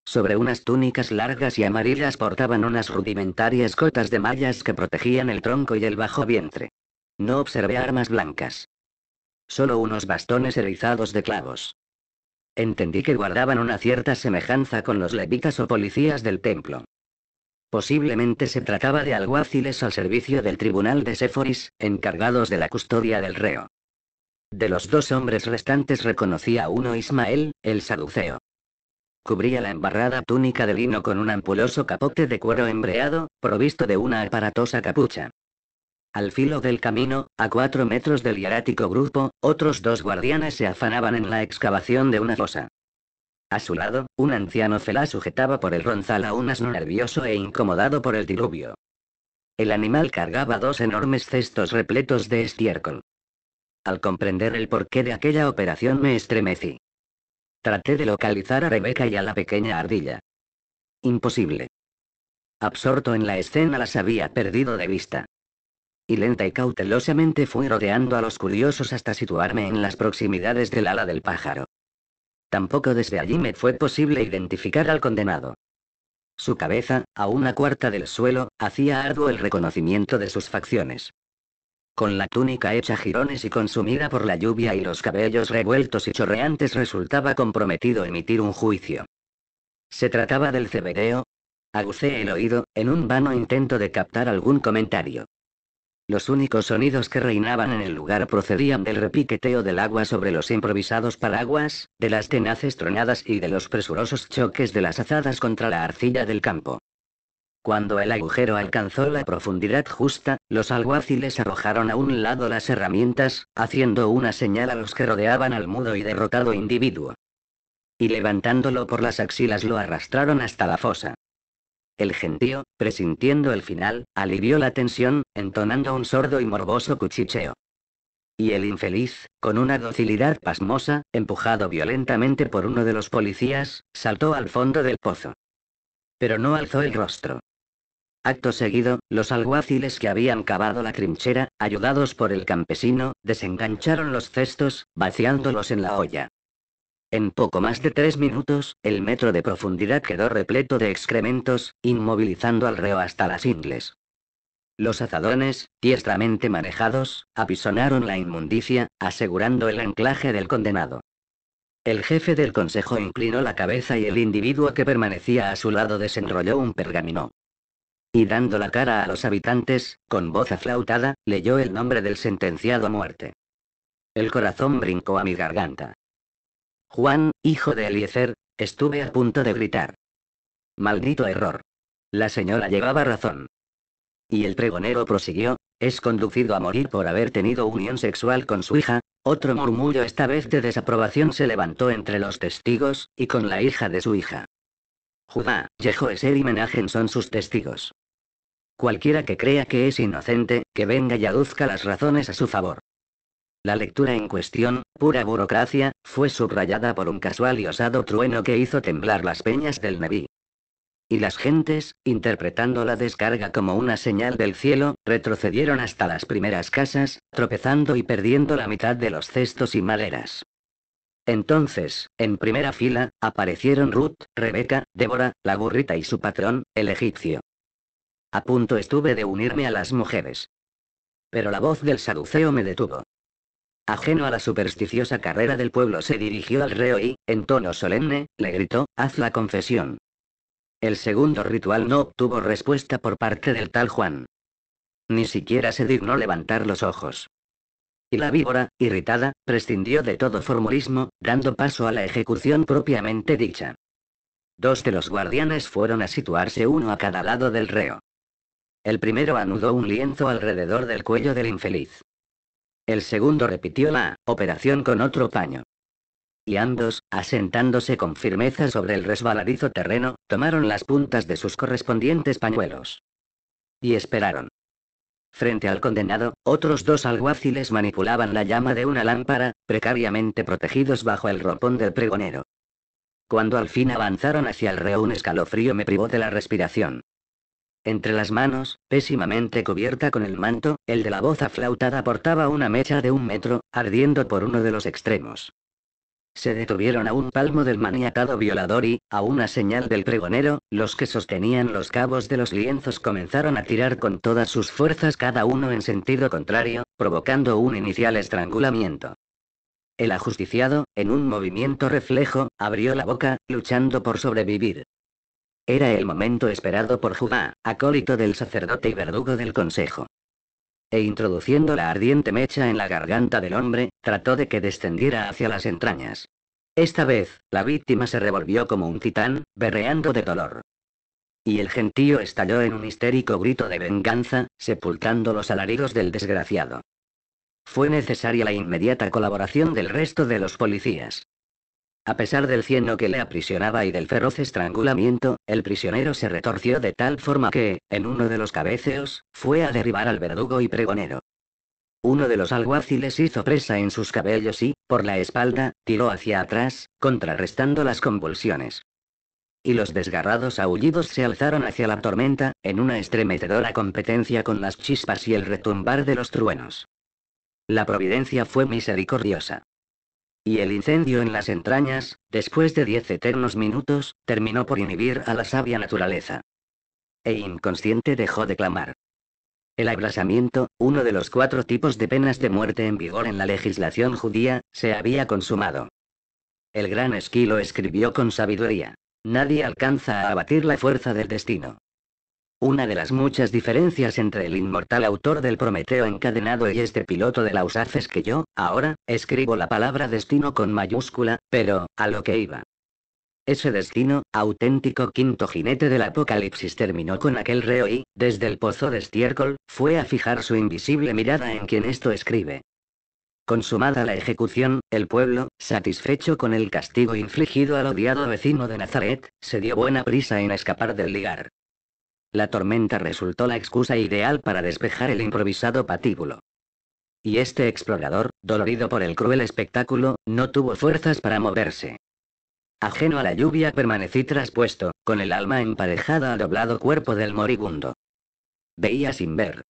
Sobre unas túnicas largas y amarillas portaban unas rudimentarias cotas de mallas que protegían el tronco y el bajo vientre. No observé armas blancas solo unos bastones erizados de clavos. Entendí que guardaban una cierta semejanza con los levitas o policías del templo. Posiblemente se trataba de alguaciles al servicio del tribunal de Séforis, encargados de la custodia del reo. De los dos hombres restantes reconocía a uno Ismael, el saduceo. Cubría la embarrada túnica de lino con un ampuloso capote de cuero embreado, provisto de una aparatosa capucha. Al filo del camino, a cuatro metros del hierático grupo, otros dos guardianes se afanaban en la excavación de una fosa. A su lado, un anciano felá sujetaba por el ronzal a un asno nervioso e incomodado por el diluvio. El animal cargaba dos enormes cestos repletos de estiércol. Al comprender el porqué de aquella operación me estremecí. Traté de localizar a Rebeca y a la pequeña ardilla. Imposible. Absorto en la escena las había perdido de vista y lenta y cautelosamente fui rodeando a los curiosos hasta situarme en las proximidades del ala del pájaro. Tampoco desde allí me fue posible identificar al condenado. Su cabeza, a una cuarta del suelo, hacía arduo el reconocimiento de sus facciones. Con la túnica hecha jirones y consumida por la lluvia y los cabellos revueltos y chorreantes resultaba comprometido emitir un juicio. Se trataba del cebedeo. Agucé el oído, en un vano intento de captar algún comentario. Los únicos sonidos que reinaban en el lugar procedían del repiqueteo del agua sobre los improvisados paraguas, de las tenaces tronadas y de los presurosos choques de las azadas contra la arcilla del campo. Cuando el agujero alcanzó la profundidad justa, los alguaciles arrojaron a un lado las herramientas, haciendo una señal a los que rodeaban al mudo y derrotado individuo. Y levantándolo por las axilas lo arrastraron hasta la fosa. El gentío, presintiendo el final, alivió la tensión, entonando un sordo y morboso cuchicheo. Y el infeliz, con una docilidad pasmosa, empujado violentamente por uno de los policías, saltó al fondo del pozo. Pero no alzó el rostro. Acto seguido, los alguaciles que habían cavado la trinchera, ayudados por el campesino, desengancharon los cestos, vaciándolos en la olla. En poco más de tres minutos, el metro de profundidad quedó repleto de excrementos, inmovilizando al reo hasta las ingles. Los azadones, diestramente manejados, apisonaron la inmundicia, asegurando el anclaje del condenado. El jefe del consejo inclinó la cabeza y el individuo que permanecía a su lado desenrolló un pergamino. Y dando la cara a los habitantes, con voz aflautada, leyó el nombre del sentenciado a muerte. El corazón brincó a mi garganta. Juan, hijo de Eliezer, estuve a punto de gritar. Maldito error. La señora llevaba razón. Y el pregonero prosiguió, es conducido a morir por haber tenido unión sexual con su hija. Otro murmullo esta vez de desaprobación se levantó entre los testigos, y con la hija de su hija. Judá, Yehoeser y Menagen son sus testigos. Cualquiera que crea que es inocente, que venga y aduzca las razones a su favor. La lectura en cuestión, pura burocracia, fue subrayada por un casual y osado trueno que hizo temblar las peñas del Neví. Y las gentes, interpretando la descarga como una señal del cielo, retrocedieron hasta las primeras casas, tropezando y perdiendo la mitad de los cestos y maderas. Entonces, en primera fila, aparecieron Ruth, Rebeca, Débora, la burrita y su patrón, el egipcio. A punto estuve de unirme a las mujeres. Pero la voz del saduceo me detuvo. Ajeno a la supersticiosa carrera del pueblo, se dirigió al reo y, en tono solemne, le gritó, haz la confesión. El segundo ritual no obtuvo respuesta por parte del tal Juan. Ni siquiera se dignó levantar los ojos. Y la víbora, irritada, prescindió de todo formalismo, dando paso a la ejecución propiamente dicha. Dos de los guardianes fueron a situarse uno a cada lado del reo. El primero anudó un lienzo alrededor del cuello del infeliz. El segundo repitió la operación con otro paño. Y ambos, asentándose con firmeza sobre el resbaladizo terreno, tomaron las puntas de sus correspondientes pañuelos. Y esperaron. Frente al condenado, otros dos alguaciles manipulaban la llama de una lámpara, precariamente protegidos bajo el ropón del pregonero. Cuando al fin avanzaron hacia el reo un escalofrío me privó de la respiración. Entre las manos, pésimamente cubierta con el manto, el de la voz aflautada portaba una mecha de un metro, ardiendo por uno de los extremos. Se detuvieron a un palmo del maniatado violador y, a una señal del pregonero, los que sostenían los cabos de los lienzos comenzaron a tirar con todas sus fuerzas cada uno en sentido contrario, provocando un inicial estrangulamiento. El ajusticiado, en un movimiento reflejo, abrió la boca, luchando por sobrevivir. Era el momento esperado por Judá, acólito del sacerdote y verdugo del consejo. E introduciendo la ardiente mecha en la garganta del hombre, trató de que descendiera hacia las entrañas. Esta vez, la víctima se revolvió como un titán, berreando de dolor. Y el gentío estalló en un histérico grito de venganza, sepultando los alaridos del desgraciado. Fue necesaria la inmediata colaboración del resto de los policías. A pesar del cieno que le aprisionaba y del feroz estrangulamiento, el prisionero se retorció de tal forma que, en uno de los cabeceos, fue a derribar al verdugo y pregonero. Uno de los alguaciles hizo presa en sus cabellos y, por la espalda, tiró hacia atrás, contrarrestando las convulsiones. Y los desgarrados aullidos se alzaron hacia la tormenta, en una estremecedora competencia con las chispas y el retumbar de los truenos. La providencia fue misericordiosa. Y el incendio en las entrañas, después de diez eternos minutos, terminó por inhibir a la sabia naturaleza. E inconsciente dejó de clamar. El abrasamiento, uno de los cuatro tipos de penas de muerte en vigor en la legislación judía, se había consumado. El gran esquilo escribió con sabiduría. Nadie alcanza a abatir la fuerza del destino. Una de las muchas diferencias entre el inmortal autor del Prometeo encadenado y este piloto de la USAF es que yo, ahora, escribo la palabra destino con mayúscula, pero, a lo que iba. Ese destino, auténtico quinto jinete del apocalipsis, terminó con aquel reo y, desde el pozo de estiércol, fue a fijar su invisible mirada en quien esto escribe. Consumada la ejecución, el pueblo, satisfecho con el castigo infligido al odiado vecino de Nazaret, se dio buena prisa en escapar del ligar. La tormenta resultó la excusa ideal para despejar el improvisado patíbulo. Y este explorador, dolorido por el cruel espectáculo, no tuvo fuerzas para moverse. Ajeno a la lluvia permanecí traspuesto, con el alma emparejada al doblado cuerpo del moribundo. Veía sin ver.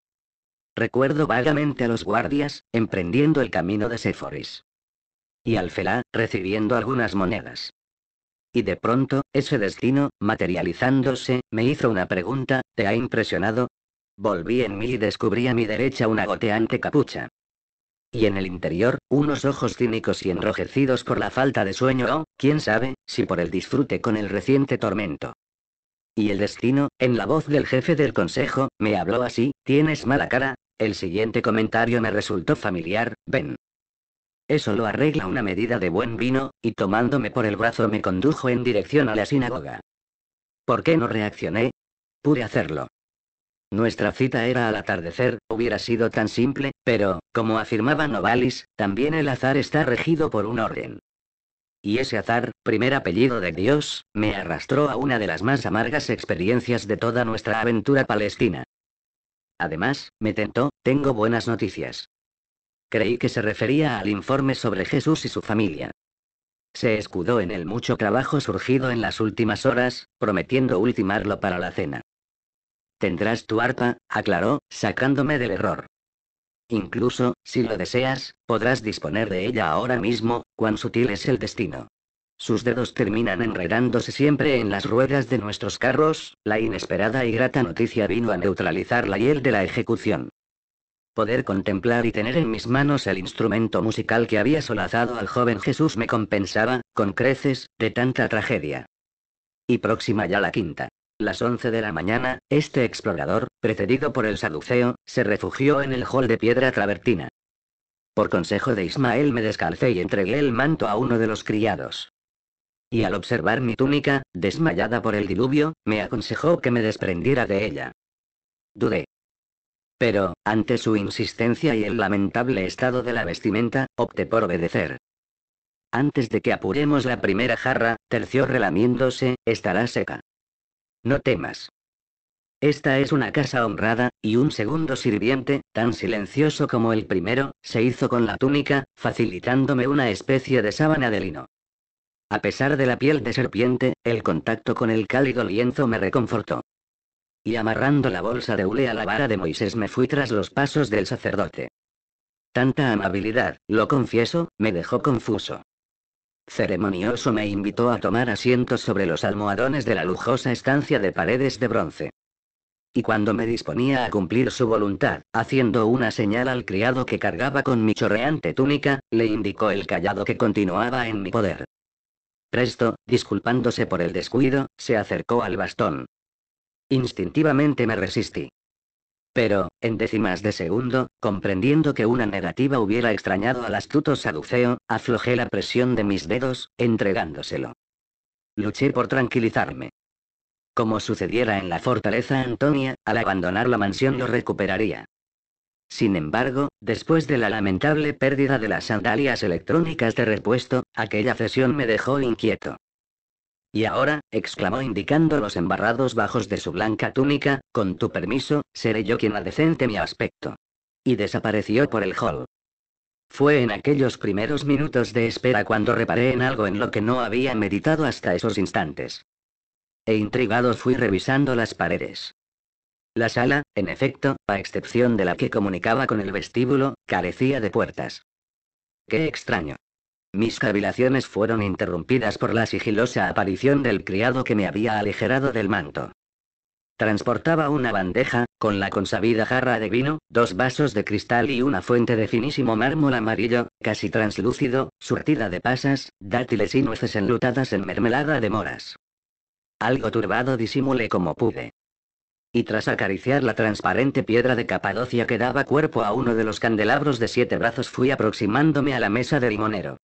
Recuerdo vagamente a los guardias, emprendiendo el camino de Sephoris. Y al felá, recibiendo algunas monedas y de pronto, ese destino, materializándose, me hizo una pregunta, ¿te ha impresionado? Volví en mí y descubrí a mi derecha una goteante capucha. Y en el interior, unos ojos cínicos y enrojecidos por la falta de sueño o, oh, quién sabe, si por el disfrute con el reciente tormento. Y el destino, en la voz del jefe del consejo, me habló así, tienes mala cara, el siguiente comentario me resultó familiar, ven. Eso lo arregla una medida de buen vino, y tomándome por el brazo me condujo en dirección a la sinagoga. ¿Por qué no reaccioné? Pude hacerlo. Nuestra cita era al atardecer, hubiera sido tan simple, pero, como afirmaba Novalis, también el azar está regido por un orden. Y ese azar, primer apellido de Dios, me arrastró a una de las más amargas experiencias de toda nuestra aventura palestina. Además, me tentó, tengo buenas noticias. Creí que se refería al informe sobre Jesús y su familia. Se escudó en el mucho trabajo surgido en las últimas horas, prometiendo ultimarlo para la cena. Tendrás tu arpa, aclaró, sacándome del error. Incluso, si lo deseas, podrás disponer de ella ahora mismo, cuán sutil es el destino. Sus dedos terminan enredándose siempre en las ruedas de nuestros carros, la inesperada y grata noticia vino a neutralizar la hiel de la ejecución. Poder contemplar y tener en mis manos el instrumento musical que había solazado al joven Jesús me compensaba, con creces, de tanta tragedia. Y próxima ya la quinta. Las once de la mañana, este explorador, precedido por el saduceo, se refugió en el hall de piedra travertina. Por consejo de Ismael me descalcé y entregué el manto a uno de los criados. Y al observar mi túnica, desmayada por el diluvio, me aconsejó que me desprendiera de ella. Dudé. Pero, ante su insistencia y el lamentable estado de la vestimenta, opté por obedecer. Antes de que apuremos la primera jarra, terció relamiéndose, estará seca. No temas. Esta es una casa honrada, y un segundo sirviente, tan silencioso como el primero, se hizo con la túnica, facilitándome una especie de sábana de lino. A pesar de la piel de serpiente, el contacto con el cálido lienzo me reconfortó y amarrando la bolsa de hule a la vara de Moisés me fui tras los pasos del sacerdote. Tanta amabilidad, lo confieso, me dejó confuso. Ceremonioso me invitó a tomar asiento sobre los almohadones de la lujosa estancia de paredes de bronce. Y cuando me disponía a cumplir su voluntad, haciendo una señal al criado que cargaba con mi chorreante túnica, le indicó el callado que continuaba en mi poder. Presto, disculpándose por el descuido, se acercó al bastón, Instintivamente me resistí. Pero, en décimas de segundo, comprendiendo que una negativa hubiera extrañado al astuto saduceo, aflojé la presión de mis dedos, entregándoselo. Luché por tranquilizarme. Como sucediera en la fortaleza Antonia, al abandonar la mansión lo recuperaría. Sin embargo, después de la lamentable pérdida de las sandalias electrónicas de repuesto, aquella cesión me dejó inquieto. Y ahora, exclamó indicando los embarrados bajos de su blanca túnica, con tu permiso, seré yo quien adecente mi aspecto. Y desapareció por el hall. Fue en aquellos primeros minutos de espera cuando reparé en algo en lo que no había meditado hasta esos instantes. E intrigado fui revisando las paredes. La sala, en efecto, a excepción de la que comunicaba con el vestíbulo, carecía de puertas. Qué extraño. Mis cavilaciones fueron interrumpidas por la sigilosa aparición del criado que me había aligerado del manto. Transportaba una bandeja, con la consabida jarra de vino, dos vasos de cristal y una fuente de finísimo mármol amarillo, casi translúcido, surtida de pasas, dátiles y nueces enlutadas en mermelada de moras. Algo turbado disimulé como pude. Y tras acariciar la transparente piedra de Capadocia que daba cuerpo a uno de los candelabros de siete brazos fui aproximándome a la mesa de limonero.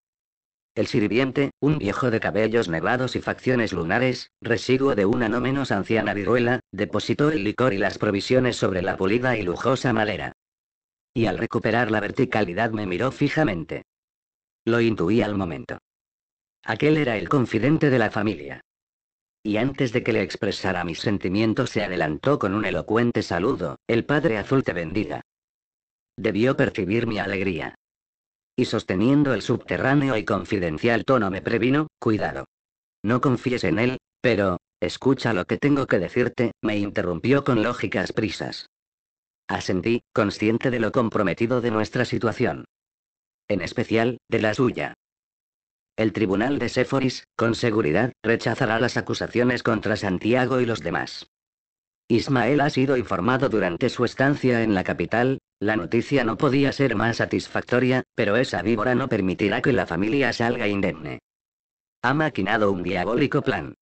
El sirviente, un viejo de cabellos nevados y facciones lunares, residuo de una no menos anciana viruela, depositó el licor y las provisiones sobre la pulida y lujosa madera. Y al recuperar la verticalidad me miró fijamente. Lo intuí al momento. Aquel era el confidente de la familia. Y antes de que le expresara mis sentimientos se adelantó con un elocuente saludo, el Padre Azul te bendiga. Debió percibir mi alegría y sosteniendo el subterráneo y confidencial tono me previno, cuidado. No confíes en él, pero, escucha lo que tengo que decirte, me interrumpió con lógicas prisas. Asentí, consciente de lo comprometido de nuestra situación. En especial, de la suya. El tribunal de Séforis, con seguridad, rechazará las acusaciones contra Santiago y los demás. Ismael ha sido informado durante su estancia en la capital, la noticia no podía ser más satisfactoria, pero esa víbora no permitirá que la familia salga indemne. Ha maquinado un diabólico plan.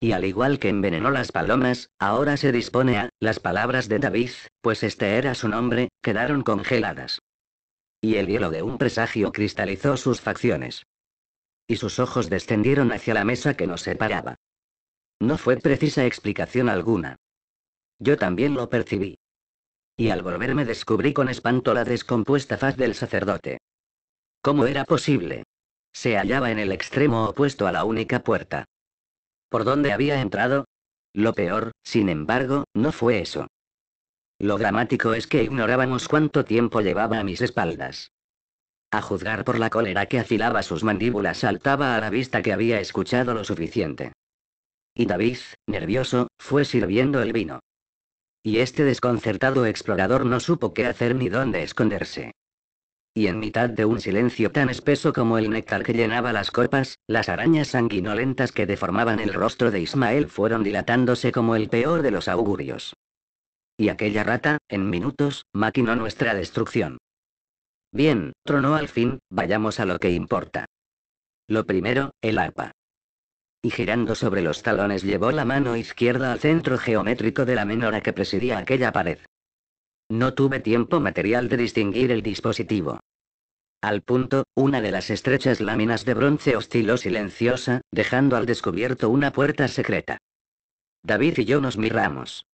Y al igual que envenenó las palomas, ahora se dispone a, las palabras de David, pues este era su nombre, quedaron congeladas. Y el hielo de un presagio cristalizó sus facciones. Y sus ojos descendieron hacia la mesa que nos separaba. No fue precisa explicación alguna. Yo también lo percibí y al volverme descubrí con espanto la descompuesta faz del sacerdote. ¿Cómo era posible? Se hallaba en el extremo opuesto a la única puerta. ¿Por dónde había entrado? Lo peor, sin embargo, no fue eso. Lo dramático es que ignorábamos cuánto tiempo llevaba a mis espaldas. A juzgar por la cólera que afilaba sus mandíbulas, saltaba a la vista que había escuchado lo suficiente. Y David, nervioso, fue sirviendo el vino. Y este desconcertado explorador no supo qué hacer ni dónde esconderse. Y en mitad de un silencio tan espeso como el néctar que llenaba las copas, las arañas sanguinolentas que deformaban el rostro de Ismael fueron dilatándose como el peor de los augurios. Y aquella rata, en minutos, maquinó nuestra destrucción. Bien, tronó al fin, vayamos a lo que importa. Lo primero, el arpa y girando sobre los talones llevó la mano izquierda al centro geométrico de la menora que presidía aquella pared. No tuve tiempo material de distinguir el dispositivo. Al punto, una de las estrechas láminas de bronce osciló silenciosa, dejando al descubierto una puerta secreta. David y yo nos miramos.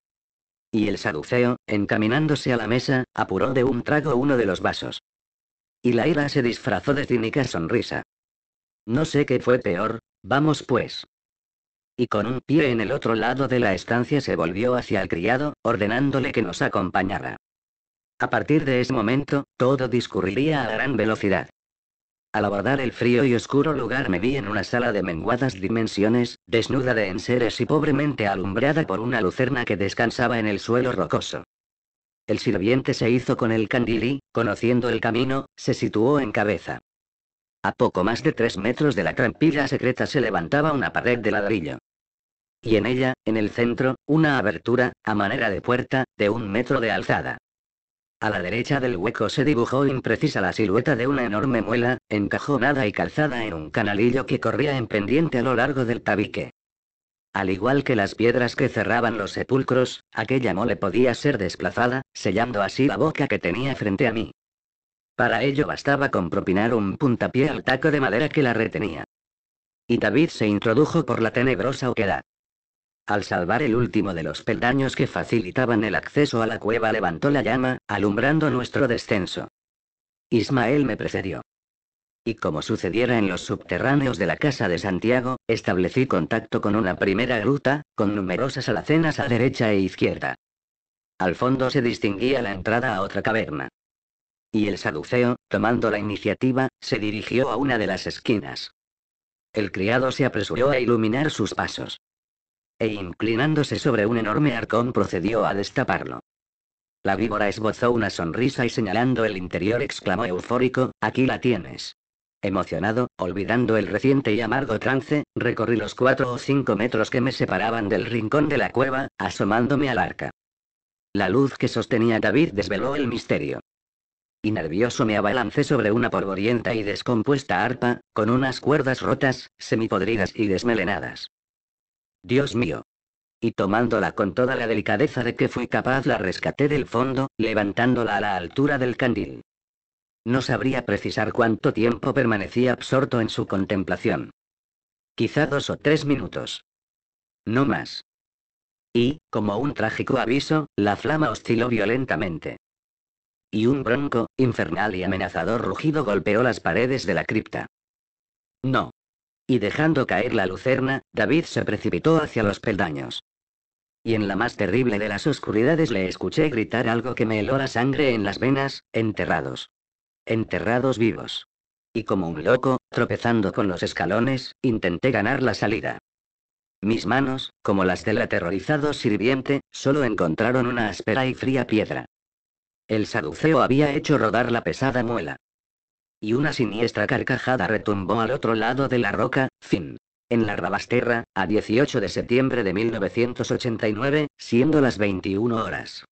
Y el saduceo, encaminándose a la mesa, apuró de un trago uno de los vasos. Y la ira se disfrazó de cínica sonrisa. No sé qué fue peor, vamos pues. Y con un pie en el otro lado de la estancia se volvió hacia el criado, ordenándole que nos acompañara. A partir de ese momento, todo discurriría a gran velocidad. Al abordar el frío y oscuro lugar me vi en una sala de menguadas dimensiones, desnuda de enseres y pobremente alumbrada por una lucerna que descansaba en el suelo rocoso. El sirviente se hizo con el candilí, conociendo el camino, se situó en cabeza. A poco más de tres metros de la trampilla secreta se levantaba una pared de ladrillo. Y en ella, en el centro, una abertura, a manera de puerta, de un metro de alzada. A la derecha del hueco se dibujó imprecisa la silueta de una enorme muela, encajonada y calzada en un canalillo que corría en pendiente a lo largo del tabique. Al igual que las piedras que cerraban los sepulcros, aquella mole podía ser desplazada, sellando así la boca que tenía frente a mí. Para ello bastaba con propinar un puntapié al taco de madera que la retenía. Y David se introdujo por la tenebrosa oquedad. Al salvar el último de los peldaños que facilitaban el acceso a la cueva levantó la llama, alumbrando nuestro descenso. Ismael me precedió. Y como sucediera en los subterráneos de la casa de Santiago, establecí contacto con una primera gruta, con numerosas alacenas a derecha e izquierda. Al fondo se distinguía la entrada a otra caverna. Y el saduceo, tomando la iniciativa, se dirigió a una de las esquinas. El criado se apresuró a iluminar sus pasos. E inclinándose sobre un enorme arcón procedió a destaparlo. La víbora esbozó una sonrisa y señalando el interior exclamó eufórico, aquí la tienes. Emocionado, olvidando el reciente y amargo trance, recorrí los cuatro o cinco metros que me separaban del rincón de la cueva, asomándome al arca. La luz que sostenía David desveló el misterio y nervioso me abalancé sobre una polvorienta y descompuesta arpa, con unas cuerdas rotas, semipodridas y desmelenadas. Dios mío. Y tomándola con toda la delicadeza de que fui capaz la rescaté del fondo, levantándola a la altura del candil. No sabría precisar cuánto tiempo permanecí absorto en su contemplación. Quizá dos o tres minutos. No más. Y, como un trágico aviso, la flama osciló violentamente y un bronco, infernal y amenazador rugido golpeó las paredes de la cripta. No. Y dejando caer la lucerna, David se precipitó hacia los peldaños. Y en la más terrible de las oscuridades le escuché gritar algo que me heló la sangre en las venas, enterrados. Enterrados vivos. Y como un loco, tropezando con los escalones, intenté ganar la salida. Mis manos, como las del aterrorizado sirviente, solo encontraron una áspera y fría piedra. El saduceo había hecho rodar la pesada muela. Y una siniestra carcajada retumbó al otro lado de la roca, fin. En la Rabasterra, a 18 de septiembre de 1989, siendo las 21 horas.